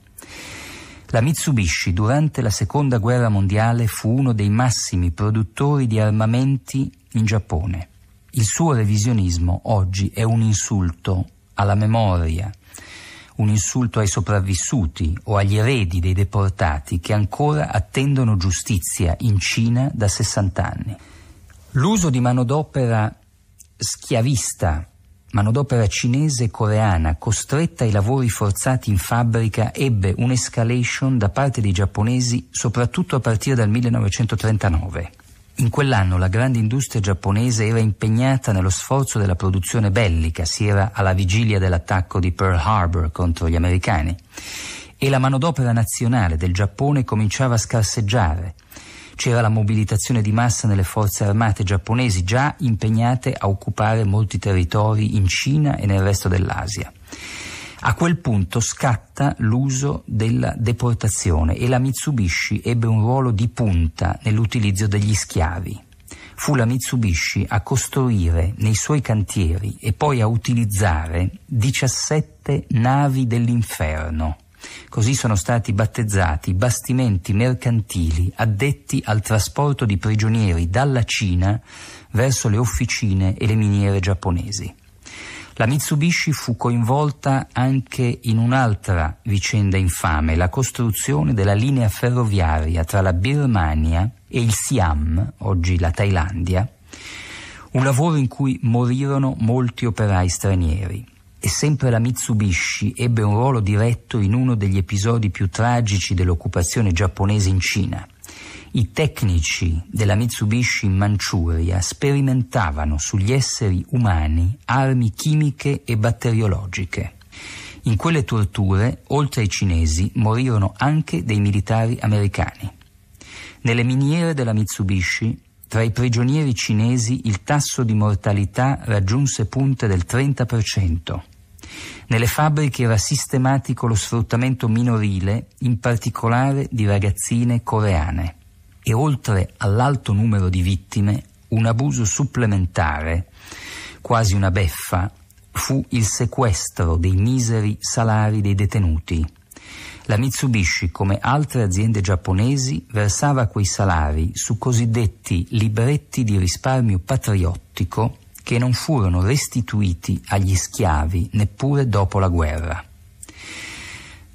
La Mitsubishi durante la seconda guerra mondiale fu uno dei massimi produttori di armamenti in Giappone. Il suo revisionismo oggi è un insulto alla memoria, un insulto ai sopravvissuti o agli eredi dei deportati che ancora attendono giustizia in Cina da 60 anni. L'uso di manodopera schiavista, manodopera cinese e coreana, costretta ai lavori forzati in fabbrica, ebbe un'escalation da parte dei giapponesi soprattutto a partire dal 1939. In quell'anno la grande industria giapponese era impegnata nello sforzo della produzione bellica, si era alla vigilia dell'attacco di Pearl Harbor contro gli americani e la manodopera nazionale del Giappone cominciava a scarseggiare c'era la mobilitazione di massa nelle forze armate giapponesi già impegnate a occupare molti territori in Cina e nel resto dell'Asia. A quel punto scatta l'uso della deportazione e la Mitsubishi ebbe un ruolo di punta nell'utilizzo degli schiavi. Fu la Mitsubishi a costruire nei suoi cantieri e poi a utilizzare 17 navi dell'inferno. Così sono stati battezzati bastimenti mercantili addetti al trasporto di prigionieri dalla Cina verso le officine e le miniere giapponesi. La Mitsubishi fu coinvolta anche in un'altra vicenda infame, la costruzione della linea ferroviaria tra la Birmania e il Siam, oggi la Thailandia, un lavoro in cui morirono molti operai stranieri e sempre la Mitsubishi ebbe un ruolo diretto in uno degli episodi più tragici dell'occupazione giapponese in Cina. I tecnici della Mitsubishi in Manciuria sperimentavano sugli esseri umani armi chimiche e batteriologiche. In quelle torture, oltre ai cinesi, morirono anche dei militari americani. Nelle miniere della Mitsubishi, tra i prigionieri cinesi il tasso di mortalità raggiunse punte del 30%. Nelle fabbriche era sistematico lo sfruttamento minorile, in particolare di ragazzine coreane. E oltre all'alto numero di vittime, un abuso supplementare, quasi una beffa, fu il sequestro dei miseri salari dei detenuti. La Mitsubishi, come altre aziende giapponesi, versava quei salari su cosiddetti libretti di risparmio patriottico che non furono restituiti agli schiavi neppure dopo la guerra.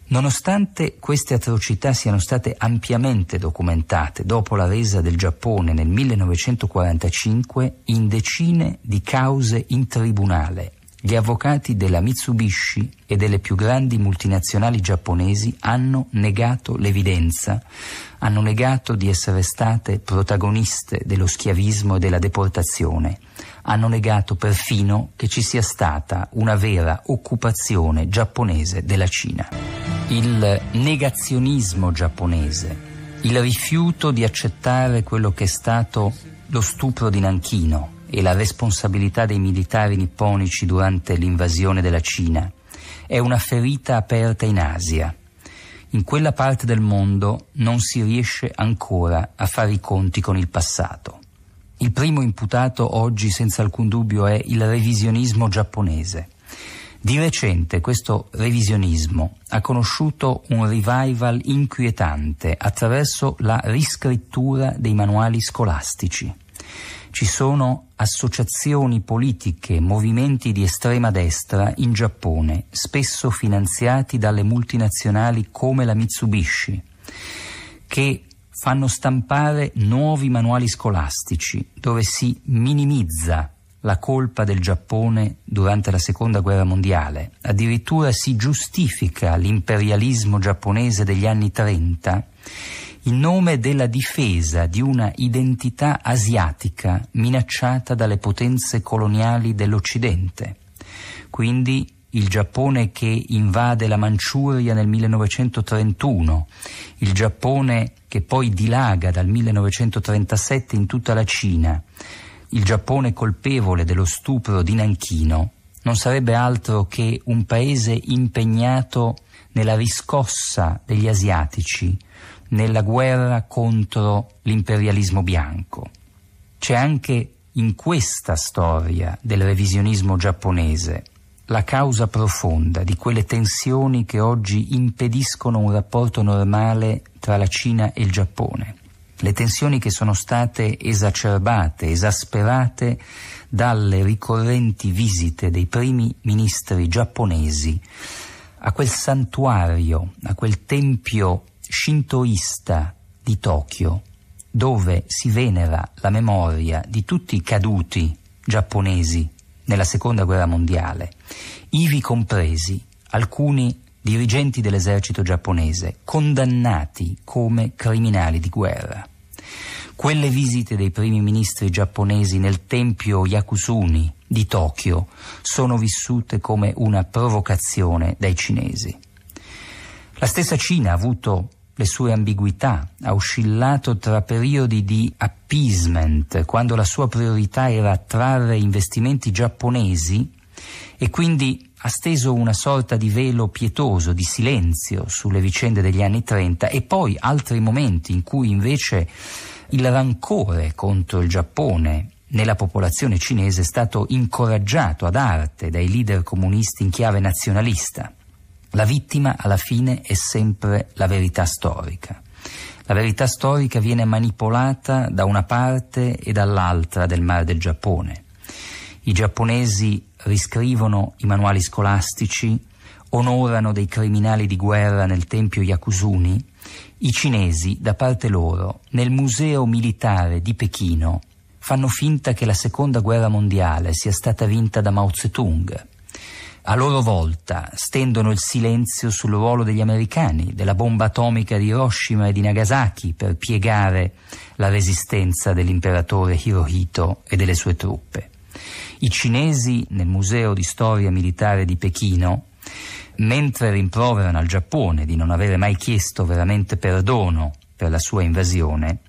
Nonostante queste atrocità siano state ampiamente documentate dopo la resa del Giappone nel 1945 in decine di cause in tribunale, gli avvocati della Mitsubishi e delle più grandi multinazionali giapponesi hanno negato l'evidenza, hanno negato di essere state protagoniste dello schiavismo e della deportazione hanno negato perfino che ci sia stata una vera occupazione giapponese della Cina. Il negazionismo giapponese, il rifiuto di accettare quello che è stato lo stupro di Nanchino e la responsabilità dei militari nipponici durante l'invasione della Cina è una ferita aperta in Asia. In quella parte del mondo non si riesce ancora a fare i conti con il passato. Il primo imputato oggi senza alcun dubbio è il revisionismo giapponese. Di recente questo revisionismo ha conosciuto un revival inquietante attraverso la riscrittura dei manuali scolastici. Ci sono associazioni politiche, movimenti di estrema destra in Giappone, spesso finanziati dalle multinazionali come la Mitsubishi, che fanno stampare nuovi manuali scolastici dove si minimizza la colpa del Giappone durante la seconda guerra mondiale, addirittura si giustifica l'imperialismo giapponese degli anni 30 in nome della difesa di una identità asiatica minacciata dalle potenze coloniali dell'Occidente. Quindi il Giappone che invade la Manciuria nel 1931, il Giappone che poi dilaga dal 1937 in tutta la Cina, il Giappone colpevole dello stupro di Nanchino, non sarebbe altro che un paese impegnato nella riscossa degli asiatici, nella guerra contro l'imperialismo bianco. C'è anche in questa storia del revisionismo giapponese la causa profonda di quelle tensioni che oggi impediscono un rapporto normale tra la Cina e il Giappone. Le tensioni che sono state esacerbate, esasperate dalle ricorrenti visite dei primi ministri giapponesi a quel santuario, a quel tempio shintoista di Tokyo, dove si venera la memoria di tutti i caduti giapponesi nella seconda guerra mondiale, ivi compresi alcuni dirigenti dell'esercito giapponese, condannati come criminali di guerra. Quelle visite dei primi ministri giapponesi nel tempio Yakusuni di Tokyo sono vissute come una provocazione dai cinesi. La stessa Cina ha avuto le sue ambiguità, ha oscillato tra periodi di appeasement, quando la sua priorità era attrarre investimenti giapponesi e quindi ha steso una sorta di velo pietoso, di silenzio sulle vicende degli anni 30 e poi altri momenti in cui invece il rancore contro il Giappone nella popolazione cinese è stato incoraggiato ad arte dai leader comunisti in chiave nazionalista. La vittima alla fine è sempre la verità storica. La verità storica viene manipolata da una parte e dall'altra del mare del Giappone. I giapponesi riscrivono i manuali scolastici, onorano dei criminali di guerra nel tempio Yakusuni, i cinesi, da parte loro, nel museo militare di Pechino, fanno finta che la seconda guerra mondiale sia stata vinta da Mao Zedong, a loro volta stendono il silenzio sul ruolo degli americani, della bomba atomica di Hiroshima e di Nagasaki per piegare la resistenza dell'imperatore Hirohito e delle sue truppe. I cinesi nel Museo di Storia Militare di Pechino, mentre rimproverano al Giappone di non avere mai chiesto veramente perdono per la sua invasione,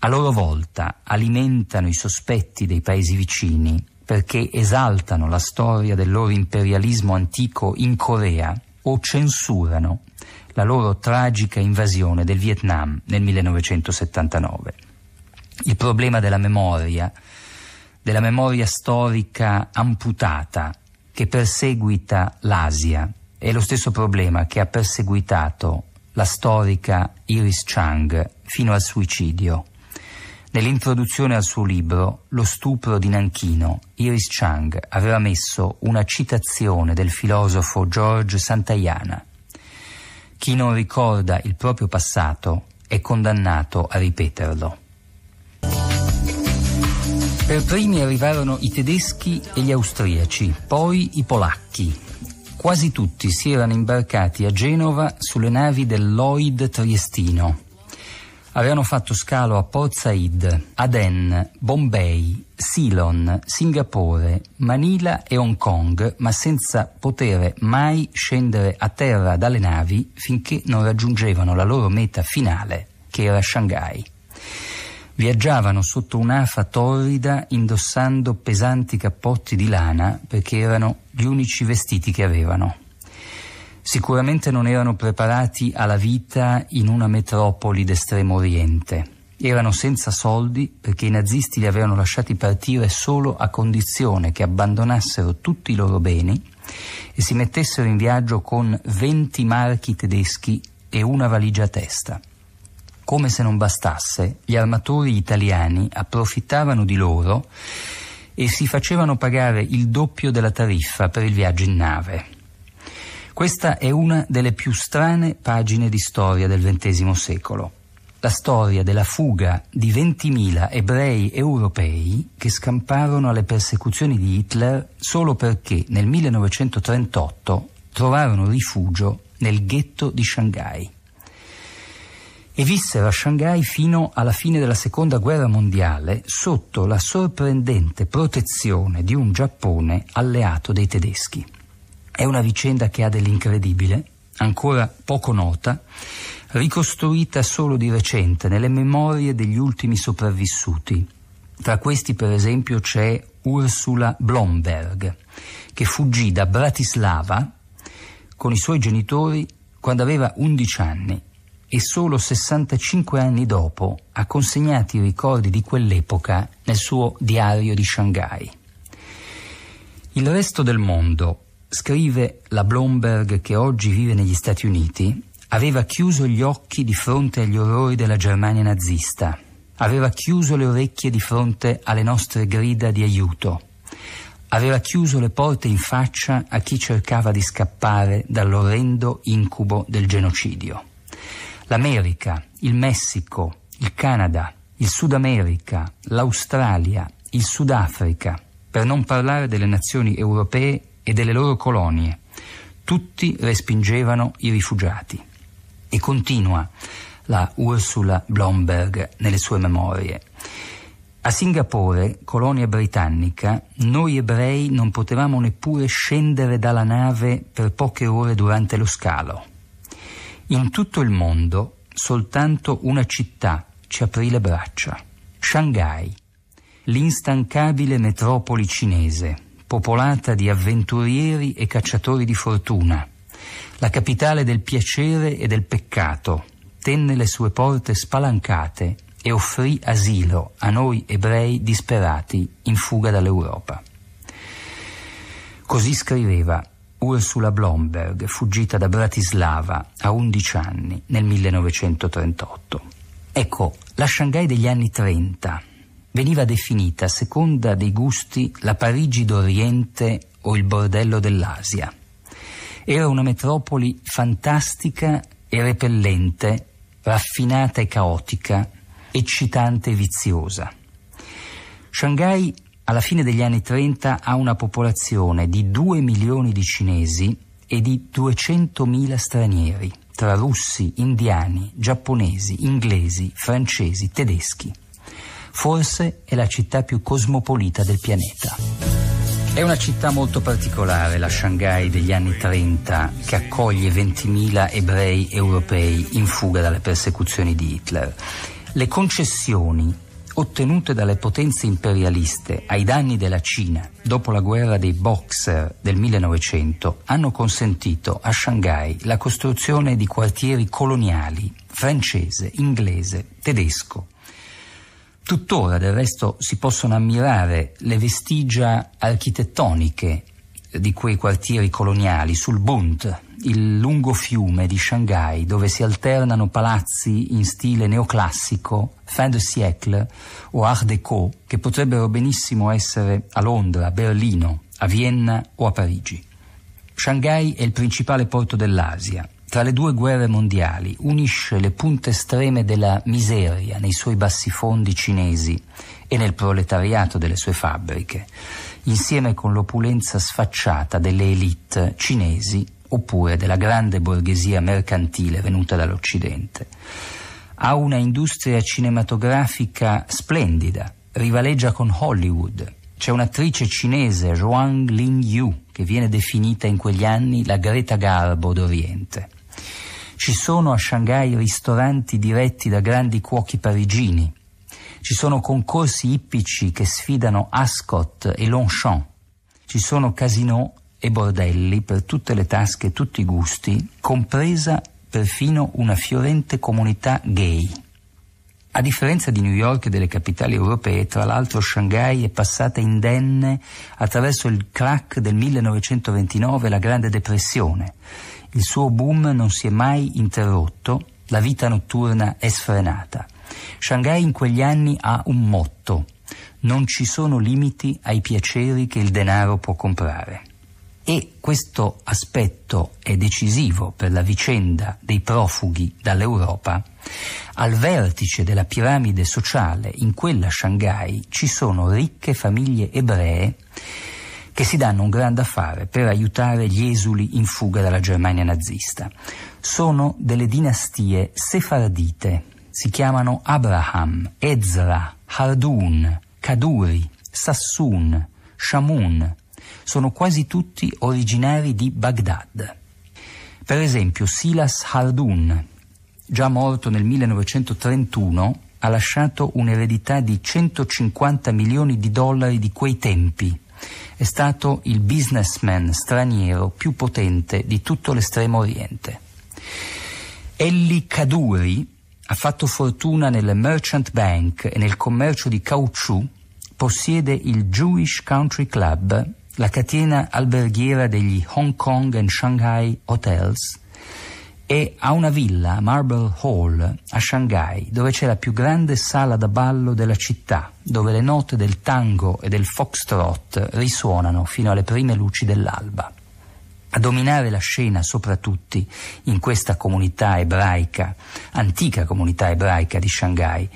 a loro volta alimentano i sospetti dei paesi vicini perché esaltano la storia del loro imperialismo antico in Corea o censurano la loro tragica invasione del Vietnam nel 1979. Il problema della memoria, della memoria storica amputata che perseguita l'Asia, è lo stesso problema che ha perseguitato la storica Iris Chang fino al suicidio. Nell'introduzione al suo libro Lo stupro di Nanchino, Iris Chang aveva messo una citazione del filosofo George Santayana. Chi non ricorda il proprio passato è condannato a ripeterlo. Per primi arrivarono i tedeschi e gli austriaci, poi i polacchi. Quasi tutti si erano imbarcati a Genova sulle navi del Lloyd triestino avevano fatto scalo a Port Said, Aden, Bombay, Ceylon, Singapore, Manila e Hong Kong, ma senza poter mai scendere a terra dalle navi finché non raggiungevano la loro meta finale, che era Shanghai. Viaggiavano sotto un'afa torrida indossando pesanti cappotti di lana perché erano gli unici vestiti che avevano sicuramente non erano preparati alla vita in una metropoli d'estremo oriente. Erano senza soldi perché i nazisti li avevano lasciati partire solo a condizione che abbandonassero tutti i loro beni e si mettessero in viaggio con 20 marchi tedeschi e una valigia a testa. Come se non bastasse, gli armatori italiani approfittavano di loro e si facevano pagare il doppio della tariffa per il viaggio in nave. Questa è una delle più strane pagine di storia del XX secolo. La storia della fuga di 20.000 ebrei europei che scamparono alle persecuzioni di Hitler solo perché nel 1938 trovarono rifugio nel ghetto di Shanghai e vissero a Shanghai fino alla fine della seconda guerra mondiale sotto la sorprendente protezione di un Giappone alleato dei tedeschi. È una vicenda che ha dell'incredibile, ancora poco nota, ricostruita solo di recente nelle memorie degli ultimi sopravvissuti. Tra questi, per esempio, c'è Ursula Blomberg, che fuggì da Bratislava con i suoi genitori quando aveva 11 anni e solo 65 anni dopo ha consegnato i ricordi di quell'epoca nel suo diario di Shanghai. Il resto del mondo Scrive la Bloomberg che oggi vive negli Stati Uniti, aveva chiuso gli occhi di fronte agli orrori della Germania nazista, aveva chiuso le orecchie di fronte alle nostre grida di aiuto, aveva chiuso le porte in faccia a chi cercava di scappare dall'orrendo incubo del genocidio. L'America, il Messico, il Canada, il Sud America, l'Australia, il Sudafrica, per non parlare delle nazioni europee e delle loro colonie. Tutti respingevano i rifugiati. E continua la Ursula Blomberg nelle sue memorie. A Singapore, colonia britannica, noi ebrei non potevamo neppure scendere dalla nave per poche ore durante lo scalo. In tutto il mondo soltanto una città ci aprì le braccia, Shanghai, l'instancabile metropoli cinese popolata di avventurieri e cacciatori di fortuna, la capitale del piacere e del peccato, tenne le sue porte spalancate e offrì asilo a noi ebrei disperati in fuga dall'Europa. Così scriveva Ursula Blomberg, fuggita da Bratislava a 11 anni nel 1938. Ecco, la Shanghai degli anni 30, veniva definita a seconda dei gusti la Parigi d'Oriente o il bordello dell'Asia. Era una metropoli fantastica e repellente, raffinata e caotica, eccitante e viziosa. Shanghai alla fine degli anni 30 ha una popolazione di 2 milioni di cinesi e di 200.000 stranieri, tra russi, indiani, giapponesi, inglesi, francesi, tedeschi. Forse è la città più cosmopolita del pianeta. È una città molto particolare, la Shanghai degli anni 30, che accoglie 20.000 ebrei europei in fuga dalle persecuzioni di Hitler. Le concessioni ottenute dalle potenze imperialiste ai danni della Cina dopo la guerra dei Boxer del 1900 hanno consentito a Shanghai la costruzione di quartieri coloniali francese, inglese, tedesco. Tuttora del resto si possono ammirare le vestigia architettoniche di quei quartieri coloniali sul Bund, il lungo fiume di Shanghai, dove si alternano palazzi in stile neoclassico, fin de siècle o art déco, che potrebbero benissimo essere a Londra, a Berlino, a Vienna o a Parigi. Shanghai è il principale porto dell'Asia tra le due guerre mondiali, unisce le punte estreme della miseria nei suoi bassifondi cinesi e nel proletariato delle sue fabbriche, insieme con l'opulenza sfacciata delle élite cinesi oppure della grande borghesia mercantile venuta dall'Occidente. Ha una industria cinematografica splendida, rivaleggia con Hollywood. C'è un'attrice cinese, Zhuang Lingyu, che viene definita in quegli anni la Greta Garbo d'Oriente. Ci sono a Shanghai ristoranti diretti da grandi cuochi parigini. Ci sono concorsi ippici che sfidano Ascot e Longchamp. Ci sono casino e bordelli per tutte le tasche e tutti i gusti, compresa perfino una fiorente comunità gay. A differenza di New York e delle capitali europee, tra l'altro Shanghai è passata indenne attraverso il crack del 1929 e la Grande Depressione il suo boom non si è mai interrotto, la vita notturna è sfrenata. Shanghai in quegli anni ha un motto, non ci sono limiti ai piaceri che il denaro può comprare. E questo aspetto è decisivo per la vicenda dei profughi dall'Europa. Al vertice della piramide sociale in quella Shanghai ci sono ricche famiglie ebree che si danno un gran da fare per aiutare gli esuli in fuga dalla Germania nazista. Sono delle dinastie sefardite, si chiamano Abraham, Ezra, Hardun, Kaduri, Sassun, Shamun. Sono quasi tutti originari di Baghdad. Per esempio Silas Hardun, già morto nel 1931, ha lasciato un'eredità di 150 milioni di dollari di quei tempi è stato il businessman straniero più potente di tutto l'estremo oriente. Elli Kaduri ha fatto fortuna nelle Merchant Bank e nel commercio di caucciù, possiede il Jewish Country Club, la catena alberghiera degli Hong Kong and Shanghai Hotels, e ha una villa Marble Hall a Shanghai, dove c'è la più grande sala da ballo della città, dove le note del tango e del foxtrot risuonano fino alle prime luci dell'alba. A dominare la scena, soprattutto in questa comunità ebraica, antica comunità ebraica di Shanghai,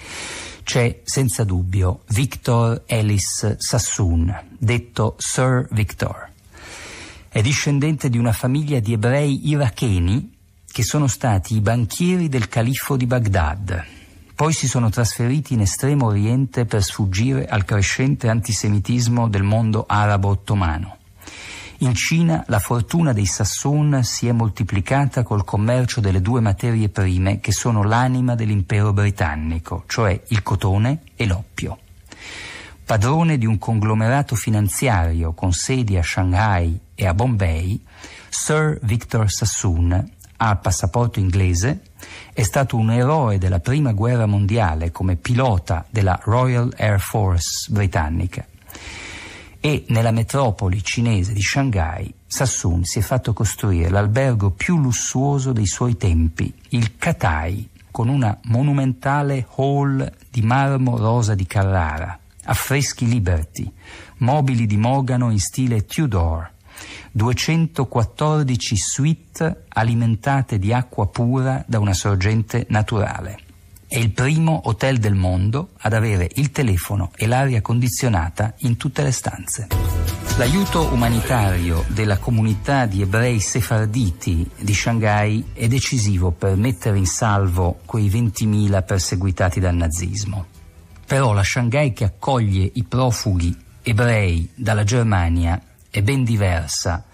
c'è senza dubbio Victor Ellis Sassoon, detto Sir Victor. È discendente di una famiglia di ebrei iracheni che sono stati i banchieri del califfo di Baghdad. Poi si sono trasferiti in Estremo Oriente per sfuggire al crescente antisemitismo del mondo arabo ottomano. In Cina la fortuna dei Sassoon si è moltiplicata col commercio delle due materie prime che sono l'anima dell'impero britannico, cioè il cotone e l'oppio. Padrone di un conglomerato finanziario con sedi a Shanghai e a Bombay, Sir Victor Sassoon ha passaporto inglese, è stato un eroe della Prima Guerra Mondiale come pilota della Royal Air Force britannica e nella metropoli cinese di Shanghai Sassoon si è fatto costruire l'albergo più lussuoso dei suoi tempi, il Katai, con una monumentale hall di marmo rosa di Carrara, affreschi liberti, mobili di mogano in stile Tudor, 214 suite alimentate di acqua pura da una sorgente naturale. È il primo hotel del mondo ad avere il telefono e l'aria condizionata in tutte le stanze. L'aiuto umanitario della comunità di ebrei sefarditi di Shanghai è decisivo per mettere in salvo quei 20.000 perseguitati dal nazismo. Però la Shanghai che accoglie i profughi ebrei dalla Germania è ben diversa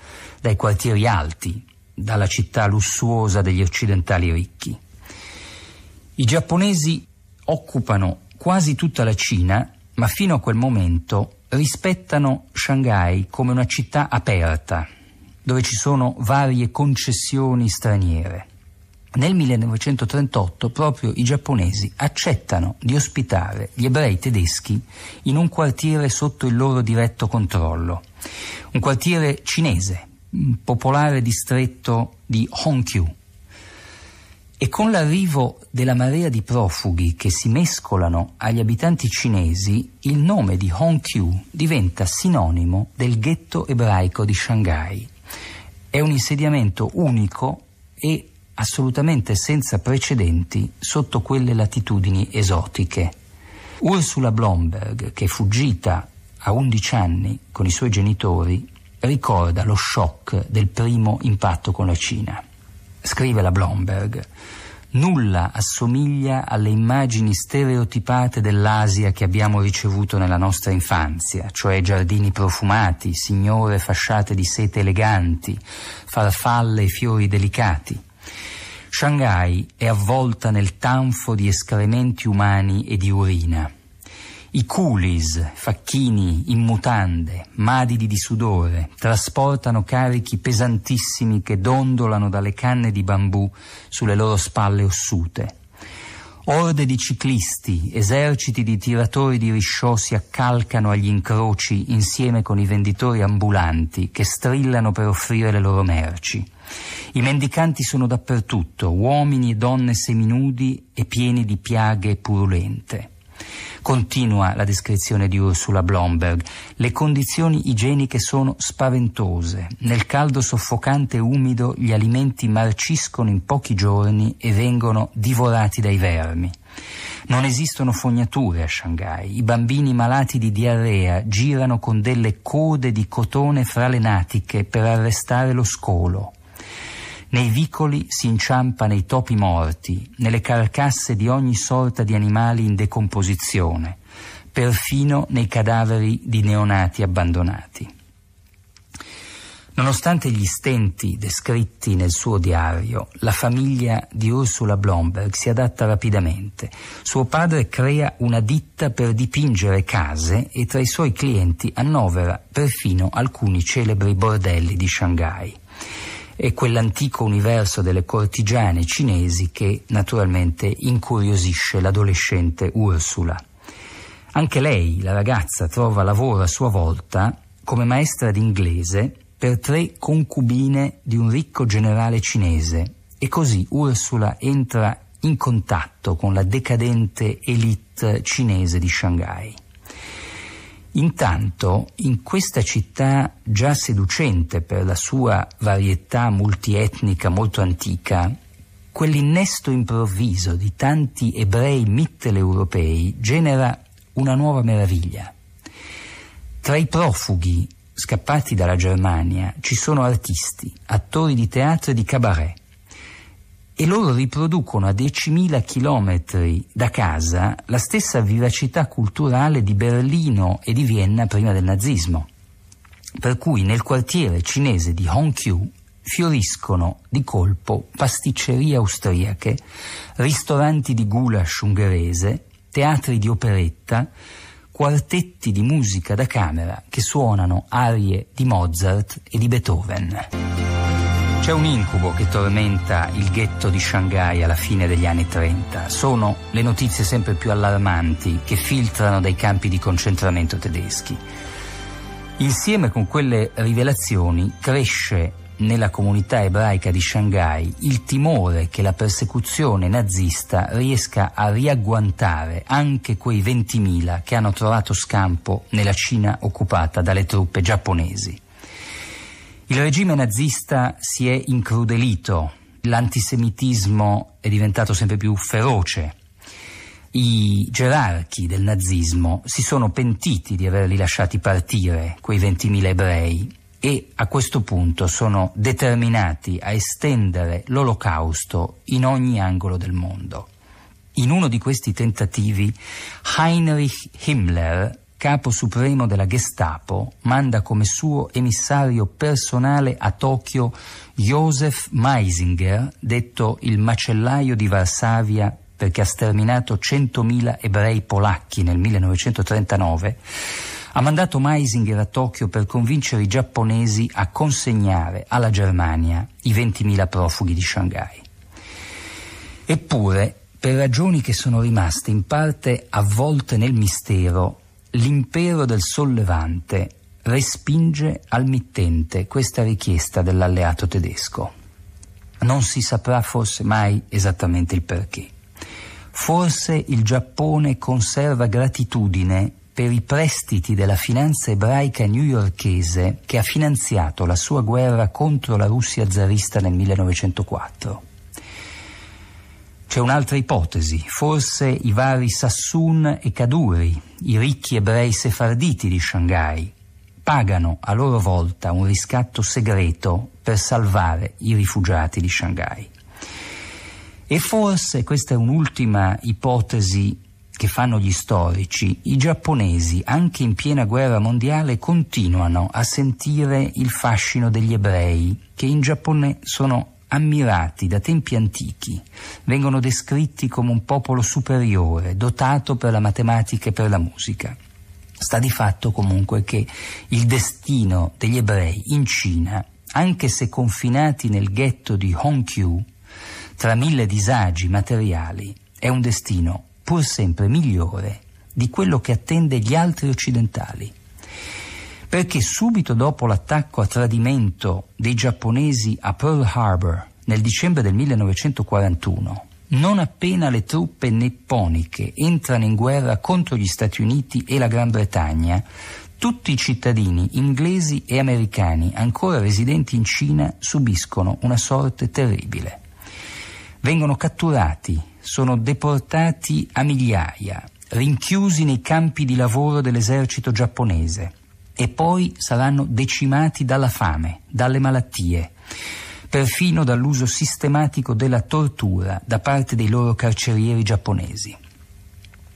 dai quartieri alti, dalla città lussuosa degli occidentali ricchi. I giapponesi occupano quasi tutta la Cina, ma fino a quel momento rispettano Shanghai come una città aperta, dove ci sono varie concessioni straniere. Nel 1938 proprio i giapponesi accettano di ospitare gli ebrei tedeschi in un quartiere sotto il loro diretto controllo, un quartiere cinese, un popolare distretto di Hongqiu. E con l'arrivo della marea di profughi che si mescolano agli abitanti cinesi, il nome di Hongqiu diventa sinonimo del ghetto ebraico di Shanghai. È un insediamento unico e assolutamente senza precedenti sotto quelle latitudini esotiche. Ursula Blomberg, che è fuggita a 11 anni, con i suoi genitori, ricorda lo shock del primo impatto con la Cina. Scrive la Blomberg, nulla assomiglia alle immagini stereotipate dell'Asia che abbiamo ricevuto nella nostra infanzia, cioè giardini profumati, signore fasciate di sete eleganti, farfalle e fiori delicati. Shanghai è avvolta nel tanfo di escrementi umani e di urina. I coolies, facchini in mutande, madidi di sudore, trasportano carichi pesantissimi che dondolano dalle canne di bambù sulle loro spalle ossute. Orde di ciclisti, eserciti di tiratori di risciò si accalcano agli incroci insieme con i venditori ambulanti che strillano per offrire le loro merci. I mendicanti sono dappertutto, uomini e donne seminudi e pieni di piaghe purulente. Continua la descrizione di Ursula Blomberg. Le condizioni igieniche sono spaventose. Nel caldo soffocante e umido gli alimenti marciscono in pochi giorni e vengono divorati dai vermi. Non esistono fognature a Shanghai. I bambini malati di diarrea girano con delle code di cotone fra le natiche per arrestare lo scolo. Nei vicoli si inciampa nei topi morti, nelle carcasse di ogni sorta di animali in decomposizione, perfino nei cadaveri di neonati abbandonati. Nonostante gli stenti descritti nel suo diario, la famiglia di Ursula Blomberg si adatta rapidamente. Suo padre crea una ditta per dipingere case e tra i suoi clienti annovera perfino alcuni celebri bordelli di Shanghai e quell'antico universo delle cortigiane cinesi che naturalmente incuriosisce l'adolescente Ursula. Anche lei, la ragazza, trova lavoro a sua volta come maestra d'inglese per tre concubine di un ricco generale cinese e così Ursula entra in contatto con la decadente elite cinese di Shanghai. Intanto, in questa città già seducente per la sua varietà multietnica molto antica, quell'innesto improvviso di tanti ebrei mitteleuropei genera una nuova meraviglia. Tra i profughi scappati dalla Germania ci sono artisti, attori di teatro e di cabaret, e loro riproducono a 10.000 chilometri da casa la stessa vivacità culturale di Berlino e di Vienna prima del nazismo. Per cui nel quartiere cinese di Hongqiu fioriscono di colpo pasticcerie austriache, ristoranti di goulash ungherese, teatri di operetta, quartetti di musica da camera che suonano arie di Mozart e di Beethoven. C'è un incubo che tormenta il ghetto di Shanghai alla fine degli anni 30. Sono le notizie sempre più allarmanti che filtrano dai campi di concentramento tedeschi. Insieme con quelle rivelazioni cresce nella comunità ebraica di Shanghai il timore che la persecuzione nazista riesca a riagguantare anche quei 20.000 che hanno trovato scampo nella Cina occupata dalle truppe giapponesi. Il regime nazista si è incrudelito, l'antisemitismo è diventato sempre più feroce. I gerarchi del nazismo si sono pentiti di averli lasciati partire, quei 20.000 ebrei, e a questo punto sono determinati a estendere l'olocausto in ogni angolo del mondo. In uno di questi tentativi Heinrich Himmler capo supremo della Gestapo, manda come suo emissario personale a Tokyo Josef Meisinger, detto il macellaio di Varsavia perché ha sterminato 100.000 ebrei polacchi nel 1939, ha mandato Meisinger a Tokyo per convincere i giapponesi a consegnare alla Germania i 20.000 profughi di Shanghai. Eppure, per ragioni che sono rimaste in parte avvolte nel mistero, l'impero del sollevante respinge al mittente questa richiesta dell'alleato tedesco. Non si saprà forse mai esattamente il perché. Forse il Giappone conserva gratitudine per i prestiti della finanza ebraica newyorchese che ha finanziato la sua guerra contro la Russia zarista nel 1904. C'è un'altra ipotesi, forse i vari Sassoon e Kaduri, i ricchi ebrei sefarditi di Shanghai, pagano a loro volta un riscatto segreto per salvare i rifugiati di Shanghai. E forse, questa è un'ultima ipotesi che fanno gli storici, i giapponesi, anche in piena guerra mondiale, continuano a sentire il fascino degli ebrei, che in Giappone sono ammirati da tempi antichi, vengono descritti come un popolo superiore, dotato per la matematica e per la musica. Sta di fatto comunque che il destino degli ebrei in Cina, anche se confinati nel ghetto di Hongqiu, tra mille disagi materiali, è un destino pur sempre migliore di quello che attende gli altri occidentali perché subito dopo l'attacco a tradimento dei giapponesi a Pearl Harbor nel dicembre del 1941, non appena le truppe nipponiche entrano in guerra contro gli Stati Uniti e la Gran Bretagna, tutti i cittadini inglesi e americani ancora residenti in Cina subiscono una sorte terribile. Vengono catturati, sono deportati a migliaia, rinchiusi nei campi di lavoro dell'esercito giapponese, e poi saranno decimati dalla fame, dalle malattie, perfino dall'uso sistematico della tortura da parte dei loro carcerieri giapponesi.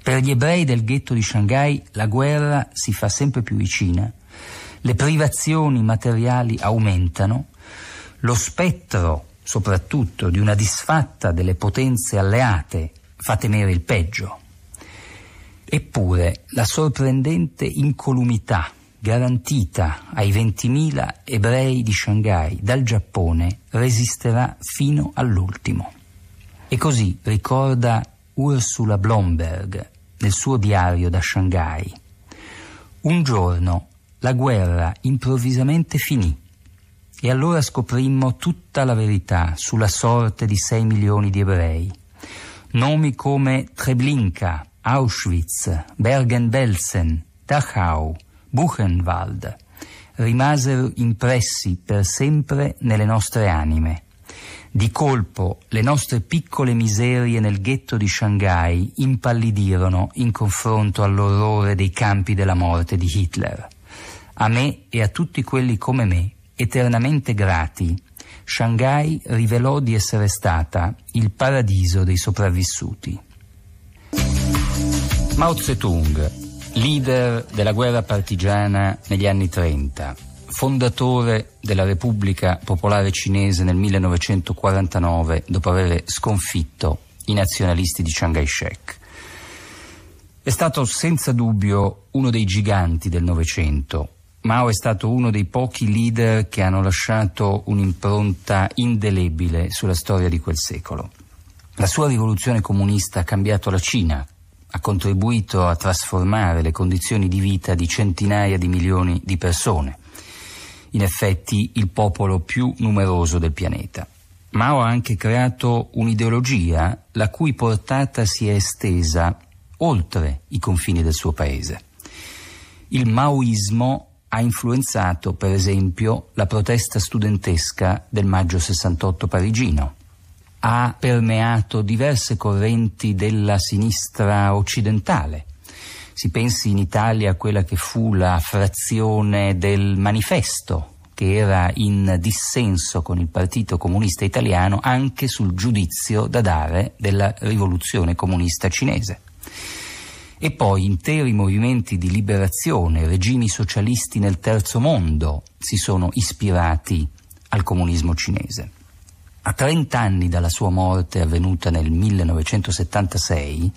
Per gli ebrei del ghetto di Shanghai la guerra si fa sempre più vicina, le privazioni materiali aumentano, lo spettro soprattutto di una disfatta delle potenze alleate fa temere il peggio. Eppure la sorprendente incolumità garantita ai 20.000 ebrei di Shanghai dal Giappone resisterà fino all'ultimo. E così ricorda Ursula Blomberg nel suo diario da Shanghai. Un giorno la guerra improvvisamente finì e allora scoprimmo tutta la verità sulla sorte di 6 milioni di ebrei. Nomi come Treblinka, Auschwitz, Bergen-Belsen, Dachau Buchenwald rimasero impressi per sempre nelle nostre anime. Di colpo le nostre piccole miserie nel ghetto di Shanghai impallidirono in confronto all'orrore dei campi della morte di Hitler. A me e a tutti quelli come me, eternamente grati, Shanghai rivelò di essere stata il paradiso dei sopravvissuti. Mao Zedong leader della guerra partigiana negli anni 30, fondatore della Repubblica Popolare Cinese nel 1949 dopo aver sconfitto i nazionalisti di Chiang Kai-shek. È stato senza dubbio uno dei giganti del Novecento. Mao è stato uno dei pochi leader che hanno lasciato un'impronta indelebile sulla storia di quel secolo. La sua rivoluzione comunista ha cambiato la Cina, ha contribuito a trasformare le condizioni di vita di centinaia di milioni di persone, in effetti il popolo più numeroso del pianeta. Mao ha anche creato un'ideologia la cui portata si è estesa oltre i confini del suo paese. Il maoismo ha influenzato, per esempio, la protesta studentesca del maggio 68 parigino, ha permeato diverse correnti della sinistra occidentale. Si pensi in Italia a quella che fu la frazione del manifesto, che era in dissenso con il Partito Comunista Italiano anche sul giudizio da dare della rivoluzione comunista cinese. E poi interi movimenti di liberazione, regimi socialisti nel terzo mondo si sono ispirati al comunismo cinese a 30 anni dalla sua morte avvenuta nel 1976,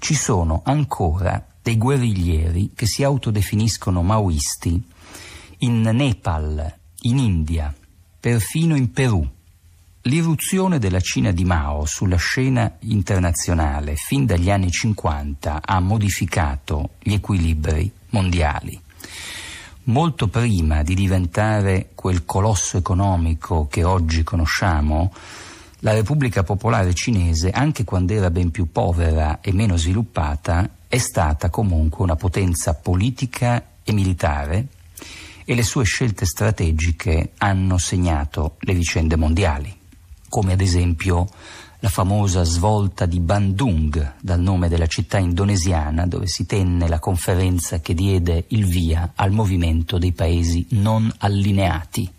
ci sono ancora dei guerriglieri che si autodefiniscono maoisti in Nepal, in India, perfino in Perù. L'irruzione della Cina di Mao sulla scena internazionale fin dagli anni 50 ha modificato gli equilibri mondiali molto prima di diventare quel colosso economico che oggi conosciamo, la Repubblica Popolare Cinese, anche quando era ben più povera e meno sviluppata, è stata comunque una potenza politica e militare e le sue scelte strategiche hanno segnato le vicende mondiali, come ad esempio la famosa svolta di Bandung, dal nome della città indonesiana dove si tenne la conferenza che diede il via al movimento dei paesi non allineati,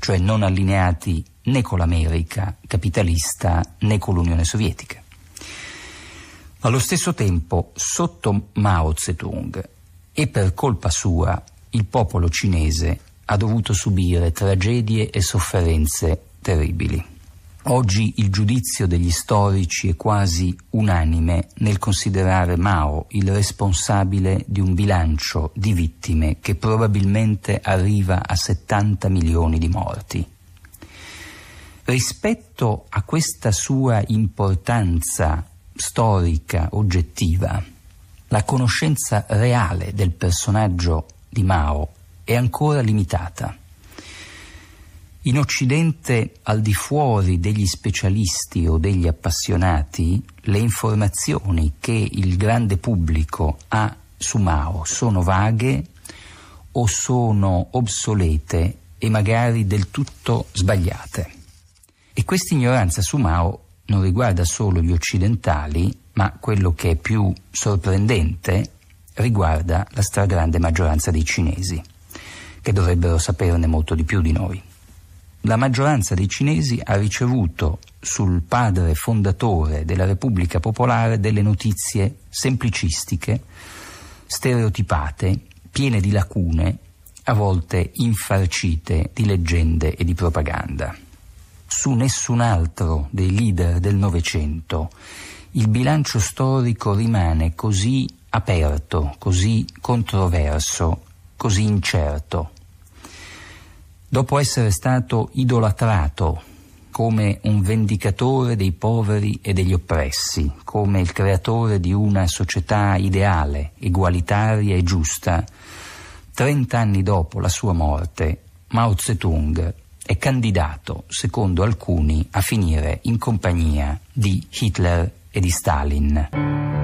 cioè non allineati né con l'America capitalista né con l'Unione Sovietica. Allo stesso tempo, sotto Mao Zedong e per colpa sua, il popolo cinese ha dovuto subire tragedie e sofferenze terribili. Oggi il giudizio degli storici è quasi unanime nel considerare Mao il responsabile di un bilancio di vittime che probabilmente arriva a 70 milioni di morti. Rispetto a questa sua importanza storica oggettiva, la conoscenza reale del personaggio di Mao è ancora limitata. In Occidente, al di fuori degli specialisti o degli appassionati, le informazioni che il grande pubblico ha su Mao sono vaghe o sono obsolete e magari del tutto sbagliate. E questa ignoranza su Mao non riguarda solo gli occidentali, ma quello che è più sorprendente riguarda la stragrande maggioranza dei cinesi, che dovrebbero saperne molto di più di noi la maggioranza dei cinesi ha ricevuto sul padre fondatore della Repubblica Popolare delle notizie semplicistiche, stereotipate, piene di lacune, a volte infarcite di leggende e di propaganda. Su nessun altro dei leader del Novecento il bilancio storico rimane così aperto, così controverso, così incerto. Dopo essere stato idolatrato come un vendicatore dei poveri e degli oppressi, come il creatore di una società ideale, egualitaria e giusta, trent'anni dopo la sua morte, Mao Zedong è candidato, secondo alcuni, a finire in compagnia di Hitler e di Stalin.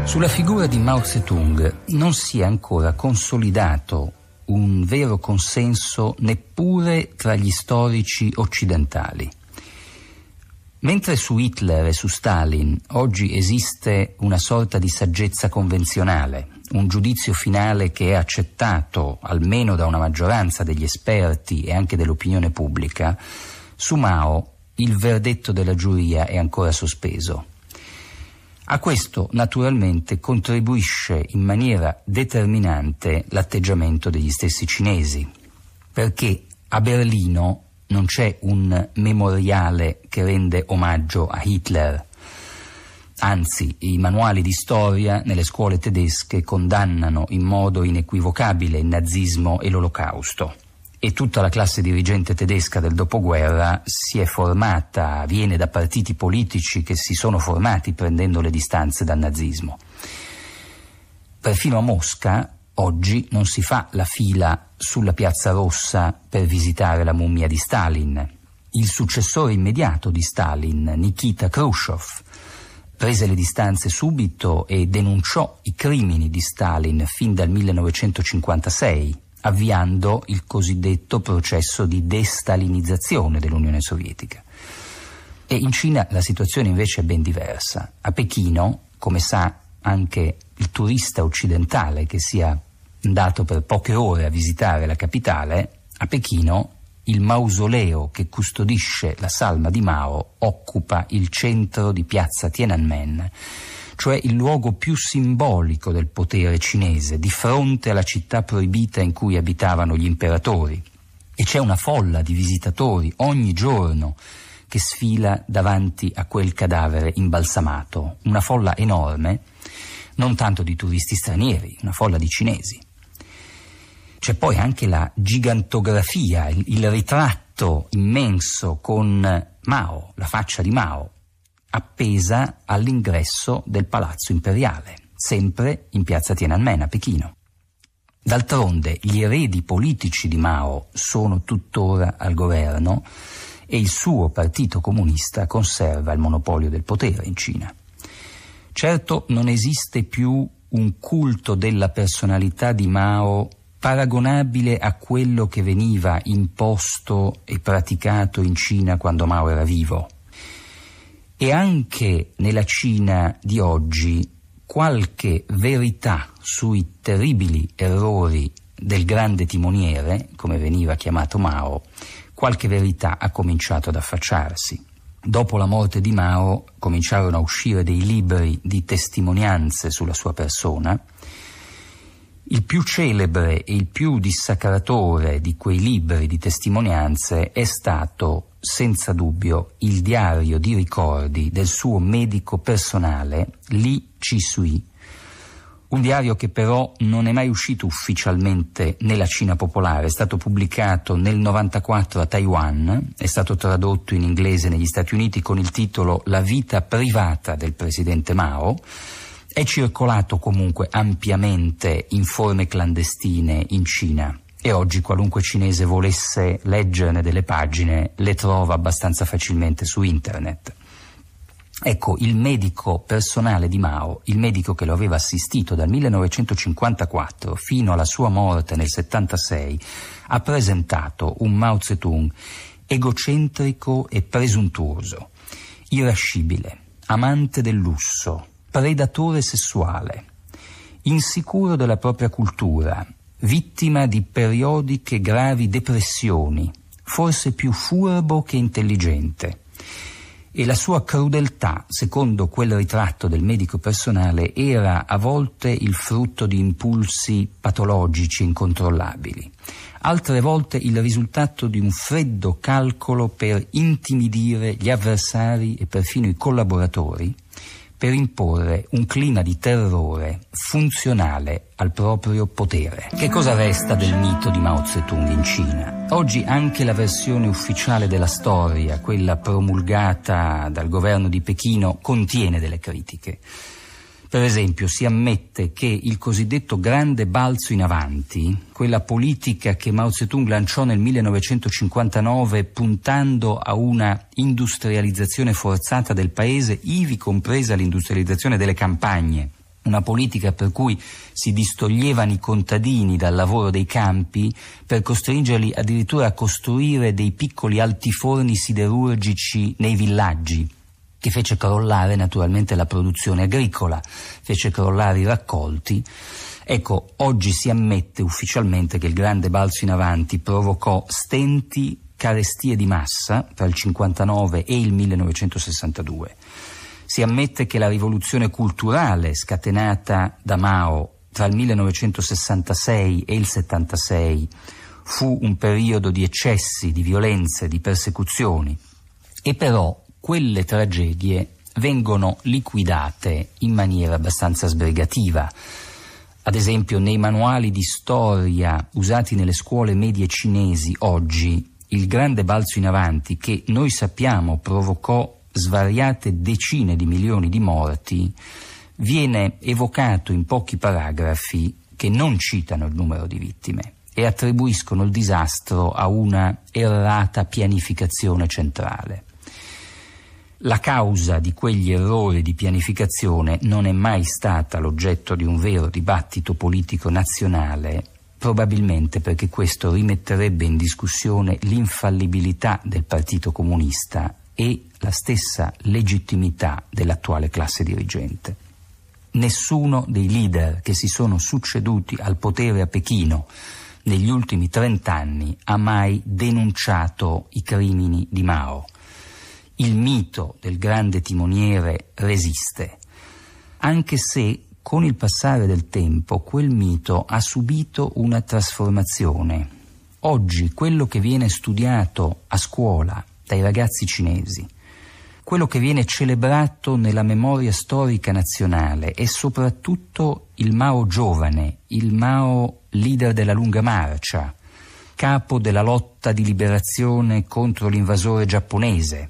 Sulla figura di Mao Zedong non si è ancora consolidato un vero consenso neppure tra gli storici occidentali. Mentre su Hitler e su Stalin oggi esiste una sorta di saggezza convenzionale, un giudizio finale che è accettato almeno da una maggioranza degli esperti e anche dell'opinione pubblica, su Mao il verdetto della giuria è ancora sospeso. A questo naturalmente contribuisce in maniera determinante l'atteggiamento degli stessi cinesi, perché a Berlino non c'è un memoriale che rende omaggio a Hitler. Anzi, i manuali di storia nelle scuole tedesche condannano in modo inequivocabile il nazismo e l'olocausto e tutta la classe dirigente tedesca del dopoguerra si è formata, viene da partiti politici che si sono formati prendendo le distanze dal nazismo. Perfino a Mosca oggi non si fa la fila sulla Piazza Rossa per visitare la mummia di Stalin. Il successore immediato di Stalin, Nikita Khrushchev, prese le distanze subito e denunciò i crimini di Stalin fin dal 1956 avviando il cosiddetto processo di destalinizzazione dell'Unione Sovietica. E in Cina la situazione invece è ben diversa. A Pechino, come sa anche il turista occidentale che sia andato per poche ore a visitare la capitale, a Pechino il mausoleo che custodisce la salma di Mao occupa il centro di piazza Tiananmen cioè il luogo più simbolico del potere cinese, di fronte alla città proibita in cui abitavano gli imperatori. E c'è una folla di visitatori ogni giorno che sfila davanti a quel cadavere imbalsamato, una folla enorme, non tanto di turisti stranieri, una folla di cinesi. C'è poi anche la gigantografia, il, il ritratto immenso con Mao, la faccia di Mao, appesa all'ingresso del palazzo imperiale, sempre in piazza Tiananmen a Pechino. D'altronde gli eredi politici di Mao sono tuttora al governo e il suo partito comunista conserva il monopolio del potere in Cina. Certo non esiste più un culto della personalità di Mao paragonabile a quello che veniva imposto e praticato in Cina quando Mao era vivo e anche nella Cina di oggi qualche verità sui terribili errori del grande timoniere, come veniva chiamato Mao, qualche verità ha cominciato ad affacciarsi. Dopo la morte di Mao cominciarono a uscire dei libri di testimonianze sulla sua persona. Il più celebre e il più dissacratore di quei libri di testimonianze è stato senza dubbio il diario di ricordi del suo medico personale, Li Cisui. un diario che però non è mai uscito ufficialmente nella Cina popolare, è stato pubblicato nel 1994 a Taiwan, è stato tradotto in inglese negli Stati Uniti con il titolo La vita privata del presidente Mao, è circolato comunque ampiamente in forme clandestine in Cina e oggi qualunque cinese volesse leggerne delle pagine le trova abbastanza facilmente su internet. Ecco, il medico personale di Mao, il medico che lo aveva assistito dal 1954 fino alla sua morte nel 76, ha presentato un Mao Zedong egocentrico e presuntuoso, irascibile, amante del lusso, predatore sessuale, insicuro della propria cultura, vittima di periodiche gravi depressioni, forse più furbo che intelligente. E la sua crudeltà, secondo quel ritratto del medico personale, era a volte il frutto di impulsi patologici incontrollabili, altre volte il risultato di un freddo calcolo per intimidire gli avversari e perfino i collaboratori, per imporre un clima di terrore funzionale al proprio potere. Che cosa resta del mito di Mao Zedong in Cina? Oggi anche la versione ufficiale della storia, quella promulgata dal governo di Pechino, contiene delle critiche. Per esempio si ammette che il cosiddetto grande balzo in avanti, quella politica che Mao Zedong lanciò nel 1959 puntando a una industrializzazione forzata del paese, ivi compresa l'industrializzazione delle campagne, una politica per cui si distoglievano i contadini dal lavoro dei campi per costringerli addirittura a costruire dei piccoli altiforni siderurgici nei villaggi che fece crollare naturalmente la produzione agricola, fece crollare i raccolti. Ecco, oggi si ammette ufficialmente che il grande balzo in avanti provocò stenti, carestie di massa tra il 59 e il 1962. Si ammette che la rivoluzione culturale scatenata da Mao tra il 1966 e il 76 fu un periodo di eccessi, di violenze, di persecuzioni. E però quelle tragedie vengono liquidate in maniera abbastanza sbrigativa. Ad esempio, nei manuali di storia usati nelle scuole medie cinesi oggi, il grande balzo in avanti che noi sappiamo provocò svariate decine di milioni di morti, viene evocato in pochi paragrafi che non citano il numero di vittime e attribuiscono il disastro a una errata pianificazione centrale. La causa di quegli errori di pianificazione non è mai stata l'oggetto di un vero dibattito politico nazionale, probabilmente perché questo rimetterebbe in discussione l'infallibilità del Partito Comunista e la stessa legittimità dell'attuale classe dirigente. Nessuno dei leader che si sono succeduti al potere a Pechino negli ultimi trent'anni ha mai denunciato i crimini di Mao il mito del grande timoniere resiste, anche se con il passare del tempo quel mito ha subito una trasformazione. Oggi quello che viene studiato a scuola dai ragazzi cinesi, quello che viene celebrato nella memoria storica nazionale è soprattutto il Mao giovane, il Mao leader della lunga marcia, capo della lotta di liberazione contro l'invasore giapponese,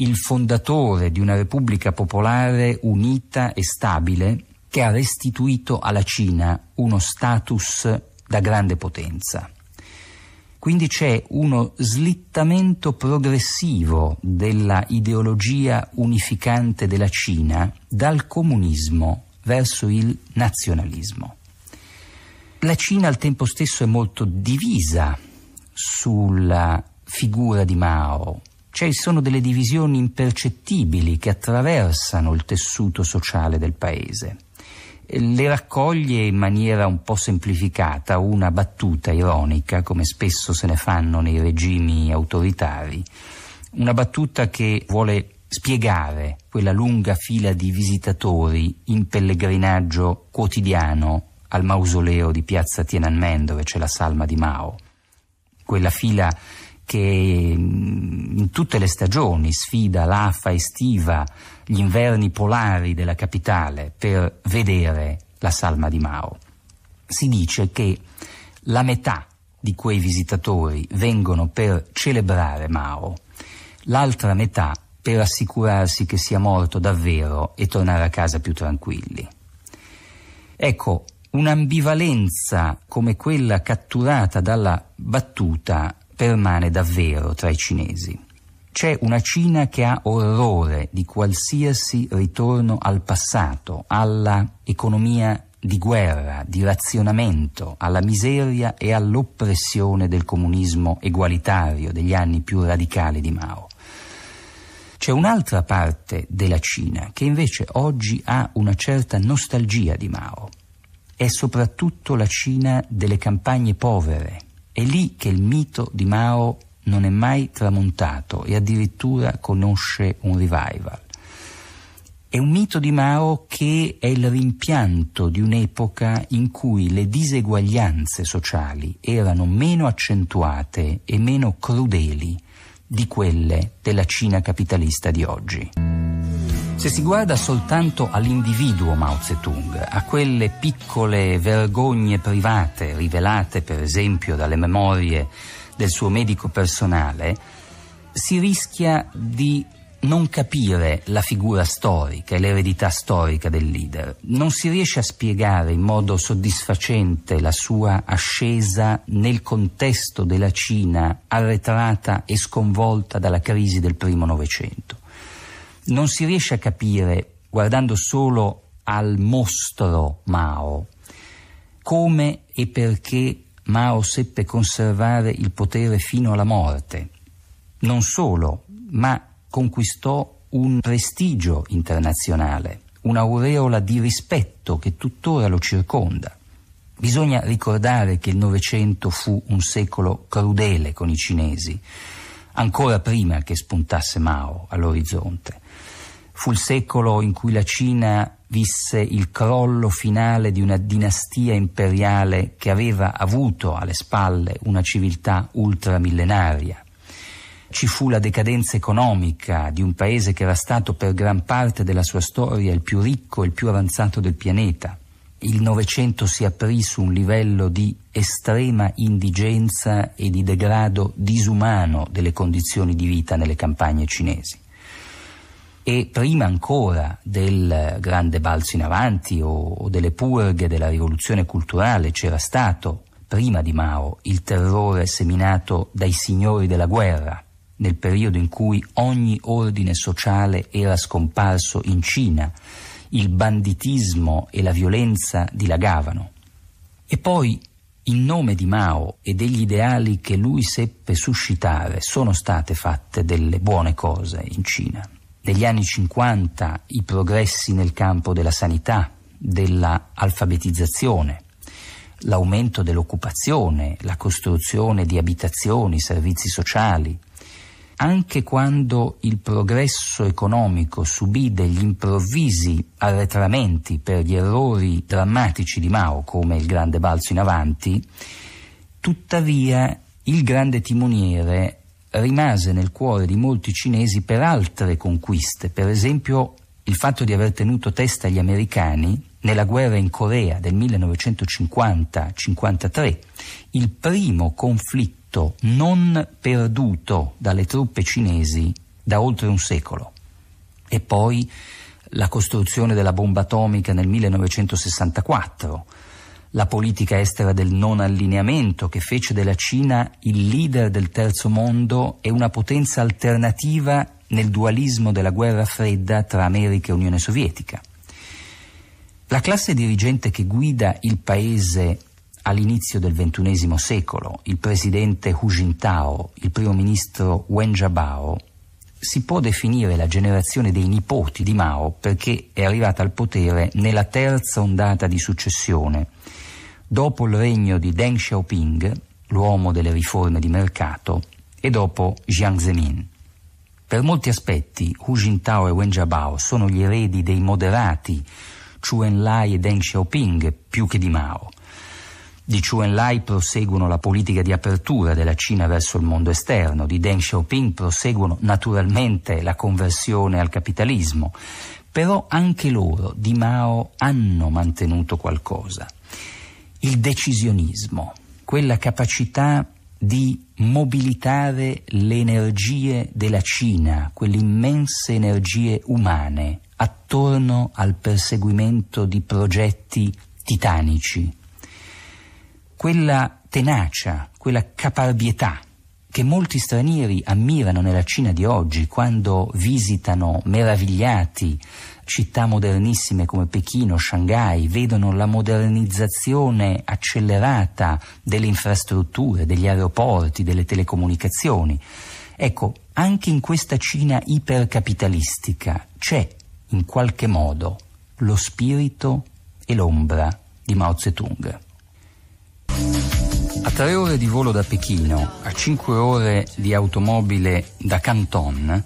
il fondatore di una Repubblica popolare unita e stabile che ha restituito alla Cina uno status da grande potenza. Quindi c'è uno slittamento progressivo della ideologia unificante della Cina dal comunismo verso il nazionalismo. La Cina al tempo stesso è molto divisa sulla figura di Mao, cioè sono delle divisioni impercettibili che attraversano il tessuto sociale del paese. Le raccoglie in maniera un po' semplificata una battuta ironica, come spesso se ne fanno nei regimi autoritari, una battuta che vuole spiegare quella lunga fila di visitatori in pellegrinaggio quotidiano al mausoleo di piazza Tiananmen dove c'è la salma di Mao. Quella fila che mm, in tutte le stagioni sfida l'afa estiva, gli inverni polari della capitale per vedere la salma di Mao. Si dice che la metà di quei visitatori vengono per celebrare Mao, l'altra metà per assicurarsi che sia morto davvero e tornare a casa più tranquilli. Ecco, un'ambivalenza come quella catturata dalla battuta permane davvero tra i cinesi. C'è una Cina che ha orrore di qualsiasi ritorno al passato, alla economia di guerra, di razionamento, alla miseria e all'oppressione del comunismo egualitario degli anni più radicali di Mao. C'è un'altra parte della Cina che invece oggi ha una certa nostalgia di Mao. È soprattutto la Cina delle campagne povere, è lì che il mito di Mao non è mai tramontato e addirittura conosce un revival. È un mito di Mao che è il rimpianto di un'epoca in cui le diseguaglianze sociali erano meno accentuate e meno crudeli di quelle della Cina capitalista di oggi. Se si guarda soltanto all'individuo Mao Zedong, a quelle piccole vergogne private rivelate per esempio dalle memorie del suo medico personale, si rischia di non capire la figura storica e l'eredità storica del leader. Non si riesce a spiegare in modo soddisfacente la sua ascesa nel contesto della Cina arretrata e sconvolta dalla crisi del primo Novecento non si riesce a capire, guardando solo al mostro Mao, come e perché Mao seppe conservare il potere fino alla morte. Non solo, ma conquistò un prestigio internazionale, un'aureola di rispetto che tuttora lo circonda. Bisogna ricordare che il Novecento fu un secolo crudele con i cinesi, ancora prima che spuntasse Mao all'orizzonte. Fu il secolo in cui la Cina visse il crollo finale di una dinastia imperiale che aveva avuto alle spalle una civiltà ultramillenaria. Ci fu la decadenza economica di un paese che era stato per gran parte della sua storia il più ricco e il più avanzato del pianeta. Il Novecento si aprì su un livello di estrema indigenza e di degrado disumano delle condizioni di vita nelle campagne cinesi e prima ancora del grande balzo in avanti o delle purghe della rivoluzione culturale c'era stato, prima di Mao, il terrore seminato dai signori della guerra, nel periodo in cui ogni ordine sociale era scomparso in Cina, il banditismo e la violenza dilagavano. E poi, in nome di Mao e degli ideali che lui seppe suscitare, sono state fatte delle buone cose in Cina degli anni 50 i progressi nel campo della sanità, dell'alfabetizzazione, l'aumento dell'occupazione, la costruzione di abitazioni, servizi sociali, anche quando il progresso economico subì degli improvvisi arretramenti per gli errori drammatici di Mao, come il grande balzo in avanti, tuttavia il grande timoniere rimase nel cuore di molti cinesi per altre conquiste, per esempio il fatto di aver tenuto testa agli americani nella guerra in Corea del 1950-53, il primo conflitto non perduto dalle truppe cinesi da oltre un secolo. E poi la costruzione della bomba atomica nel 1964, la politica estera del non allineamento che fece della Cina il leader del terzo mondo e una potenza alternativa nel dualismo della guerra fredda tra America e Unione Sovietica. La classe dirigente che guida il paese all'inizio del XXI secolo, il presidente Hu Jintao, il primo ministro Wen Jiabao, si può definire la generazione dei nipoti di Mao perché è arrivata al potere nella terza ondata di successione dopo il regno di Deng Xiaoping, l'uomo delle riforme di mercato, e dopo Jiang Zemin. Per molti aspetti Hu Jintao e Wen Jiabao sono gli eredi dei moderati Chu Enlai e Deng Xiaoping più che di Mao. Di Chu Enlai proseguono la politica di apertura della Cina verso il mondo esterno, di Deng Xiaoping proseguono naturalmente la conversione al capitalismo, però anche loro di Mao hanno mantenuto qualcosa il decisionismo, quella capacità di mobilitare le energie della Cina, quelle immense energie umane, attorno al perseguimento di progetti titanici. Quella tenacia, quella caparbietà che molti stranieri ammirano nella Cina di oggi quando visitano meravigliati città modernissime come Pechino, Shanghai vedono la modernizzazione accelerata delle infrastrutture, degli aeroporti, delle telecomunicazioni. Ecco, anche in questa Cina ipercapitalistica c'è in qualche modo lo spirito e l'ombra di Mao Zedong. A tre ore di volo da Pechino, a cinque ore di automobile da Canton,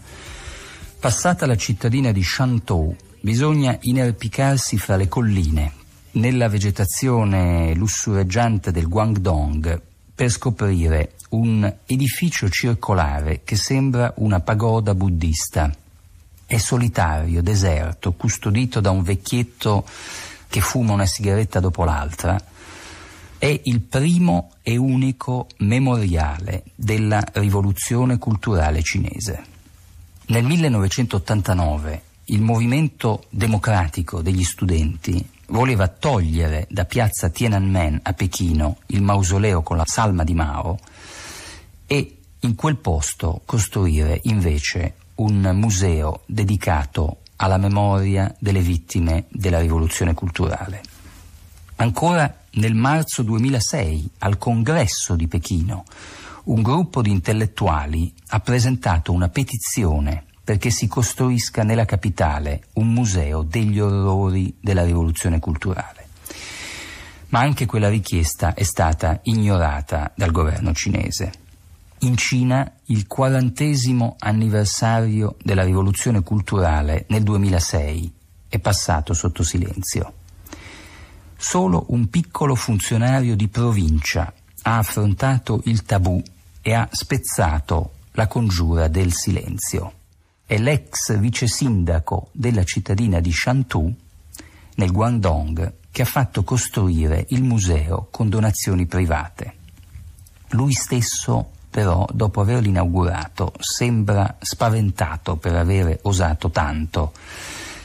Passata la cittadina di Shantou, Bisogna inerpicarsi fra le colline, nella vegetazione lussureggiante del Guangdong, per scoprire un edificio circolare che sembra una pagoda buddista. È solitario, deserto, custodito da un vecchietto che fuma una sigaretta dopo l'altra, è il primo e unico memoriale della rivoluzione culturale cinese. Nel 1989 il movimento democratico degli studenti voleva togliere da piazza Tiananmen a Pechino il mausoleo con la salma di Mao e in quel posto costruire invece un museo dedicato alla memoria delle vittime della rivoluzione culturale. Ancora nel marzo 2006, al congresso di Pechino, un gruppo di intellettuali ha presentato una petizione perché si costruisca nella capitale un museo degli orrori della rivoluzione culturale. Ma anche quella richiesta è stata ignorata dal governo cinese. In Cina il quarantesimo anniversario della rivoluzione culturale nel 2006 è passato sotto silenzio. Solo un piccolo funzionario di provincia ha affrontato il tabù e ha spezzato la congiura del silenzio è l'ex vice sindaco della cittadina di Shantou, nel Guangdong, che ha fatto costruire il museo con donazioni private. Lui stesso, però, dopo averlo inaugurato, sembra spaventato per avere osato tanto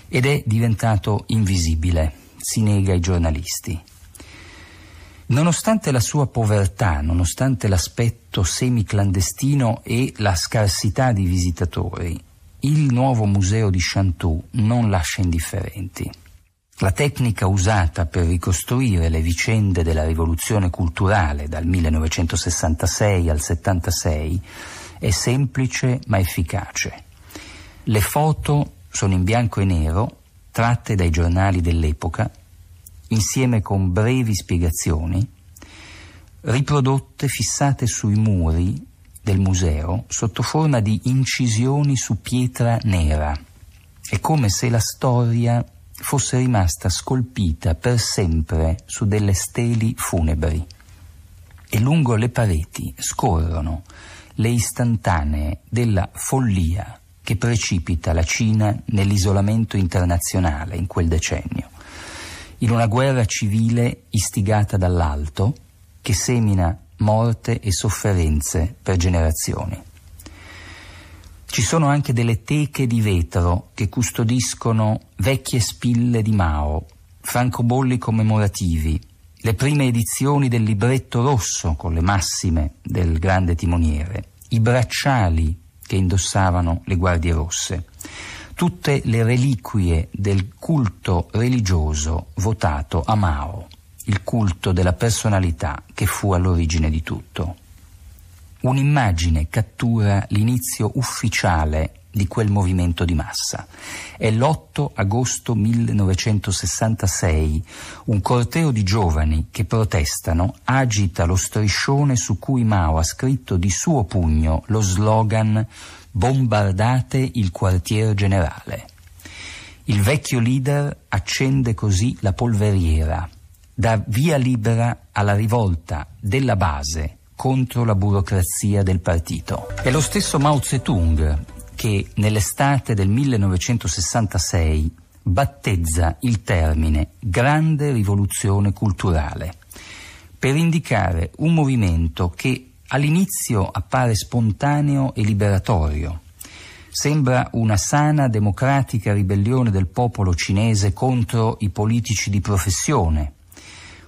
ed è diventato invisibile, si nega ai giornalisti. Nonostante la sua povertà, nonostante l'aspetto semiclandestino e la scarsità di visitatori, il nuovo museo di Chantou non lascia indifferenti. La tecnica usata per ricostruire le vicende della rivoluzione culturale dal 1966 al 76 è semplice ma efficace. Le foto sono in bianco e nero, tratte dai giornali dell'epoca, insieme con brevi spiegazioni, riprodotte fissate sui muri del museo sotto forma di incisioni su pietra nera. È come se la storia fosse rimasta scolpita per sempre su delle steli funebri. E lungo le pareti scorrono le istantanee della follia che precipita la Cina nell'isolamento internazionale in quel decennio, in una guerra civile istigata dall'alto che semina morte e sofferenze per generazioni. Ci sono anche delle teche di vetro che custodiscono vecchie spille di Mao, francobolli commemorativi, le prime edizioni del libretto rosso con le massime del grande timoniere, i bracciali che indossavano le guardie rosse, tutte le reliquie del culto religioso votato a Mao il culto della personalità che fu all'origine di tutto. Un'immagine cattura l'inizio ufficiale di quel movimento di massa. È l'8 agosto 1966. Un corteo di giovani che protestano agita lo striscione su cui Mao ha scritto di suo pugno lo slogan Bombardate il quartier generale. Il vecchio leader accende così la polveriera da via libera alla rivolta della base contro la burocrazia del partito. È lo stesso Mao Zedong che nell'estate del 1966 battezza il termine Grande Rivoluzione Culturale per indicare un movimento che all'inizio appare spontaneo e liberatorio. Sembra una sana democratica ribellione del popolo cinese contro i politici di professione,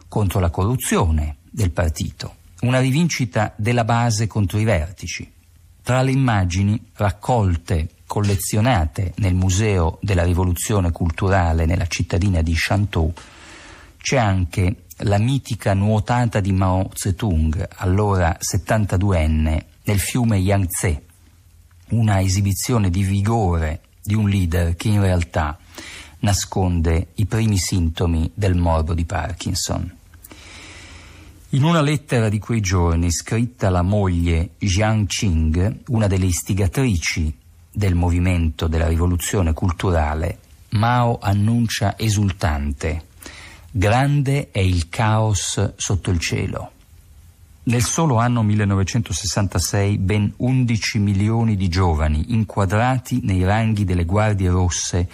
contro la corruzione del partito, una rivincita della base contro i vertici. Tra le immagini raccolte, collezionate nel Museo della Rivoluzione Culturale nella cittadina di Shantou, c'è anche la mitica nuotata di Mao Zedong, allora 72enne, nel fiume Yangtze, una esibizione di vigore di un leader che in realtà nasconde i primi sintomi del morbo di Parkinson. In una lettera di quei giorni scritta alla moglie Jiang Qing, una delle istigatrici del movimento della rivoluzione culturale, Mao annuncia esultante Grande è il caos sotto il cielo. Nel solo anno 1966 ben 11 milioni di giovani inquadrati nei ranghi delle guardie rosse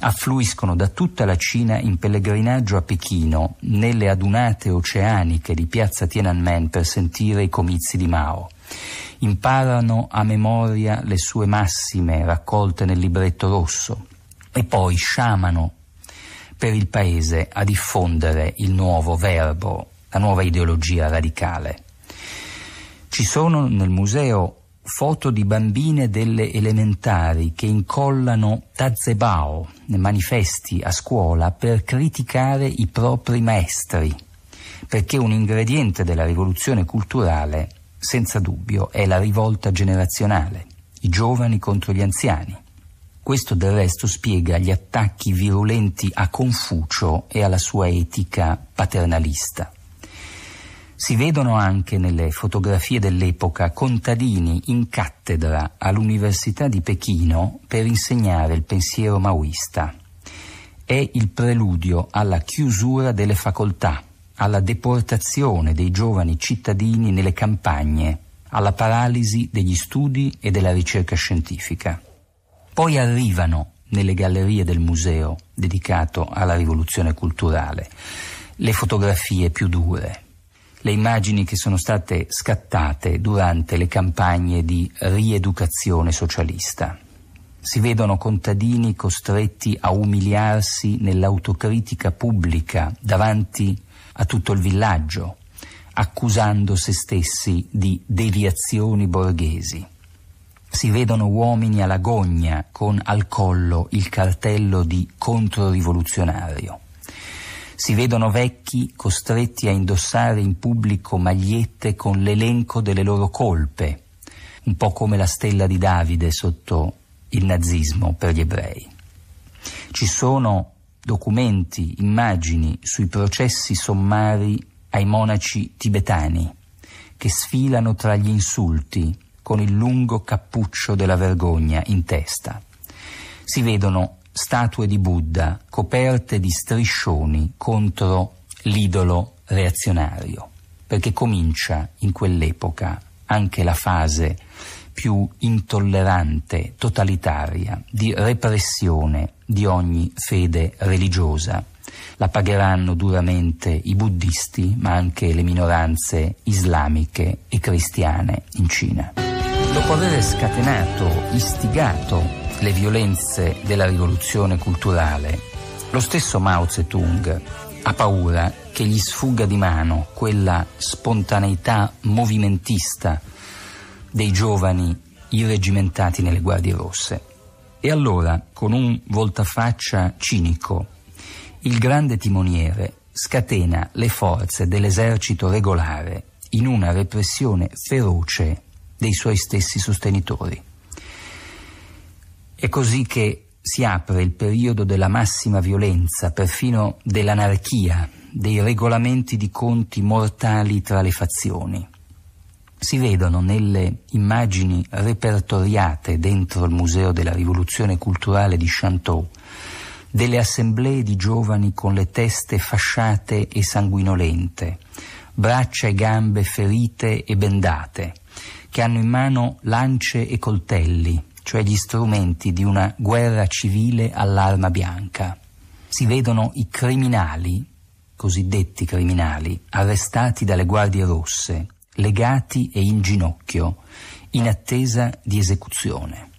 affluiscono da tutta la Cina in pellegrinaggio a Pechino, nelle adunate oceaniche di piazza Tiananmen per sentire i comizi di Mao. Imparano a memoria le sue massime raccolte nel libretto rosso e poi sciamano per il paese a diffondere il nuovo verbo, la nuova ideologia radicale. Ci sono nel museo foto di bambine delle elementari che incollano tazebao, manifesti a scuola per criticare i propri maestri, perché un ingrediente della rivoluzione culturale, senza dubbio, è la rivolta generazionale, i giovani contro gli anziani. Questo del resto spiega gli attacchi virulenti a Confucio e alla sua etica paternalista. Si vedono anche nelle fotografie dell'epoca contadini in cattedra all'Università di Pechino per insegnare il pensiero maoista. È il preludio alla chiusura delle facoltà, alla deportazione dei giovani cittadini nelle campagne, alla paralisi degli studi e della ricerca scientifica. Poi arrivano nelle gallerie del museo dedicato alla rivoluzione culturale le fotografie più dure le immagini che sono state scattate durante le campagne di rieducazione socialista. Si vedono contadini costretti a umiliarsi nell'autocritica pubblica davanti a tutto il villaggio, accusando se stessi di deviazioni borghesi. Si vedono uomini alla gogna con al collo il cartello di controrivoluzionario. Si vedono vecchi costretti a indossare in pubblico magliette con l'elenco delle loro colpe, un po' come la stella di Davide sotto il nazismo per gli ebrei. Ci sono documenti, immagini sui processi sommari ai monaci tibetani che sfilano tra gli insulti con il lungo cappuccio della vergogna in testa. Si vedono statue di Buddha coperte di striscioni contro l'idolo reazionario, perché comincia in quell'epoca anche la fase più intollerante, totalitaria, di repressione di ogni fede religiosa. La pagheranno duramente i buddisti, ma anche le minoranze islamiche e cristiane in Cina. Dopo aver scatenato, istigato le violenze della rivoluzione culturale, lo stesso Mao Zedong ha paura che gli sfugga di mano quella spontaneità movimentista dei giovani irregimentati nelle guardie rosse. E allora, con un voltafaccia cinico, il grande timoniere scatena le forze dell'esercito regolare in una repressione feroce dei suoi stessi sostenitori. È così che si apre il periodo della massima violenza, perfino dell'anarchia, dei regolamenti di conti mortali tra le fazioni. Si vedono nelle immagini repertoriate dentro il Museo della Rivoluzione Culturale di Chantot delle assemblee di giovani con le teste fasciate e sanguinolente, braccia e gambe ferite e bendate, che hanno in mano lance e coltelli, cioè gli strumenti di una guerra civile all'arma bianca. Si vedono i criminali, cosiddetti criminali, arrestati dalle guardie rosse, legati e in ginocchio, in attesa di esecuzione.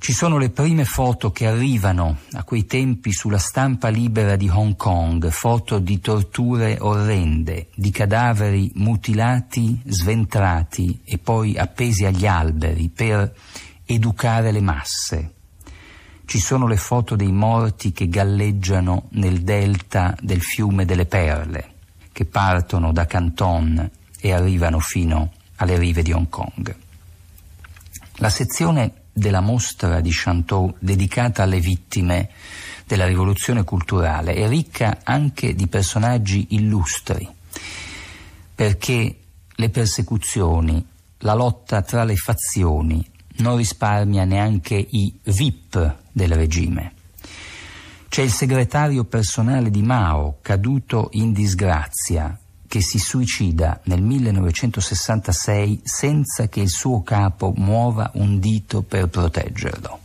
Ci sono le prime foto che arrivano a quei tempi sulla stampa libera di Hong Kong, foto di torture orrende, di cadaveri mutilati, sventrati e poi appesi agli alberi per educare le masse. Ci sono le foto dei morti che galleggiano nel delta del fiume delle perle, che partono da Canton e arrivano fino alle rive di Hong Kong. La sezione della mostra di Chanteau dedicata alle vittime della rivoluzione culturale è ricca anche di personaggi illustri, perché le persecuzioni, la lotta tra le fazioni non risparmia neanche i VIP del regime. C'è il segretario personale di Mao, caduto in disgrazia, che si suicida nel 1966 senza che il suo capo muova un dito per proteggerlo.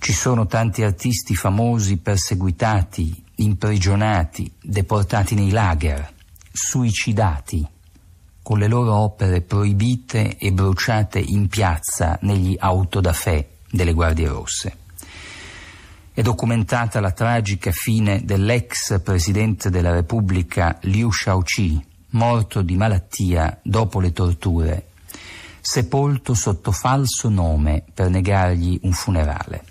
Ci sono tanti artisti famosi perseguitati, imprigionati, deportati nei lager, suicidati, con le loro opere proibite e bruciate in piazza negli autodafè delle Guardie Rosse. È documentata la tragica fine dell'ex presidente della Repubblica Liu Shaoqi, morto di malattia dopo le torture, sepolto sotto falso nome per negargli un funerale.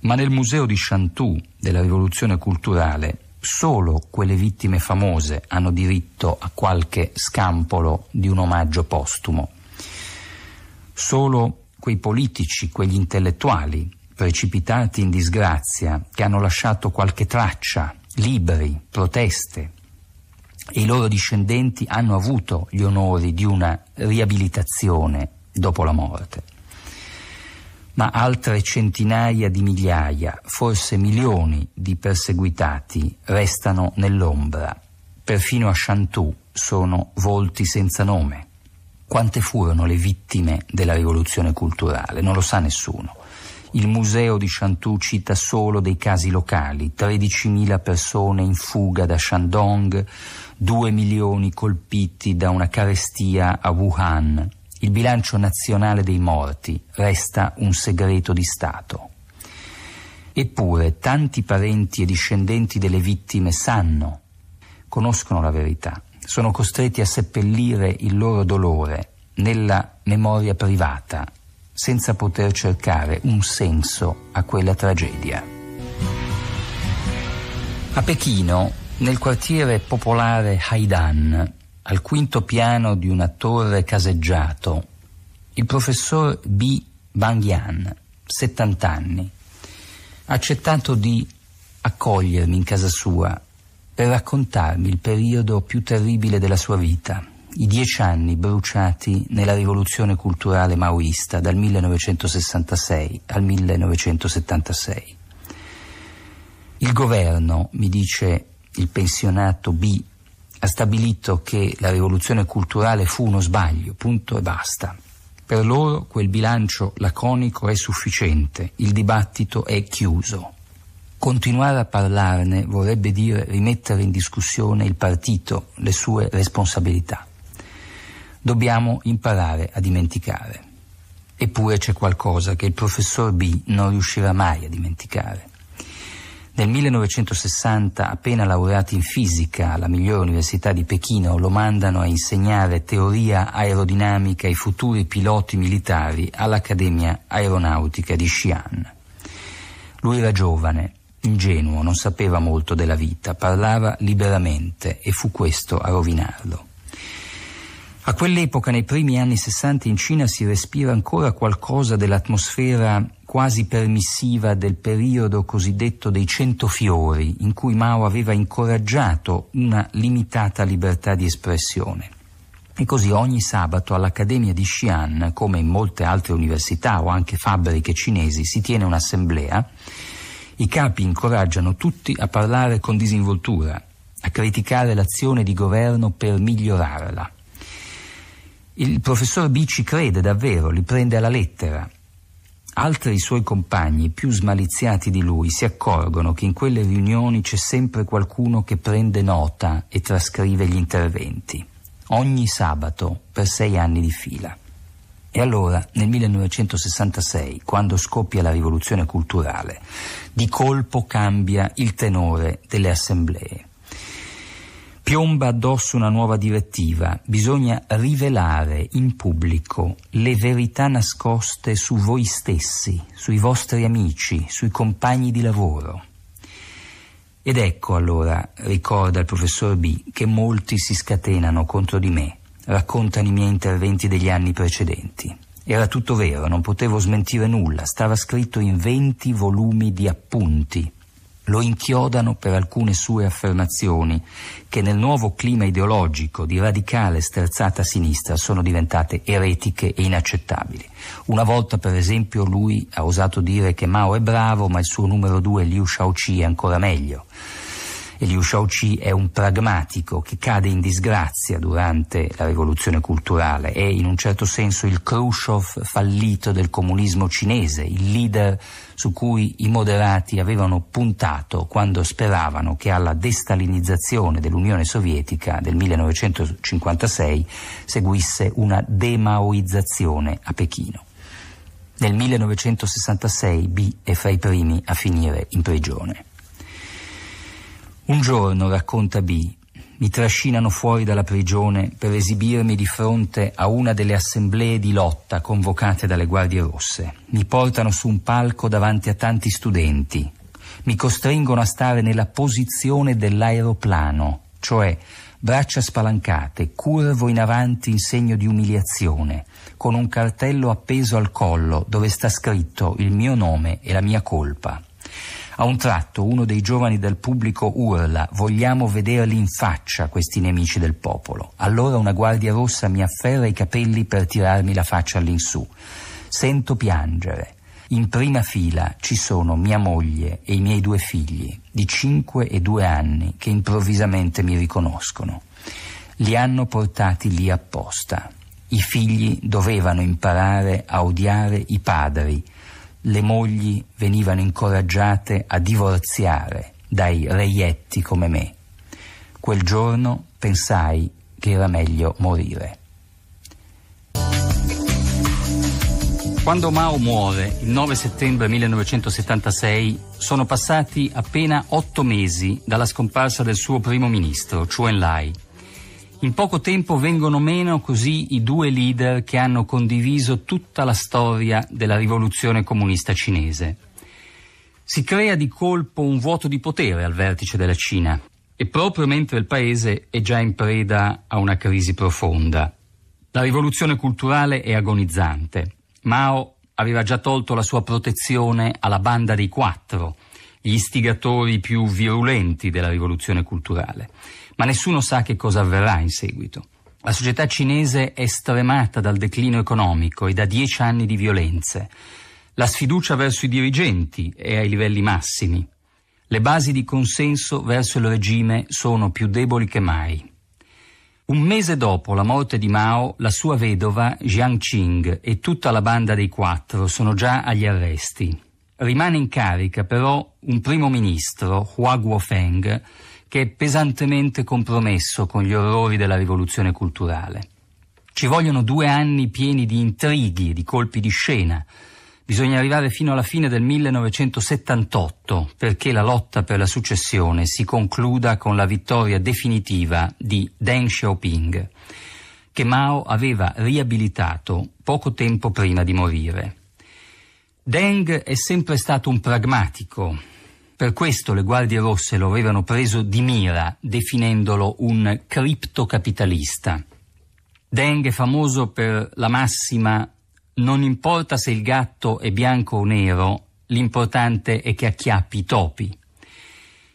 Ma nel museo di Shantou della rivoluzione culturale solo quelle vittime famose hanno diritto a qualche scampolo di un omaggio postumo. Solo quei politici, quegli intellettuali precipitati in disgrazia, che hanno lasciato qualche traccia, libri, proteste, e i loro discendenti hanno avuto gli onori di una riabilitazione dopo la morte. Ma altre centinaia di migliaia, forse milioni di perseguitati restano nell'ombra. Perfino a Chantù sono volti senza nome. Quante furono le vittime della rivoluzione culturale? Non lo sa nessuno. Il museo di Shantou cita solo dei casi locali, 13.000 persone in fuga da Shandong, 2 milioni colpiti da una carestia a Wuhan. Il bilancio nazionale dei morti resta un segreto di Stato. Eppure tanti parenti e discendenti delle vittime sanno, conoscono la verità, sono costretti a seppellire il loro dolore nella memoria privata senza poter cercare un senso a quella tragedia. A Pechino, nel quartiere popolare Haidan, al quinto piano di una torre caseggiato, il professor B. Bangyan, 70 anni, ha accettato di accogliermi in casa sua per raccontarmi il periodo più terribile della sua vita i dieci anni bruciati nella rivoluzione culturale maoista dal 1966 al 1976. Il governo, mi dice il pensionato B, ha stabilito che la rivoluzione culturale fu uno sbaglio, punto e basta. Per loro quel bilancio laconico è sufficiente, il dibattito è chiuso. Continuare a parlarne vorrebbe dire rimettere in discussione il partito, le sue responsabilità dobbiamo imparare a dimenticare. Eppure c'è qualcosa che il professor B non riuscirà mai a dimenticare. Nel 1960, appena laureato in fisica alla migliore università di Pechino, lo mandano a insegnare teoria aerodinamica ai futuri piloti militari all'Accademia Aeronautica di Xi'an. Lui era giovane, ingenuo, non sapeva molto della vita, parlava liberamente e fu questo a rovinarlo. A quell'epoca, nei primi anni 60, in Cina si respira ancora qualcosa dell'atmosfera quasi permissiva del periodo cosiddetto dei cento fiori, in cui Mao aveva incoraggiato una limitata libertà di espressione. E così ogni sabato all'Accademia di Xi'an, come in molte altre università o anche fabbriche cinesi, si tiene un'assemblea. I capi incoraggiano tutti a parlare con disinvoltura, a criticare l'azione di governo per migliorarla. Il professor B ci crede davvero, li prende alla lettera. Altri suoi compagni, più smaliziati di lui, si accorgono che in quelle riunioni c'è sempre qualcuno che prende nota e trascrive gli interventi, ogni sabato per sei anni di fila. E allora, nel 1966, quando scoppia la rivoluzione culturale, di colpo cambia il tenore delle assemblee. Piomba addosso una nuova direttiva, bisogna rivelare in pubblico le verità nascoste su voi stessi, sui vostri amici, sui compagni di lavoro. Ed ecco allora, ricorda il professor B, che molti si scatenano contro di me, raccontano i miei interventi degli anni precedenti. Era tutto vero, non potevo smentire nulla, stava scritto in venti volumi di appunti lo inchiodano per alcune sue affermazioni che nel nuovo clima ideologico di radicale sterzata sinistra sono diventate eretiche e inaccettabili. Una volta per esempio lui ha osato dire che Mao è bravo ma il suo numero due Liu Shaoqi è ancora meglio. Liu Shaoqi è un pragmatico che cade in disgrazia durante la rivoluzione culturale, è in un certo senso il Khrushchev fallito del comunismo cinese, il leader su cui i moderati avevano puntato quando speravano che alla destalinizzazione dell'Unione Sovietica del 1956 seguisse una demaoizzazione a Pechino. Nel 1966 B è fra i primi a finire in prigione. Un giorno, racconta B, mi trascinano fuori dalla prigione per esibirmi di fronte a una delle assemblee di lotta convocate dalle Guardie Rosse. Mi portano su un palco davanti a tanti studenti. Mi costringono a stare nella posizione dell'aeroplano, cioè braccia spalancate, curvo in avanti in segno di umiliazione, con un cartello appeso al collo dove sta scritto il mio nome e la mia colpa. A un tratto uno dei giovani del pubblico urla vogliamo vederli in faccia questi nemici del popolo. Allora una guardia rossa mi afferra i capelli per tirarmi la faccia all'insù. Sento piangere. In prima fila ci sono mia moglie e i miei due figli, di 5 e 2 anni, che improvvisamente mi riconoscono. Li hanno portati lì apposta. I figli dovevano imparare a odiare i padri le mogli venivano incoraggiate a divorziare dai reietti come me. Quel giorno pensai che era meglio morire. Quando Mao muore il 9 settembre 1976 sono passati appena otto mesi dalla scomparsa del suo primo ministro, Chuen Lai, in poco tempo vengono meno così i due leader che hanno condiviso tutta la storia della rivoluzione comunista cinese. Si crea di colpo un vuoto di potere al vertice della Cina e proprio mentre il paese è già in preda a una crisi profonda. La rivoluzione culturale è agonizzante. Mao aveva già tolto la sua protezione alla banda dei quattro, gli istigatori più virulenti della rivoluzione culturale ma nessuno sa che cosa avverrà in seguito. La società cinese è stremata dal declino economico e da dieci anni di violenze, la sfiducia verso i dirigenti è ai livelli massimi, le basi di consenso verso il regime sono più deboli che mai. Un mese dopo la morte di Mao, la sua vedova, Jiang Qing, e tutta la banda dei quattro sono già agli arresti. Rimane in carica però un primo ministro, Hua Guofeng, che è pesantemente compromesso con gli orrori della rivoluzione culturale. Ci vogliono due anni pieni di intrighi, e di colpi di scena. Bisogna arrivare fino alla fine del 1978 perché la lotta per la successione si concluda con la vittoria definitiva di Deng Xiaoping, che Mao aveva riabilitato poco tempo prima di morire. Deng è sempre stato un pragmatico, per questo le Guardie Rosse lo avevano preso di mira, definendolo un criptocapitalista. Deng è famoso per la massima non importa se il gatto è bianco o nero, l'importante è che acchiappi i topi.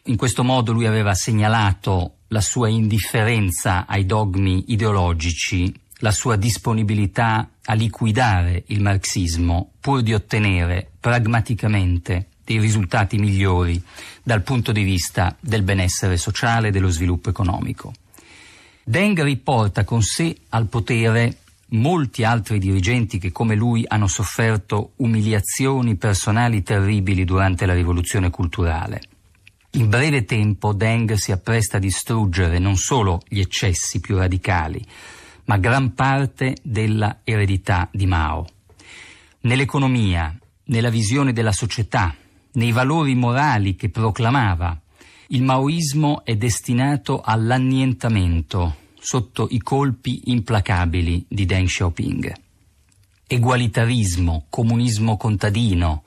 In questo modo lui aveva segnalato la sua indifferenza ai dogmi ideologici, la sua disponibilità a liquidare il marxismo pur di ottenere pragmaticamente dei risultati migliori dal punto di vista del benessere sociale e dello sviluppo economico. Deng riporta con sé al potere molti altri dirigenti che come lui hanno sofferto umiliazioni personali terribili durante la rivoluzione culturale. In breve tempo Deng si appresta a distruggere non solo gli eccessi più radicali, ma gran parte della eredità di Mao. Nell'economia, nella visione della società, nei valori morali che proclamava. Il maoismo è destinato all'annientamento sotto i colpi implacabili di Deng Xiaoping. Egualitarismo, comunismo contadino,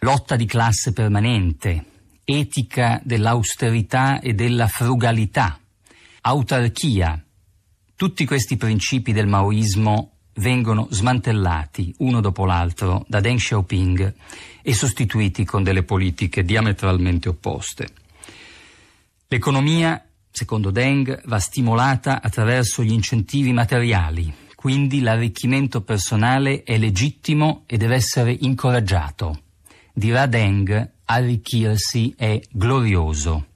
lotta di classe permanente, etica dell'austerità e della frugalità, autarchia. Tutti questi principi del maoismo vengono smantellati uno dopo l'altro da Deng Xiaoping e sostituiti con delle politiche diametralmente opposte. L'economia, secondo Deng, va stimolata attraverso gli incentivi materiali, quindi l'arricchimento personale è legittimo e deve essere incoraggiato. Dirà Deng, arricchirsi è glorioso.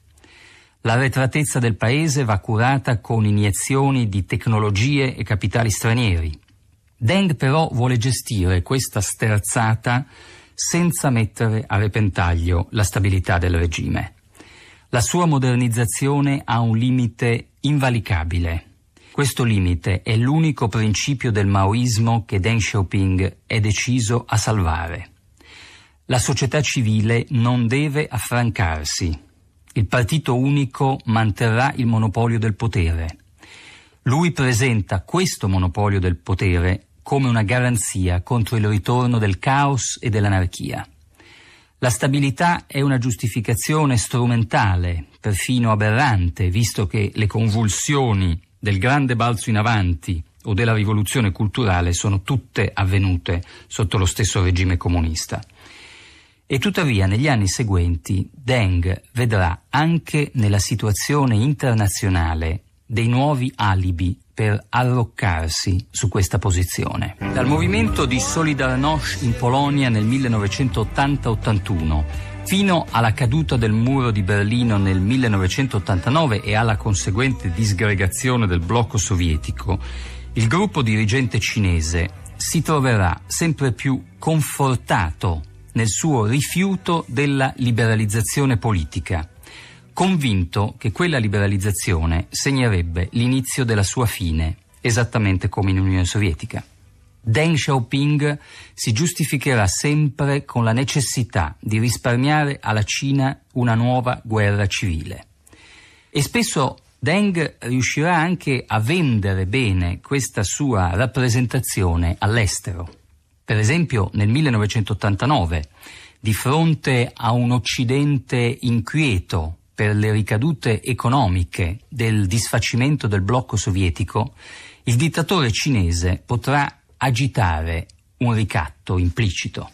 La retratezza del paese va curata con iniezioni di tecnologie e capitali stranieri Deng però vuole gestire questa sterzata senza mettere a repentaglio la stabilità del regime. La sua modernizzazione ha un limite invalicabile. Questo limite è l'unico principio del maoismo che Deng Xiaoping è deciso a salvare. La società civile non deve affrancarsi. Il partito unico manterrà il monopolio del potere. Lui presenta questo monopolio del potere come una garanzia contro il ritorno del caos e dell'anarchia. La stabilità è una giustificazione strumentale, perfino aberrante, visto che le convulsioni del grande balzo in avanti o della rivoluzione culturale sono tutte avvenute sotto lo stesso regime comunista. E tuttavia negli anni seguenti Deng vedrà anche nella situazione internazionale dei nuovi alibi per alloccarsi su questa posizione. Dal movimento di Solidarnosc in Polonia nel 1980-81 fino alla caduta del muro di Berlino nel 1989 e alla conseguente disgregazione del blocco sovietico, il gruppo dirigente cinese si troverà sempre più confortato nel suo rifiuto della liberalizzazione politica convinto che quella liberalizzazione segnerebbe l'inizio della sua fine, esattamente come in Unione Sovietica. Deng Xiaoping si giustificherà sempre con la necessità di risparmiare alla Cina una nuova guerra civile. E spesso Deng riuscirà anche a vendere bene questa sua rappresentazione all'estero. Per esempio nel 1989, di fronte a un Occidente inquieto per le ricadute economiche del disfacimento del blocco sovietico, il dittatore cinese potrà agitare un ricatto implicito.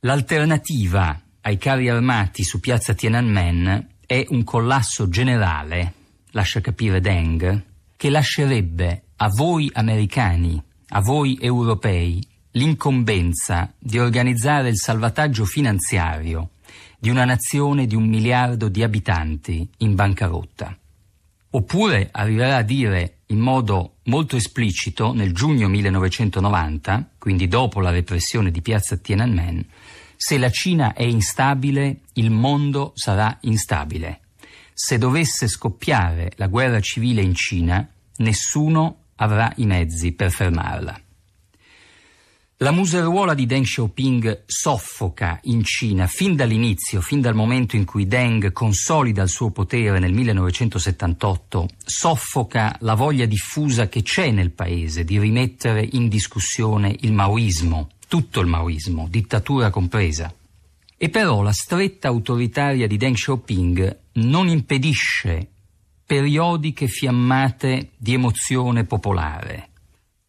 L'alternativa ai carri armati su piazza Tiananmen è un collasso generale, lascia capire Deng, che lascerebbe a voi americani, a voi europei, l'incombenza di organizzare il salvataggio finanziario di una nazione di un miliardo di abitanti in bancarotta. Oppure arriverà a dire in modo molto esplicito nel giugno 1990, quindi dopo la repressione di piazza Tiananmen, se la Cina è instabile, il mondo sarà instabile. Se dovesse scoppiare la guerra civile in Cina, nessuno avrà i mezzi per fermarla. La museruola di Deng Xiaoping soffoca in Cina fin dall'inizio, fin dal momento in cui Deng consolida il suo potere nel 1978, soffoca la voglia diffusa che c'è nel paese di rimettere in discussione il maoismo, tutto il maoismo, dittatura compresa. E però la stretta autoritaria di Deng Xiaoping non impedisce periodiche fiammate di emozione popolare.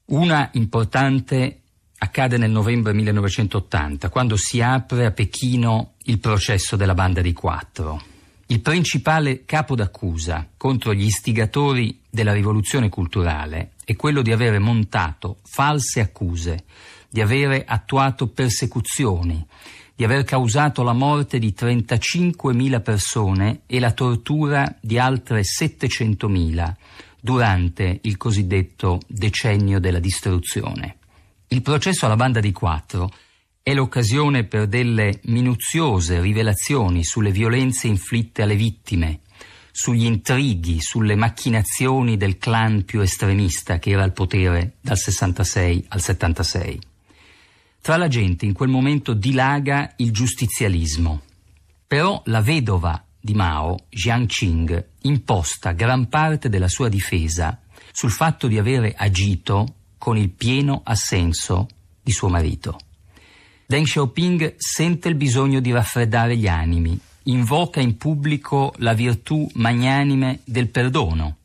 Una importante accade nel novembre 1980, quando si apre a Pechino il processo della Banda dei Quattro. Il principale capo d'accusa contro gli istigatori della rivoluzione culturale è quello di avere montato false accuse, di avere attuato persecuzioni, di aver causato la morte di 35.000 persone e la tortura di altre 700.000 durante il cosiddetto decennio della distruzione. Il processo alla banda di quattro è l'occasione per delle minuziose rivelazioni sulle violenze inflitte alle vittime, sugli intrighi, sulle macchinazioni del clan più estremista che era al potere dal 66 al 76. Tra la gente in quel momento dilaga il giustizialismo. Però la vedova di Mao, Jiang Qing, imposta gran parte della sua difesa sul fatto di avere agito con il pieno assenso di suo marito. Deng Xiaoping sente il bisogno di raffreddare gli animi, invoca in pubblico la virtù magnanime del perdono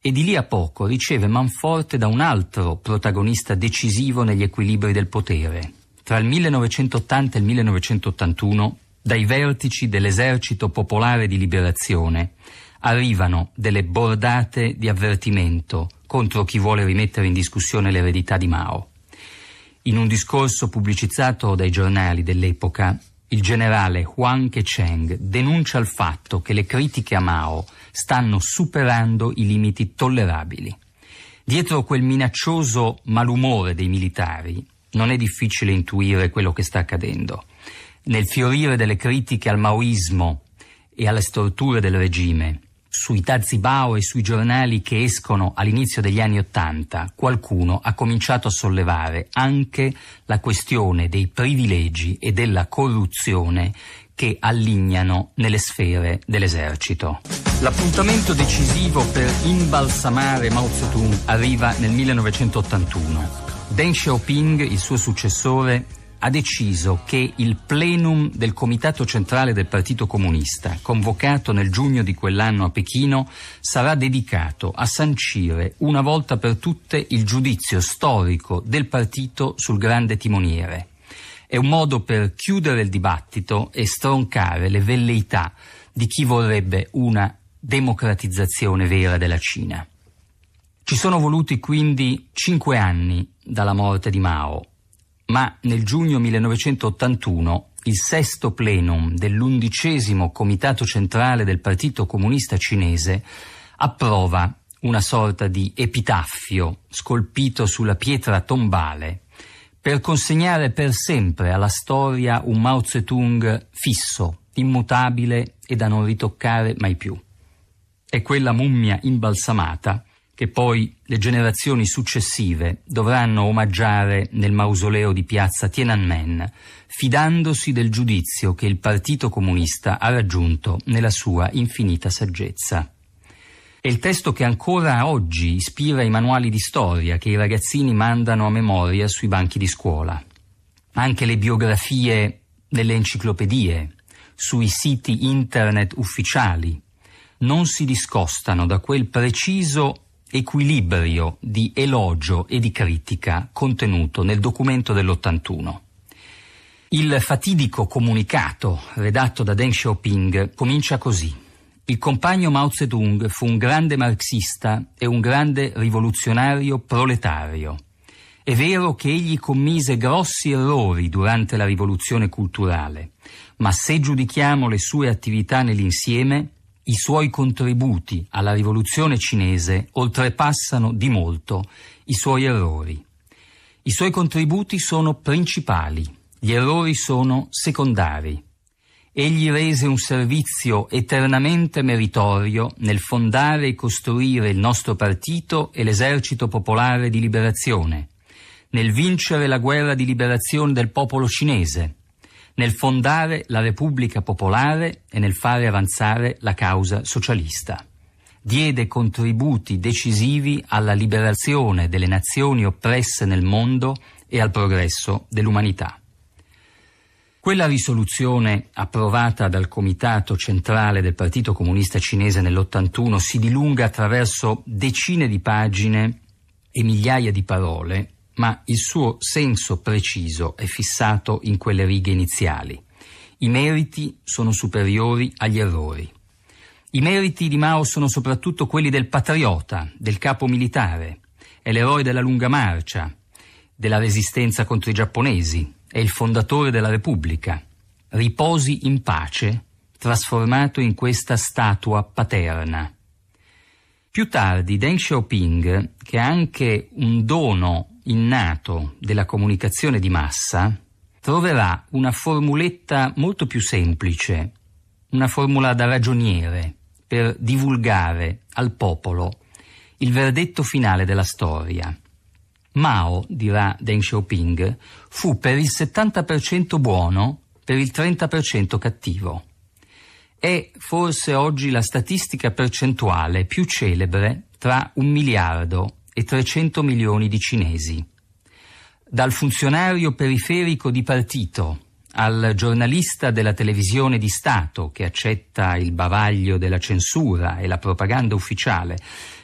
e di lì a poco riceve manforte da un altro protagonista decisivo negli equilibri del potere. Tra il 1980 e il 1981, dai vertici dell'esercito popolare di liberazione, arrivano delle bordate di avvertimento contro chi vuole rimettere in discussione l'eredità di Mao. In un discorso pubblicizzato dai giornali dell'epoca, il generale Huang Kecheng denuncia il fatto che le critiche a Mao stanno superando i limiti tollerabili. Dietro quel minaccioso malumore dei militari non è difficile intuire quello che sta accadendo. Nel fiorire delle critiche al maoismo e alle storture del regime, sui Tazibao e sui giornali che escono all'inizio degli anni Ottanta qualcuno ha cominciato a sollevare anche la questione dei privilegi e della corruzione che allignano nelle sfere dell'esercito. L'appuntamento decisivo per imbalsamare Mao Zedong arriva nel 1981. Deng Xiaoping, il suo successore, ha deciso che il plenum del Comitato Centrale del Partito Comunista, convocato nel giugno di quell'anno a Pechino, sarà dedicato a sancire una volta per tutte il giudizio storico del partito sul grande timoniere. È un modo per chiudere il dibattito e stroncare le velleità di chi vorrebbe una democratizzazione vera della Cina. Ci sono voluti quindi cinque anni dalla morte di Mao ma nel giugno 1981 il sesto plenum dell'undicesimo comitato centrale del Partito Comunista Cinese approva una sorta di epitaffio scolpito sulla pietra tombale per consegnare per sempre alla storia un Mao Zedong fisso, immutabile e da non ritoccare mai più. È quella mummia imbalsamata che poi le generazioni successive dovranno omaggiare nel mausoleo di piazza Tiananmen, fidandosi del giudizio che il Partito Comunista ha raggiunto nella sua infinita saggezza. È il testo che ancora oggi ispira i manuali di storia che i ragazzini mandano a memoria sui banchi di scuola. Anche le biografie delle enciclopedie, sui siti internet ufficiali, non si discostano da quel preciso equilibrio di elogio e di critica contenuto nel documento dell'81. Il fatidico comunicato redatto da Deng Xiaoping comincia così. Il compagno Mao Zedong fu un grande marxista e un grande rivoluzionario proletario. È vero che egli commise grossi errori durante la rivoluzione culturale, ma se giudichiamo le sue attività nell'insieme, i suoi contributi alla rivoluzione cinese oltrepassano di molto i suoi errori. I suoi contributi sono principali, gli errori sono secondari. Egli rese un servizio eternamente meritorio nel fondare e costruire il nostro partito e l'esercito popolare di liberazione, nel vincere la guerra di liberazione del popolo cinese, nel fondare la Repubblica Popolare e nel fare avanzare la causa socialista. Diede contributi decisivi alla liberazione delle nazioni oppresse nel mondo e al progresso dell'umanità. Quella risoluzione approvata dal Comitato Centrale del Partito Comunista Cinese nell'81 si dilunga attraverso decine di pagine e migliaia di parole ma il suo senso preciso è fissato in quelle righe iniziali. I meriti sono superiori agli errori. I meriti di Mao sono soprattutto quelli del patriota, del capo militare, è l'eroe della lunga marcia, della resistenza contro i giapponesi, è il fondatore della Repubblica. Riposi in pace, trasformato in questa statua paterna. Più tardi Deng Xiaoping, che ha anche un dono innato della comunicazione di massa troverà una formuletta molto più semplice, una formula da ragioniere per divulgare al popolo il verdetto finale della storia. Mao, dirà Deng Xiaoping, fu per il 70% buono, per il 30% cattivo. È forse oggi la statistica percentuale più celebre tra un miliardo e 300 milioni di cinesi. Dal funzionario periferico di partito al giornalista della televisione di Stato che accetta il bavaglio della censura e la propaganda ufficiale,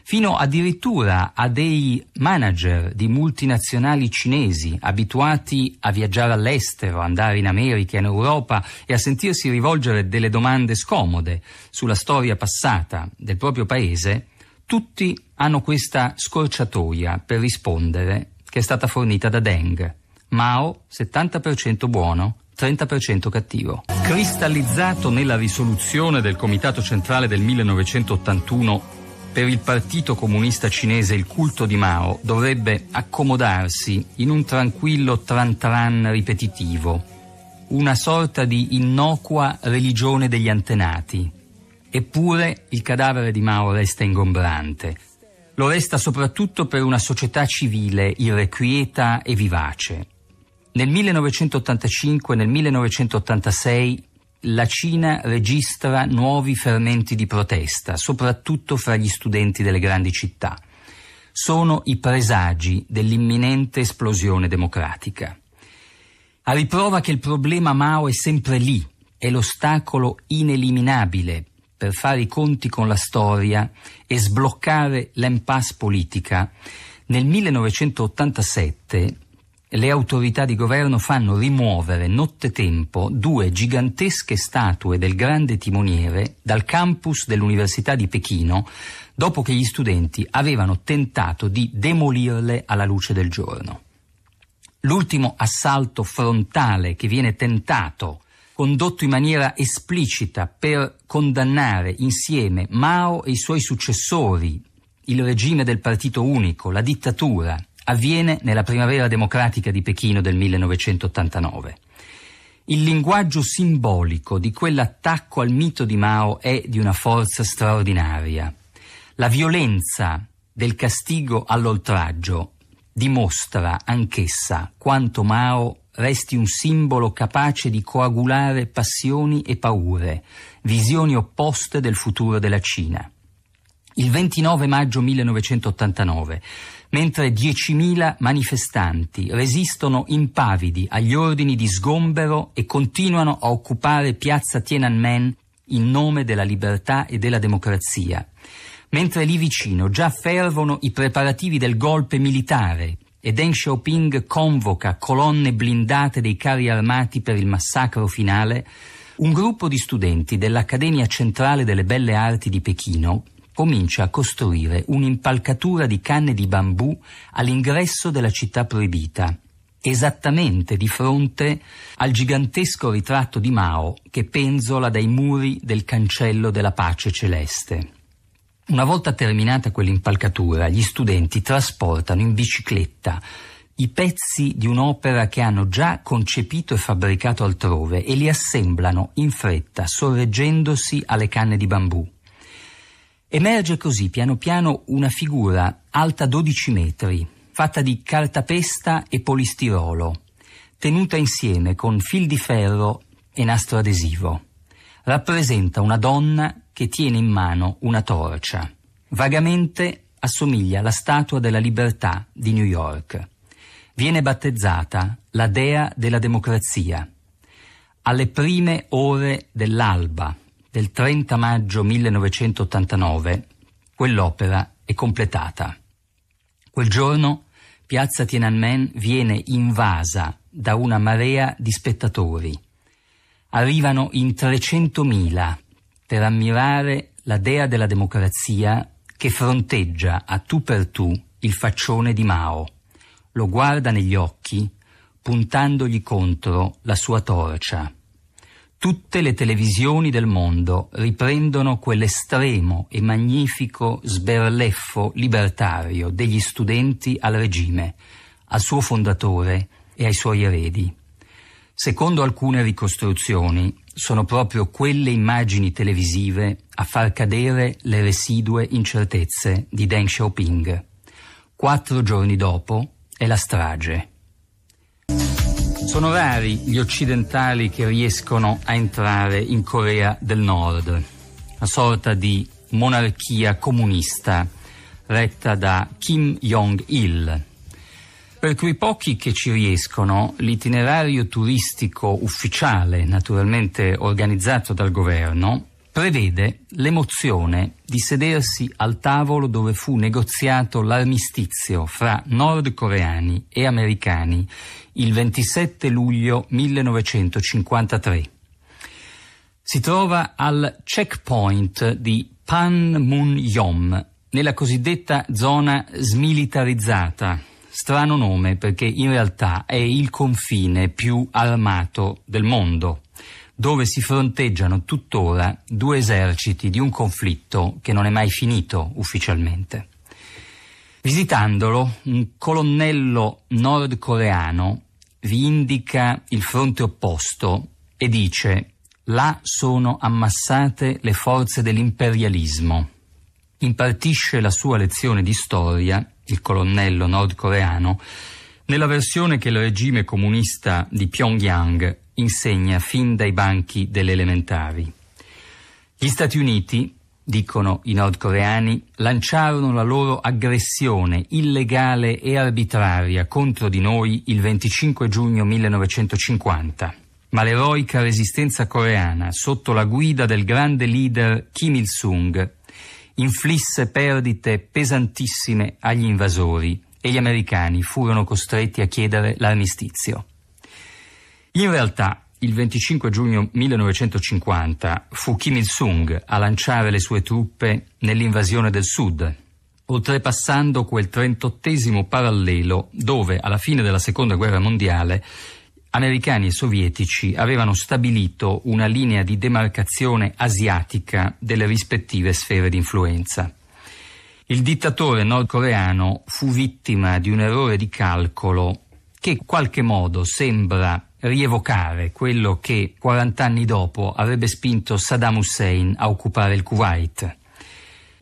fino addirittura a dei manager di multinazionali cinesi abituati a viaggiare all'estero, andare in America, in Europa e a sentirsi rivolgere delle domande scomode sulla storia passata del proprio paese, tutti hanno questa scorciatoia per rispondere che è stata fornita da Deng. Mao 70% buono, 30% cattivo. Cristallizzato nella risoluzione del Comitato Centrale del 1981 per il Partito Comunista Cinese il culto di Mao dovrebbe accomodarsi in un tranquillo tran tran ripetitivo, una sorta di innocua religione degli antenati. Eppure il cadavere di Mao resta ingombrante, lo resta soprattutto per una società civile irrequieta e vivace. Nel 1985 e nel 1986 la Cina registra nuovi fermenti di protesta, soprattutto fra gli studenti delle grandi città. Sono i presagi dell'imminente esplosione democratica. A riprova che il problema Mao è sempre lì, è l'ostacolo ineliminabile per fare i conti con la storia e sbloccare l'impasse politica, nel 1987 le autorità di governo fanno rimuovere nottetempo due gigantesche statue del grande timoniere dal campus dell'Università di Pechino dopo che gli studenti avevano tentato di demolirle alla luce del giorno. L'ultimo assalto frontale che viene tentato condotto in maniera esplicita per condannare insieme Mao e i suoi successori, il regime del partito unico, la dittatura, avviene nella primavera democratica di Pechino del 1989. Il linguaggio simbolico di quell'attacco al mito di Mao è di una forza straordinaria. La violenza del castigo all'oltraggio dimostra anch'essa quanto Mao resti un simbolo capace di coagulare passioni e paure, visioni opposte del futuro della Cina. Il 29 maggio 1989, mentre 10.000 manifestanti resistono impavidi agli ordini di sgombero e continuano a occupare piazza Tiananmen in nome della libertà e della democrazia, mentre lì vicino già fervono i preparativi del golpe militare e Deng Xiaoping convoca colonne blindate dei carri armati per il massacro finale, un gruppo di studenti dell'Accademia Centrale delle Belle Arti di Pechino comincia a costruire un'impalcatura di canne di bambù all'ingresso della città proibita, esattamente di fronte al gigantesco ritratto di Mao che penzola dai muri del cancello della pace celeste. Una volta terminata quell'impalcatura, gli studenti trasportano in bicicletta i pezzi di un'opera che hanno già concepito e fabbricato altrove e li assemblano in fretta, sorreggendosi alle canne di bambù. Emerge così piano piano una figura alta 12 metri, fatta di cartapesta e polistirolo, tenuta insieme con fil di ferro e nastro adesivo rappresenta una donna che tiene in mano una torcia. Vagamente assomiglia alla Statua della Libertà di New York. Viene battezzata la Dea della Democrazia. Alle prime ore dell'alba del 30 maggio 1989 quell'opera è completata. Quel giorno piazza Tiananmen viene invasa da una marea di spettatori arrivano in 300.000 per ammirare la dea della democrazia che fronteggia a tu per tu il faccione di Mao. Lo guarda negli occhi, puntandogli contro la sua torcia. Tutte le televisioni del mondo riprendono quell'estremo e magnifico sberleffo libertario degli studenti al regime, al suo fondatore e ai suoi eredi. Secondo alcune ricostruzioni, sono proprio quelle immagini televisive a far cadere le residue incertezze di Deng Xiaoping. Quattro giorni dopo è la strage. Sono rari gli occidentali che riescono a entrare in Corea del Nord, una sorta di monarchia comunista retta da Kim Jong-il, per quei pochi che ci riescono, l'itinerario turistico ufficiale, naturalmente organizzato dal governo, prevede l'emozione di sedersi al tavolo dove fu negoziato l'armistizio fra nordcoreani e americani il 27 luglio 1953. Si trova al checkpoint di Panmunjom, nella cosiddetta zona smilitarizzata, strano nome perché in realtà è il confine più armato del mondo, dove si fronteggiano tuttora due eserciti di un conflitto che non è mai finito ufficialmente. Visitandolo, un colonnello nordcoreano vi indica il fronte opposto e dice là sono ammassate le forze dell'imperialismo. Impartisce la sua lezione di storia il colonnello nordcoreano, nella versione che il regime comunista di Pyongyang insegna fin dai banchi delle elementari. Gli Stati Uniti, dicono i nordcoreani, lanciarono la loro aggressione illegale e arbitraria contro di noi il 25 giugno 1950. Ma l'eroica resistenza coreana, sotto la guida del grande leader Kim Il-sung, inflisse perdite pesantissime agli invasori e gli americani furono costretti a chiedere l'armistizio. In realtà, il 25 giugno 1950 fu Kim Il-sung a lanciare le sue truppe nell'invasione del sud, oltrepassando quel 38 parallelo dove, alla fine della seconda guerra mondiale, americani e sovietici avevano stabilito una linea di demarcazione asiatica delle rispettive sfere di influenza. Il dittatore nordcoreano fu vittima di un errore di calcolo che in qualche modo sembra rievocare quello che 40 anni dopo avrebbe spinto Saddam Hussein a occupare il Kuwait.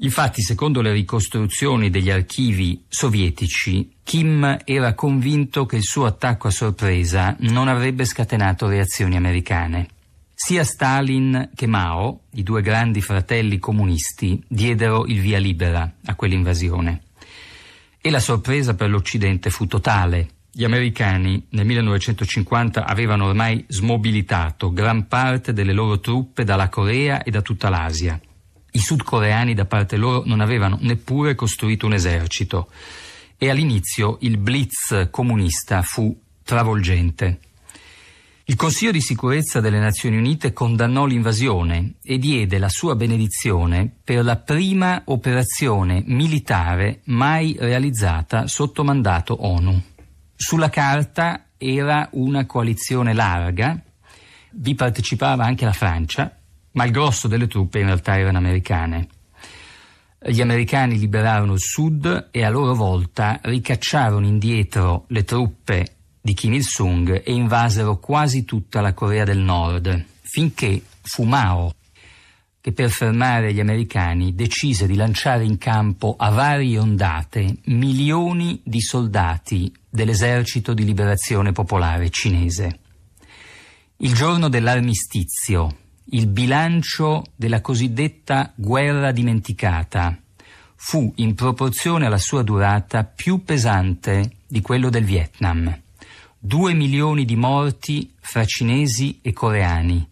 Infatti, secondo le ricostruzioni degli archivi sovietici, Kim era convinto che il suo attacco a sorpresa non avrebbe scatenato reazioni americane. Sia Stalin che Mao, i due grandi fratelli comunisti, diedero il via libera a quell'invasione. E la sorpresa per l'Occidente fu totale. Gli americani nel 1950 avevano ormai smobilitato gran parte delle loro truppe dalla Corea e da tutta l'Asia. I sudcoreani da parte loro non avevano neppure costruito un esercito e all'inizio il blitz comunista fu travolgente. Il Consiglio di sicurezza delle Nazioni Unite condannò l'invasione e diede la sua benedizione per la prima operazione militare mai realizzata sotto mandato ONU. Sulla carta era una coalizione larga, vi partecipava anche la Francia, ma il grosso delle truppe in realtà erano americane. Gli americani liberarono il sud e a loro volta ricacciarono indietro le truppe di Kim Il-sung e invasero quasi tutta la Corea del Nord, finché fu Mao che per fermare gli americani decise di lanciare in campo a varie ondate milioni di soldati dell'esercito di liberazione popolare cinese. Il giorno dell'armistizio, il bilancio della cosiddetta guerra dimenticata fu in proporzione alla sua durata più pesante di quello del Vietnam. Due milioni di morti fra cinesi e coreani,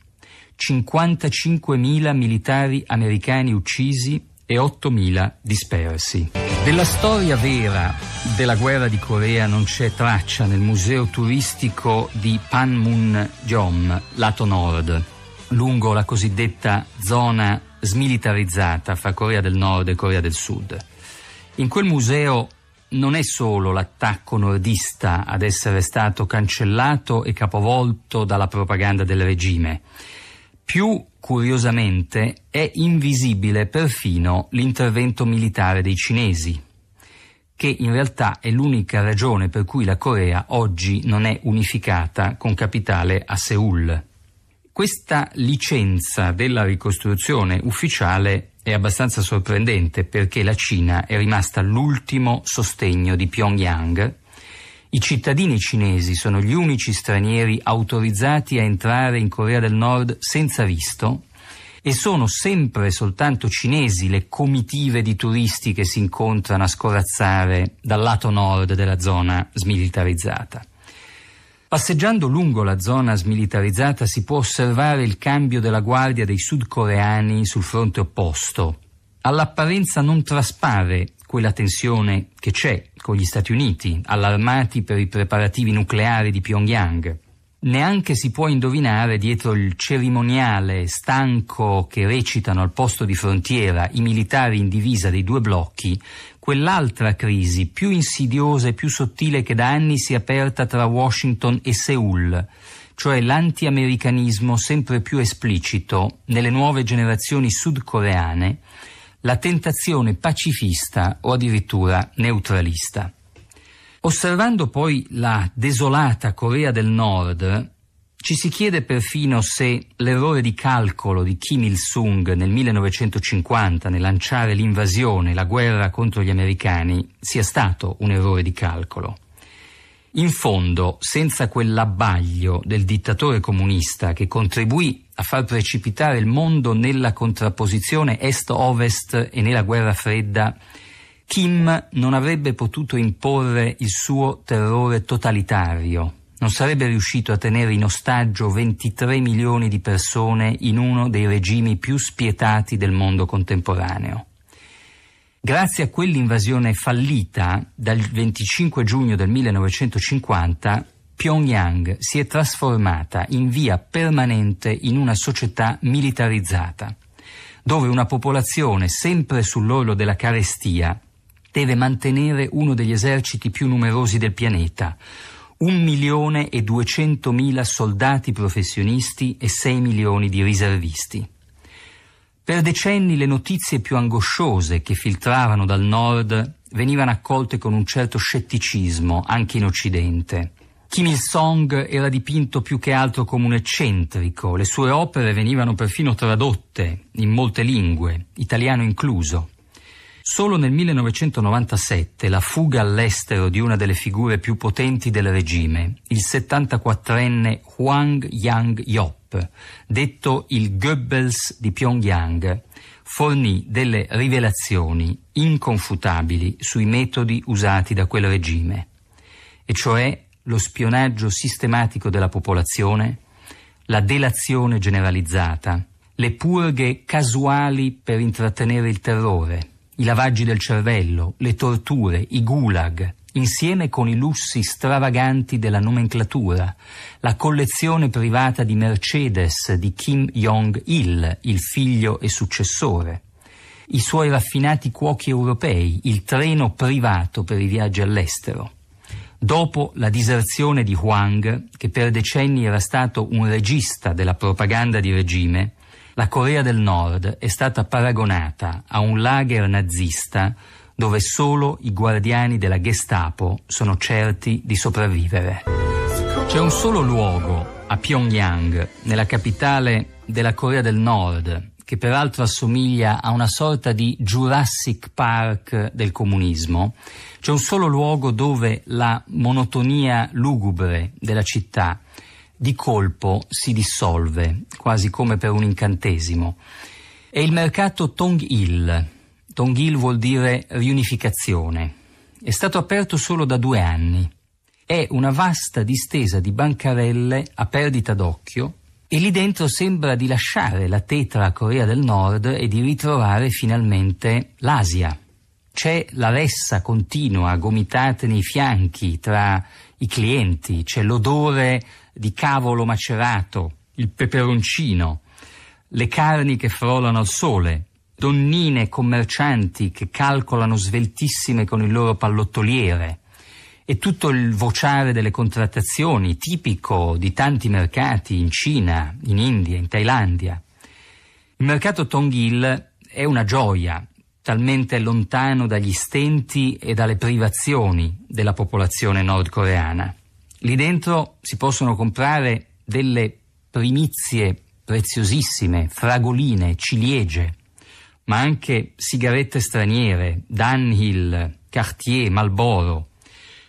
55.000 militari americani uccisi e 8.000 dispersi. Della storia vera della guerra di Corea non c'è traccia nel museo turistico di Panmunjom, lato nord lungo la cosiddetta zona smilitarizzata fra Corea del Nord e Corea del Sud. In quel museo non è solo l'attacco nordista ad essere stato cancellato e capovolto dalla propaganda del regime. Più curiosamente è invisibile perfino l'intervento militare dei cinesi, che in realtà è l'unica ragione per cui la Corea oggi non è unificata con capitale a Seoul. Questa licenza della ricostruzione ufficiale è abbastanza sorprendente perché la Cina è rimasta l'ultimo sostegno di Pyongyang. I cittadini cinesi sono gli unici stranieri autorizzati a entrare in Corea del Nord senza visto e sono sempre soltanto cinesi le comitive di turisti che si incontrano a scorazzare dal lato nord della zona smilitarizzata. Passeggiando lungo la zona smilitarizzata si può osservare il cambio della guardia dei sudcoreani sul fronte opposto. All'apparenza non traspare quella tensione che c'è con gli Stati Uniti, allarmati per i preparativi nucleari di Pyongyang. Neanche si può indovinare dietro il cerimoniale stanco che recitano al posto di frontiera i militari in divisa dei due blocchi quell'altra crisi più insidiosa e più sottile che da anni si è aperta tra Washington e Seoul, cioè l'antiamericanismo sempre più esplicito nelle nuove generazioni sudcoreane, la tentazione pacifista o addirittura neutralista. Osservando poi la desolata Corea del Nord, ci si chiede perfino se l'errore di calcolo di Kim Il-sung nel 1950 nel lanciare l'invasione, la guerra contro gli americani, sia stato un errore di calcolo. In fondo, senza quell'abbaglio del dittatore comunista che contribuì a far precipitare il mondo nella contrapposizione est-ovest e nella guerra fredda, Kim non avrebbe potuto imporre il suo terrore totalitario non sarebbe riuscito a tenere in ostaggio 23 milioni di persone in uno dei regimi più spietati del mondo contemporaneo. Grazie a quell'invasione fallita, dal 25 giugno del 1950 Pyongyang si è trasformata in via permanente in una società militarizzata, dove una popolazione sempre sull'orlo della carestia deve mantenere uno degli eserciti più numerosi del pianeta, 1 milione e 200 mila soldati professionisti e 6 milioni di riservisti. Per decenni le notizie più angosciose che filtravano dal nord venivano accolte con un certo scetticismo anche in Occidente. Kim Il-sung era dipinto più che altro come un eccentrico, le sue opere venivano perfino tradotte in molte lingue, italiano incluso. Solo nel 1997 la fuga all'estero di una delle figure più potenti del regime, il 74enne Huang Yang Yop, detto il Goebbels di Pyongyang, fornì delle rivelazioni inconfutabili sui metodi usati da quel regime, e cioè lo spionaggio sistematico della popolazione, la delazione generalizzata, le purghe casuali per intrattenere il terrore, i lavaggi del cervello, le torture, i gulag, insieme con i lussi stravaganti della nomenclatura, la collezione privata di Mercedes di Kim Jong-il, il figlio e successore, i suoi raffinati cuochi europei, il treno privato per i viaggi all'estero. Dopo la diserzione di Huang, che per decenni era stato un regista della propaganda di regime, la Corea del Nord è stata paragonata a un lager nazista dove solo i guardiani della Gestapo sono certi di sopravvivere. C'è un solo luogo a Pyongyang, nella capitale della Corea del Nord, che peraltro assomiglia a una sorta di Jurassic Park del comunismo, c'è un solo luogo dove la monotonia lugubre della città di colpo si dissolve, quasi come per un incantesimo. È il mercato Tongil. Tongil vuol dire riunificazione. È stato aperto solo da due anni. È una vasta distesa di bancarelle a perdita d'occhio e lì dentro sembra di lasciare la tetra Corea del Nord e di ritrovare finalmente l'Asia. C'è la ressa continua, gomitate nei fianchi tra i clienti, c'è l'odore di cavolo macerato, il peperoncino, le carni che frolano al sole, donnine commercianti che calcolano sveltissime con il loro pallottoliere e tutto il vociare delle contrattazioni tipico di tanti mercati in Cina, in India, in Thailandia. Il mercato Tongil è una gioia, talmente lontano dagli stenti e dalle privazioni della popolazione nordcoreana. Lì dentro si possono comprare delle primizie preziosissime, fragoline, ciliegie, ma anche sigarette straniere, Dunhill, Cartier, Malboro.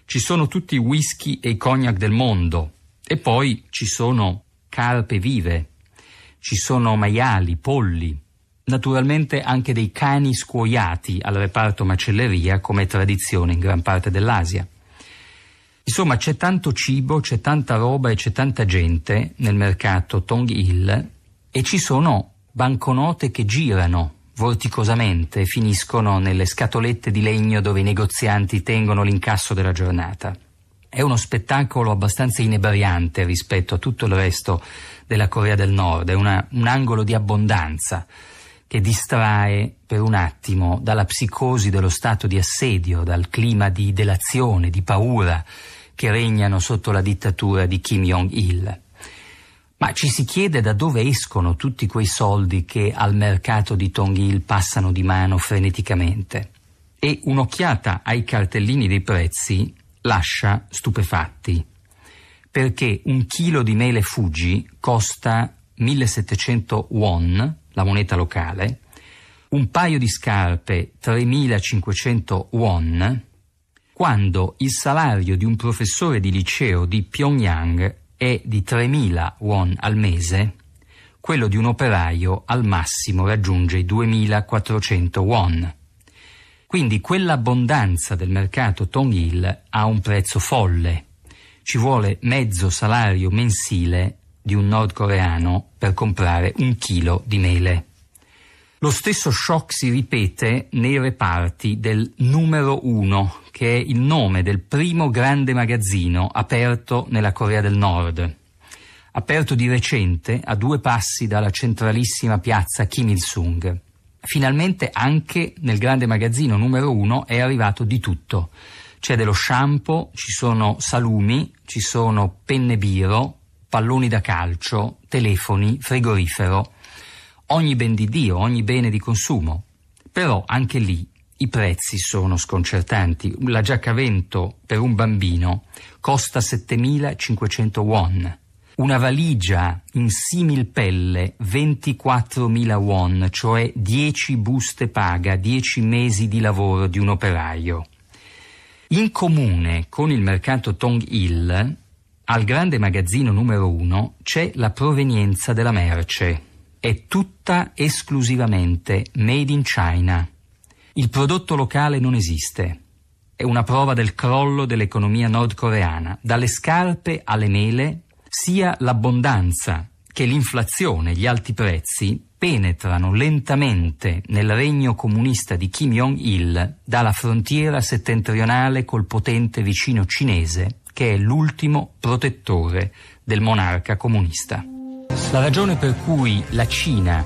Ci sono tutti i whisky e i cognac del mondo e poi ci sono carpe vive, ci sono maiali, polli, naturalmente anche dei cani scuoiati al reparto macelleria come tradizione in gran parte dell'Asia. Insomma, c'è tanto cibo, c'è tanta roba e c'è tanta gente nel mercato Tong Hill e ci sono banconote che girano vorticosamente e finiscono nelle scatolette di legno dove i negozianti tengono l'incasso della giornata. È uno spettacolo abbastanza inebriante rispetto a tutto il resto della Corea del Nord, è una, un angolo di abbondanza che distrae per un attimo dalla psicosi dello stato di assedio, dal clima di delazione, di paura che regnano sotto la dittatura di Kim Jong-il. Ma ci si chiede da dove escono tutti quei soldi che al mercato di Tong-il passano di mano freneticamente. E un'occhiata ai cartellini dei prezzi lascia stupefatti, perché un chilo di mele Fuji costa 1700 won, la moneta locale, un paio di scarpe 3500 won, quando il salario di un professore di liceo di Pyongyang è di 3.000 won al mese, quello di un operaio al massimo raggiunge i 2.400 won. Quindi quell'abbondanza del mercato Tongil ha un prezzo folle. Ci vuole mezzo salario mensile di un nordcoreano per comprare un chilo di mele. Lo stesso shock si ripete nei reparti del numero 1, che è il nome del primo grande magazzino aperto nella Corea del Nord, aperto di recente a due passi dalla centralissima piazza Kim Il-sung. Finalmente anche nel grande magazzino numero 1 è arrivato di tutto. C'è dello shampoo, ci sono salumi, ci sono penne biro, palloni da calcio, telefoni, frigorifero ogni ben di Dio, ogni bene di consumo. Però anche lì i prezzi sono sconcertanti. La giacca vento per un bambino costa 7.500 won. Una valigia in simil pelle 24.000 won, cioè 10 buste paga, 10 mesi di lavoro di un operaio. In comune con il mercato Tong Il, al grande magazzino numero 1 c'è la provenienza della merce, è tutta esclusivamente made in China. Il prodotto locale non esiste. È una prova del crollo dell'economia nordcoreana. Dalle scarpe alle mele, sia l'abbondanza che l'inflazione gli alti prezzi penetrano lentamente nel regno comunista di Kim Jong-il dalla frontiera settentrionale col potente vicino cinese, che è l'ultimo protettore del monarca comunista. La ragione per cui la Cina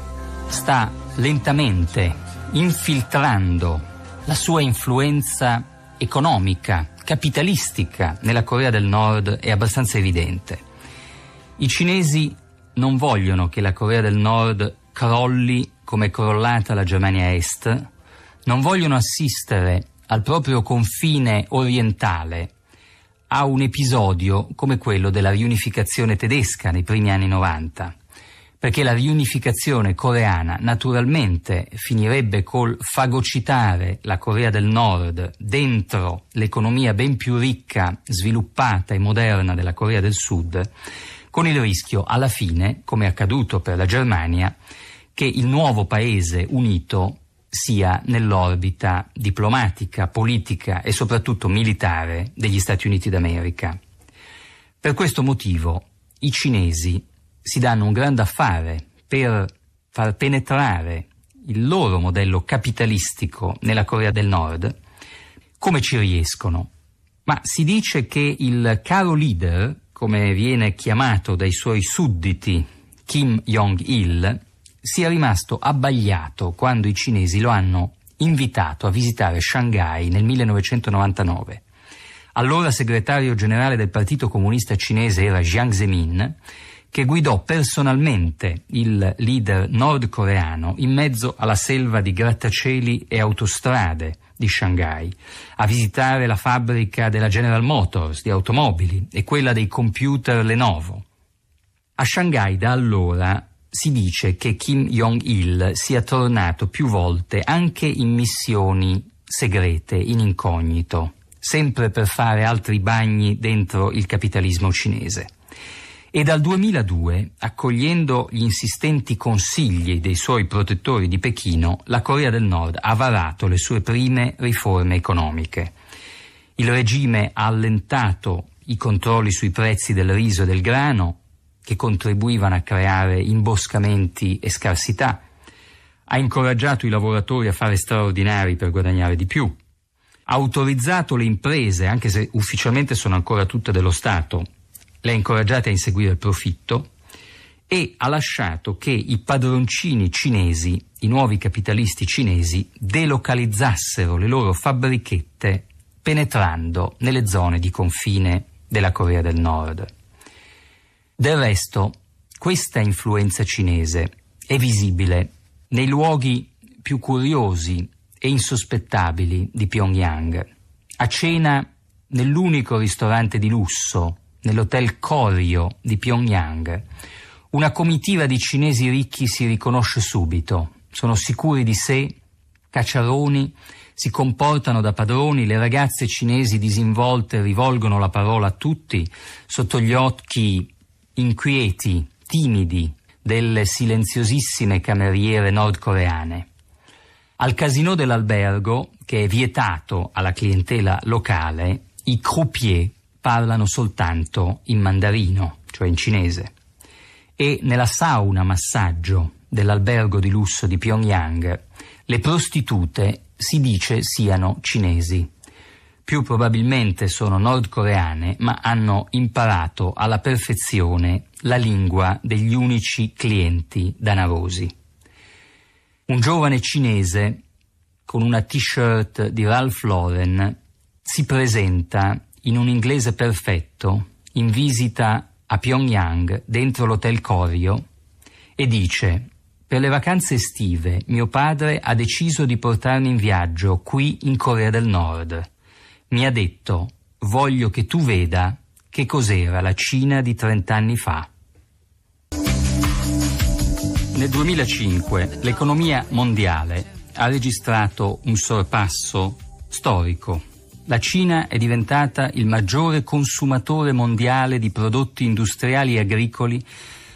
sta lentamente infiltrando la sua influenza economica, capitalistica nella Corea del Nord è abbastanza evidente. I cinesi non vogliono che la Corea del Nord crolli come è crollata la Germania Est, non vogliono assistere al proprio confine orientale a un episodio come quello della riunificazione tedesca nei primi anni 90, perché la riunificazione coreana naturalmente finirebbe col fagocitare la Corea del Nord dentro l'economia ben più ricca, sviluppata e moderna della Corea del Sud, con il rischio alla fine, come è accaduto per la Germania, che il nuovo paese unito sia nell'orbita diplomatica, politica e soprattutto militare degli Stati Uniti d'America. Per questo motivo i cinesi si danno un grande affare per far penetrare il loro modello capitalistico nella Corea del Nord. Come ci riescono? Ma si dice che il caro leader, come viene chiamato dai suoi sudditi, Kim Jong-il, sia rimasto abbagliato quando i cinesi lo hanno invitato a visitare Shanghai nel 1999. Allora segretario generale del Partito Comunista Cinese era Jiang Zemin, che guidò personalmente il leader nordcoreano in mezzo alla selva di grattacieli e autostrade di Shanghai, a visitare la fabbrica della General Motors di automobili e quella dei computer Lenovo. A Shanghai da allora si dice che Kim Jong-il sia tornato più volte anche in missioni segrete, in incognito, sempre per fare altri bagni dentro il capitalismo cinese. E dal 2002, accogliendo gli insistenti consigli dei suoi protettori di Pechino, la Corea del Nord ha varato le sue prime riforme economiche. Il regime ha allentato i controlli sui prezzi del riso e del grano, che contribuivano a creare imboscamenti e scarsità, ha incoraggiato i lavoratori a fare straordinari per guadagnare di più, ha autorizzato le imprese, anche se ufficialmente sono ancora tutte dello Stato, le ha incoraggiate a inseguire il profitto e ha lasciato che i padroncini cinesi, i nuovi capitalisti cinesi, delocalizzassero le loro fabbrichette penetrando nelle zone di confine della Corea del Nord. Del resto, questa influenza cinese è visibile nei luoghi più curiosi e insospettabili di Pyongyang. A cena nell'unico ristorante di lusso, nell'hotel Corio di Pyongyang, una comitiva di cinesi ricchi si riconosce subito, sono sicuri di sé, cacciaroni, si comportano da padroni, le ragazze cinesi disinvolte rivolgono la parola a tutti, sotto gli occhi inquieti, timidi, delle silenziosissime cameriere nordcoreane. Al casino dell'albergo, che è vietato alla clientela locale, i croupier parlano soltanto in mandarino, cioè in cinese. E nella sauna massaggio dell'albergo di lusso di Pyongyang, le prostitute si dice siano cinesi più probabilmente sono nordcoreane, ma hanno imparato alla perfezione la lingua degli unici clienti danarosi. Un giovane cinese con una t-shirt di Ralph Lauren si presenta in un inglese perfetto in visita a Pyongyang dentro l'hotel Corio e dice per le vacanze estive mio padre ha deciso di portarmi in viaggio qui in Corea del Nord mi ha detto voglio che tu veda che cos'era la Cina di 30 anni fa. Nel 2005 l'economia mondiale ha registrato un sorpasso storico. La Cina è diventata il maggiore consumatore mondiale di prodotti industriali e agricoli,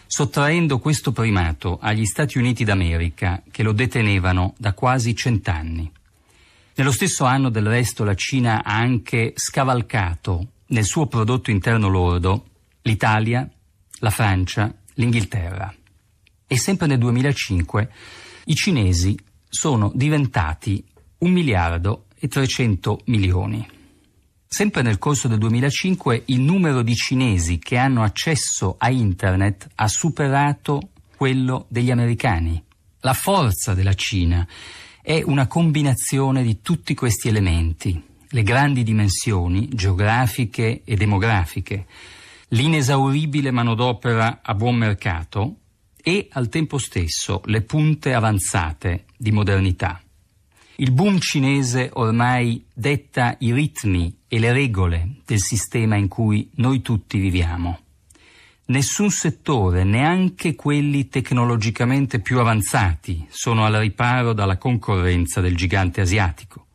sottraendo questo primato agli Stati Uniti d'America che lo detenevano da quasi cent'anni. Nello stesso anno del resto la Cina ha anche scavalcato nel suo prodotto interno lordo l'Italia, la Francia, l'Inghilterra. E sempre nel 2005 i cinesi sono diventati 1 miliardo e 300 milioni. Sempre nel corso del 2005 il numero di cinesi che hanno accesso a internet ha superato quello degli americani. La forza della Cina è una combinazione di tutti questi elementi, le grandi dimensioni geografiche e demografiche, l'inesauribile manodopera a buon mercato e al tempo stesso le punte avanzate di modernità. Il boom cinese ormai detta i ritmi e le regole del sistema in cui noi tutti viviamo. Nessun settore, neanche quelli tecnologicamente più avanzati, sono al riparo dalla concorrenza del gigante asiatico.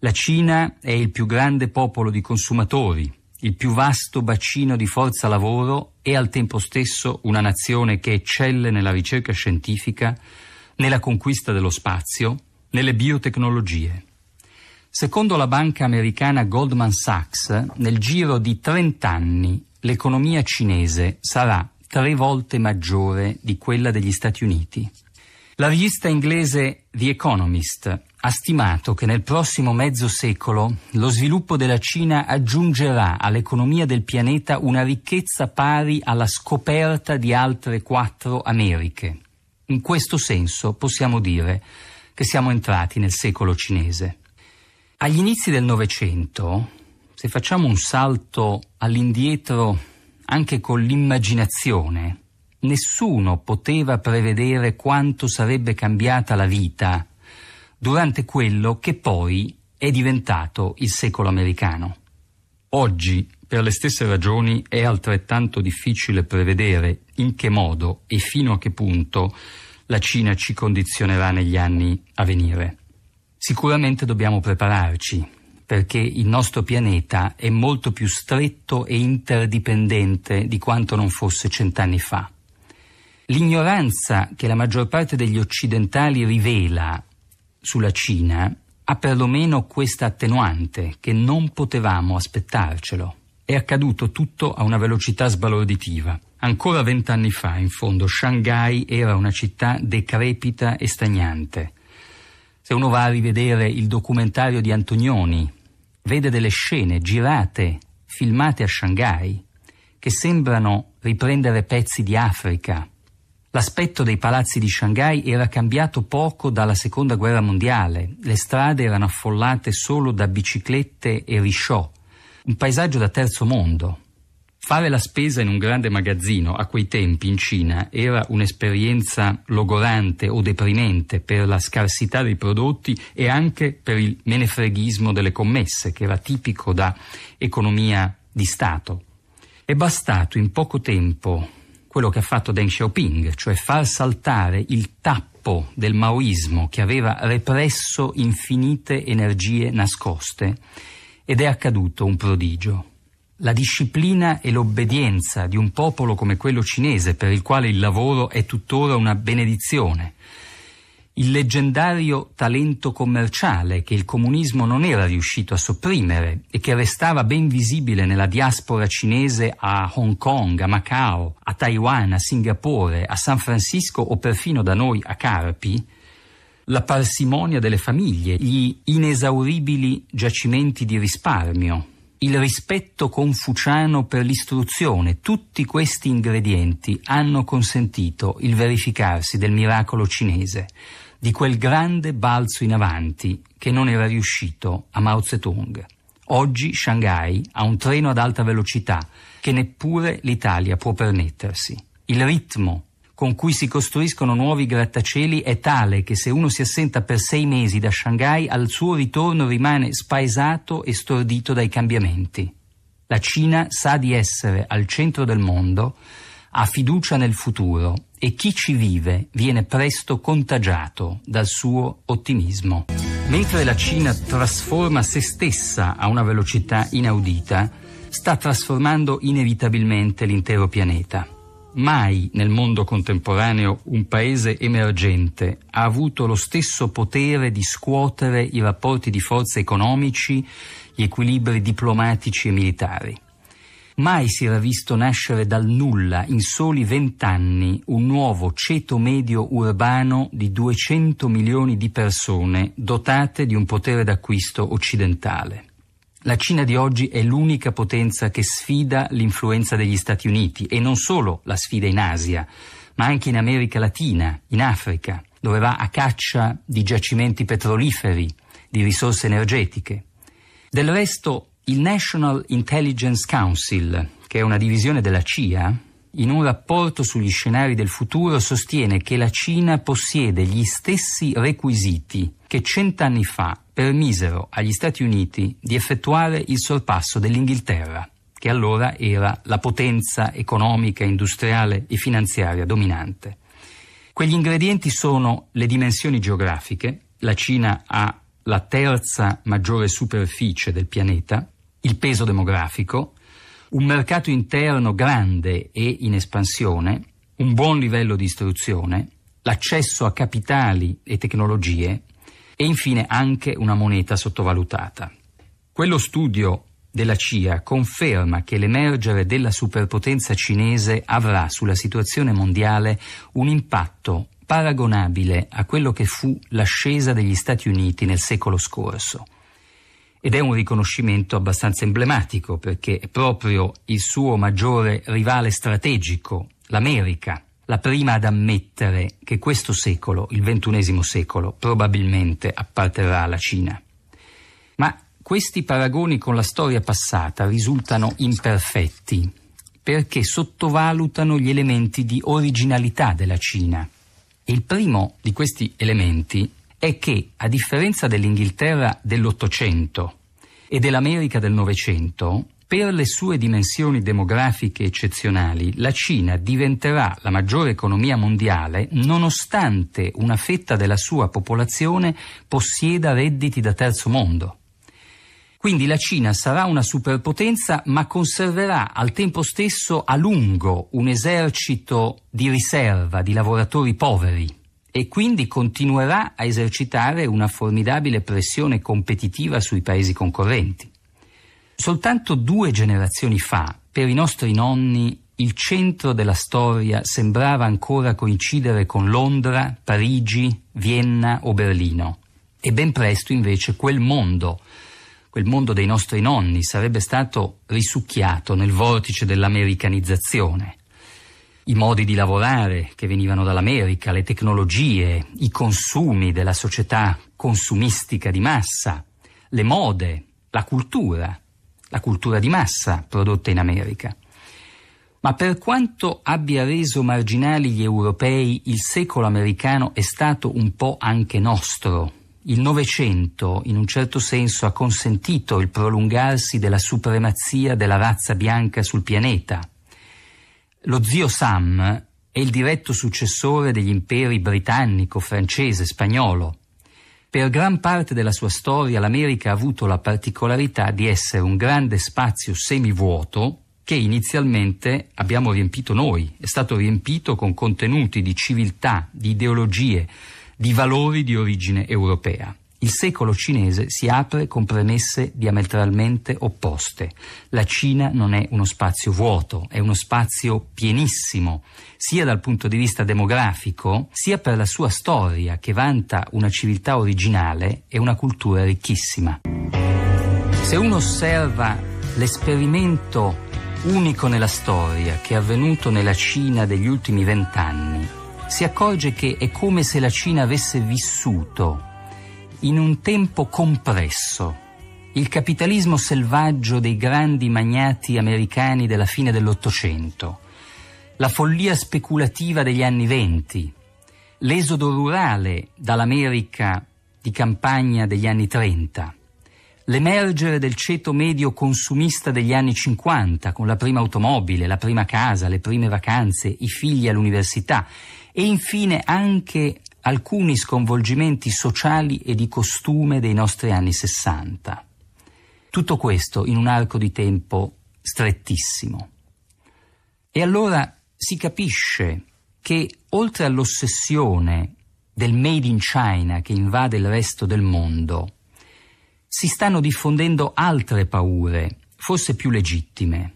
La Cina è il più grande popolo di consumatori, il più vasto bacino di forza lavoro e al tempo stesso una nazione che eccelle nella ricerca scientifica, nella conquista dello spazio, nelle biotecnologie. Secondo la banca americana Goldman Sachs, nel giro di 30 anni l'economia cinese sarà tre volte maggiore di quella degli Stati Uniti. La rivista inglese The Economist ha stimato che nel prossimo mezzo secolo lo sviluppo della Cina aggiungerà all'economia del pianeta una ricchezza pari alla scoperta di altre quattro Americhe. In questo senso possiamo dire che siamo entrati nel secolo cinese. Agli inizi del Novecento, se facciamo un salto all'indietro anche con l'immaginazione. Nessuno poteva prevedere quanto sarebbe cambiata la vita durante quello che poi è diventato il secolo americano. Oggi, per le stesse ragioni, è altrettanto difficile prevedere in che modo e fino a che punto la Cina ci condizionerà negli anni a venire. Sicuramente dobbiamo prepararci, perché il nostro pianeta è molto più stretto e interdipendente di quanto non fosse cent'anni fa. L'ignoranza che la maggior parte degli occidentali rivela sulla Cina ha perlomeno questa attenuante che non potevamo aspettarcelo. È accaduto tutto a una velocità sbalorditiva. Ancora vent'anni fa, in fondo, Shanghai era una città decrepita e stagnante. Se uno va a rivedere il documentario di Antonioni, vede delle scene girate, filmate a Shanghai, che sembrano riprendere pezzi di Africa. L'aspetto dei palazzi di Shanghai era cambiato poco dalla seconda guerra mondiale, le strade erano affollate solo da biciclette e risciò, un paesaggio da terzo mondo. Fare la spesa in un grande magazzino a quei tempi in Cina era un'esperienza logorante o deprimente per la scarsità dei prodotti e anche per il menefreghismo delle commesse, che era tipico da economia di Stato. È bastato in poco tempo quello che ha fatto Deng Xiaoping, cioè far saltare il tappo del maoismo che aveva represso infinite energie nascoste, ed è accaduto un prodigio la disciplina e l'obbedienza di un popolo come quello cinese, per il quale il lavoro è tuttora una benedizione, il leggendario talento commerciale che il comunismo non era riuscito a sopprimere e che restava ben visibile nella diaspora cinese a Hong Kong, a Macao, a Taiwan, a Singapore, a San Francisco o perfino da noi a Carpi, la parsimonia delle famiglie, gli inesauribili giacimenti di risparmio, il rispetto confuciano per l'istruzione, tutti questi ingredienti hanno consentito il verificarsi del miracolo cinese, di quel grande balzo in avanti che non era riuscito a Mao Zedong. Oggi Shanghai ha un treno ad alta velocità che neppure l'Italia può permettersi. Il ritmo con cui si costruiscono nuovi grattacieli è tale che se uno si assenta per sei mesi da Shanghai al suo ritorno rimane spaesato e stordito dai cambiamenti. La Cina sa di essere al centro del mondo, ha fiducia nel futuro e chi ci vive viene presto contagiato dal suo ottimismo. Mentre la Cina trasforma se stessa a una velocità inaudita, sta trasformando inevitabilmente l'intero pianeta. Mai nel mondo contemporaneo un paese emergente ha avuto lo stesso potere di scuotere i rapporti di forza economici, gli equilibri diplomatici e militari. Mai si era visto nascere dal nulla, in soli vent'anni, un nuovo ceto medio urbano di 200 milioni di persone dotate di un potere d'acquisto occidentale. La Cina di oggi è l'unica potenza che sfida l'influenza degli Stati Uniti e non solo la sfida in Asia, ma anche in America Latina, in Africa, dove va a caccia di giacimenti petroliferi, di risorse energetiche. Del resto, il National Intelligence Council, che è una divisione della CIA, in un rapporto sugli scenari del futuro sostiene che la Cina possiede gli stessi requisiti che cent'anni fa permisero eh, agli Stati Uniti di effettuare il sorpasso dell'Inghilterra, che allora era la potenza economica, industriale e finanziaria dominante. Quegli ingredienti sono le dimensioni geografiche, la Cina ha la terza maggiore superficie del pianeta, il peso demografico, un mercato interno grande e in espansione, un buon livello di istruzione, l'accesso a capitali e tecnologie, e infine anche una moneta sottovalutata. Quello studio della CIA conferma che l'emergere della superpotenza cinese avrà sulla situazione mondiale un impatto paragonabile a quello che fu l'ascesa degli Stati Uniti nel secolo scorso. Ed è un riconoscimento abbastanza emblematico perché è proprio il suo maggiore rivale strategico, l'America, la prima ad ammettere che questo secolo, il ventunesimo secolo, probabilmente apparterrà alla Cina. Ma questi paragoni con la storia passata risultano imperfetti perché sottovalutano gli elementi di originalità della Cina. Il primo di questi elementi è che, a differenza dell'Inghilterra dell'Ottocento e dell'America del Novecento, per le sue dimensioni demografiche eccezionali, la Cina diventerà la maggiore economia mondiale nonostante una fetta della sua popolazione possieda redditi da terzo mondo. Quindi la Cina sarà una superpotenza ma conserverà al tempo stesso a lungo un esercito di riserva di lavoratori poveri e quindi continuerà a esercitare una formidabile pressione competitiva sui paesi concorrenti. Soltanto due generazioni fa, per i nostri nonni, il centro della storia sembrava ancora coincidere con Londra, Parigi, Vienna o Berlino. E ben presto invece quel mondo, quel mondo dei nostri nonni, sarebbe stato risucchiato nel vortice dell'americanizzazione. I modi di lavorare che venivano dall'America, le tecnologie, i consumi della società consumistica di massa, le mode, la cultura, la cultura di massa prodotta in America. Ma per quanto abbia reso marginali gli europei, il secolo americano è stato un po' anche nostro. Il Novecento, in un certo senso, ha consentito il prolungarsi della supremazia della razza bianca sul pianeta. Lo zio Sam è il diretto successore degli imperi britannico, francese, spagnolo. Per gran parte della sua storia l'America ha avuto la particolarità di essere un grande spazio semivuoto che inizialmente abbiamo riempito noi, è stato riempito con contenuti di civiltà, di ideologie, di valori di origine europea. Il secolo cinese si apre con premesse diametralmente opposte. La Cina non è uno spazio vuoto, è uno spazio pienissimo, sia dal punto di vista demografico, sia per la sua storia che vanta una civiltà originale e una cultura ricchissima. Se uno osserva l'esperimento unico nella storia che è avvenuto nella Cina degli ultimi vent'anni, si accorge che è come se la Cina avesse vissuto in un tempo compresso. Il capitalismo selvaggio dei grandi magnati americani della fine dell'Ottocento, la follia speculativa degli anni venti, l'esodo rurale dall'America di campagna degli anni trenta, l'emergere del ceto medio consumista degli anni cinquanta con la prima automobile, la prima casa, le prime vacanze, i figli all'università e infine anche alcuni sconvolgimenti sociali e di costume dei nostri anni Sessanta. Tutto questo in un arco di tempo strettissimo. E allora si capisce che oltre all'ossessione del Made in China che invade il resto del mondo, si stanno diffondendo altre paure, forse più legittime,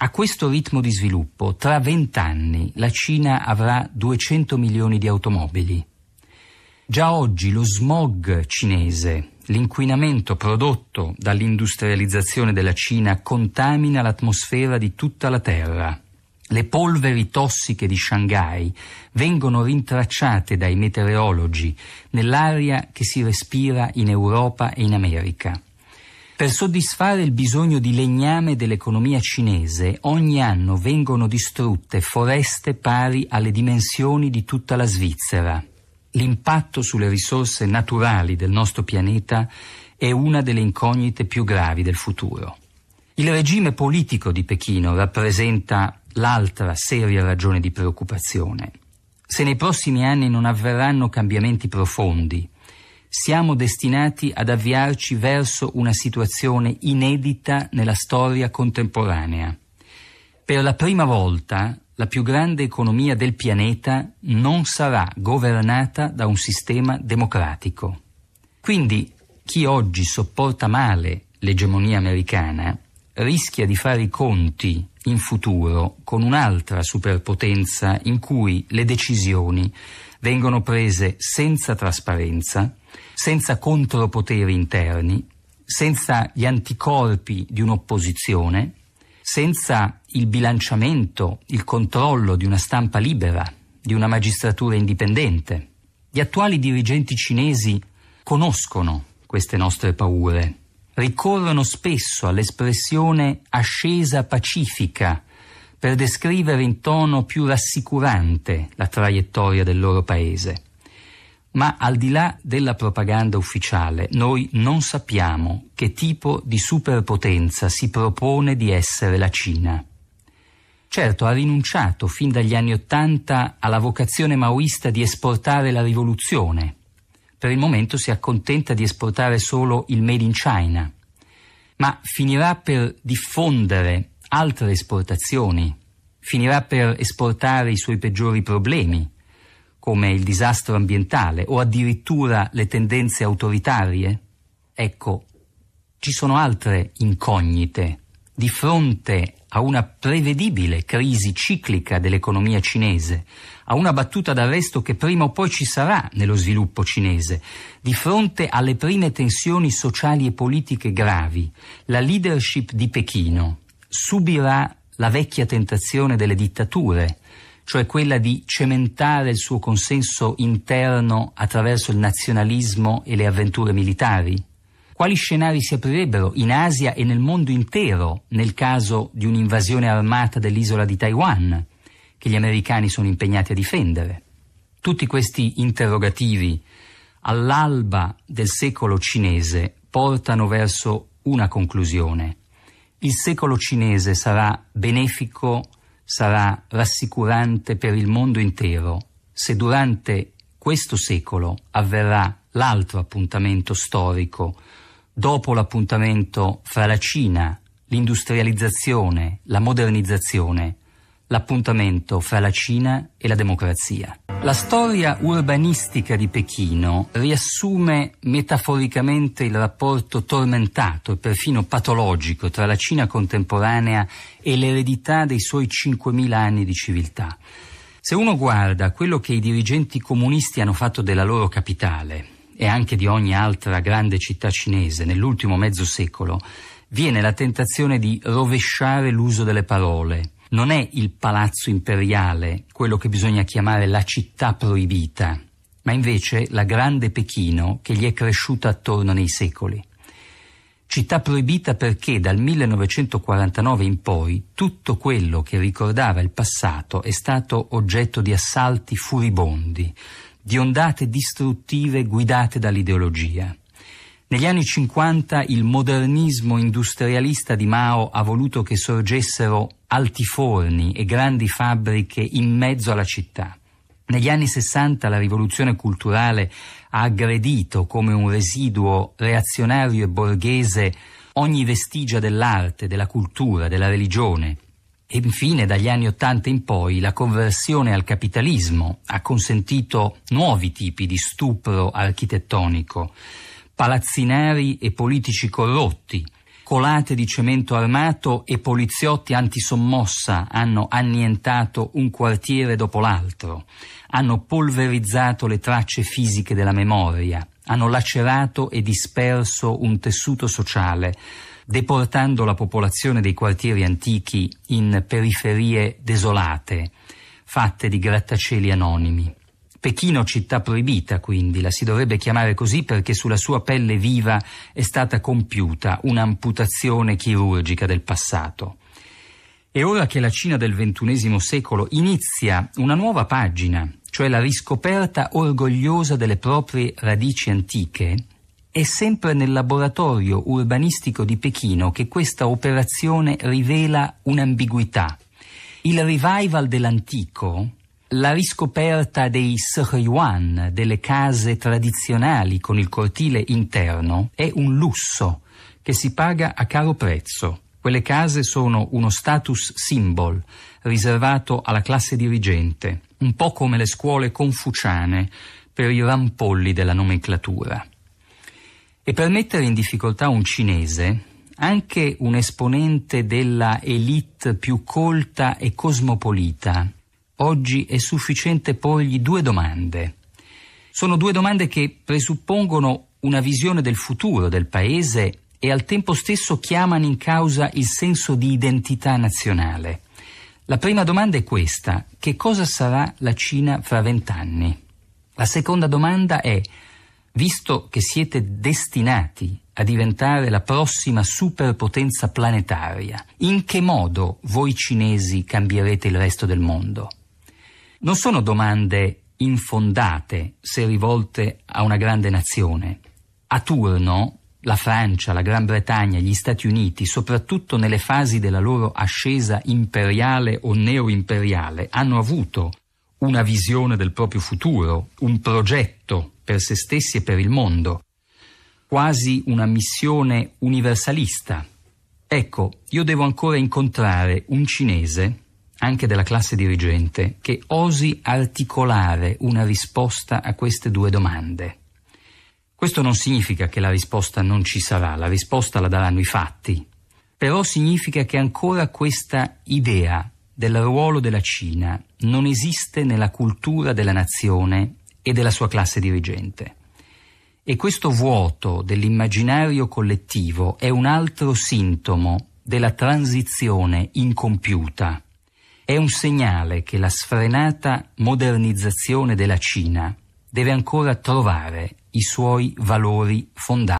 a questo ritmo di sviluppo, tra vent'anni la Cina avrà 200 milioni di automobili. Già oggi lo smog cinese, l'inquinamento prodotto dall'industrializzazione della Cina, contamina l'atmosfera di tutta la Terra. Le polveri tossiche di Shanghai vengono rintracciate dai meteorologi nell'aria che si respira in Europa e in America. Per soddisfare il bisogno di legname dell'economia cinese, ogni anno vengono distrutte foreste pari alle dimensioni di tutta la Svizzera. L'impatto sulle risorse naturali del nostro pianeta è una delle incognite più gravi del futuro. Il regime politico di Pechino rappresenta l'altra seria ragione di preoccupazione. Se nei prossimi anni non avverranno cambiamenti profondi, siamo destinati ad avviarci verso una situazione inedita nella storia contemporanea. Per la prima volta la più grande economia del pianeta non sarà governata da un sistema democratico. Quindi chi oggi sopporta male l'egemonia americana rischia di fare i conti in futuro con un'altra superpotenza in cui le decisioni vengono prese senza trasparenza, senza contropoteri interni, senza gli anticorpi di un'opposizione, senza il bilanciamento, il controllo di una stampa libera, di una magistratura indipendente. Gli attuali dirigenti cinesi conoscono queste nostre paure, ricorrono spesso all'espressione ascesa pacifica per descrivere in tono più rassicurante la traiettoria del loro paese. Ma al di là della propaganda ufficiale, noi non sappiamo che tipo di superpotenza si propone di essere la Cina. Certo, ha rinunciato fin dagli anni Ottanta alla vocazione maoista di esportare la rivoluzione. Per il momento si accontenta di esportare solo il Made in China, ma finirà per diffondere altre esportazioni, finirà per esportare i suoi peggiori problemi, come il disastro ambientale o addirittura le tendenze autoritarie? Ecco, ci sono altre incognite. Di fronte a una prevedibile crisi ciclica dell'economia cinese, a una battuta d'arresto che prima o poi ci sarà nello sviluppo cinese, di fronte alle prime tensioni sociali e politiche gravi, la leadership di Pechino subirà la vecchia tentazione delle dittature, cioè quella di cementare il suo consenso interno attraverso il nazionalismo e le avventure militari? Quali scenari si aprirebbero in Asia e nel mondo intero nel caso di un'invasione armata dell'isola di Taiwan, che gli americani sono impegnati a difendere? Tutti questi interrogativi all'alba del secolo cinese portano verso una conclusione, il secolo cinese sarà benefico, sarà rassicurante per il mondo intero se durante questo secolo avverrà l'altro appuntamento storico, dopo l'appuntamento fra la Cina, l'industrializzazione, la modernizzazione, l'appuntamento fra la Cina e la democrazia. La storia urbanistica di Pechino riassume metaforicamente il rapporto tormentato e perfino patologico tra la Cina contemporanea e l'eredità dei suoi 5.000 anni di civiltà. Se uno guarda quello che i dirigenti comunisti hanno fatto della loro capitale e anche di ogni altra grande città cinese nell'ultimo mezzo secolo, viene la tentazione di rovesciare l'uso delle parole, non è il palazzo imperiale quello che bisogna chiamare la città proibita, ma invece la grande Pechino che gli è cresciuta attorno nei secoli. Città proibita perché dal 1949 in poi tutto quello che ricordava il passato è stato oggetto di assalti furibondi, di ondate distruttive guidate dall'ideologia. Negli anni 50 il modernismo industrialista di Mao ha voluto che sorgessero altiforni e grandi fabbriche in mezzo alla città. Negli anni 60 la rivoluzione culturale ha aggredito come un residuo reazionario e borghese ogni vestigia dell'arte, della cultura, della religione. E infine dagli anni Ottanta in poi la conversione al capitalismo ha consentito nuovi tipi di stupro architettonico palazzinari e politici corrotti, colate di cemento armato e poliziotti antisommossa hanno annientato un quartiere dopo l'altro, hanno polverizzato le tracce fisiche della memoria, hanno lacerato e disperso un tessuto sociale, deportando la popolazione dei quartieri antichi in periferie desolate, fatte di grattacieli anonimi. Pechino città proibita, quindi la si dovrebbe chiamare così perché sulla sua pelle viva è stata compiuta un'amputazione chirurgica del passato. E ora che la Cina del XXI secolo inizia una nuova pagina, cioè la riscoperta orgogliosa delle proprie radici antiche, è sempre nel laboratorio urbanistico di Pechino che questa operazione rivela un'ambiguità. Il revival dell'antico, la riscoperta dei Sryuan, delle case tradizionali con il cortile interno, è un lusso che si paga a caro prezzo. Quelle case sono uno status symbol riservato alla classe dirigente, un po' come le scuole confuciane per i rampolli della nomenclatura. E per mettere in difficoltà un cinese, anche un esponente della elite più colta e cosmopolita Oggi è sufficiente porgli due domande. Sono due domande che presuppongono una visione del futuro del Paese e al tempo stesso chiamano in causa il senso di identità nazionale. La prima domanda è questa, che cosa sarà la Cina fra vent'anni? La seconda domanda è, visto che siete destinati a diventare la prossima superpotenza planetaria, in che modo voi cinesi cambierete il resto del mondo? non sono domande infondate se rivolte a una grande nazione. A turno la Francia, la Gran Bretagna, gli Stati Uniti, soprattutto nelle fasi della loro ascesa imperiale o neoimperiale, hanno avuto una visione del proprio futuro, un progetto per se stessi e per il mondo, quasi una missione universalista. Ecco, io devo ancora incontrare un cinese anche della classe dirigente, che osi articolare una risposta a queste due domande. Questo non significa che la risposta non ci sarà, la risposta la daranno i fatti, però significa che ancora questa idea del ruolo della Cina non esiste nella cultura della nazione e della sua classe dirigente. E questo vuoto dell'immaginario collettivo è un altro sintomo della transizione incompiuta è un segnale che la sfrenata modernizzazione della Cina deve ancora trovare i suoi valori fondati.